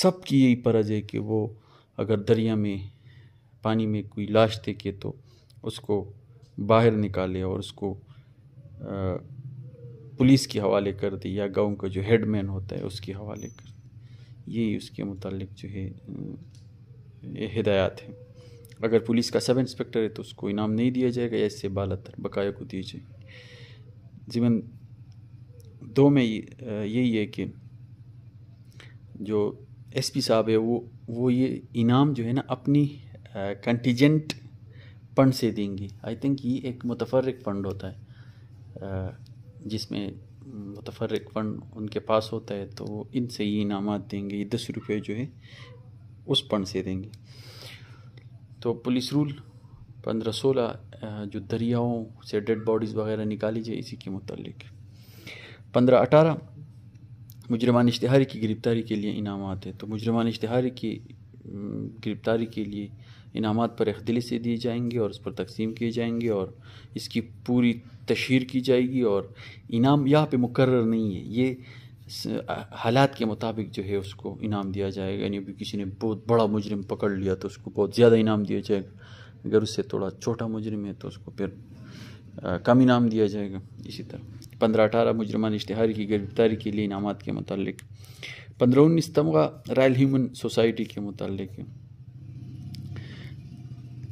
सब की यही परज है कि वो अगर दरिया में पानी में कोई लाश देखे तो उसको बाहर निकाले और उसको आ, पुलिस के हवाले कर दे या गांव का जो हेडमैन होता है उसके हवाले कर यही उसके मतलब जो है हिदायत है अगर पुलिस का सब इंस्पेक्टर है तो उसको इनाम नहीं दिया जाएगा या इससे बालतर बकाया को दिए जाएगा जीवन दो में यही है कि जो एसपी साहब है वो वो ये इनाम जो है ना अपनी कंटीजेंट फंड से देंगे आई थिंक ये एक मुतफरक फ़ंड होता है जिसमें मुतफरक फ़ंड उनके पास होता है तो इनसे ये इनाम देंगे ये दस रुपये जो है उस फंड से देंगे तो पुलिस रूल पंद्रह सोलह जो दरियाओं से डेड बॉडीज़ वगैरह निकाली जाए इसी के मतलब पंद्रह अठारह मुजरमान इश्तहारी की गिरफ़्तारी के लिए इनाम है तो मुजरमान इश्तहारी की गिरफ़्तारी के लिए इनाम पर दिल से दिए जाएंगे और उस पर तकसीम किए जाएंगे और इसकी पूरी तशहर की जाएगी और इनाम यहाँ पे मुकर नहीं है ये हालात के मुताबिक जो है उसको इनाम दिया जाएगा यानी अभी किसी ने बहुत बड़ा मुजरम पकड़ लिया तो उसको बहुत ज़्यादा इनाम दिया जाएगा अगर उससे थोड़ा छोटा मुजरिम है तो उसको फिर कम इनाम दिया जाएगा इसी तरह पंद्रह अठारह मुजरमान इश्तहार की गिरफ्तारी के लिए इनाम के मतलब पंद्रह उन्नीस तमगा रॉयल ह्यूमन सोसाइटी के मतलब है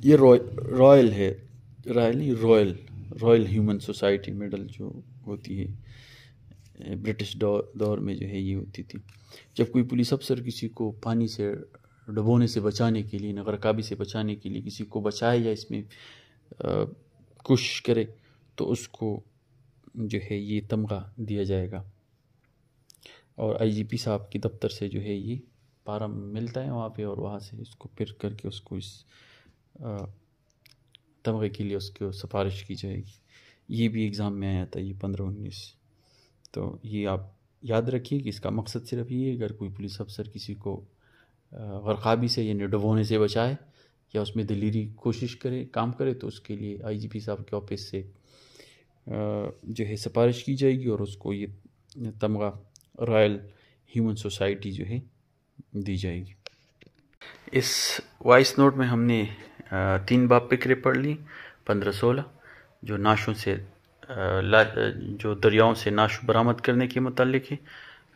ये रॉयल है royal royal royal human society medal जो होती है ब्रिटिश दौर में जो है ये होती थी जब कोई पुलिस अफसर किसी को पानी से डुबोने से बचाने के लिए नगरकाबी से बचाने के लिए किसी को बचाए या इसमें कोशिश करे तो उसको जो है ये तमगा दिया जाएगा और आईजीपी साहब के दफ्तर से जो है ये पारा मिलता है वहाँ पे और वहाँ से इसको फिर करके उसको इस तमगे के लिए उसको सिफारिश की जाएगी ये भी एग्ज़ाम में आया था ये पंद्रह उन्नीस तो ये आप याद रखिए कि इसका मकसद सिर्फ ये अगर कोई पुलिस अफसर किसी को गरकाबी से यानी डुबोने से बचाए या उसमें दिलीरी कोशिश करें काम करे तो उसके लिए आईजीपी साहब के ऑफिस से जो है सिफारिश की जाएगी और उसको ये तमगा रॉयल ह्यूमन सोसाइटी जो है दी जाएगी इस वॉइस नोट में हमने तीन बाप फिक्रें पढ़ ली पंद्रह सोलह जो नाशों से जो दरियाओं से नाश बरामद करने के मतलब है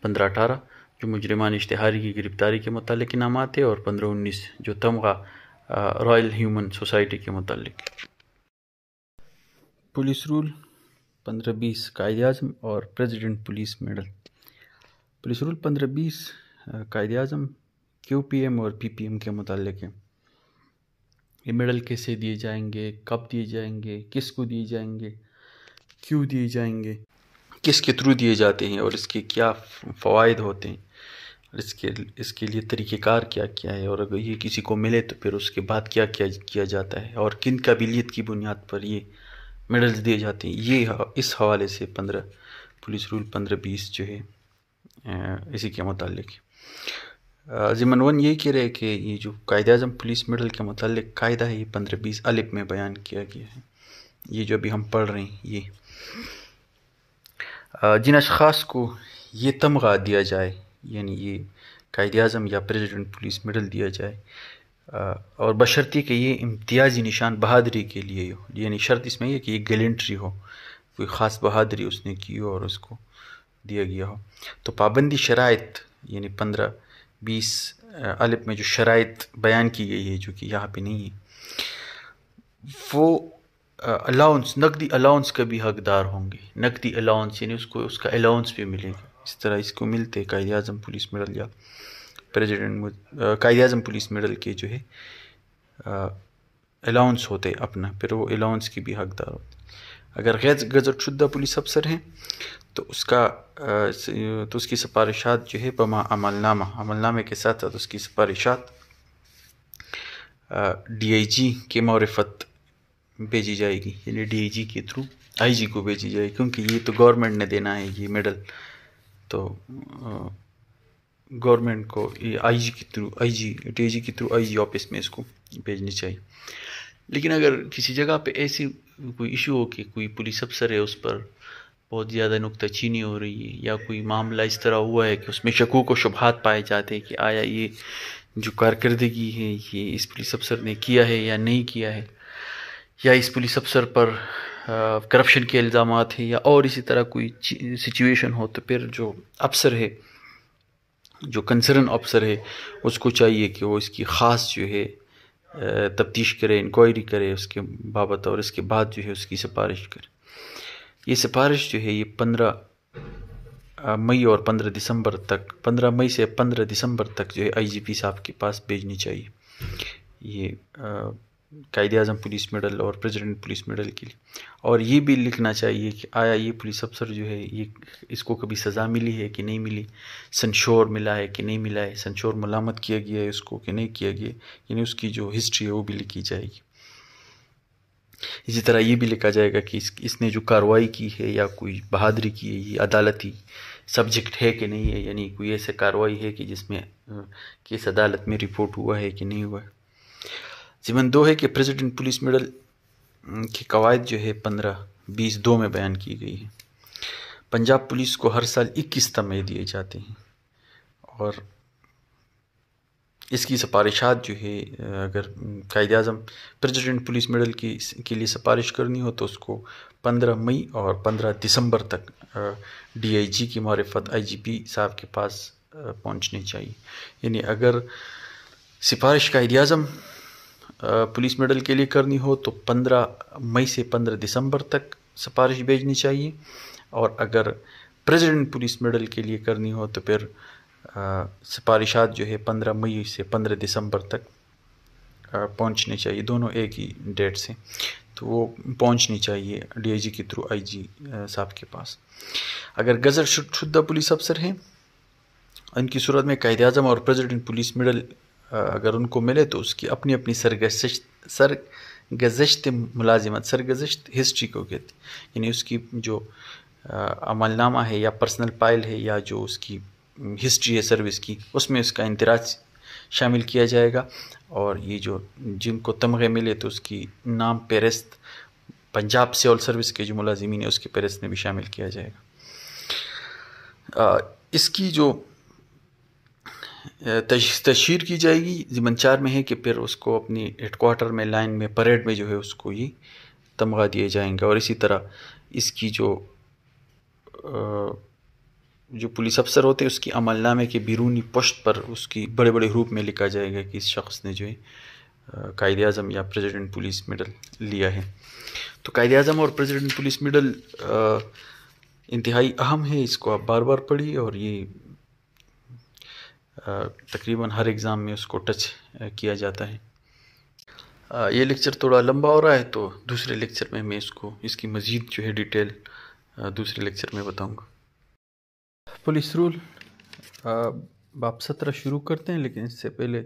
पंद्रह अठारह जो मुजरमान इश्तहारी की गिरफ्तारी के मतलब इनाम थे और पंद्रह उन्नीस जो तमगा रॉयल ह्यूमन सोसाइटी के मतलब पुलिस रूल पंद्रह बीस कायद अजम और president police medal police rule पंद्रह बीस कायद अजम क्यू पी एम और पी पी एम के मतलब हैं ये मेडल कैसे दिए जाएंगे कब दिए जाएंगे किसको दिए जाएंगे क्यों दिए जाएंगे किसके थ्रू दिए जाते हैं और इसके क्या फ़वाद होते हैं और इसके इसके लिए तरीक़ेकार क्या क्या है और अगर ये किसी को मिले तो फिर उसके बाद क्या क्या किया जाता है और किन काबिलियत की बुनियाद पर ये मेडल्स दिए जाते हैं ये इस हवाले से पंद्रह पुलिस रूल पंद्रह बीस जो है इसी के मतलब ज़िमन वन ये कह रहे कि ये जो कायद अजम पुलिस मेडल के मतलब कायदा है ये पंद्रह बीस अलिप में बयान किया गया है ये जो अभी हम पढ़ रहे हैं ये जिन अशास को ये तमगा दिया जाए यानी ये कायद अज़म या प्रेसिडेंट पुलिस मेडल दिया जाए और बशर्ती के ये इम्तियाजी निशान बहादरी के लिए हो यानी शर्त इसमें यह कि ये गलेंट्री हो कोई ख़ास बहादरी उसने की हो और उसको दिया गया हो तो पाबंदी शरात यानी पंद्रह बीस अलब में जो शरात बयान की गई है जो कि यहाँ पर नहीं है वो अलाउंस नकदी अलाउंस का भी हकदार होंगे नकदी अलाउंस यानी उसको उसका अलाउंस भी मिलेगा इस तरह इसको मिलते कायद अजम पुलिस मेडल या प्रेजिडेंट कायद अजम पुलिस मेडल के जो है अलाउंस होते अपना फिर वो अलाउंस की भी हकदार होते अगर गैर गजट पुलिस अफसर हैं तो उसका तो उसकी सिफारिशात जो है बमा अमलनामा अमलनामे के साथ साथ उसकी सिफारिशात डी आई जी के मौरफत भेजी जाएगी यानी डीजी के थ्रू आईजी को भेजी जाएगी क्योंकि ये तो गवर्नमेंट ने देना है ये मेडल तो गवर्नमेंट को ये आईजी के थ्रू आईजी डीजी के थ्रू आईजी ऑफिस में इसको भेजनी चाहिए लेकिन अगर किसी जगह पे ऐसी कोई इशू हो कि कोई पुलिस अफसर है उस पर बहुत ज़्यादा नुकताचीनी हो रही है या कोई मामला इस तरह हुआ है कि उसमें शकू को शुभात पाए जाते हैं कि आया ये जो कारकर्दगी है ये इस पुलिस अफसर ने किया है या नहीं किया है या इस पुलिस अफसर पर करप्शन के इल्ज़ाम हैं या और इसी तरह कोई सिचुएशन हो तो फिर जो अफसर है जो कंसर्न अफसर है उसको चाहिए कि वो इसकी ख़ास जो है तफ्तीश करे इंक्वायरी करे उसके बाबत और इसके बाद जो है उसकी सिफारिश करे ये सिफारिश जो है ये पंद्रह मई और पंद्रह दिसंबर तक पंद्रह मई से पंद्रह दिसंबर तक जो है आईजीपी साहब के पास भेजनी चाहिए ये कायद अजम पुलिस मेडल और प्रेसिडेंट पुलिस मेडल के लिए और ये भी लिखना चाहिए कि आया ये पुलिस अफसर जो है ये इसको कभी सज़ा मिली है कि नहीं मिली सनशोर मिला है कि नहीं मिला है सनशोर मलामत किया गया है उसको कि नहीं किया गया यानी उसकी जो हिस्ट्री है वो भी लिखी जाएगी इसी तरह ये भी लिखा जाएगा कि इस, इसने जो कार्रवाई की है या कोई बहादुरी की है ये अदालती सब्जेक्ट है कि नहीं है यानी कोई ऐसे कार्रवाई है कि जिसमें किस अदालत में रिपोर्ट हुआ है कि नहीं हुआ है जिमन दो है कि प्रेसिडेंट पुलिस मेडल की कवायद जो है पंद्रह बीस दो में बयान की गई है पंजाब पुलिस को हर साल इक्कीस तमे दिए जाते हैं और इसकी सिफारिशात जो है अगर कायद अजम प्रेजिडेंट पुलिस मेडल की के लिए सिफारिश करनी हो तो उसको 15 मई और 15 दिसंबर तक डीआईजी की जी आईजीपी साहब के पास पहुंचनी चाहिए यानी अगर सिफारिश कायद अजम पुलिस मेडल के लिए करनी हो तो 15 मई से 15 दिसंबर तक सिफारिश भेजनी चाहिए और अगर प्रेसिडेंट पुलिस मेडल के लिए करनी हो तो फिर सिफारिशात जो है 15 मई से 15 दिसंबर तक पहुंचने चाहिए दोनों एक ही डेट से तो वो पहुंचनी चाहिए डीआईजी के थ्रू आईजी साहब के पास अगर गज़र शुद्धा पुलिस अफसर हैं इनकी सूरत में कायद अजम और प्रेसिडेंट पुलिस मेडल अगर उनको मिले तो उसकी अपनी अपनी सरगश सर गजश्त मुलाजिमत सरगजश्त हिस्ट्री को कहती यानी उसकी जो अमलनामा है या पर्सनल पाइल है या जो उसकी हिस्ट्री है सर्विस की उसमें उसका इंदराज शामिल किया जाएगा और ये जो जिनको तमगे मिले तो उसकी नाम पेरस्त पंजाब सिविल सर्विस के जो मुलाजिमी है उसके पेरस्त में भी शामिल किया जाएगा इसकी जो तशहर की जाएगी चार में है कि फिर उसको अपनी हेड में लाइन में परेड में जो है उसको ये तमगा दिए जाएंगे और इसी तरह इसकी जो जो पुलिस अफसर होते हैं उसकी अमलनामे के बिरूनी पश्त पर उसकी बड़े बड़े रूप में लिखा जाएगा कि इस शख्स ने जो है कायद अजम या प्रेसिडेंट पुलिस मेडल लिया है तो कायद अजम और प्रेसिडेंट पुलिस मेडल इंतहाई अहम है इसको आप बार बार पढ़िए और ये तकरीबन हर एग्ज़ाम में उसको टच किया जाता है ये लेक्चर थोड़ा लंबा हो रहा है तो दूसरे लेक्चर में मैं इसको इसकी मज़ीद जो है डिटेल दूसरे लेक्चर में बताऊंगा पुलिस रूल बाप सत्रह शुरू करते हैं लेकिन इससे पहले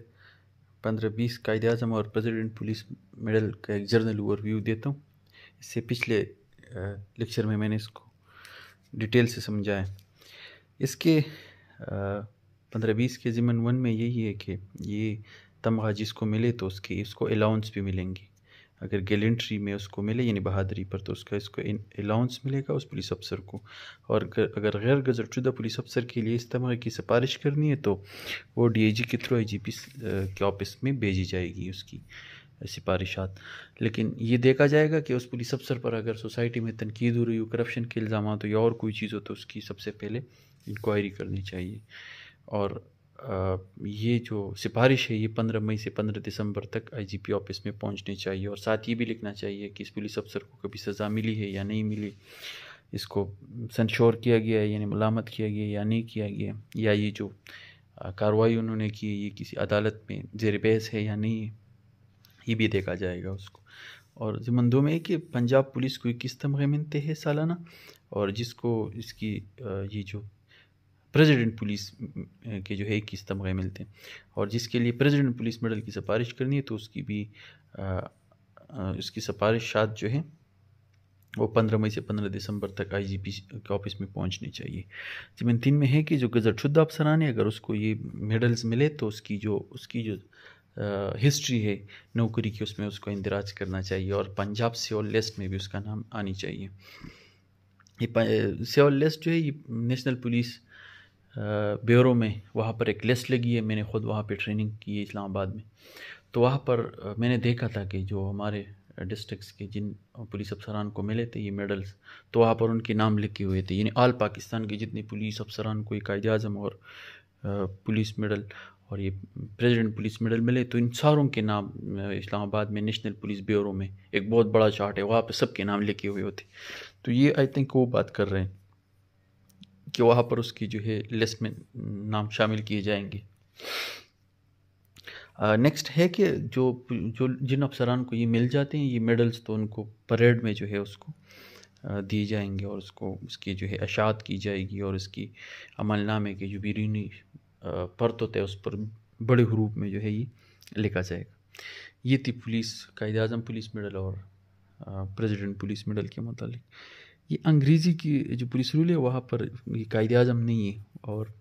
पंद्रह बीस कायद अजम और प्रेसिडेंट पुलिस मेडल का एक जर्नल ओवरव्यू देता हूँ इससे पिछले लेक्चर में मैंने इसको डिटेल से समझाया इसके पंद्रह बीस के ज़िमन वन में यही है कि ये तमगा जिसको मिले तो उसकी उसको अलाउंस भी मिलेंगी अगर गैलेंट्री में उसको मिले यानी बहादरी पर तो उसका इसको अलाउंस मिलेगा उस पुलिस अफसर को और अगर गैर गजरशुदा पुलिस अफसर के लिए इस तमगे की सिफारिश करनी है तो वो जी के थ्रू पी के ऑफिस में भेजी जाएगी उसकी सिफारिशात लेकिन ये देखा जाएगा कि उस पुलिस अफसर पर अगर सोसाइटी में तनकीद हो रही हो करप्शन के इल्ज़ाम हो तो या और कोई चीज़ हो तो उसकी सबसे पहले इंक्वायरी करनी चाहिए और ये जो सिफारिश है ये पंद्रह मई से पंद्रह दिसंबर तक आईजीपी ऑफिस में पहुंचने चाहिए और साथ ये भी लिखना चाहिए कि इस पुलिस अफसर को कभी सज़ा मिली है या नहीं मिली इसको सनशोर किया गया है यानी मलामत किया गया या नहीं किया गया या ये जो कार्रवाई उन्होंने की ये किसी अदालत में जेर बहस है या नहीं है ये भी देखा जाएगा उसको और जमंदों है कि पंजाब पुलिस को इक्कीस तमगे मिलते हैं सालाना और जिसको इसकी ये जो प्रेसिडेंट पुलिस के जो है इक्कीस तमगे मिलते हैं और जिसके लिए प्रेसिडेंट पुलिस मेडल की सिफारिश करनी है तो उसकी भी उसकी सिफारिशात जो है वो पंद्रह मई से पंद्रह दिसंबर तक आईजीपी के ऑफिस में पहुँचनी चाहिए जमीन तो तीन में है कि जो गजट शुद्ध अफसरान है अगर उसको ये मेडल्स मिले तो उसकी जो उसकी जो हिस्ट्री है नौकरी की उसमें उसको इंदराज करना चाहिए और पंजाब सियोल लिस्ट में भी उसका नाम आनी चाहिए ये सेवल लिस्ट जो है ये नेशनल पुलिस ब्यूरो में वहाँ पर एक लिस्ट लगी है मैंने ख़ुद वहाँ पे ट्रेनिंग की है इस्लामाबाद में तो वहाँ पर मैंने देखा था कि जो हमारे डिस्ट्रिक्स के जिन पुलिस अफसरान को मिले थे ये मेडल्स तो वहाँ पर उनके नाम लिखे हुए थे यानी आल पाकिस्तान के जितने पुलिस अफसरान को एक आजाजम और पुलिस मेडल और ये प्रेसिडेंट पुलिस मेडल मिले तो इन सारों के नाम इस्लामाबाद में नेशनल पुलिस ब्यूरो में एक बहुत बड़ा चार्ट है वहाँ पर सब के नाम लिखे हुए होते तो ये आई थिंक वो बात कर रहे हैं कि वहाँ पर उसकी जो है लिस्ट में नाम शामिल किए जाएंगे नेक्स्ट है कि जो जो जिन अफसरान को ये मिल जाते हैं ये मेडल्स तो उनको परेड में जो है उसको दिए जाएंगे और उसको उसकी जो है अशात की जाएगी और इसकी अमलनामे के जो बिरूनी परत होते हैं उस पर बड़े हरूप में जो है ये लिखा जाएगा ये थी पुलिस कायद अजम पुलिस मेडल और प्रेसिडेंट पुलिस मेडल के मतलब ये अंग्रेज़ी की जो पुलिस रूल है वहाँ पर ये कायद अजम नहीं है और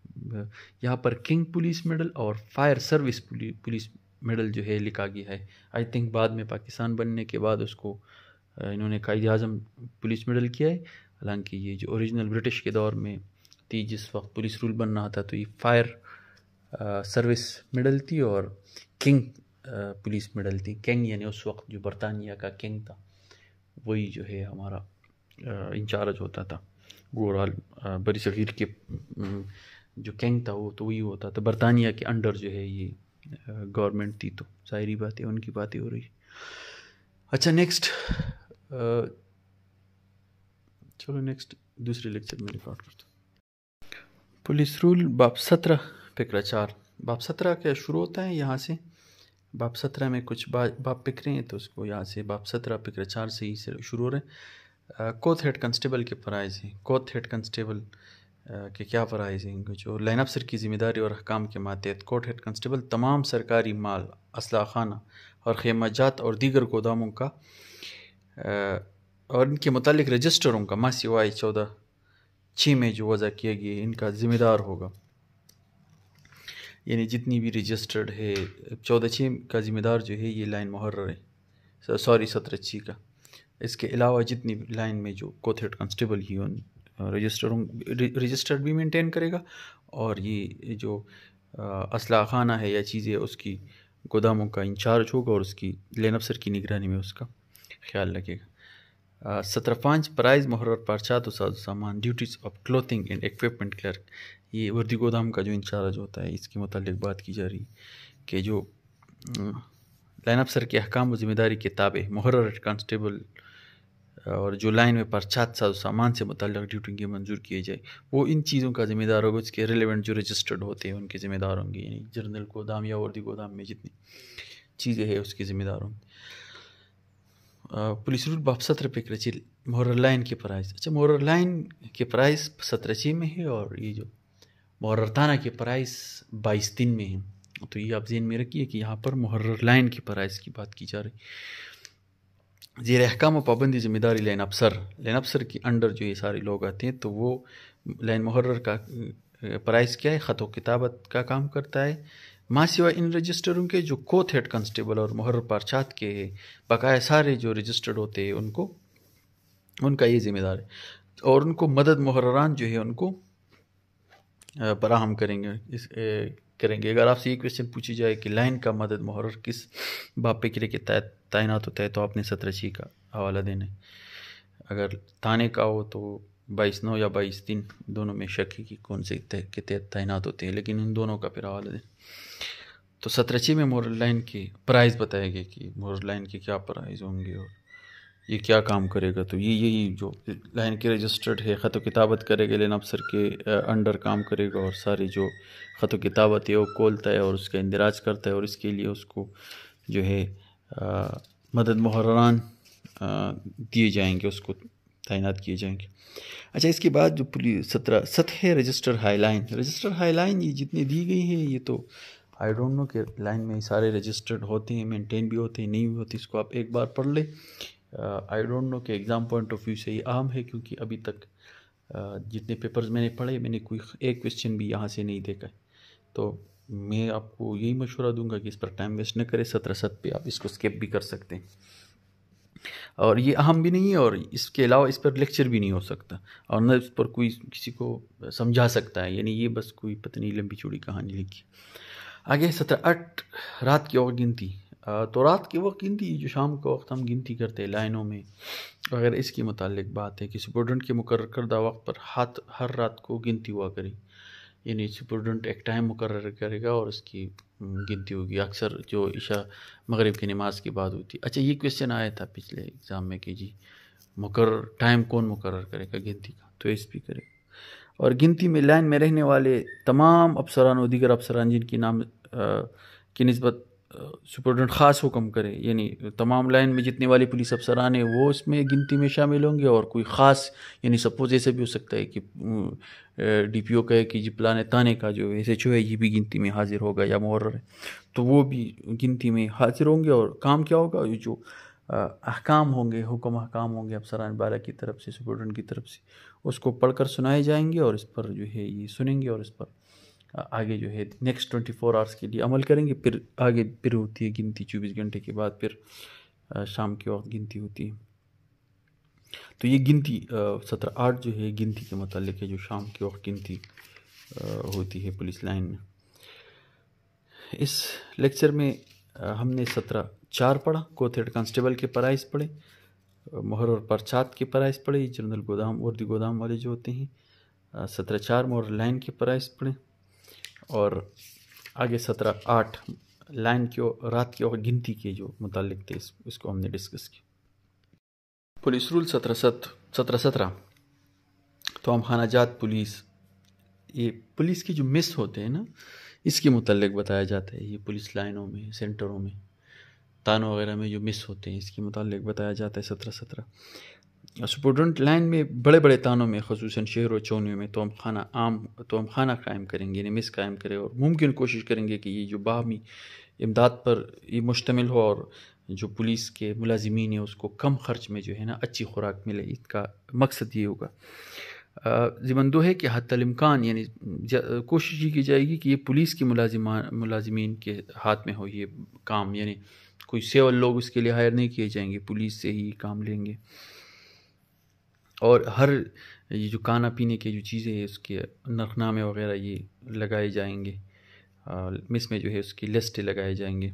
यहाँ पर किंग पुलिस मेडल और फायर सर्विस पुलिस मेडल जो है लिखा गया है आई थिंक बाद में पाकिस्तान बनने के बाद उसको इन्होंने कायद अजम पुलिस मेडल किया है हालांकि ये जो ओरिजिनल ब्रिटिश के दौर में थी जिस वक्त पुलिस रूल बन रहा था तो ये फायर सर्विस मेडल थी और किंग पुलिस मेडल थी किंग यानी उस वक्त जो बरतानिया का किंग था वही जो है हमारा इंचार्ज होता था गोराल बड़ी सग़ीर के जो कैंग था वो तो वही होता था बरतानिया के अंडर जो है ये गवर्नमेंट थी तो सारी बातें उनकी बातें हो रही अच्छा नेक्स्ट चलो नेक्स्ट दूसरे लेक्चर में रिकॉर्ड करता हूँ पुलिस रूल बाप सत्रह फिक्रा चार बाप सत्रह का शुरू होता है यहाँ से बाप सत्रह में कुछ बा, बाप फिक्रे हैं तो उसको यहाँ से बाप सत्रह फिक्र चार से ही शुरू हो रहे हैं कोथ हेड कंस्टेबल की हैं कोथ हेड कंस्टेबल के क्या प्राइज़ हैं जो लाइन अफसर की ज़िम्मेदारी और हकाम के मातहत कोट हेड कंस्टेबल तमाम सरकारी माल असला खाना और खेमा जात और दीगर गोदामों का और इनके मतलब रजिस्टरों का मा सिवाय चौदह छः में जो वजह किया गया इनका ज़िम्मेदार होगा यानी जितनी भी रजिस्टर्ड है चौदह छः का ज़िम्मेदार जो है ये लाइन मुहर्र है सॉरी सत्रह छः का इसके अलावा जितनी लाइन में जो कॉन्स्टेबल ही उन रजिस्टर रजिस्टर भी मेंटेन करेगा और ये जो असला खाना है या चीज़ें उसकी गोदामों का इंचार्ज होगा और उसकी लेन अफसर की निगरानी में उसका ख्याल रखेगा सत्रह पाँच प्राइज़ मोहर और साजो सामान duties of clothing and equipment clerk ये वर्दी गोदाम का जो इंचार्ज होता है इसके मतलब बात की जा रही कि जो लाइन अफसर के अहकाम व जिम्मेदारी के ताबे मोहर कांस्टेबल और जो लाइन में प्रचात साज सामान से मुतल ड्यूटी की मंजूर किए जाए वो इन चीज़ों का जिम्मेदार होगा उसके रिलेवेंट जो रजिस्टर्ड होते हैं उनके ज़िम्मेदार होंगे यानी जर्नल गोदाम या वर्दी गोदाम में जितनी चीज़ें हैं उसके ज़िम्मेदार होंगे पुलिस रूट बाप रुपये पे कराची मोरल लाइन के प्राइस अच्छा मोरल लाइन के प्राइस सत्रची में है और ये जो थाना के प्राइस बाईस दिन में है तो ये आप जेन में रखिए कि यहाँ पर मोहर लाइन के प्राइस की बात की जा रही ज़ीर अहकाम पाबंदी ज़िम्मेदारी लाइन अफसर लाइन अफसर के अंडर जो ये सारे लोग आते हैं तो वो लाइन मुहर्र का प्राइस क्या है ख़त व किताबत का काम करता है माँ सिवा इन रजिस्टरों के जो कोथ हेड कॉन्स्टेबल और मुहर्र पारछात के बकाया सारे जो रजिस्टर्ड होते हैं उनको उनका ये जिम्मेदार है और उनको मदद मुहर्रान जो है उनको फराहम करेंगे इस ए, करेंगे अगर आपसे ये क्वेश्चन पूछी जाए कि लाइन का मदद मुहर्र किस बाप के तहत तैनात तो होता है तो आपने सतरची का हवाला देना है अगर थाने का हो तो बाईस नौ या बाईस तीन दोनों में शक है कि कौन से के तहत तैनात होते हैं लेकिन इन दोनों का फिर हवाला दें तो सतरची में मोरल लाइन के प्राइस बताए गए कि मोरल लाइन के क्या प्राइस होंगे और ये क्या काम करेगा तो ये यही जो लाइन के रजिस्टर्ड है ख़त किताबत करेगा लेन अफसर के अंडर काम करेगा और सारी जो ख़त किताबत है वो खोलता है और उसका इंदराज करता है और इसके लिए उसको जो है मदद महरान दिए जाएंगे उसको तैनात किए जाएंगे अच्छा इसके बाद जो पुलिस सत्रह सतह register high line register high line ये जितने दी गई हैं ये तो आई डोंट नो के लाइन में सारे रजिस्टर्ड होते हैं मेंटेन भी होते हैं नहीं भी होते इसको आप एक बार पढ़ लें आई डोंट नो के एग्ज़ाम पॉइंट ऑफ व्यू से ये आम है क्योंकि अभी तक जितने पेपर्स मैंने पढ़े मैंने कोई एक क्वेश्चन भी यहाँ से नहीं देखा है तो मैं आपको यही मशवरा दूंगा कि इस पर टाइम वेस्ट न करें सत्रह सत पे आप इसको स्केप भी कर सकते हैं और ये अहम भी नहीं है और इसके अलावा इस पर लेक्चर भी नहीं हो सकता और न इस पर कोई किसी को समझा सकता है यानी ये बस कोई पता नहीं लंबी चूड़ी कहानी लिखी आगे सत्रह अठ रात की और गिनती तो रात के वक्त गिनती जो शाम के वक्त हम गिनती करते हैं लाइनों में अगर इसके मतलब बात है कि स्टूडेंट के मुकर करदा वक्त पर हाथ हर रात को गिनती हुआ करें यानी स्टूडेंट एक टाइम मुकर करेगा और उसकी गिनती होगी अक्सर जो इशा मगरब की नमाज की बात होती है अच्छा ये क्वेश्चन आया था पिछले एग्ज़ाम में कि जी मुकर टाइम कौन मुकर करेगा गिनती का तो इस भी करेगा और गिनती में लाइन में रहने वाले तमाम अफसरान और दीगर अफसरान जिनकी नाम आ, की नस्बत सुपरिटेंडेंट ख़ास हुक्म करे यानी तमाम लाइन में जितने वाले पुलिस अफसरान आने वो इसमें गिनती में शामिल होंगे और कोई ख़ास यानी सपोज ऐसे भी हो सकता है कि डी पी ओ कि जी प्लान ताने का जो एस एच ओ है ये भी गिनती में हाजिर होगा या मुहर है तो वो भी गिनती में हाजिर होंगे और काम क्या होगा जो अहकाम होंगे हुक्म अहकाम होंगे अफसरान बाला की तरफ से सुपरिटेंडेंट की तरफ से उसको पढ़कर सुनाए जाएंगे और इस पर जो है ये सुनेंगे और इस पर आगे जो है नेक्स्ट ट्वेंटी फोर आवर्स के लिए अमल करेंगे फिर आगे फिर होती है गिनती चौबीस घंटे के बाद फिर शाम के वक्त गिनती होती है तो ये गिनती सत्रह आठ जो है गिनती के मतलब है जो शाम के वक्त गिनती होती है पुलिस लाइन में इस लेक्चर में हमने सत्रह चार पढ़ा कोथेड कांस्टेबल के प्राइस पढ़े मोहर और परचात के प्राइस पढ़े जनरल गोदाम दी गोदाम वाले जो होते हैं सत्रह चार मोहर लाइन के प्राइस पढ़े और आगे सत्रह आठ लाइन की और रात की और गिनती के जो मुतालिक थे इस, इसको हमने डिस्कस किया पुलिस रूल सत्रह सत सत्रह सत्रह तो हम खानाजात पुलिस ये पुलिस के जो मिस होते हैं ना इसके मतलब बताया जाता है ये पुलिस लाइनों में सेंटरों में तानों वगैरह में जो मिस होते हैं इसके मतलब बताया जाता है सत्रह सत्रह स्टूडेंट लाइन में बड़े बड़े तानों में खसूस शहरों चौनीों में तोम खाना आम तोम खाना कायम करेंगे यानी मिस कायम करें और मुमकिन कोशिश करेंगे कि ये जो बाहमी इमदाद पर ये मुश्तमिल हो और जो पुलिस के मुलाजमीन है उसको कम खर्च में जो है ना अच्छी खुराक मिले इसका मकसद ये होगा दो है कि हतलमकान यानी कोशिश ये की जाएगी कि ये पुलिस के मुलाजमान मुलाजमीन के हाथ में हो ये काम यानी कोई सेवल लोग उसके लिए हायर नहीं किए जाएंगे पुलिस से ही काम लेंगे और हर ये जो खाना पीने के जो चीज़ें हैं उसके नखनामे वगैरह ये लगाए जाएंगे मिस में जो है उसकी लिस्ट लगाए जाएंगे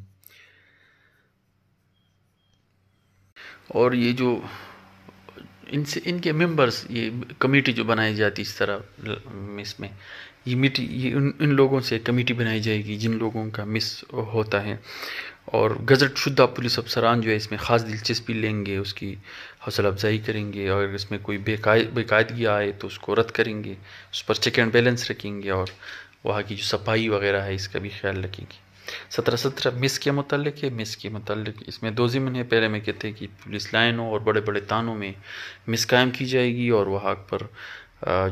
और ये जो इनसे इनके मेंबर्स ये कमेटी जो बनाई जाती इस तरह मिस में ये मिट्टी ये उन इन लोगों से कमेटी बनाई जाएगी जिन लोगों का मिस होता है और गज़ट शुद्धा पुलिस अफसरान जो है इसमें ख़ास दिलचस्पी लेंगे उसकी हौसला अफजाई करेंगे और इसमें कोई बेकाय बेकायदगी आए तो उसको रद्द करेंगे उस पर चेक एंड बैलेंस रखेंगे और वहाँ की जो सफाई वगैरह है इसका भी ख्याल रखेंगे सत्रह सत्रह मिस के मतलब है मिस के मतलब इसमें दो ज़िमन है पहले में कहते हैं कि पुलिस लाइनों और बड़े बड़े तानों में मिस कायम की जाएगी और वहाँ पर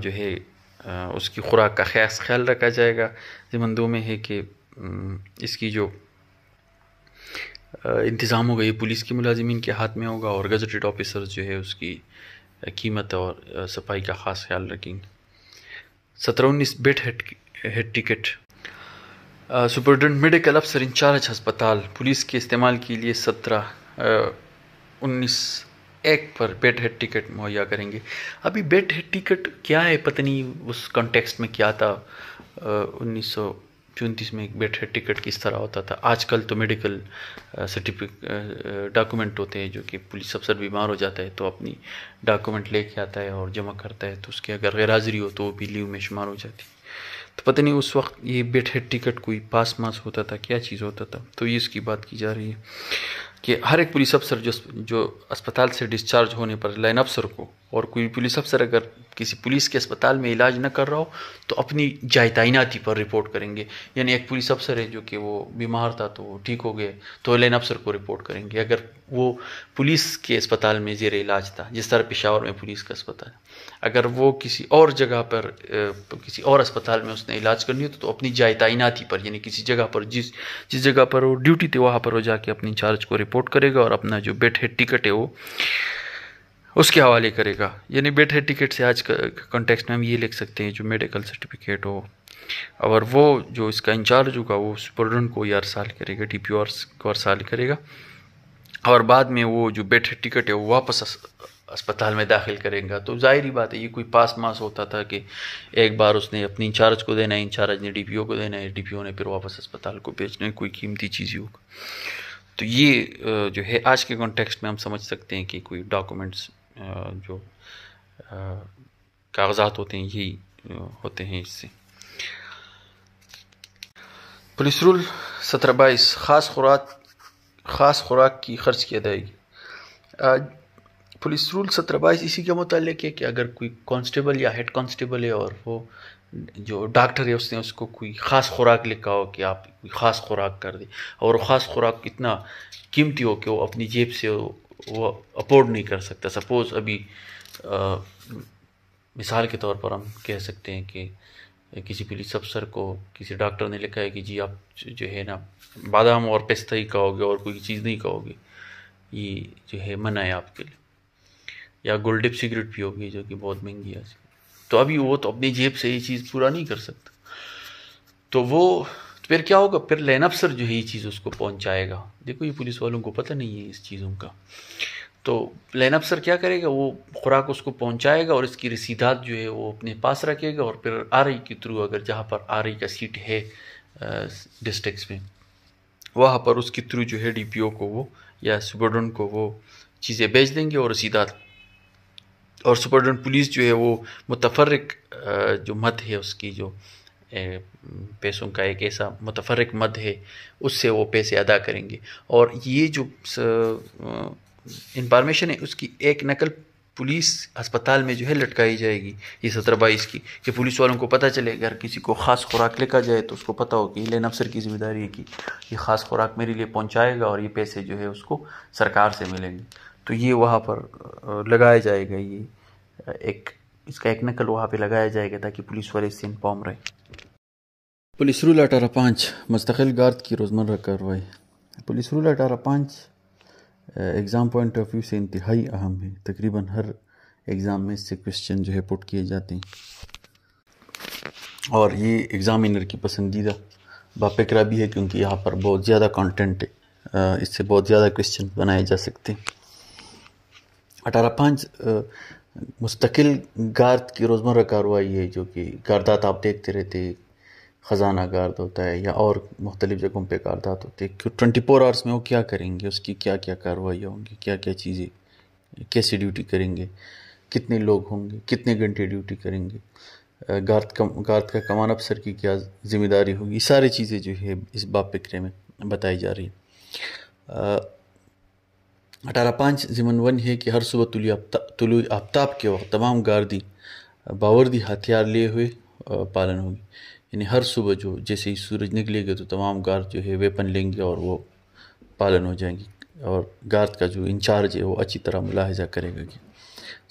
जो है उसकी खुराक का खास ख्याल रखा जाएगा ज़िमन दो में है कि इसकी जो इंतज़ाम होगा ये पुलिस के मुलाजमीन के हाथ में होगा और गजटेड ऑफिसर जो है उसकी कीमत और सफाई का ख़ास ख्याल रखेंगे सत्रह उन्नीस bed head head ticket superintendent medical अफसर इंचार्ज हस्पताल पुलिस के इस्तेमाल के लिए सत्रह उन्नीस एक पर बेड हेड टिकट मुहैया करेंगे अभी बेड हेड टिकट क्या है पता नहीं उस कॉन्टेक्स्ट में क्या था उन्नीस सौ जो में एक बैठे टिकट किस तरह होता था आजकल तो मेडिकल सर्टिफिक डॉक्यूमेंट होते हैं जो कि पुलिस अफसर बीमार हो जाता है तो अपनी डॉक्यूमेंट लेके आता है और जमा करता है तो उसकी अगर गैर हाजिरी हो तो वो भी लीव में शुमार हो जाती है तो पता नहीं उस वक्त ये बैठे टिकट कोई पास मास होता था क्या चीज़ होता था तो ये इसकी बात की जा रही है कि हर एक पुलिस अफसर जो जो अस्पताल से डिस्चार्ज होने पर लाइन अफसर को और कोई पुलिस अफसर अगर किसी पुलिस के अस्पताल में इलाज न कर रहा हो तो अपनी जाए तैनाती पर रिपोर्ट करेंगे यानी एक पुलिस अफसर है जो कि वो बीमार था तो ठीक हो गए तो लाइन अफसर को रिपोर्ट करेंगे अगर वो पुलिस के अस्पताल में जेर इलाज था जिस तरह पेशावर में पुलिस का अस्पताल अगर वो किसी और जगह पर किसी और अस्पताल में उसने इलाज करनी हो तो, तो, अपनी जाए तैनाती पर यानी किसी जगह पर जिस जिस जगह पर वो ड्यूटी थी वहाँ पर वो जाके अपनी चार्ज को रिपोर्ट करेगा और अपना जो बेड है टिकट है वो उसके हवाले करेगा यानी बेड है टिकट से आज कॉन्टेक्स्ट में हम ये लिख सकते हैं जो मेडिकल सर्टिफिकेट हो और वो जो इसका इंचार्ज होगा वो सुपरडन को यार साल करेगा डी पी को साल करेगा और बाद में वो जो बेड है टिकट है वो वापस अस्पताल में दाखिल करेगा तो जाहिर बात है ये कोई पास मास होता था कि एक बार उसने अपने इंचार्ज को देना है इंचार्ज ने ओ को देना है ओ ने फिर वापस अस्पताल को भेजना है कोई कीमती चीज़ ही होगा तो ये जो है आज के कॉन्टेक्स्ट में हम समझ सकते हैं कि कोई डॉक्यूमेंट्स जो कागजात होते हैं यही होते हैं इससे पुलिस रूल सत्रह बाईस ख़ास खुराक ख़ास खुराक की खर्च की अदायगी पुलिस रूल सत्रह बाईस इसी के मतलब है कि अगर कोई कांस्टेबल या हेड कांस्टेबल है और वो जो डॉक्टर है उसने उसको कोई ख़ास खुराक लिखा हो कि आप कोई ख़ास खुराक कर दें और ख़ास खुराक इतना कीमती हो कि वो अपनी जेब से वो अफोर्ड नहीं कर सकता सपोज़ अभी आ, मिसाल के तौर पर हम कह सकते हैं कि किसी पुलिस अफसर को किसी डॉक्टर ने लिखा है कि जी आप जो है ना बादाम और पेस्ता ही कहोगे और कोई चीज़ नहीं कहोगे ये जो है मना है आपके लिए या गोल्डिप सिगरेट भी होगी जो कि बहुत महंगी है तो अभी वो तो अपनी जेब से ये चीज़ पूरा नहीं कर सकता तो वो तो फिर क्या होगा फिर लाइन अफसर जो है ये चीज़ उसको पहुंचाएगा देखो ये पुलिस वालों को पता नहीं है इस चीज़ों का तो लाइन अफसर क्या करेगा वो खुराक उसको पहुंचाएगा और इसकी रसीदात जो है वो अपने पास रखेगा और फिर आर के थ्रू अगर जहाँ पर आर का सीट है डिस्ट्रिक्स में वहाँ पर उसके थ्रू जो है ओ को वो या सुबर्डन को वो चीज़ें बेच देंगे और रसीदात और सुपरडन पुलिस जो है वो मुतफरक जो मत है उसकी जो पैसों का एक ऐसा मुतफरक मत है उससे वो पैसे अदा करेंगे और ये जो इंफॉर्मेशन है उसकी एक नकल पुलिस अस्पताल में जो है लटकाई जाएगी ये सत्रह बाईस की कि पुलिस वालों को पता चले अगर किसी को ख़ास खुराक लिखा जाए तो उसको पता हो कि लेन अफसर की जिम्मेदारी है कि ये ख़ास खुराक मेरे लिए पहुंचाएगा और ये पैसे जो है उसको सरकार से मिलेंगे तो ये वहाँ पर लगाया जाएगा ये एक इसका एक नकल वहाँ पे लगाया जाएगा ताकि पुलिस वाले इससे इन्फॉर्म रहे पुलिस रूल अठारह पाँच मुस्तकिल गार्द की रोज़मर्रा कार्रवाई पुलिस रूल अठारह पाँच एग्ज़ाम पॉइंट ऑफ व्यू से इंतहाई अहम है तकरीबन हर एग्ज़ाम में इससे क्वेश्चन जो है पुट किए जाते हैं और ये एग्ज़ामिनर की पसंदीदा बापिक्रा भी है क्योंकि यहाँ पर बहुत ज़्यादा कंटेंट है इससे बहुत ज़्यादा क्वेश्चन बनाए जा सकते हैं अठारह पाँच मुस्तकिल गार्द की रोज़मर्रा कार्रवाई है जो कि गारदात आप देखते रहते ख़जाना गार्द होता है या और मुख्तलि जगहों पर गारदात होते हैं क्यों ट्वेंटी फोर आवर्स में वो क्या करेंगे उसकी क्या क्या कार्रवाइयाँ होंगी क्या क्या चीज़ें कैसी ड्यूटी करेंगे कितने लोग होंगे कितने घंटे ड्यूटी करेंगे गार्द कम गार्द का कमान अफसर की क्या जिम्मेदारी होगी सारी चीज़ें जो है इस बाप फिक्रे में बताई जा रही है अठारह पाँच ज़िमन वन है कि हर सुबह तुलु तुलु आफ्ताब के वक्त तमाम गार्दी बावर्दी हथियार लिए हुए पालन होगी यानी हर सुबह जो जैसे ही सूरज निकलेगा तो तमाम गार्ड जो है वेपन लेंगे और वो पालन हो जाएंगे और गार्ड का जो इंचार्ज है वो अच्छी तरह मुलाहजा करेगा कि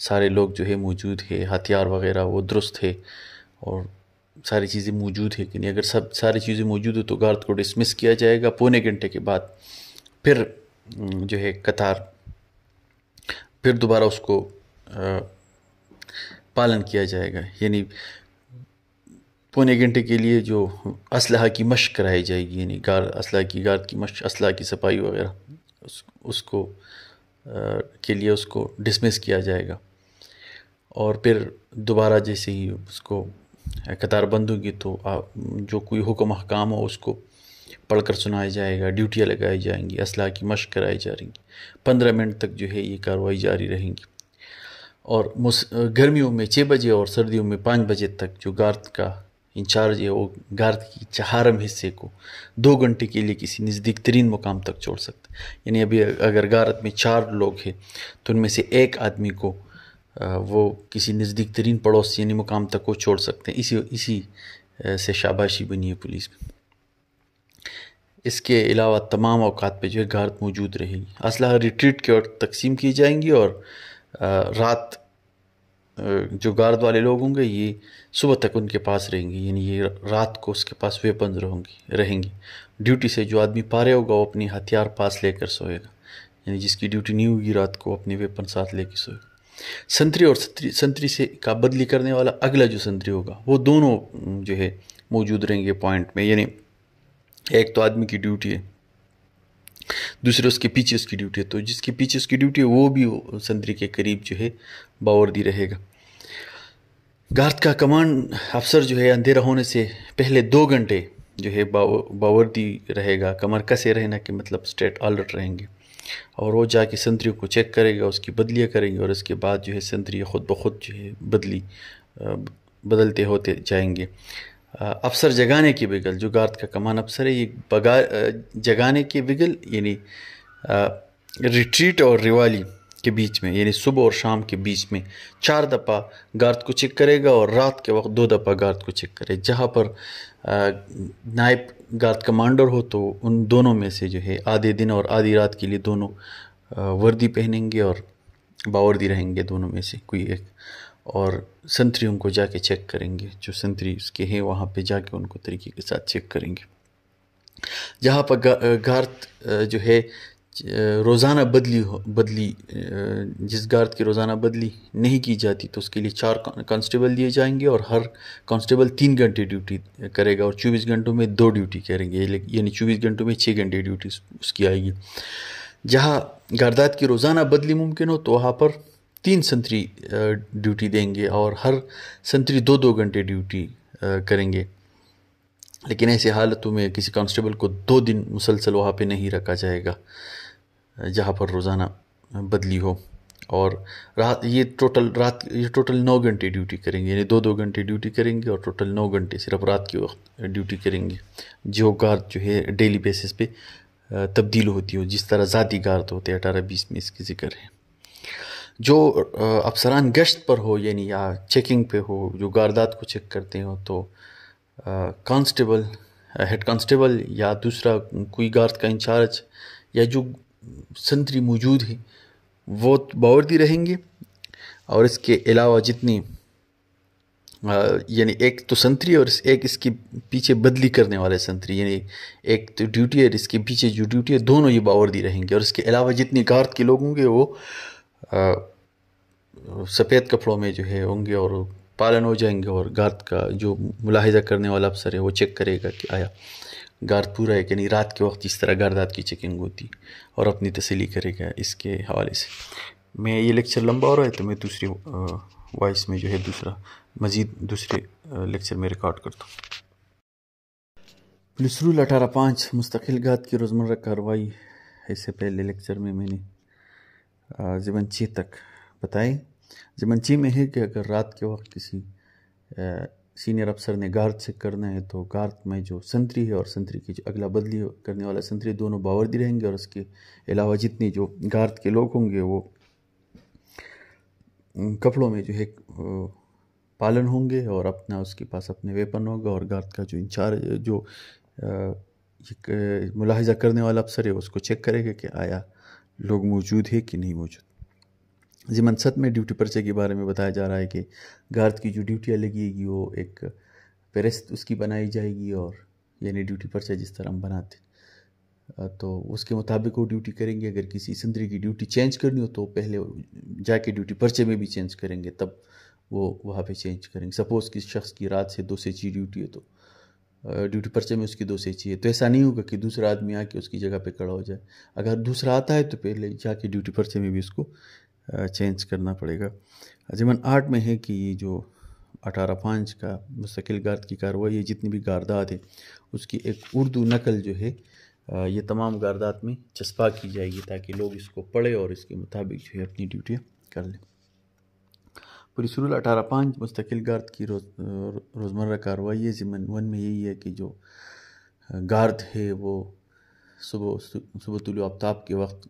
सारे लोग जो है मौजूद है हथियार वगैरह वो दुरुस्त है और सारी चीज़ें मौजूद है कि नहीं अगर सब सारी चीज़ें मौजूद हो तो गार्ड को डिसमिस किया जाएगा पौने घंटे के बाद फिर जो है कतार फिर दोबारा उसको पालन किया जाएगा यानी पौने घंटे के लिए जो असलहा की मश कराई जाएगी यानी गार असलहा की गार की मश असलहा की सफाई वगैरह उस, उसको आ, के लिए उसको डिसमिस किया जाएगा और फिर दोबारा जैसे ही उसको कतार बंद होगी तो आ, जो कोई हुक्म हकाम हो उसको पढ़ कर सुनाया जाएगा ड्यूटियाँ लगाई जाएंगी असलाह की मश कराई जा रही पंद्रह मिनट तक जो है ये कार्रवाई जारी रहेंगी और गर्मियों में छः बजे और सर्दियों में पाँच बजे तक जो गार्थ का इंचार्ज है वो गार्थ की चहारम हिस्से को दो घंटे के लिए किसी नज़दीक तरीन मुकाम तक छोड़ सकते यानी अभी अगर गारत में चार लोग हैं तो उनमें से एक आदमी को वो किसी नज़दीक तरीन पड़ोस यानी मुकाम तक को छोड़ सकते हैं इसी इसी से शाबाशी बनी है पुलिस में इसके अलावा तमाम अवकात पर जो है गार्द मौजूद रहेगी असलाह रिट्रीट के ओर तकसीम की जाएंगी और रात जो गार्ड वाले लोग होंगे ये सुबह तक उनके पास रहेंगे यानी ये रात को उसके पास वेपन रहेंगी रहेंगी ड्यूटी से जो आदमी पारे होगा वो अपनी हथियार पास लेकर सोएगा यानी जिसकी ड्यूटी नहीं होगी रात को अपने वेपन साथ लेकर सोएगा संतरी और संतरी संतरी से का बदली करने वाला अगला जो संतरी होगा वो दोनों जो है मौजूद रहेंगे पॉइंट में यानी एक तो आदमी की ड्यूटी है दूसरे उसके पीछे उसकी ड्यूटी है तो जिसके पीछे उसकी ड्यूटी है वो भी संतरी के करीब जो है बावर्दी रहेगा गार्द का कमांड अफसर जो है अंधेरा होने से पहले दो घंटे जो है बावर्दी रहेगा कमर कसे रहना कि मतलब स्टेट अलर्ट रहेंगे और वो जाके संतरी को चेक करेगा उसकी बदलियाँ करेंगे और उसके बाद जो है संतरी खुद ब खुद जो है बदली बदलते होते जाएंगे अफसर जगाने की विगल जो गार्द का कमान अफसर है ये बगा जगाने की विगल यानी रिट्रीट और रिवाली के बीच में यानी सुबह और शाम के बीच में चार दफ़ा गार्द को चेक करेगा और रात के वक्त दो दफ़ा गार्द को चेक करे जहाँ पर नायब गार्द कमांडर हो तो उन दोनों में से जो है आधे दिन और आधी रात के लिए दोनों वर्दी पहनेंगे और बावर्दी रहेंगे दोनों में से कोई एक और संतरी उनको जाके चेक करेंगे जो संतरी उसके हैं वहाँ पे जाके उनको तरीके के साथ चेक करेंगे जहाँ पर गार्थ जो है रोज़ाना बदली बदली जिस गार्थ की रोज़ाना बदली नहीं की जाती तो उसके लिए चार कांस्टेबल दिए जाएंगे और हर कांस्टेबल तीन घंटे ड्यूटी करेगा और चौबीस घंटों में दो ड्यूटी करेंगे यानी चौबीस घंटों में छः घंटे ड्यूटी उसकी आएगी जहाँ गारदात की रोज़ाना बदली मुमकिन हो तो वहाँ पर तीन संतरी ड्यूटी देंगे और हर संतरी दो दो घंटे ड्यूटी करेंगे लेकिन ऐसे हालतों में किसी कांस्टेबल को दो दिन मुसलसल वहाँ पे नहीं रखा जाएगा जहाँ पर रोज़ाना बदली हो और रात ये टोटल रात ये टोटल नौ घंटे ड्यूटी करेंगे यानी दो दो घंटे ड्यूटी करेंगे और टोटल नौ घंटे सिर्फ रात के वक्त ड्यूटी करेंगे जो गार्ड जो है डेली बेसिस पे तब्दील होती हो जिस तरह ज़ाती गार्ड होते हैं अठारह बीस में इसकी जिक्र है जो अफसरान गश्त पर हो यानी या चेकिंग पे हो जो गारदात को चेक करते हो तो कांस्टेबल हेड कांस्टेबल या दूसरा कोई गार्ड का इंचार्ज या जो संतरी मौजूद है वो बावर्दी रहेंगे और इसके अलावा जितनी यानी एक तो संतरी और एक इसके पीछे बदली करने वाले संतरी यानी एक तो ड्यूटी है इसके पीछे जो ड्यूटी है दोनों ये बावर्दी रहेंगे और इसके अलावा जितने गार्ड के लोग होंगे वो सफ़ेद कपड़ों में जो है होंगे और पालन हो जाएंगे और गार्द का जो मुलाहिजा करने वाला अफसर है वो चेक करेगा कि आया गार्द पूरा है कि नहीं रात के वक्त इस तरह गर्दात की चेकिंग होती और अपनी तसली करेगा इसके हवाले से मैं ये लेक्चर लंबा हो रहा है तो मैं दूसरी वॉइस में जो है दूसरा मज़ीद दूसरे लेक्चर में रिकॉर्ड करता हूँ पुलिस रूल अठारह पाँच मुस्तकिल गात की रोज़मर्रा कार्रवाई इससे पहले लेक्चर में मैंने जीवन छः तक बताए जिमनची में है कि अगर रात के वक्त किसी सीनियर अफसर ने गार्ड चेक करना है तो गार्ड में जो संतरी है और संतरी की जो अगला बदली करने वाला संतरी दोनों बावर्दी रहेंगे और उसके अलावा जितने जो गार्ड के लोग होंगे वो कपड़ों में जो है पालन होंगे और अपना उसके पास अपने वेपन होगा और गार्ड का जो इंचार्ज जो मुलाहजा करने वाला अफसर है उसको चेक करेगा कि आया लोग मौजूद है कि नहीं मौजूद जिमन सत में ड्यूटी पर्चे के बारे में बताया जा रहा है कि गार्ड की जो ड्यूटियाँ लगेगी वो एक फहरिस्त उसकी बनाई जाएगी और यानी ड्यूटी पर्चा जिस तरह हम बनाते तो उसके मुताबिक वो ड्यूटी करेंगे अगर किसी संतरी की ड्यूटी चेंज करनी हो तो पहले जाके ड्यूटी पर्चे में भी चेंज करेंगे तब वो वहाँ पे चेंज करेंगे सपोज़ किस शख्स की रात से दो से ची ड्यूटी है तो ड्यूटी पर्चे में उसकी दो से चाहिए तो ऐसा नहीं होगा कि दूसरा आदमी आके उसकी जगह पे खड़ा हो जाए अगर दूसरा आता है तो पहले जाके ड्यूटी पर्चे में भी उसको चेंज करना पड़ेगा अजीमन आठ में है कि ये जो अठारह पाँच का मुस्तकिल गार्द की कार्रवाई ये जितनी भी गारदात है उसकी एक उर्दू नकल जो है ये तमाम गारदात में चस्पा की जाएगी ताकि लोग इसको पढ़े और इसके मुताबिक जो है अपनी ड्यूटियाँ कर लें पुलिस रूल अठारह पाँच मुस्तकिल गार्द की रोज रोज़मर्रा कार्रवाई है जिमन वन में यही है कि जो गार्द है वो सुबह सुबह तुल आफ्ताब के वक्त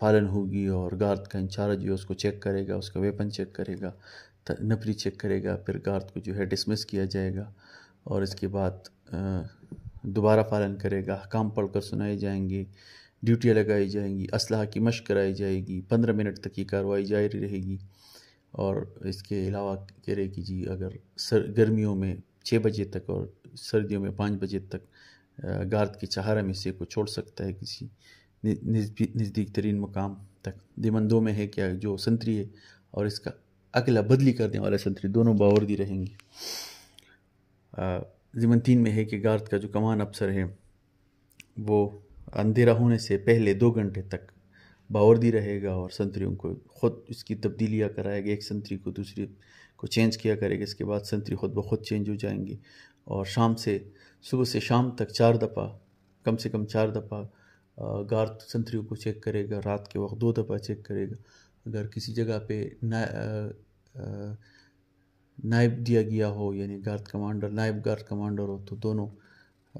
पालन होगी और गार्द का इंचार्ज जो उसको चेक करेगा उसका वेपन चेक करेगा नफरी चेक करेगा फिर गार्द को जो है डिसमिस किया जाएगा और इसके बाद दोबारा पालन करेगा पढ़ पढ़कर सुनाए जाएंगे ड्यूटियाँ लगाई जाएंगी असलाह की मश कराई जाएगी पंद्रह मिनट तक की कार्रवाई जारी रहेगी और इसके अलावा कह रहे कि जी अगर सर गर्मियों में छः बजे तक और सर्दियों में पाँच बजे तक गार्द के चाहरा में से को छोड़ सकता है किसी नज़दीक तरीन मकाम तक दिमंदों में है क्या जो संतरी है और इसका अगला बदली करने वाला संतरी दोनों दी रहेंगे तीन में है कि गार्द का जो कमान अफसर है वो अंधेरा होने से पहले दो घंटे तक बावर्दी रहेगा और संतरियों को ख़ुद इसकी तब्दीलियाँ कराएगा एक संतरी को दूसरी को चेंज किया करेगा इसके बाद संतरी खुद ब खुद चेंज हो जाएंगे और शाम से सुबह से शाम तक चार दफ़ा कम से कम चार दफ़ा गार्थ संतरियों को चेक करेगा रात के वक्त दो दफ़ा चेक करेगा अगर किसी जगह पे नायब दिया गया हो यानी गार्ड कमांडर नायब गार्ड कमांडर हो तो दोनों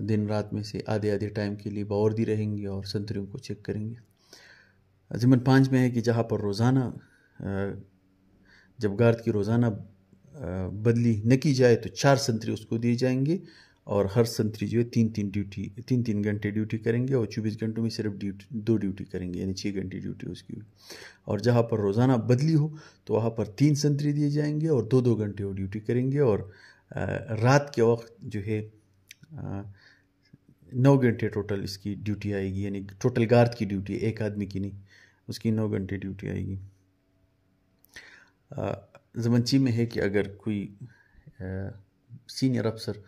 दिन रात में से आधे आधे टाइम के लिए बावर्दी रहेंगे और संतरियों को चेक करेंगे जिमन पाँच में है कि जहाँ पर रोज़ाना जब गार्ड की रोज़ाना बदली न की जाए तो चार संतरी उसको दिए जाएंगे और हर संतरी जो है तीन तीन ड्यूटी तीन तीन घंटे ड्यूटी करेंगे और चौबीस घंटों में सिर्फ ड्यूटी दो ड्यूटी करेंगे यानी छः घंटे ड्यूटी उसकी हुई और जहाँ पर रोज़ाना बदली हो तो वहाँ पर तीन संतरी दिए जाएंगे और दो दो घंटे वो ड्यूटी करेंगे और रात के वक्त जो है नौ घंटे टोटल इसकी ड्यूटी आएगी यानी टोटल गार्ड की ड्यूटी एक आदमी की नहीं उसकी नौ घंटे ड्यूटी आएगी जमनची में है कि अगर कोई सीनियर अफसर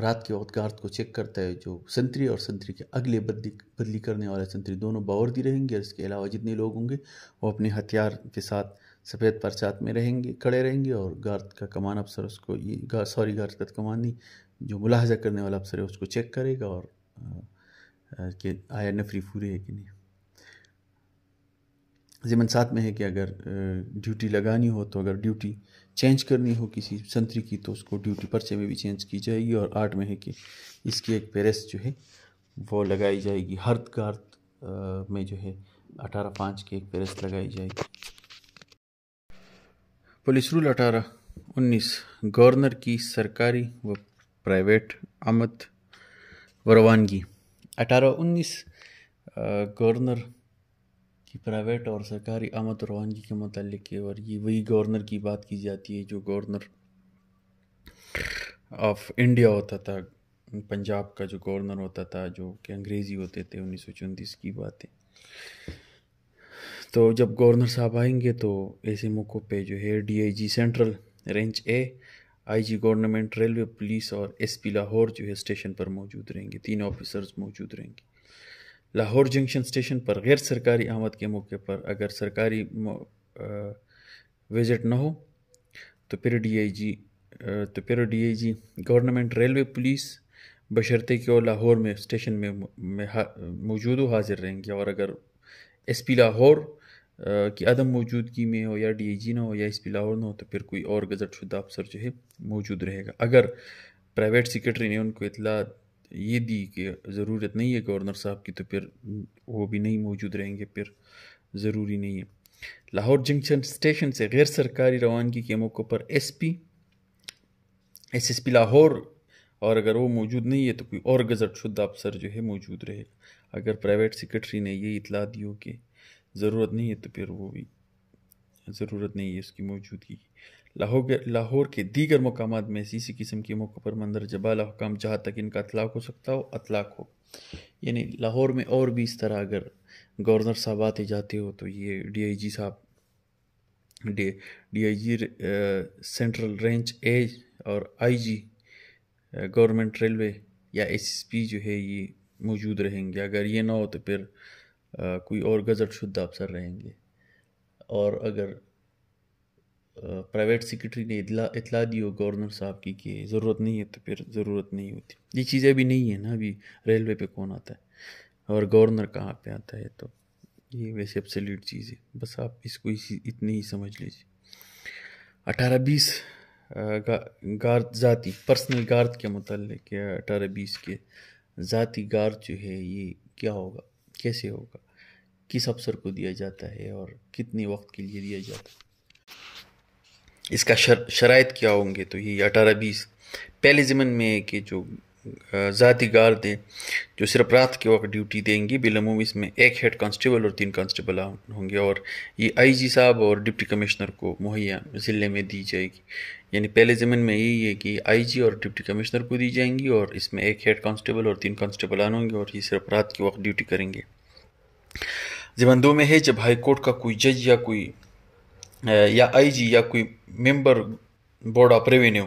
रात के वक्त गार्थ को चेक करता है जो संतरी और संतरी के अगले बदली बदली करने वाले संतरी दोनों बावर्दी रहेंगे और इसके अलावा जितने लोग होंगे वो अपने हथियार के साथ सफ़ेद परचात में रहेंगे खड़े रहेंगे और गार्थ का कमान अफसर उसको ये सॉरी गार्ड का कमान नहीं जो मुलाहजा करने वाला अफसर है उसको चेक करेगा और कि आया नफरी फूरे है कि नहीं ज़िमन साथ में है कि अगर ड्यूटी लगानी हो तो अगर ड्यूटी चेंज करनी हो किसी संतरी की तो उसको ड्यूटी पर्चे में भी चेंज की जाएगी और आठ में है कि इसकी एक पेरेस जो है वो लगाई जाएगी हर्द गार्द में जो है अठारह पाँच की एक पेरेस लगाई जाएगी पुलिस रूल अठारह उन्नीस गवर्नर की सरकारी व प्राइवेट आमद व रवानगी अठारह उन्नीस गवर्नर कि प्राइवेट और सरकारी आमद रवानगी के मतलब और ये वही गवर्नर की बात की जाती है जो गवर्नर ऑफ इंडिया होता था पंजाब का जो गवर्नर होता था जो कि अंग्रेज़ी होते थे उन्नीस सौ की बातें तो जब गवर्नर साहब आएंगे तो ऐसे मौक़ों पे जो है DIG central range A IG government railway police और एसपी लाहौर जो है स्टेशन पर मौजूद रहेंगे तीन ऑफिसर्स मौजूद रहेंगे लाहौर जंक्शन स्टेशन पर गैर सरकारी आमद के मौके पर अगर सरकारी विजिट ना हो तो फिर डीआईजी तो फिर डीआईजी गवर्नमेंट रेलवे पुलिस बशर्ते कि वो लाहौर में स्टेशन में, में मौजूद हो हाजिर रहेंगे और अगर एसपी लाहौर की अदम मौजूदगी में हो या डीआईजी ना हो या एसपी लाहौर ना हो तो फिर कोई और गजट शुदा अफसर जो है मौजूद रहेगा अगर प्राइवेट सेक्रेटरी ने उनको इतला ये दी कि ज़रूरत नहीं है गवर्नर साहब की तो फिर वो भी नहीं मौजूद रहेंगे फिर ज़रूरी नहीं है लाहौर जंक्शन स्टेशन से गैर सरकारी रवानगी के मौक़ों पर S S P S P Lahore और अगर वो मौजूद नहीं है तो कोई और शुद्ध अफसर जो है मौजूद रहेगा अगर प्राइवेट सेक्रेटरी ने ये इतला दी हो कि ज़रूरत नहीं है तो फिर वो भी ज़रूरत नहीं है उसकी मौजूदगी लाहौर लाहौर के दीगर मकाम में इसी किस्म के मौक़ों पर मंदर जबाला हुकाम जहाँ तक इनका अतलाक हो सकता हो अतलाक हो यानी लाहौर में और भी इस तरह अगर गवर्नर साहब आते जाते हो तो ये डी आई जी साहब D D I G central range A और आई जी गवर्नमेंट रेलवे या एस पी जो है ये मौजूद रहेंगे अगर ये ना हो तो फिर आ, कोई और गजट शुद्ध अफसर रहेंगे और अगर प्राइवेट सेक्रेटरी ने इतला इतला दी हो गवर्नर साहब की कि ज़रूरत नहीं है तो फिर ज़रूरत नहीं होती ये चीज़ें अभी नहीं है ना अभी रेलवे पे कौन आता है और गवर्नर कहाँ पे आता है तो ये वैसे अपसल्यूट चीज़ है बस आप इसको इसी इतनी ही समझ लीजिए अठारह बीस गार्ड ज़ाति पर्सनल गार्ड के मतलब अठारह बीस के ज़ाति गार्ड जो है ये क्या होगा कैसे होगा किस अफसर को दिया जाता है और कितने वक्त के लिए दिया जाता है इसका शर शरात क्या होंगे तो ये अठारह बीस पहले ज़मन में है कि जो ज़ाती गार्द हैं जो सिर्फ रात के वक्त ड्यूटी देंगी बिलमूम इसमें एक हेड कांस्टेबल और तीन कांस्टेबल होंगे और ये आईजी साहब और डिप्टी कमिश्नर को मुहैया ज़िले में दी जाएगी यानी पहले ज़मन में यही है कि आईजी और डिप्टी कमिश्नर को दी जाएंगी और इसमें एक हेड कांस्टेबल और तीन कांस्टेबल होंगे और ये सिर्फ रात के वक्त ड्यूटी करेंगे ज़िमन दो में है जब हाई कोर्ट का कोई जज या कोई या आईजी या कोई member board of revenue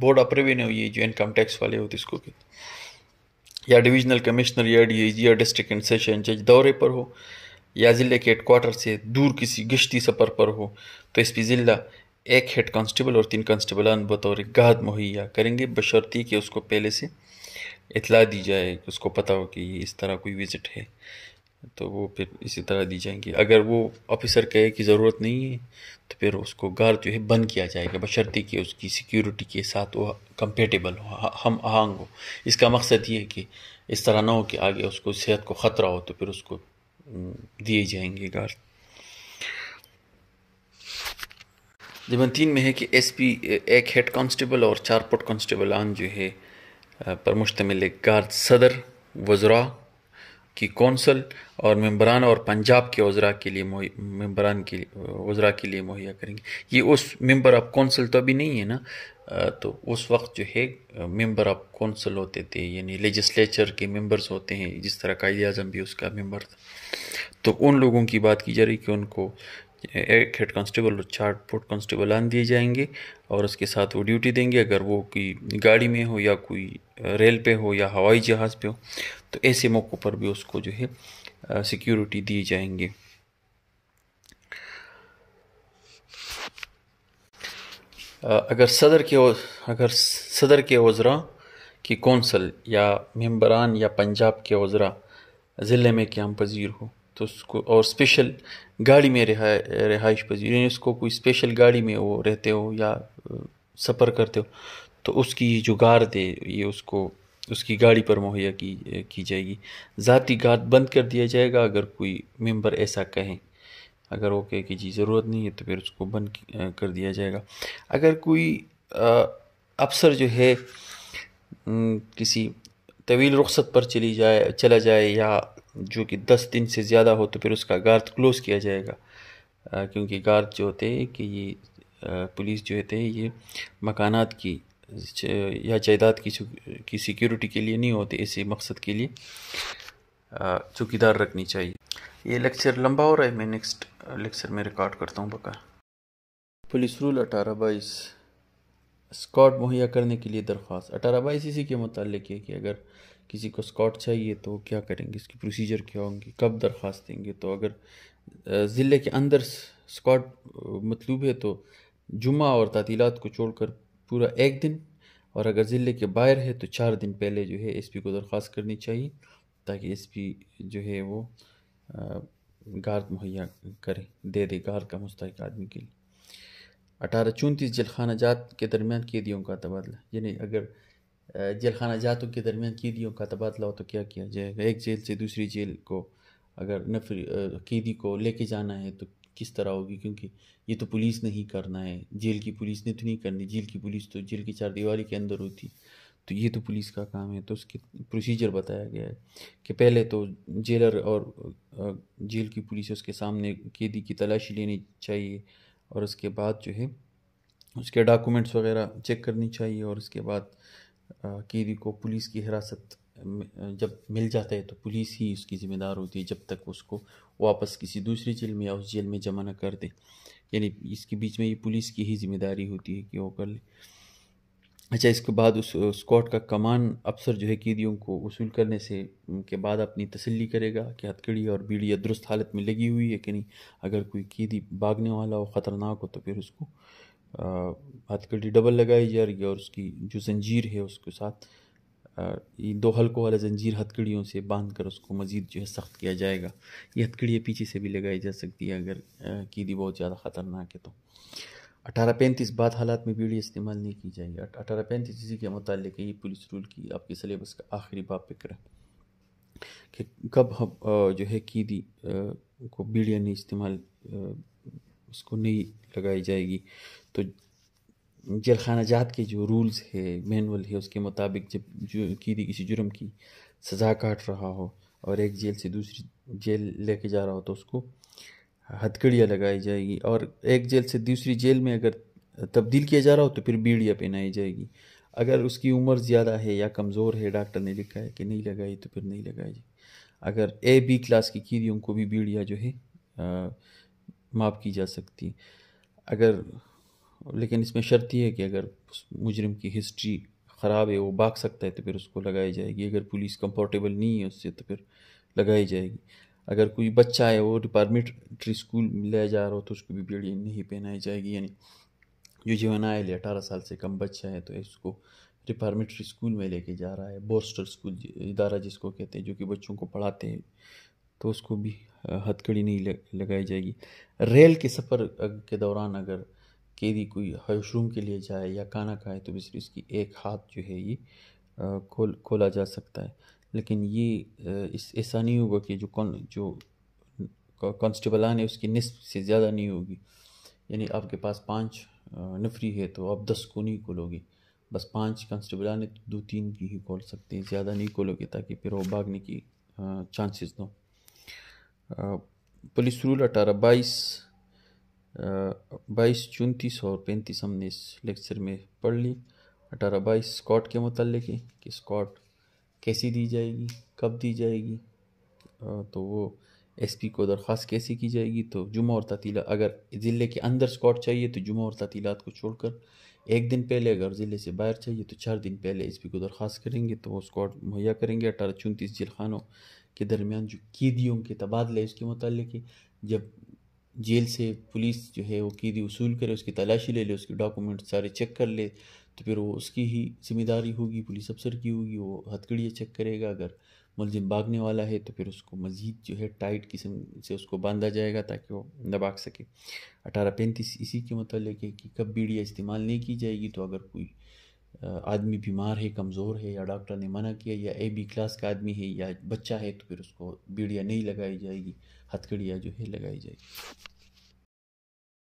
board of revenue ये जो इनकम टैक्स वाले होते इसको कहते या डिविजनल कमिश्नर या डीआईजी या डिस्ट्रिक्ट एंड सेशन जज दौरे पर हो या ज़िले के हेडकोार्टर से दूर किसी गश्ती सफ़र पर हो तो इस पर ज़िला एक हेड कांस्टेबल और तीन कांस्टेबलान बतौर गाहत मुहैया करेंगे बशर्ती कि उसको पहले से इतला दी जाए उसको पता हो कि इस तरह कोई विज़िट है तो वो फिर इसी तरह दी जाएंगी अगर वो ऑफिसर कहे कि ज़रूरत नहीं है तो फिर उसको घर जो है बंद किया जाएगा बशर्ते कि उसकी सिक्योरिटी के साथ वो कंपेटेबल हो हम आहंग हो इसका मकसद ये है कि इस तरह ना हो कि आगे उसको सेहत को ख़तरा हो तो फिर उसको दिए जाएंगे घर जीवन तीन में है कि एसपी एक हेड कांस्टेबल और चार पुट आन जो है पर मुश्तमिल गार्ड सदर वज्रा की कौंसल और मम्बरान और पंजाब के उज़रा के लिए मम्बरान के उज़रा के लिए मुहैया करेंगे ये उस मम्बर ऑफ कौंसल तो अभी नहीं है ना तो उस वक्त जो है मेंबर ऑफ कौंसल होते थे यानी लेजिस्लेचर के मेंबर्स होते हैं जिस तरह कायद अजम भी उसका मेंबर था तो उन लोगों की बात की जा रही कि उनको एक हेड कांस्टेबल और चार फुट कांस्टेबल आन दिए जाएंगे और उसके साथ वो ड्यूटी देंगे अगर वो कोई गाड़ी में हो या कोई रेल पे हो या हवाई जहाज़ पे हो तो ऐसे मौक़ों पर भी उसको जो है सिक्योरिटी दी जाएंगे अगर सदर के अगर सदर के वज़रा की कौंसल या मेम्बरान या पंजाब के वज़रा ज़िले में क्याम पजीर हो तो उसको और स्पेशल गाड़ी में रहा रिहाइश पजीर यानी उसको कोई स्पेशल गाड़ी में वो रहते हो या सफ़र करते हो तो उसकी जो गार दे ये उसको उसकी गाड़ी पर मुहैया की की जाएगी ज़ाती गार्ड बंद कर दिया जाएगा अगर कोई मेंबर ऐसा कहें अगर वो कहे कि जी ज़रूरत नहीं है तो फिर उसको बंद कर दिया जाएगा अगर कोई अफसर जो है किसी तवील रुख्सत पर चली जाए चला जाए या जो कि दस दिन से ज़्यादा हो तो फिर उसका गार्थ क्लोज़ किया जाएगा क्योंकि गार्थ जो होते हैं कि ये पुलिस जो होते हैं ये मकानात की या जायदाद की की सिक्योरिटी के लिए नहीं होते इसी मकसद के लिए चौकीदार रखनी चाहिए ये लेक्चर लंबा हो रहा है मैं नेक्स्ट लेक्चर में रिकॉर्ड करता हूँ बका पुलिस रूल अठारह बाईस स्कॉट मुहैया करने के लिए दरख्वास्त अठारह बाईस इसी के मतलब है कि अगर किसी को स्कॉट चाहिए तो क्या करेंगे इसकी प्रोसीजर क्या होंगी कब दरख्वास्त देंगे तो अगर ज़िले के अंदर स्कॉट मतलूब है तो जुमा और तातीलत को छोड़कर पूरा एक दिन और अगर ज़िले के बाहर है तो चार दिन पहले जो है एसपी को दरख्वास्त करनी चाहिए ताकि एसपी जो है वो गार्ड मुहैया करे दे दे गार्ड का मुस्तक आदमी के लिए अठारह चौंतीस जलखाना जात के दरमियान कैदियों का तबादला यानी अगर खाना जातों के दरमियान कैदियों का तबादला हो तो क्या किया जाएगा एक जेल से दूसरी जेल को अगर नफरी कैदी को लेके जाना है तो किस तरह होगी क्योंकि ये तो पुलिस नहीं करना है जेल की पुलिस ने तो नहीं करनी जेल की पुलिस तो जेल की चार दीवारी के अंदर होती तो ये तो पुलिस का काम है तो उसके प्रोसीजर बताया गया है कि पहले तो जेलर और जेल की पुलिस उसके सामने कैदी की तलाशी लेनी चाहिए और उसके बाद जो है उसके डॉक्यूमेंट्स वगैरह चेक करनी चाहिए और उसके बाद कीरी को पुलिस की हिरासत जब मिल जाता है तो पुलिस ही उसकी ज़िम्मेदार होती है जब तक उसको वापस किसी दूसरी जेल में या उस जेल में जमा न कर दे यानी इसके बीच में ये पुलिस की ही जिम्मेदारी होती है कि वो कर ले अच्छा इसके बाद उस स्कॉट का कमान अफसर जो है कैदियों को वसूल करने से के बाद अपनी तसल्ली करेगा कि हथकड़ी और बीड़िया दुरुस्त हालत में लगी हुई है कि नहीं अगर कोई कैदी भागने वाला हो ख़तरनाक हो तो फिर उसको हथकड़ी डबल लगाई जा रही है और उसकी जो जंजीर है उसके साथ ये दो हल्कों वाले जंजीर हथकड़ियों से बांध कर उसको मज़ीद जो है सख्त किया जाएगा ये हथकड़ियाँ पीछे से भी लगाई जा सकती है अगर कीदी बहुत ज़्यादा ख़तरनाक है तो अठारह पैंतीस बाद हालात में बीड़ी इस्तेमाल नहीं की जाएगी अठारह पैंतीस इसी के मतलब ये पुलिस रूल की आपके सिलेबस का आखिरी बाप फिक्र कि कब हम जो है कीदी को बीड़ियाँ नहीं इस्तेमाल उसको नहीं लगाई जाएगी तो खाना जात के जो रूल्स है मैनुअल है उसके मुताबिक जब जो कीदी किसी जुर्म की सज़ा काट रहा हो और एक जेल से दूसरी जेल लेके जा रहा हो तो उसको हथकड़ियाँ लगाई जाएगी और एक जेल से दूसरी जेल में अगर तब्दील किया जा रहा हो तो फिर बीड़ियाँ पहनाई जाएगी अगर उसकी उम्र ज़्यादा है या कमज़ोर है डॉक्टर ने लिखा है कि नहीं लगाई तो फिर नहीं लगाई अगर ए बी क्लास की कीदियों को भी बीड़ियाँ जो है आ, माफ़ की जा सकती अगर लेकिन इसमें शर्त यह है कि अगर मुजरिम की हिस्ट्री ख़राब है वो भाग सकता है तो फिर उसको लगाई जाएगी अगर पुलिस कंफर्टेबल नहीं है उससे तो फिर लगाई जाएगी अगर कोई बच्चा है वो डिपार्टमेंट्री स्कूल ले जा रहा हो तो उसको भी बेड़ी नहीं पहनाई जाएगी यानी जो जीवन आयल है अठारह साल से कम बच्चा है तो इसको डिपार्टमेंट्री स्कूल में लेके जा रहा है बोस्टर स्कूल इदारा जिसको कहते हैं जो कि बच्चों को पढ़ाते हैं तो उसको भी हथकड़ी नहीं लगाई जाएगी रेल के सफ़र के दौरान अगर कैदी कोई हशरूम के लिए जाए या खाना खाए तो बिजली उसकी एक हाथ जो है ये खोल खोला जा सकता है लेकिन ये इस ऐसा नहीं होगा कि जो कौन जो कॉन्स्टेबलान है उसकी नस्ब से ज़्यादा नहीं होगी यानी आपके पास पाँच नफरी है तो आप दस को नहीं खोलोगे बस पाँच कॉन्स्टेबलान है तो दो तीन की ही खोल सकते हैं ज़्यादा नहीं खोलोगे ताकि फिर वो भागने की चांसेस दो पुलिस रूल अठारह बाईस बाईस चौंतीस और पैंतीस हमने इस लेक्चर में पढ़ ली अठारह बाईस स्कॉट के मतलब है कि स्कॉट कैसी दी जाएगी कब दी जाएगी तो वो एसपी को दरख्वास्त कैसे की जाएगी तो जुमा और तातीला अगर ज़िले के अंदर स्कॉट चाहिए तो जुमा और तातीलात को छोड़कर एक दिन पहले अगर ज़िले से बाहर चाहिए तो चार दिन पहले एसपी को दरख्वास्त करेंगे तो वो स्कॉट मुहैया करेंगे अठारह चौंतीस खानों के दरमियान जो कैदियों के तबादले उसके मतलब है जब जेल से पुलिस जो है वो कैदी वसूल करे उसकी तलाशी ले ले उसके डॉक्यूमेंट सारे चेक कर ले तो फिर वो उसकी ही जिम्मेदारी होगी पुलिस अफसर की होगी वो हथकड़ियाँ चेक करेगा अगर मुलजिम भागने वाला है तो फिर उसको मज़ीद जो है टाइट किस्म से उसको बांधा जाएगा ताकि वो न भाग सके अठारह पैंतीस इसी के मतलब है कि कब बीड़ियाँ इस्तेमाल नहीं की जाएगी तो अगर कोई आदमी बीमार है कमज़ोर है या डॉक्टर ने मना किया या ए बी क्लास का आदमी है या बच्चा है तो फिर उसको बीड़िया नहीं लगाई जाएगी हथकड़िया जो है लगाई जाएगी